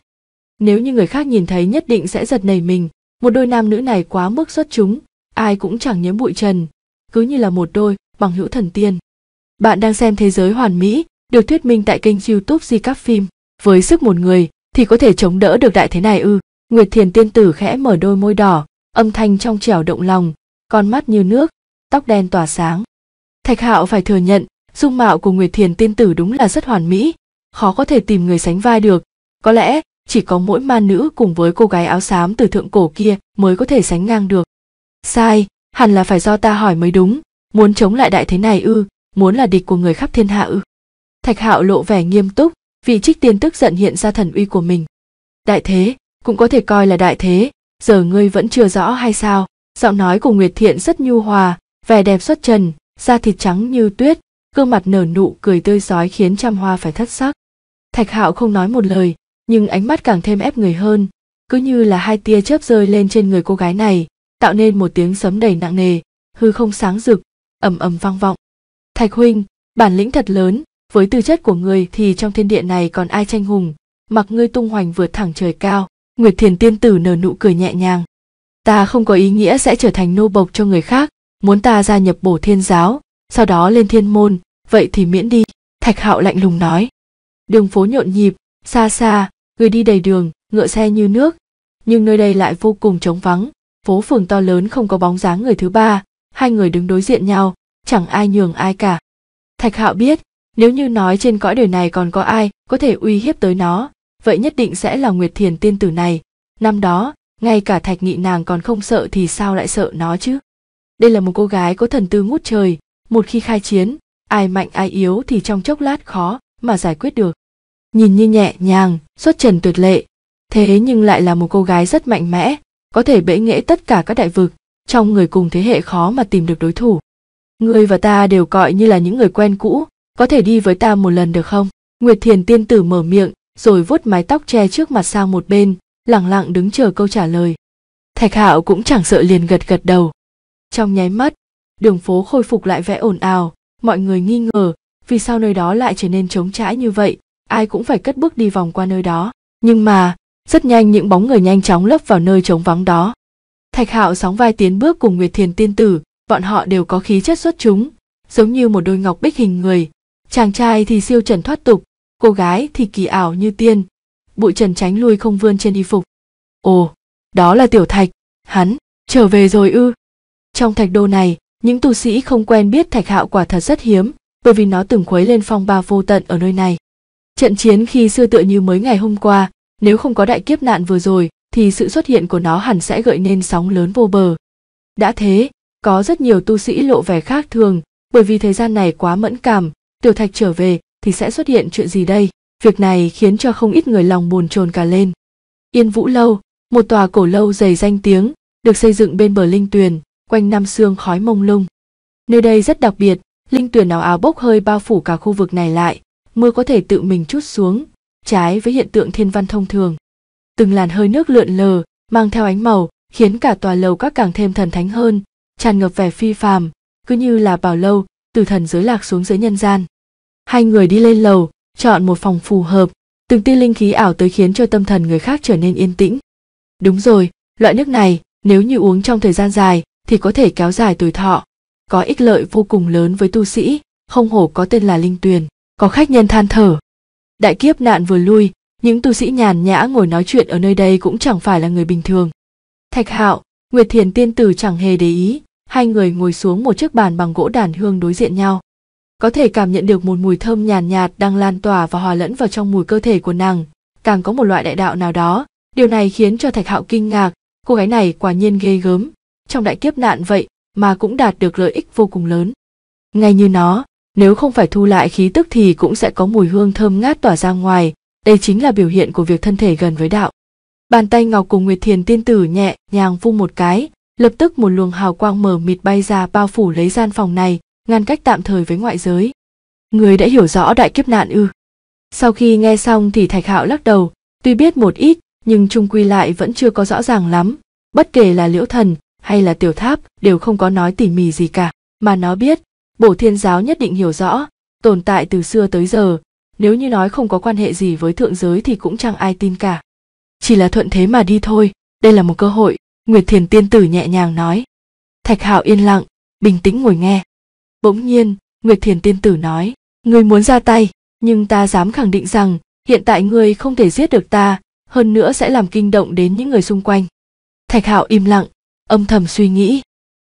Nếu như người khác nhìn thấy nhất định sẽ giật nảy mình, một đôi nam nữ này quá mức xuất chúng, ai cũng chẳng nhớ bụi trần, cứ như là một đôi bằng hữu thần tiên. Bạn đang xem thế giới hoàn mỹ được thuyết minh tại kênh youtube di các phim với sức một người thì có thể chống đỡ được đại thế này ư nguyệt thiền tiên tử khẽ mở đôi môi đỏ âm thanh trong trẻo động lòng con mắt như nước tóc đen tỏa sáng thạch hạo phải thừa nhận dung mạo của nguyệt thiền tiên tử đúng là rất hoàn mỹ khó có thể tìm người sánh vai được có lẽ chỉ có mỗi ma nữ cùng với cô gái áo xám từ thượng cổ kia mới có thể sánh ngang được sai hẳn là phải do ta hỏi mới đúng muốn chống lại đại thế này ư muốn là địch của người khắp thiên hạ ư thạch hạo lộ vẻ nghiêm túc vì trích tiên tức giận hiện ra thần uy của mình đại thế cũng có thể coi là đại thế giờ ngươi vẫn chưa rõ hay sao giọng nói của nguyệt thiện rất nhu hòa vẻ đẹp xuất trần da thịt trắng như tuyết gương mặt nở nụ cười tươi rói khiến trăm hoa phải thất sắc thạch hạo không nói một lời nhưng ánh mắt càng thêm ép người hơn cứ như là hai tia chớp rơi lên trên người cô gái này tạo nên một tiếng sấm đầy nặng nề hư không sáng rực ầm ầm vang vọng thạch huynh bản lĩnh thật lớn với tư chất của ngươi thì trong thiên địa này còn ai tranh hùng mặc ngươi tung hoành vượt thẳng trời cao nguyệt thiền tiên tử nở nụ cười nhẹ nhàng ta không có ý nghĩa sẽ trở thành nô bộc cho người khác muốn ta gia nhập bổ thiên giáo sau đó lên thiên môn vậy thì miễn đi thạch hạo lạnh lùng nói đường phố nhộn nhịp xa xa người đi đầy đường ngựa xe như nước nhưng nơi đây lại vô cùng trống vắng phố phường to lớn không có bóng dáng người thứ ba hai người đứng đối diện nhau chẳng ai nhường ai cả thạch hạo biết nếu như nói trên cõi đời này còn có ai có thể uy hiếp tới nó, vậy nhất định sẽ là Nguyệt Thiền tiên tử này. Năm đó, ngay cả Thạch Nghị nàng còn không sợ thì sao lại sợ nó chứ? Đây là một cô gái có thần tư ngút trời, một khi khai chiến, ai mạnh ai yếu thì trong chốc lát khó mà giải quyết được. Nhìn như nhẹ nhàng, xuất trần tuyệt lệ, thế nhưng lại là một cô gái rất mạnh mẽ, có thể bệ nghệ tất cả các đại vực, trong người cùng thế hệ khó mà tìm được đối thủ. ngươi và ta đều coi như là những người quen cũ, có thể đi với ta một lần được không nguyệt thiền tiên tử mở miệng rồi vuốt mái tóc che trước mặt sang một bên lẳng lặng đứng chờ câu trả lời thạch hạo cũng chẳng sợ liền gật gật đầu trong nháy mắt đường phố khôi phục lại vẽ ồn ào mọi người nghi ngờ vì sao nơi đó lại trở nên trống trãi như vậy ai cũng phải cất bước đi vòng qua nơi đó nhưng mà rất nhanh những bóng người nhanh chóng lấp vào nơi trống vắng đó thạch hạo sóng vai tiến bước cùng nguyệt thiền tiên tử bọn họ đều có khí chất xuất chúng giống như một đôi ngọc bích hình người chàng trai thì siêu trần thoát tục cô gái thì kỳ ảo như tiên bụi trần tránh lui không vươn trên y phục ồ đó là tiểu thạch hắn trở về rồi ư trong thạch đô này những tu sĩ không quen biết thạch hạo quả thật rất hiếm bởi vì nó từng khuấy lên phong ba vô tận ở nơi này trận chiến khi xưa tựa như mới ngày hôm qua nếu không có đại kiếp nạn vừa rồi thì sự xuất hiện của nó hẳn sẽ gợi nên sóng lớn vô bờ đã thế có rất nhiều tu sĩ lộ vẻ khác thường bởi vì thời gian này quá mẫn cảm tiểu thạch trở về thì sẽ xuất hiện chuyện gì đây việc này khiến cho không ít người lòng bồn chồn cả lên yên vũ lâu một tòa cổ lâu dày danh tiếng được xây dựng bên bờ linh tuyền quanh năm sương khói mông lung nơi đây rất đặc biệt linh tuyền nào áo bốc hơi bao phủ cả khu vực này lại mưa có thể tự mình chút xuống trái với hiện tượng thiên văn thông thường từng làn hơi nước lượn lờ mang theo ánh màu khiến cả tòa lầu các càng thêm thần thánh hơn tràn ngập vẻ phi phàm cứ như là bảo lâu từ thần giới lạc xuống dưới nhân gian hai người đi lên lầu chọn một phòng phù hợp từng tia linh khí ảo tới khiến cho tâm thần người khác trở nên yên tĩnh đúng rồi loại nước này nếu như uống trong thời gian dài thì có thể kéo dài tuổi thọ có ích lợi vô cùng lớn với tu sĩ không hổ có tên là linh tuyền có khách nhân than thở đại kiếp nạn vừa lui những tu sĩ nhàn nhã ngồi nói chuyện ở nơi đây cũng chẳng phải là người bình thường thạch hạo nguyệt thiền tiên tử chẳng hề để ý hai người ngồi xuống một chiếc bàn bằng gỗ đàn hương đối diện nhau có thể cảm nhận được một mùi thơm nhàn nhạt, nhạt đang lan tỏa và hòa lẫn vào trong mùi cơ thể của nàng càng có một loại đại đạo nào đó điều này khiến cho thạch hạo kinh ngạc cô gái này quả nhiên ghê gớm trong đại kiếp nạn vậy mà cũng đạt được lợi ích vô cùng lớn ngay như nó nếu không phải thu lại khí tức thì cũng sẽ có mùi hương thơm ngát tỏa ra ngoài đây chính là biểu hiện của việc thân thể gần với đạo bàn tay ngọc cùng nguyệt thiền tiên tử nhẹ nhàng vung một cái lập tức một luồng hào quang mờ mịt bay ra bao phủ lấy gian phòng này ngăn cách tạm thời với ngoại giới người đã hiểu rõ đại kiếp nạn ư sau khi nghe xong thì thạch hạo lắc đầu tuy biết một ít nhưng trung quy lại vẫn chưa có rõ ràng lắm bất kể là liễu thần hay là tiểu tháp đều không có nói tỉ mỉ gì cả mà nó biết bổ thiên giáo nhất định hiểu rõ tồn tại từ xưa tới giờ nếu như nói không có quan hệ gì với thượng giới thì cũng chẳng ai tin cả chỉ là thuận thế mà đi thôi đây là một cơ hội Nguyệt Thiền tiên tử nhẹ nhàng nói. Thạch Hạo yên lặng, bình tĩnh ngồi nghe. Bỗng nhiên, Nguyệt Thiền tiên tử nói, ngươi muốn ra tay, nhưng ta dám khẳng định rằng hiện tại ngươi không thể giết được ta, hơn nữa sẽ làm kinh động đến những người xung quanh. Thạch Hạo im lặng, âm thầm suy nghĩ.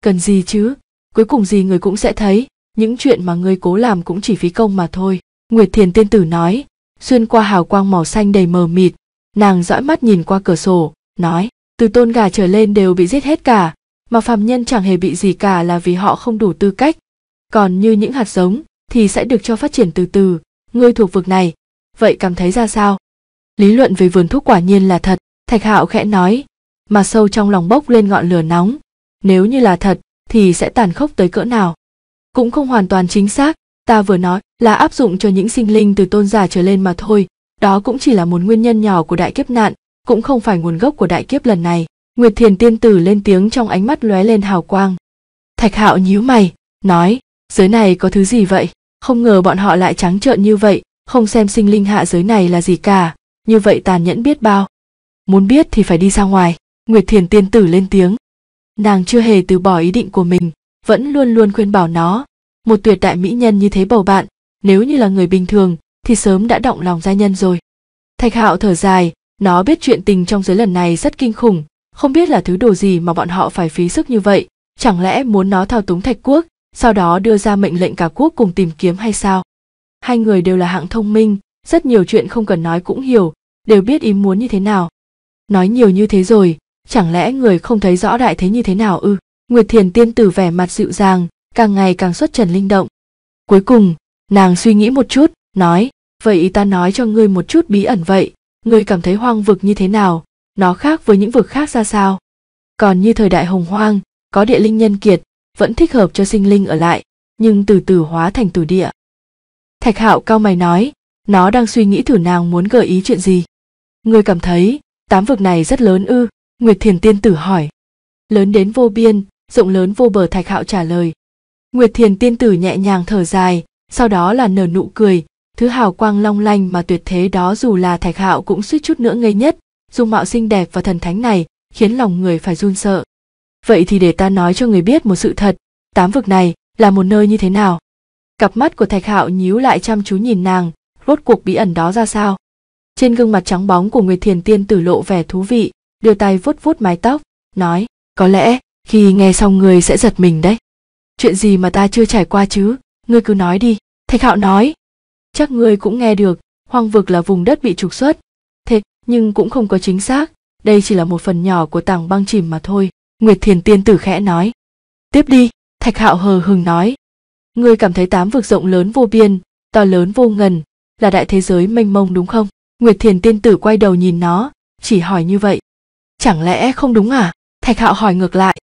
Cần gì chứ, cuối cùng gì người cũng sẽ thấy, những chuyện mà ngươi cố làm cũng chỉ phí công mà thôi. Nguyệt Thiền tiên tử nói, xuyên qua hào quang màu xanh đầy mờ mịt, nàng dõi mắt nhìn qua cửa sổ, nói, từ tôn gà trở lên đều bị giết hết cả, mà phàm nhân chẳng hề bị gì cả là vì họ không đủ tư cách. Còn như những hạt giống thì sẽ được cho phát triển từ từ, ngươi thuộc vực này, vậy cảm thấy ra sao? Lý luận về vườn thuốc quả nhiên là thật, Thạch Hạo khẽ nói, mà sâu trong lòng bốc lên ngọn lửa nóng. Nếu như là thật thì sẽ tàn khốc tới cỡ nào? Cũng không hoàn toàn chính xác, ta vừa nói là áp dụng cho những sinh linh từ tôn giả trở lên mà thôi, đó cũng chỉ là một nguyên nhân nhỏ của đại kiếp nạn, cũng không phải nguồn gốc của đại kiếp lần này nguyệt thiền tiên tử lên tiếng trong ánh mắt lóe lên hào quang thạch hạo nhíu mày nói giới này có thứ gì vậy không ngờ bọn họ lại trắng trợn như vậy không xem sinh linh hạ giới này là gì cả như vậy tàn nhẫn biết bao muốn biết thì phải đi ra ngoài nguyệt thiền tiên tử lên tiếng nàng chưa hề từ bỏ ý định của mình vẫn luôn luôn khuyên bảo nó một tuyệt đại mỹ nhân như thế bầu bạn nếu như là người bình thường thì sớm đã động lòng gia nhân rồi thạch hạo thở dài nó biết chuyện tình trong giới lần này rất kinh khủng, không biết là thứ đồ gì mà bọn họ phải phí sức như vậy, chẳng lẽ muốn nó thao túng thạch quốc, sau đó đưa ra mệnh lệnh cả quốc cùng tìm kiếm hay sao? Hai người đều là hạng thông minh, rất nhiều chuyện không cần nói cũng hiểu, đều biết ý muốn như thế nào. Nói nhiều như thế rồi, chẳng lẽ người không thấy rõ đại thế như thế nào ư? Nguyệt Thiền tiên tử vẻ mặt dịu dàng, càng ngày càng xuất trần linh động. Cuối cùng, nàng suy nghĩ một chút, nói, vậy ta nói cho ngươi một chút bí ẩn vậy, người cảm thấy hoang vực như thế nào nó khác với những vực khác ra sao còn như thời đại hồng hoang có địa linh nhân kiệt vẫn thích hợp cho sinh linh ở lại nhưng từ từ hóa thành tử địa thạch hạo cao mày nói nó đang suy nghĩ thử nàng muốn gợi ý chuyện gì người cảm thấy tám vực này rất lớn ư nguyệt thiền tiên tử hỏi lớn đến vô biên rộng lớn vô bờ thạch hạo trả lời nguyệt thiền tiên tử nhẹ nhàng thở dài sau đó là nở nụ cười thứ hào quang long lanh mà tuyệt thế đó dù là thạch hạo cũng suýt chút nữa ngây nhất dung mạo xinh đẹp và thần thánh này khiến lòng người phải run sợ vậy thì để ta nói cho người biết một sự thật tám vực này là một nơi như thế nào cặp mắt của thạch hạo nhíu lại chăm chú nhìn nàng rốt cuộc bí ẩn đó ra sao trên gương mặt trắng bóng của người thiền tiên tử lộ vẻ thú vị đưa tay vuốt vuốt mái tóc nói có lẽ khi nghe xong người sẽ giật mình đấy chuyện gì mà ta chưa trải qua chứ ngươi cứ nói đi thạch hạo nói chắc ngươi cũng nghe được hoang vực là vùng đất bị trục xuất thế nhưng cũng không có chính xác đây chỉ là một phần nhỏ của tảng băng chìm mà thôi nguyệt thiền tiên tử khẽ nói tiếp đi thạch hạo hờ hừng nói ngươi cảm thấy tám vực rộng lớn vô biên to lớn vô ngần là đại thế giới mênh mông đúng không nguyệt thiền tiên tử quay đầu nhìn nó chỉ hỏi như vậy chẳng lẽ không đúng à thạch hạo hỏi ngược lại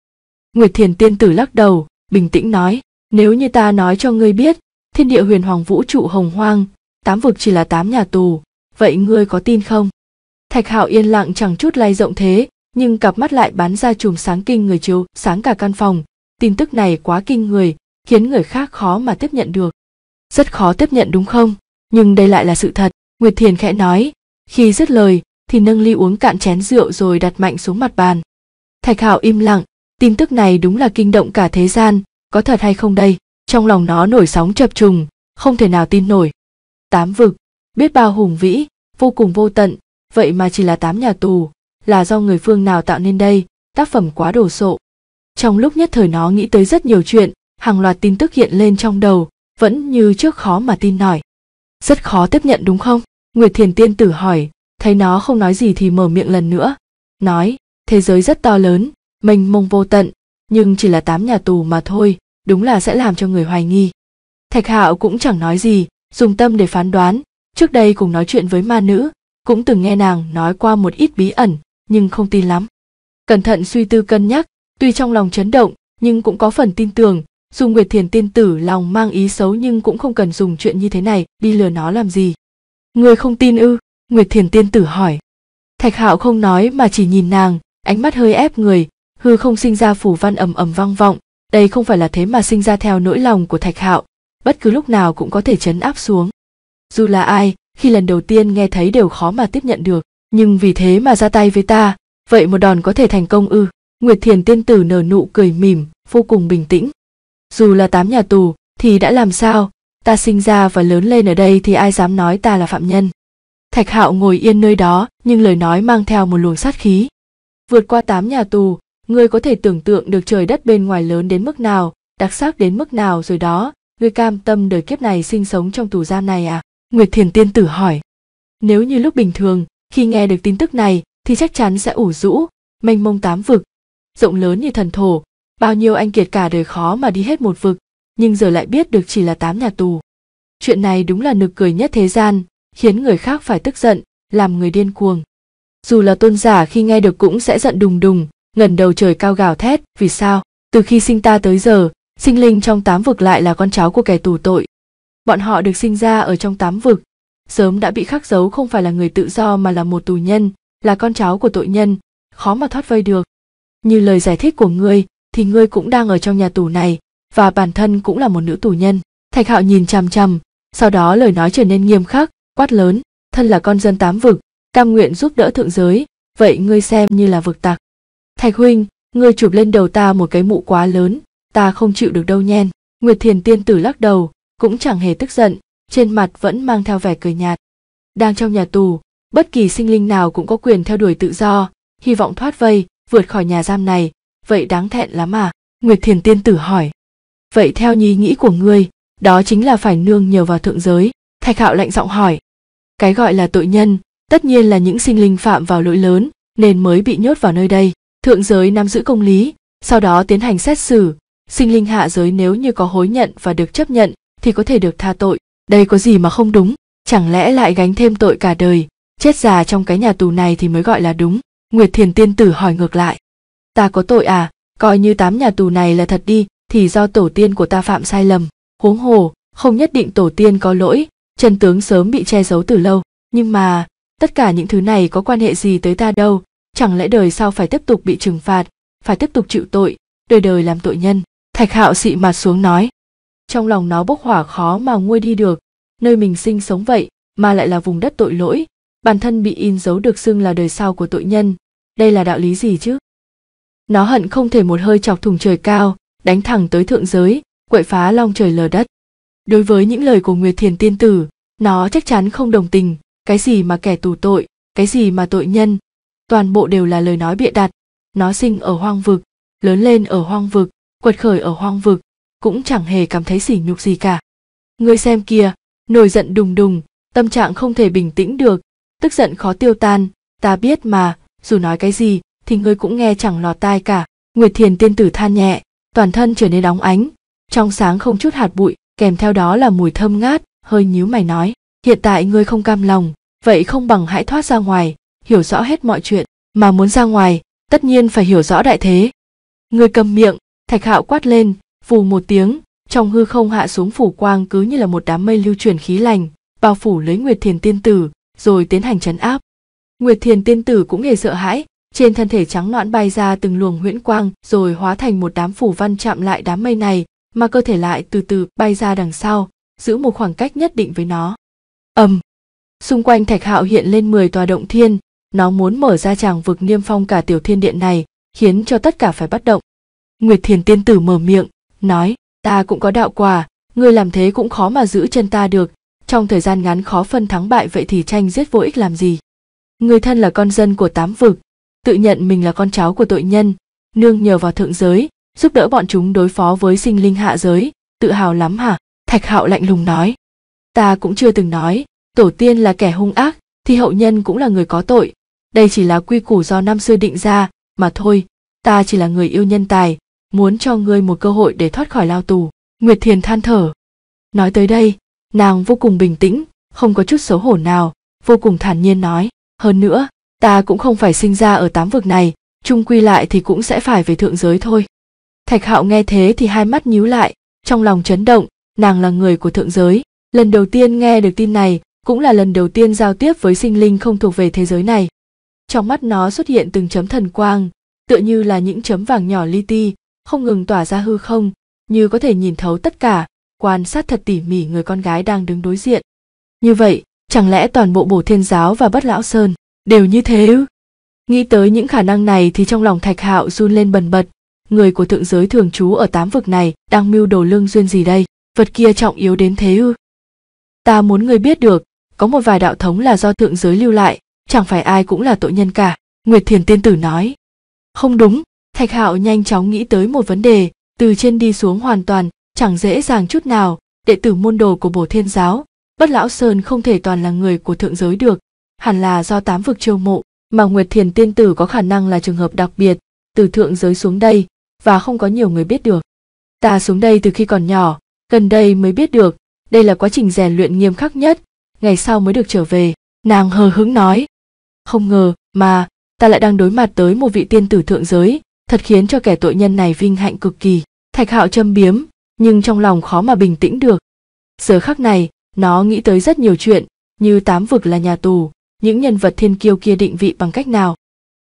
nguyệt thiền tiên tử lắc đầu bình tĩnh nói nếu như ta nói cho ngươi biết thiên địa huyền hoàng vũ trụ hồng hoang tám vực chỉ là tám nhà tù vậy ngươi có tin không thạch hạo yên lặng chẳng chút lay rộng thế nhưng cặp mắt lại bắn ra chùm sáng kinh người chiếu sáng cả căn phòng tin tức này quá kinh người khiến người khác khó mà tiếp nhận được rất khó tiếp nhận đúng không nhưng đây lại là sự thật nguyệt thiền khẽ nói khi dứt lời thì nâng ly uống cạn chén rượu rồi đặt mạnh xuống mặt bàn thạch hạo im lặng tin tức này đúng là kinh động cả thế gian có thật hay không đây trong lòng nó nổi sóng chập trùng không thể nào tin nổi tám vực biết bao hùng vĩ vô cùng vô tận vậy mà chỉ là tám nhà tù là do người phương nào tạo nên đây tác phẩm quá đồ sộ trong lúc nhất thời nó nghĩ tới rất nhiều chuyện hàng loạt tin tức hiện lên trong đầu vẫn như trước khó mà tin nổi rất khó tiếp nhận đúng không nguyệt thiền tiên tử hỏi thấy nó không nói gì thì mở miệng lần nữa nói thế giới rất to lớn mênh mông vô tận nhưng chỉ là tám nhà tù mà thôi đúng là sẽ làm cho người hoài nghi thạch hạo cũng chẳng nói gì dùng tâm để phán đoán trước đây cùng nói chuyện với ma nữ cũng từng nghe nàng nói qua một ít bí ẩn nhưng không tin lắm cẩn thận suy tư cân nhắc tuy trong lòng chấn động nhưng cũng có phần tin tưởng dù nguyệt thiền tiên tử lòng mang ý xấu nhưng cũng không cần dùng chuyện như thế này đi lừa nó làm gì người không tin ư nguyệt thiền tiên tử hỏi thạch hạo không nói mà chỉ nhìn nàng ánh mắt hơi ép người hư không sinh ra phủ văn ầm ầm vang vọng đây không phải là thế mà sinh ra theo nỗi lòng của thạch hạo bất cứ lúc nào cũng có thể chấn áp xuống dù là ai khi lần đầu tiên nghe thấy đều khó mà tiếp nhận được nhưng vì thế mà ra tay với ta vậy một đòn có thể thành công ư nguyệt thiền tiên tử nở nụ cười mỉm vô cùng bình tĩnh dù là tám nhà tù thì đã làm sao ta sinh ra và lớn lên ở đây thì ai dám nói ta là phạm nhân thạch hạo ngồi yên nơi đó nhưng lời nói mang theo một luồng sát khí vượt qua tám nhà tù Ngươi có thể tưởng tượng được trời đất bên ngoài lớn đến mức nào, đặc sắc đến mức nào rồi đó, ngươi cam tâm đời kiếp này sinh sống trong tù giam này à? Nguyệt Thiền Tiên Tử hỏi. Nếu như lúc bình thường, khi nghe được tin tức này thì chắc chắn sẽ ủ rũ, mênh mông tám vực, rộng lớn như thần thổ, bao nhiêu anh kiệt cả đời khó mà đi hết một vực, nhưng giờ lại biết được chỉ là tám nhà tù. Chuyện này đúng là nực cười nhất thế gian, khiến người khác phải tức giận, làm người điên cuồng. Dù là tôn giả khi nghe được cũng sẽ giận đùng đùng, ngẩng đầu trời cao gào thét, vì sao? Từ khi sinh ta tới giờ, sinh linh trong tám vực lại là con cháu của kẻ tù tội. Bọn họ được sinh ra ở trong tám vực, sớm đã bị khắc dấu không phải là người tự do mà là một tù nhân, là con cháu của tội nhân, khó mà thoát vây được. Như lời giải thích của ngươi, thì ngươi cũng đang ở trong nhà tù này, và bản thân cũng là một nữ tù nhân. Thạch Hạo nhìn chằm chằm, sau đó lời nói trở nên nghiêm khắc, quát lớn, thân là con dân tám vực, cam nguyện giúp đỡ thượng giới, vậy ngươi xem như là vực tặc. Thạch huynh, ngươi chụp lên đầu ta một cái mụ quá lớn, ta không chịu được đâu nhen. Nguyệt Thiền tiên tử lắc đầu, cũng chẳng hề tức giận, trên mặt vẫn mang theo vẻ cười nhạt. Đang trong nhà tù, bất kỳ sinh linh nào cũng có quyền theo đuổi tự do, hy vọng thoát vây, vượt khỏi nhà giam này, vậy đáng thẹn lắm à? Nguyệt Thiền tiên tử hỏi. Vậy theo ý nghĩ của ngươi, đó chính là phải nương nhờ vào thượng giới, Thạch Hạo lạnh giọng hỏi. Cái gọi là tội nhân, tất nhiên là những sinh linh phạm vào lỗi lớn, nên mới bị nhốt vào nơi đây thượng giới nắm giữ công lý sau đó tiến hành xét xử sinh linh hạ giới nếu như có hối nhận và được chấp nhận thì có thể được tha tội đây có gì mà không đúng chẳng lẽ lại gánh thêm tội cả đời chết già trong cái nhà tù này thì mới gọi là đúng nguyệt thiền tiên tử hỏi ngược lại ta có tội à coi như tám nhà tù này là thật đi thì do tổ tiên của ta phạm sai lầm huống hồ không nhất định tổ tiên có lỗi chân tướng sớm bị che giấu từ lâu nhưng mà tất cả những thứ này có quan hệ gì tới ta đâu chẳng lẽ đời sau phải tiếp tục bị trừng phạt phải tiếp tục chịu tội đời đời làm tội nhân thạch hạo xị mặt xuống nói trong lòng nó bốc hỏa khó mà nguôi đi được nơi mình sinh sống vậy mà lại là vùng đất tội lỗi bản thân bị in dấu được xưng là đời sau của tội nhân đây là đạo lý gì chứ nó hận không thể một hơi chọc thùng trời cao đánh thẳng tới thượng giới quậy phá long trời lờ đất đối với những lời của nguyệt thiền tiên tử nó chắc chắn không đồng tình cái gì mà kẻ tù tội cái gì mà tội nhân toàn bộ đều là lời nói bịa đặt nó sinh ở hoang vực lớn lên ở hoang vực quật khởi ở hoang vực cũng chẳng hề cảm thấy sỉ nhục gì cả người xem kia nổi giận đùng đùng tâm trạng không thể bình tĩnh được tức giận khó tiêu tan ta biết mà dù nói cái gì thì ngươi cũng nghe chẳng lọt tai cả nguyệt thiền tiên tử than nhẹ toàn thân trở nên đóng ánh trong sáng không chút hạt bụi kèm theo đó là mùi thơm ngát hơi nhíu mày nói hiện tại ngươi không cam lòng vậy không bằng hãy thoát ra ngoài hiểu rõ hết mọi chuyện mà muốn ra ngoài tất nhiên phải hiểu rõ đại thế người cầm miệng thạch hạo quát lên phù một tiếng trong hư không hạ xuống phủ quang cứ như là một đám mây lưu chuyển khí lành bao phủ lấy nguyệt thiền tiên tử rồi tiến hành chấn áp nguyệt thiền tiên tử cũng hề sợ hãi trên thân thể trắng loãn bay ra từng luồng huyễn quang rồi hóa thành một đám phủ văn chạm lại đám mây này mà cơ thể lại từ từ bay ra đằng sau giữ một khoảng cách nhất định với nó ầm xung quanh thạch hạo hiện lên 10 tòa động thiên nó muốn mở ra tràng vực niêm phong cả tiểu thiên điện này khiến cho tất cả phải bất động nguyệt thiền tiên tử mở miệng nói ta cũng có đạo quả ngươi làm thế cũng khó mà giữ chân ta được trong thời gian ngắn khó phân thắng bại vậy thì tranh giết vô ích làm gì người thân là con dân của tám vực tự nhận mình là con cháu của tội nhân nương nhờ vào thượng giới giúp đỡ bọn chúng đối phó với sinh linh hạ giới tự hào lắm hả thạch hạo lạnh lùng nói ta cũng chưa từng nói tổ tiên là kẻ hung ác thì hậu nhân cũng là người có tội. Đây chỉ là quy củ do năm xưa định ra mà thôi, ta chỉ là người yêu nhân tài, muốn cho ngươi một cơ hội để thoát khỏi lao tù. Nguyệt Thiền than thở. Nói tới đây, nàng vô cùng bình tĩnh, không có chút xấu hổ nào, vô cùng thản nhiên nói. Hơn nữa, ta cũng không phải sinh ra ở tám vực này, trung quy lại thì cũng sẽ phải về thượng giới thôi. Thạch Hạo nghe thế thì hai mắt nhíu lại, trong lòng chấn động, nàng là người của thượng giới, lần đầu tiên nghe được tin này cũng là lần đầu tiên giao tiếp với sinh linh không thuộc về thế giới này. Trong mắt nó xuất hiện từng chấm thần quang, tựa như là những chấm vàng nhỏ li ti, không ngừng tỏa ra hư không, như có thể nhìn thấu tất cả, quan sát thật tỉ mỉ người con gái đang đứng đối diện. Như vậy, chẳng lẽ toàn bộ bổ thiên giáo và bất lão sơn đều như thế ư? Nghĩ tới những khả năng này thì trong lòng thạch hạo run lên bần bật, người của thượng giới thường trú ở tám vực này đang mưu đồ lương duyên gì đây, vật kia trọng yếu đến thế ư? Ta muốn người biết được có một vài đạo thống là do thượng giới lưu lại chẳng phải ai cũng là tội nhân cả nguyệt thiền tiên tử nói không đúng thạch hạo nhanh chóng nghĩ tới một vấn đề từ trên đi xuống hoàn toàn chẳng dễ dàng chút nào đệ tử môn đồ của bổ thiên giáo bất lão sơn không thể toàn là người của thượng giới được hẳn là do tám vực chiêu mộ mà nguyệt thiền tiên tử có khả năng là trường hợp đặc biệt từ thượng giới xuống đây và không có nhiều người biết được ta xuống đây từ khi còn nhỏ gần đây mới biết được đây là quá trình rèn luyện nghiêm khắc nhất ngày sau mới được trở về nàng hờ hững nói không ngờ mà ta lại đang đối mặt tới một vị tiên tử thượng giới thật khiến cho kẻ tội nhân này vinh hạnh cực kỳ thạch hạo châm biếm nhưng trong lòng khó mà bình tĩnh được giờ khắc này nó nghĩ tới rất nhiều chuyện như tám vực là nhà tù những nhân vật thiên kiêu kia định vị bằng cách nào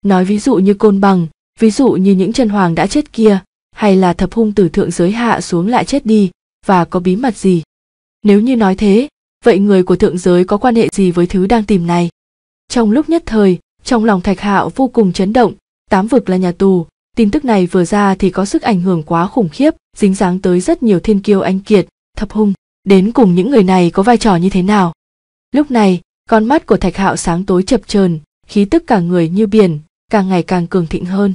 nói ví dụ như côn bằng ví dụ như những chân hoàng đã chết kia hay là thập hung tử thượng giới hạ xuống lại chết đi và có bí mật gì nếu như nói thế vậy người của thượng giới có quan hệ gì với thứ đang tìm này trong lúc nhất thời trong lòng thạch hạo vô cùng chấn động tám vực là nhà tù tin tức này vừa ra thì có sức ảnh hưởng quá khủng khiếp dính dáng tới rất nhiều thiên kiêu anh kiệt thập hung đến cùng những người này có vai trò như thế nào lúc này con mắt của thạch hạo sáng tối chập chờn khí tức cả người như biển càng ngày càng cường thịnh hơn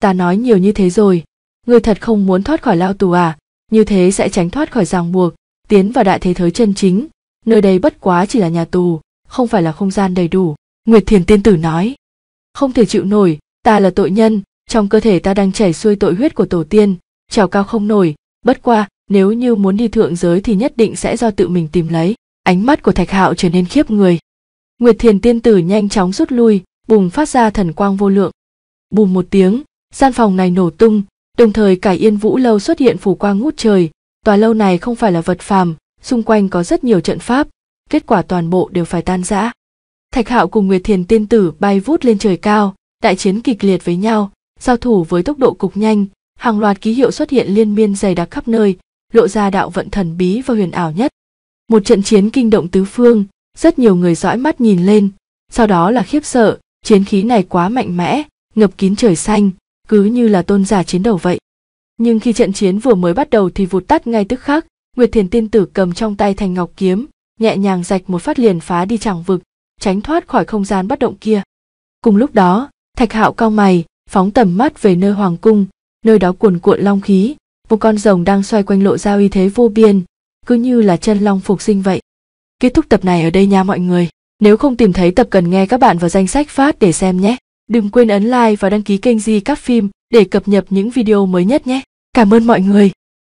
ta nói nhiều như thế rồi ngươi thật không muốn thoát khỏi lao tù à như thế sẽ tránh thoát khỏi ràng buộc tiến vào đại thế giới chân chính nơi đây bất quá chỉ là nhà tù không phải là không gian đầy đủ nguyệt thiền tiên tử nói không thể chịu nổi ta là tội nhân trong cơ thể ta đang chảy xuôi tội huyết của tổ tiên trèo cao không nổi bất qua nếu như muốn đi thượng giới thì nhất định sẽ do tự mình tìm lấy ánh mắt của thạch hạo trở nên khiếp người nguyệt thiền tiên tử nhanh chóng rút lui bùng phát ra thần quang vô lượng bùm một tiếng gian phòng này nổ tung đồng thời cả yên vũ lâu xuất hiện phủ quang ngút trời tòa lâu này không phải là vật phàm xung quanh có rất nhiều trận pháp, kết quả toàn bộ đều phải tan rã. Thạch Hạo cùng Nguyệt Thiền tiên tử bay vút lên trời cao, đại chiến kịch liệt với nhau, giao thủ với tốc độ cực nhanh, hàng loạt ký hiệu xuất hiện liên miên dày đặc khắp nơi, lộ ra đạo vận thần bí và huyền ảo nhất. Một trận chiến kinh động tứ phương, rất nhiều người dõi mắt nhìn lên, sau đó là khiếp sợ, chiến khí này quá mạnh mẽ, ngập kín trời xanh, cứ như là tôn giả chiến đầu vậy. Nhưng khi trận chiến vừa mới bắt đầu thì vụt tắt ngay tức khắc, Nguyệt Thiền tiên tử cầm trong tay thành ngọc kiếm, nhẹ nhàng rạch một phát liền phá đi chẳng vực, tránh thoát khỏi không gian bất động kia. Cùng lúc đó, Thạch Hạo cao mày, phóng tầm mắt về nơi hoàng cung, nơi đó cuồn cuộn long khí, một con rồng đang xoay quanh lộ ra uy thế vô biên, cứ như là chân long phục sinh vậy. Kết thúc tập này ở đây nha mọi người. Nếu không tìm thấy tập cần nghe các bạn vào danh sách phát để xem nhé. Đừng quên ấn like và đăng ký kênh Di Các Phim để cập nhật những video mới nhất nhé. Cảm ơn mọi người.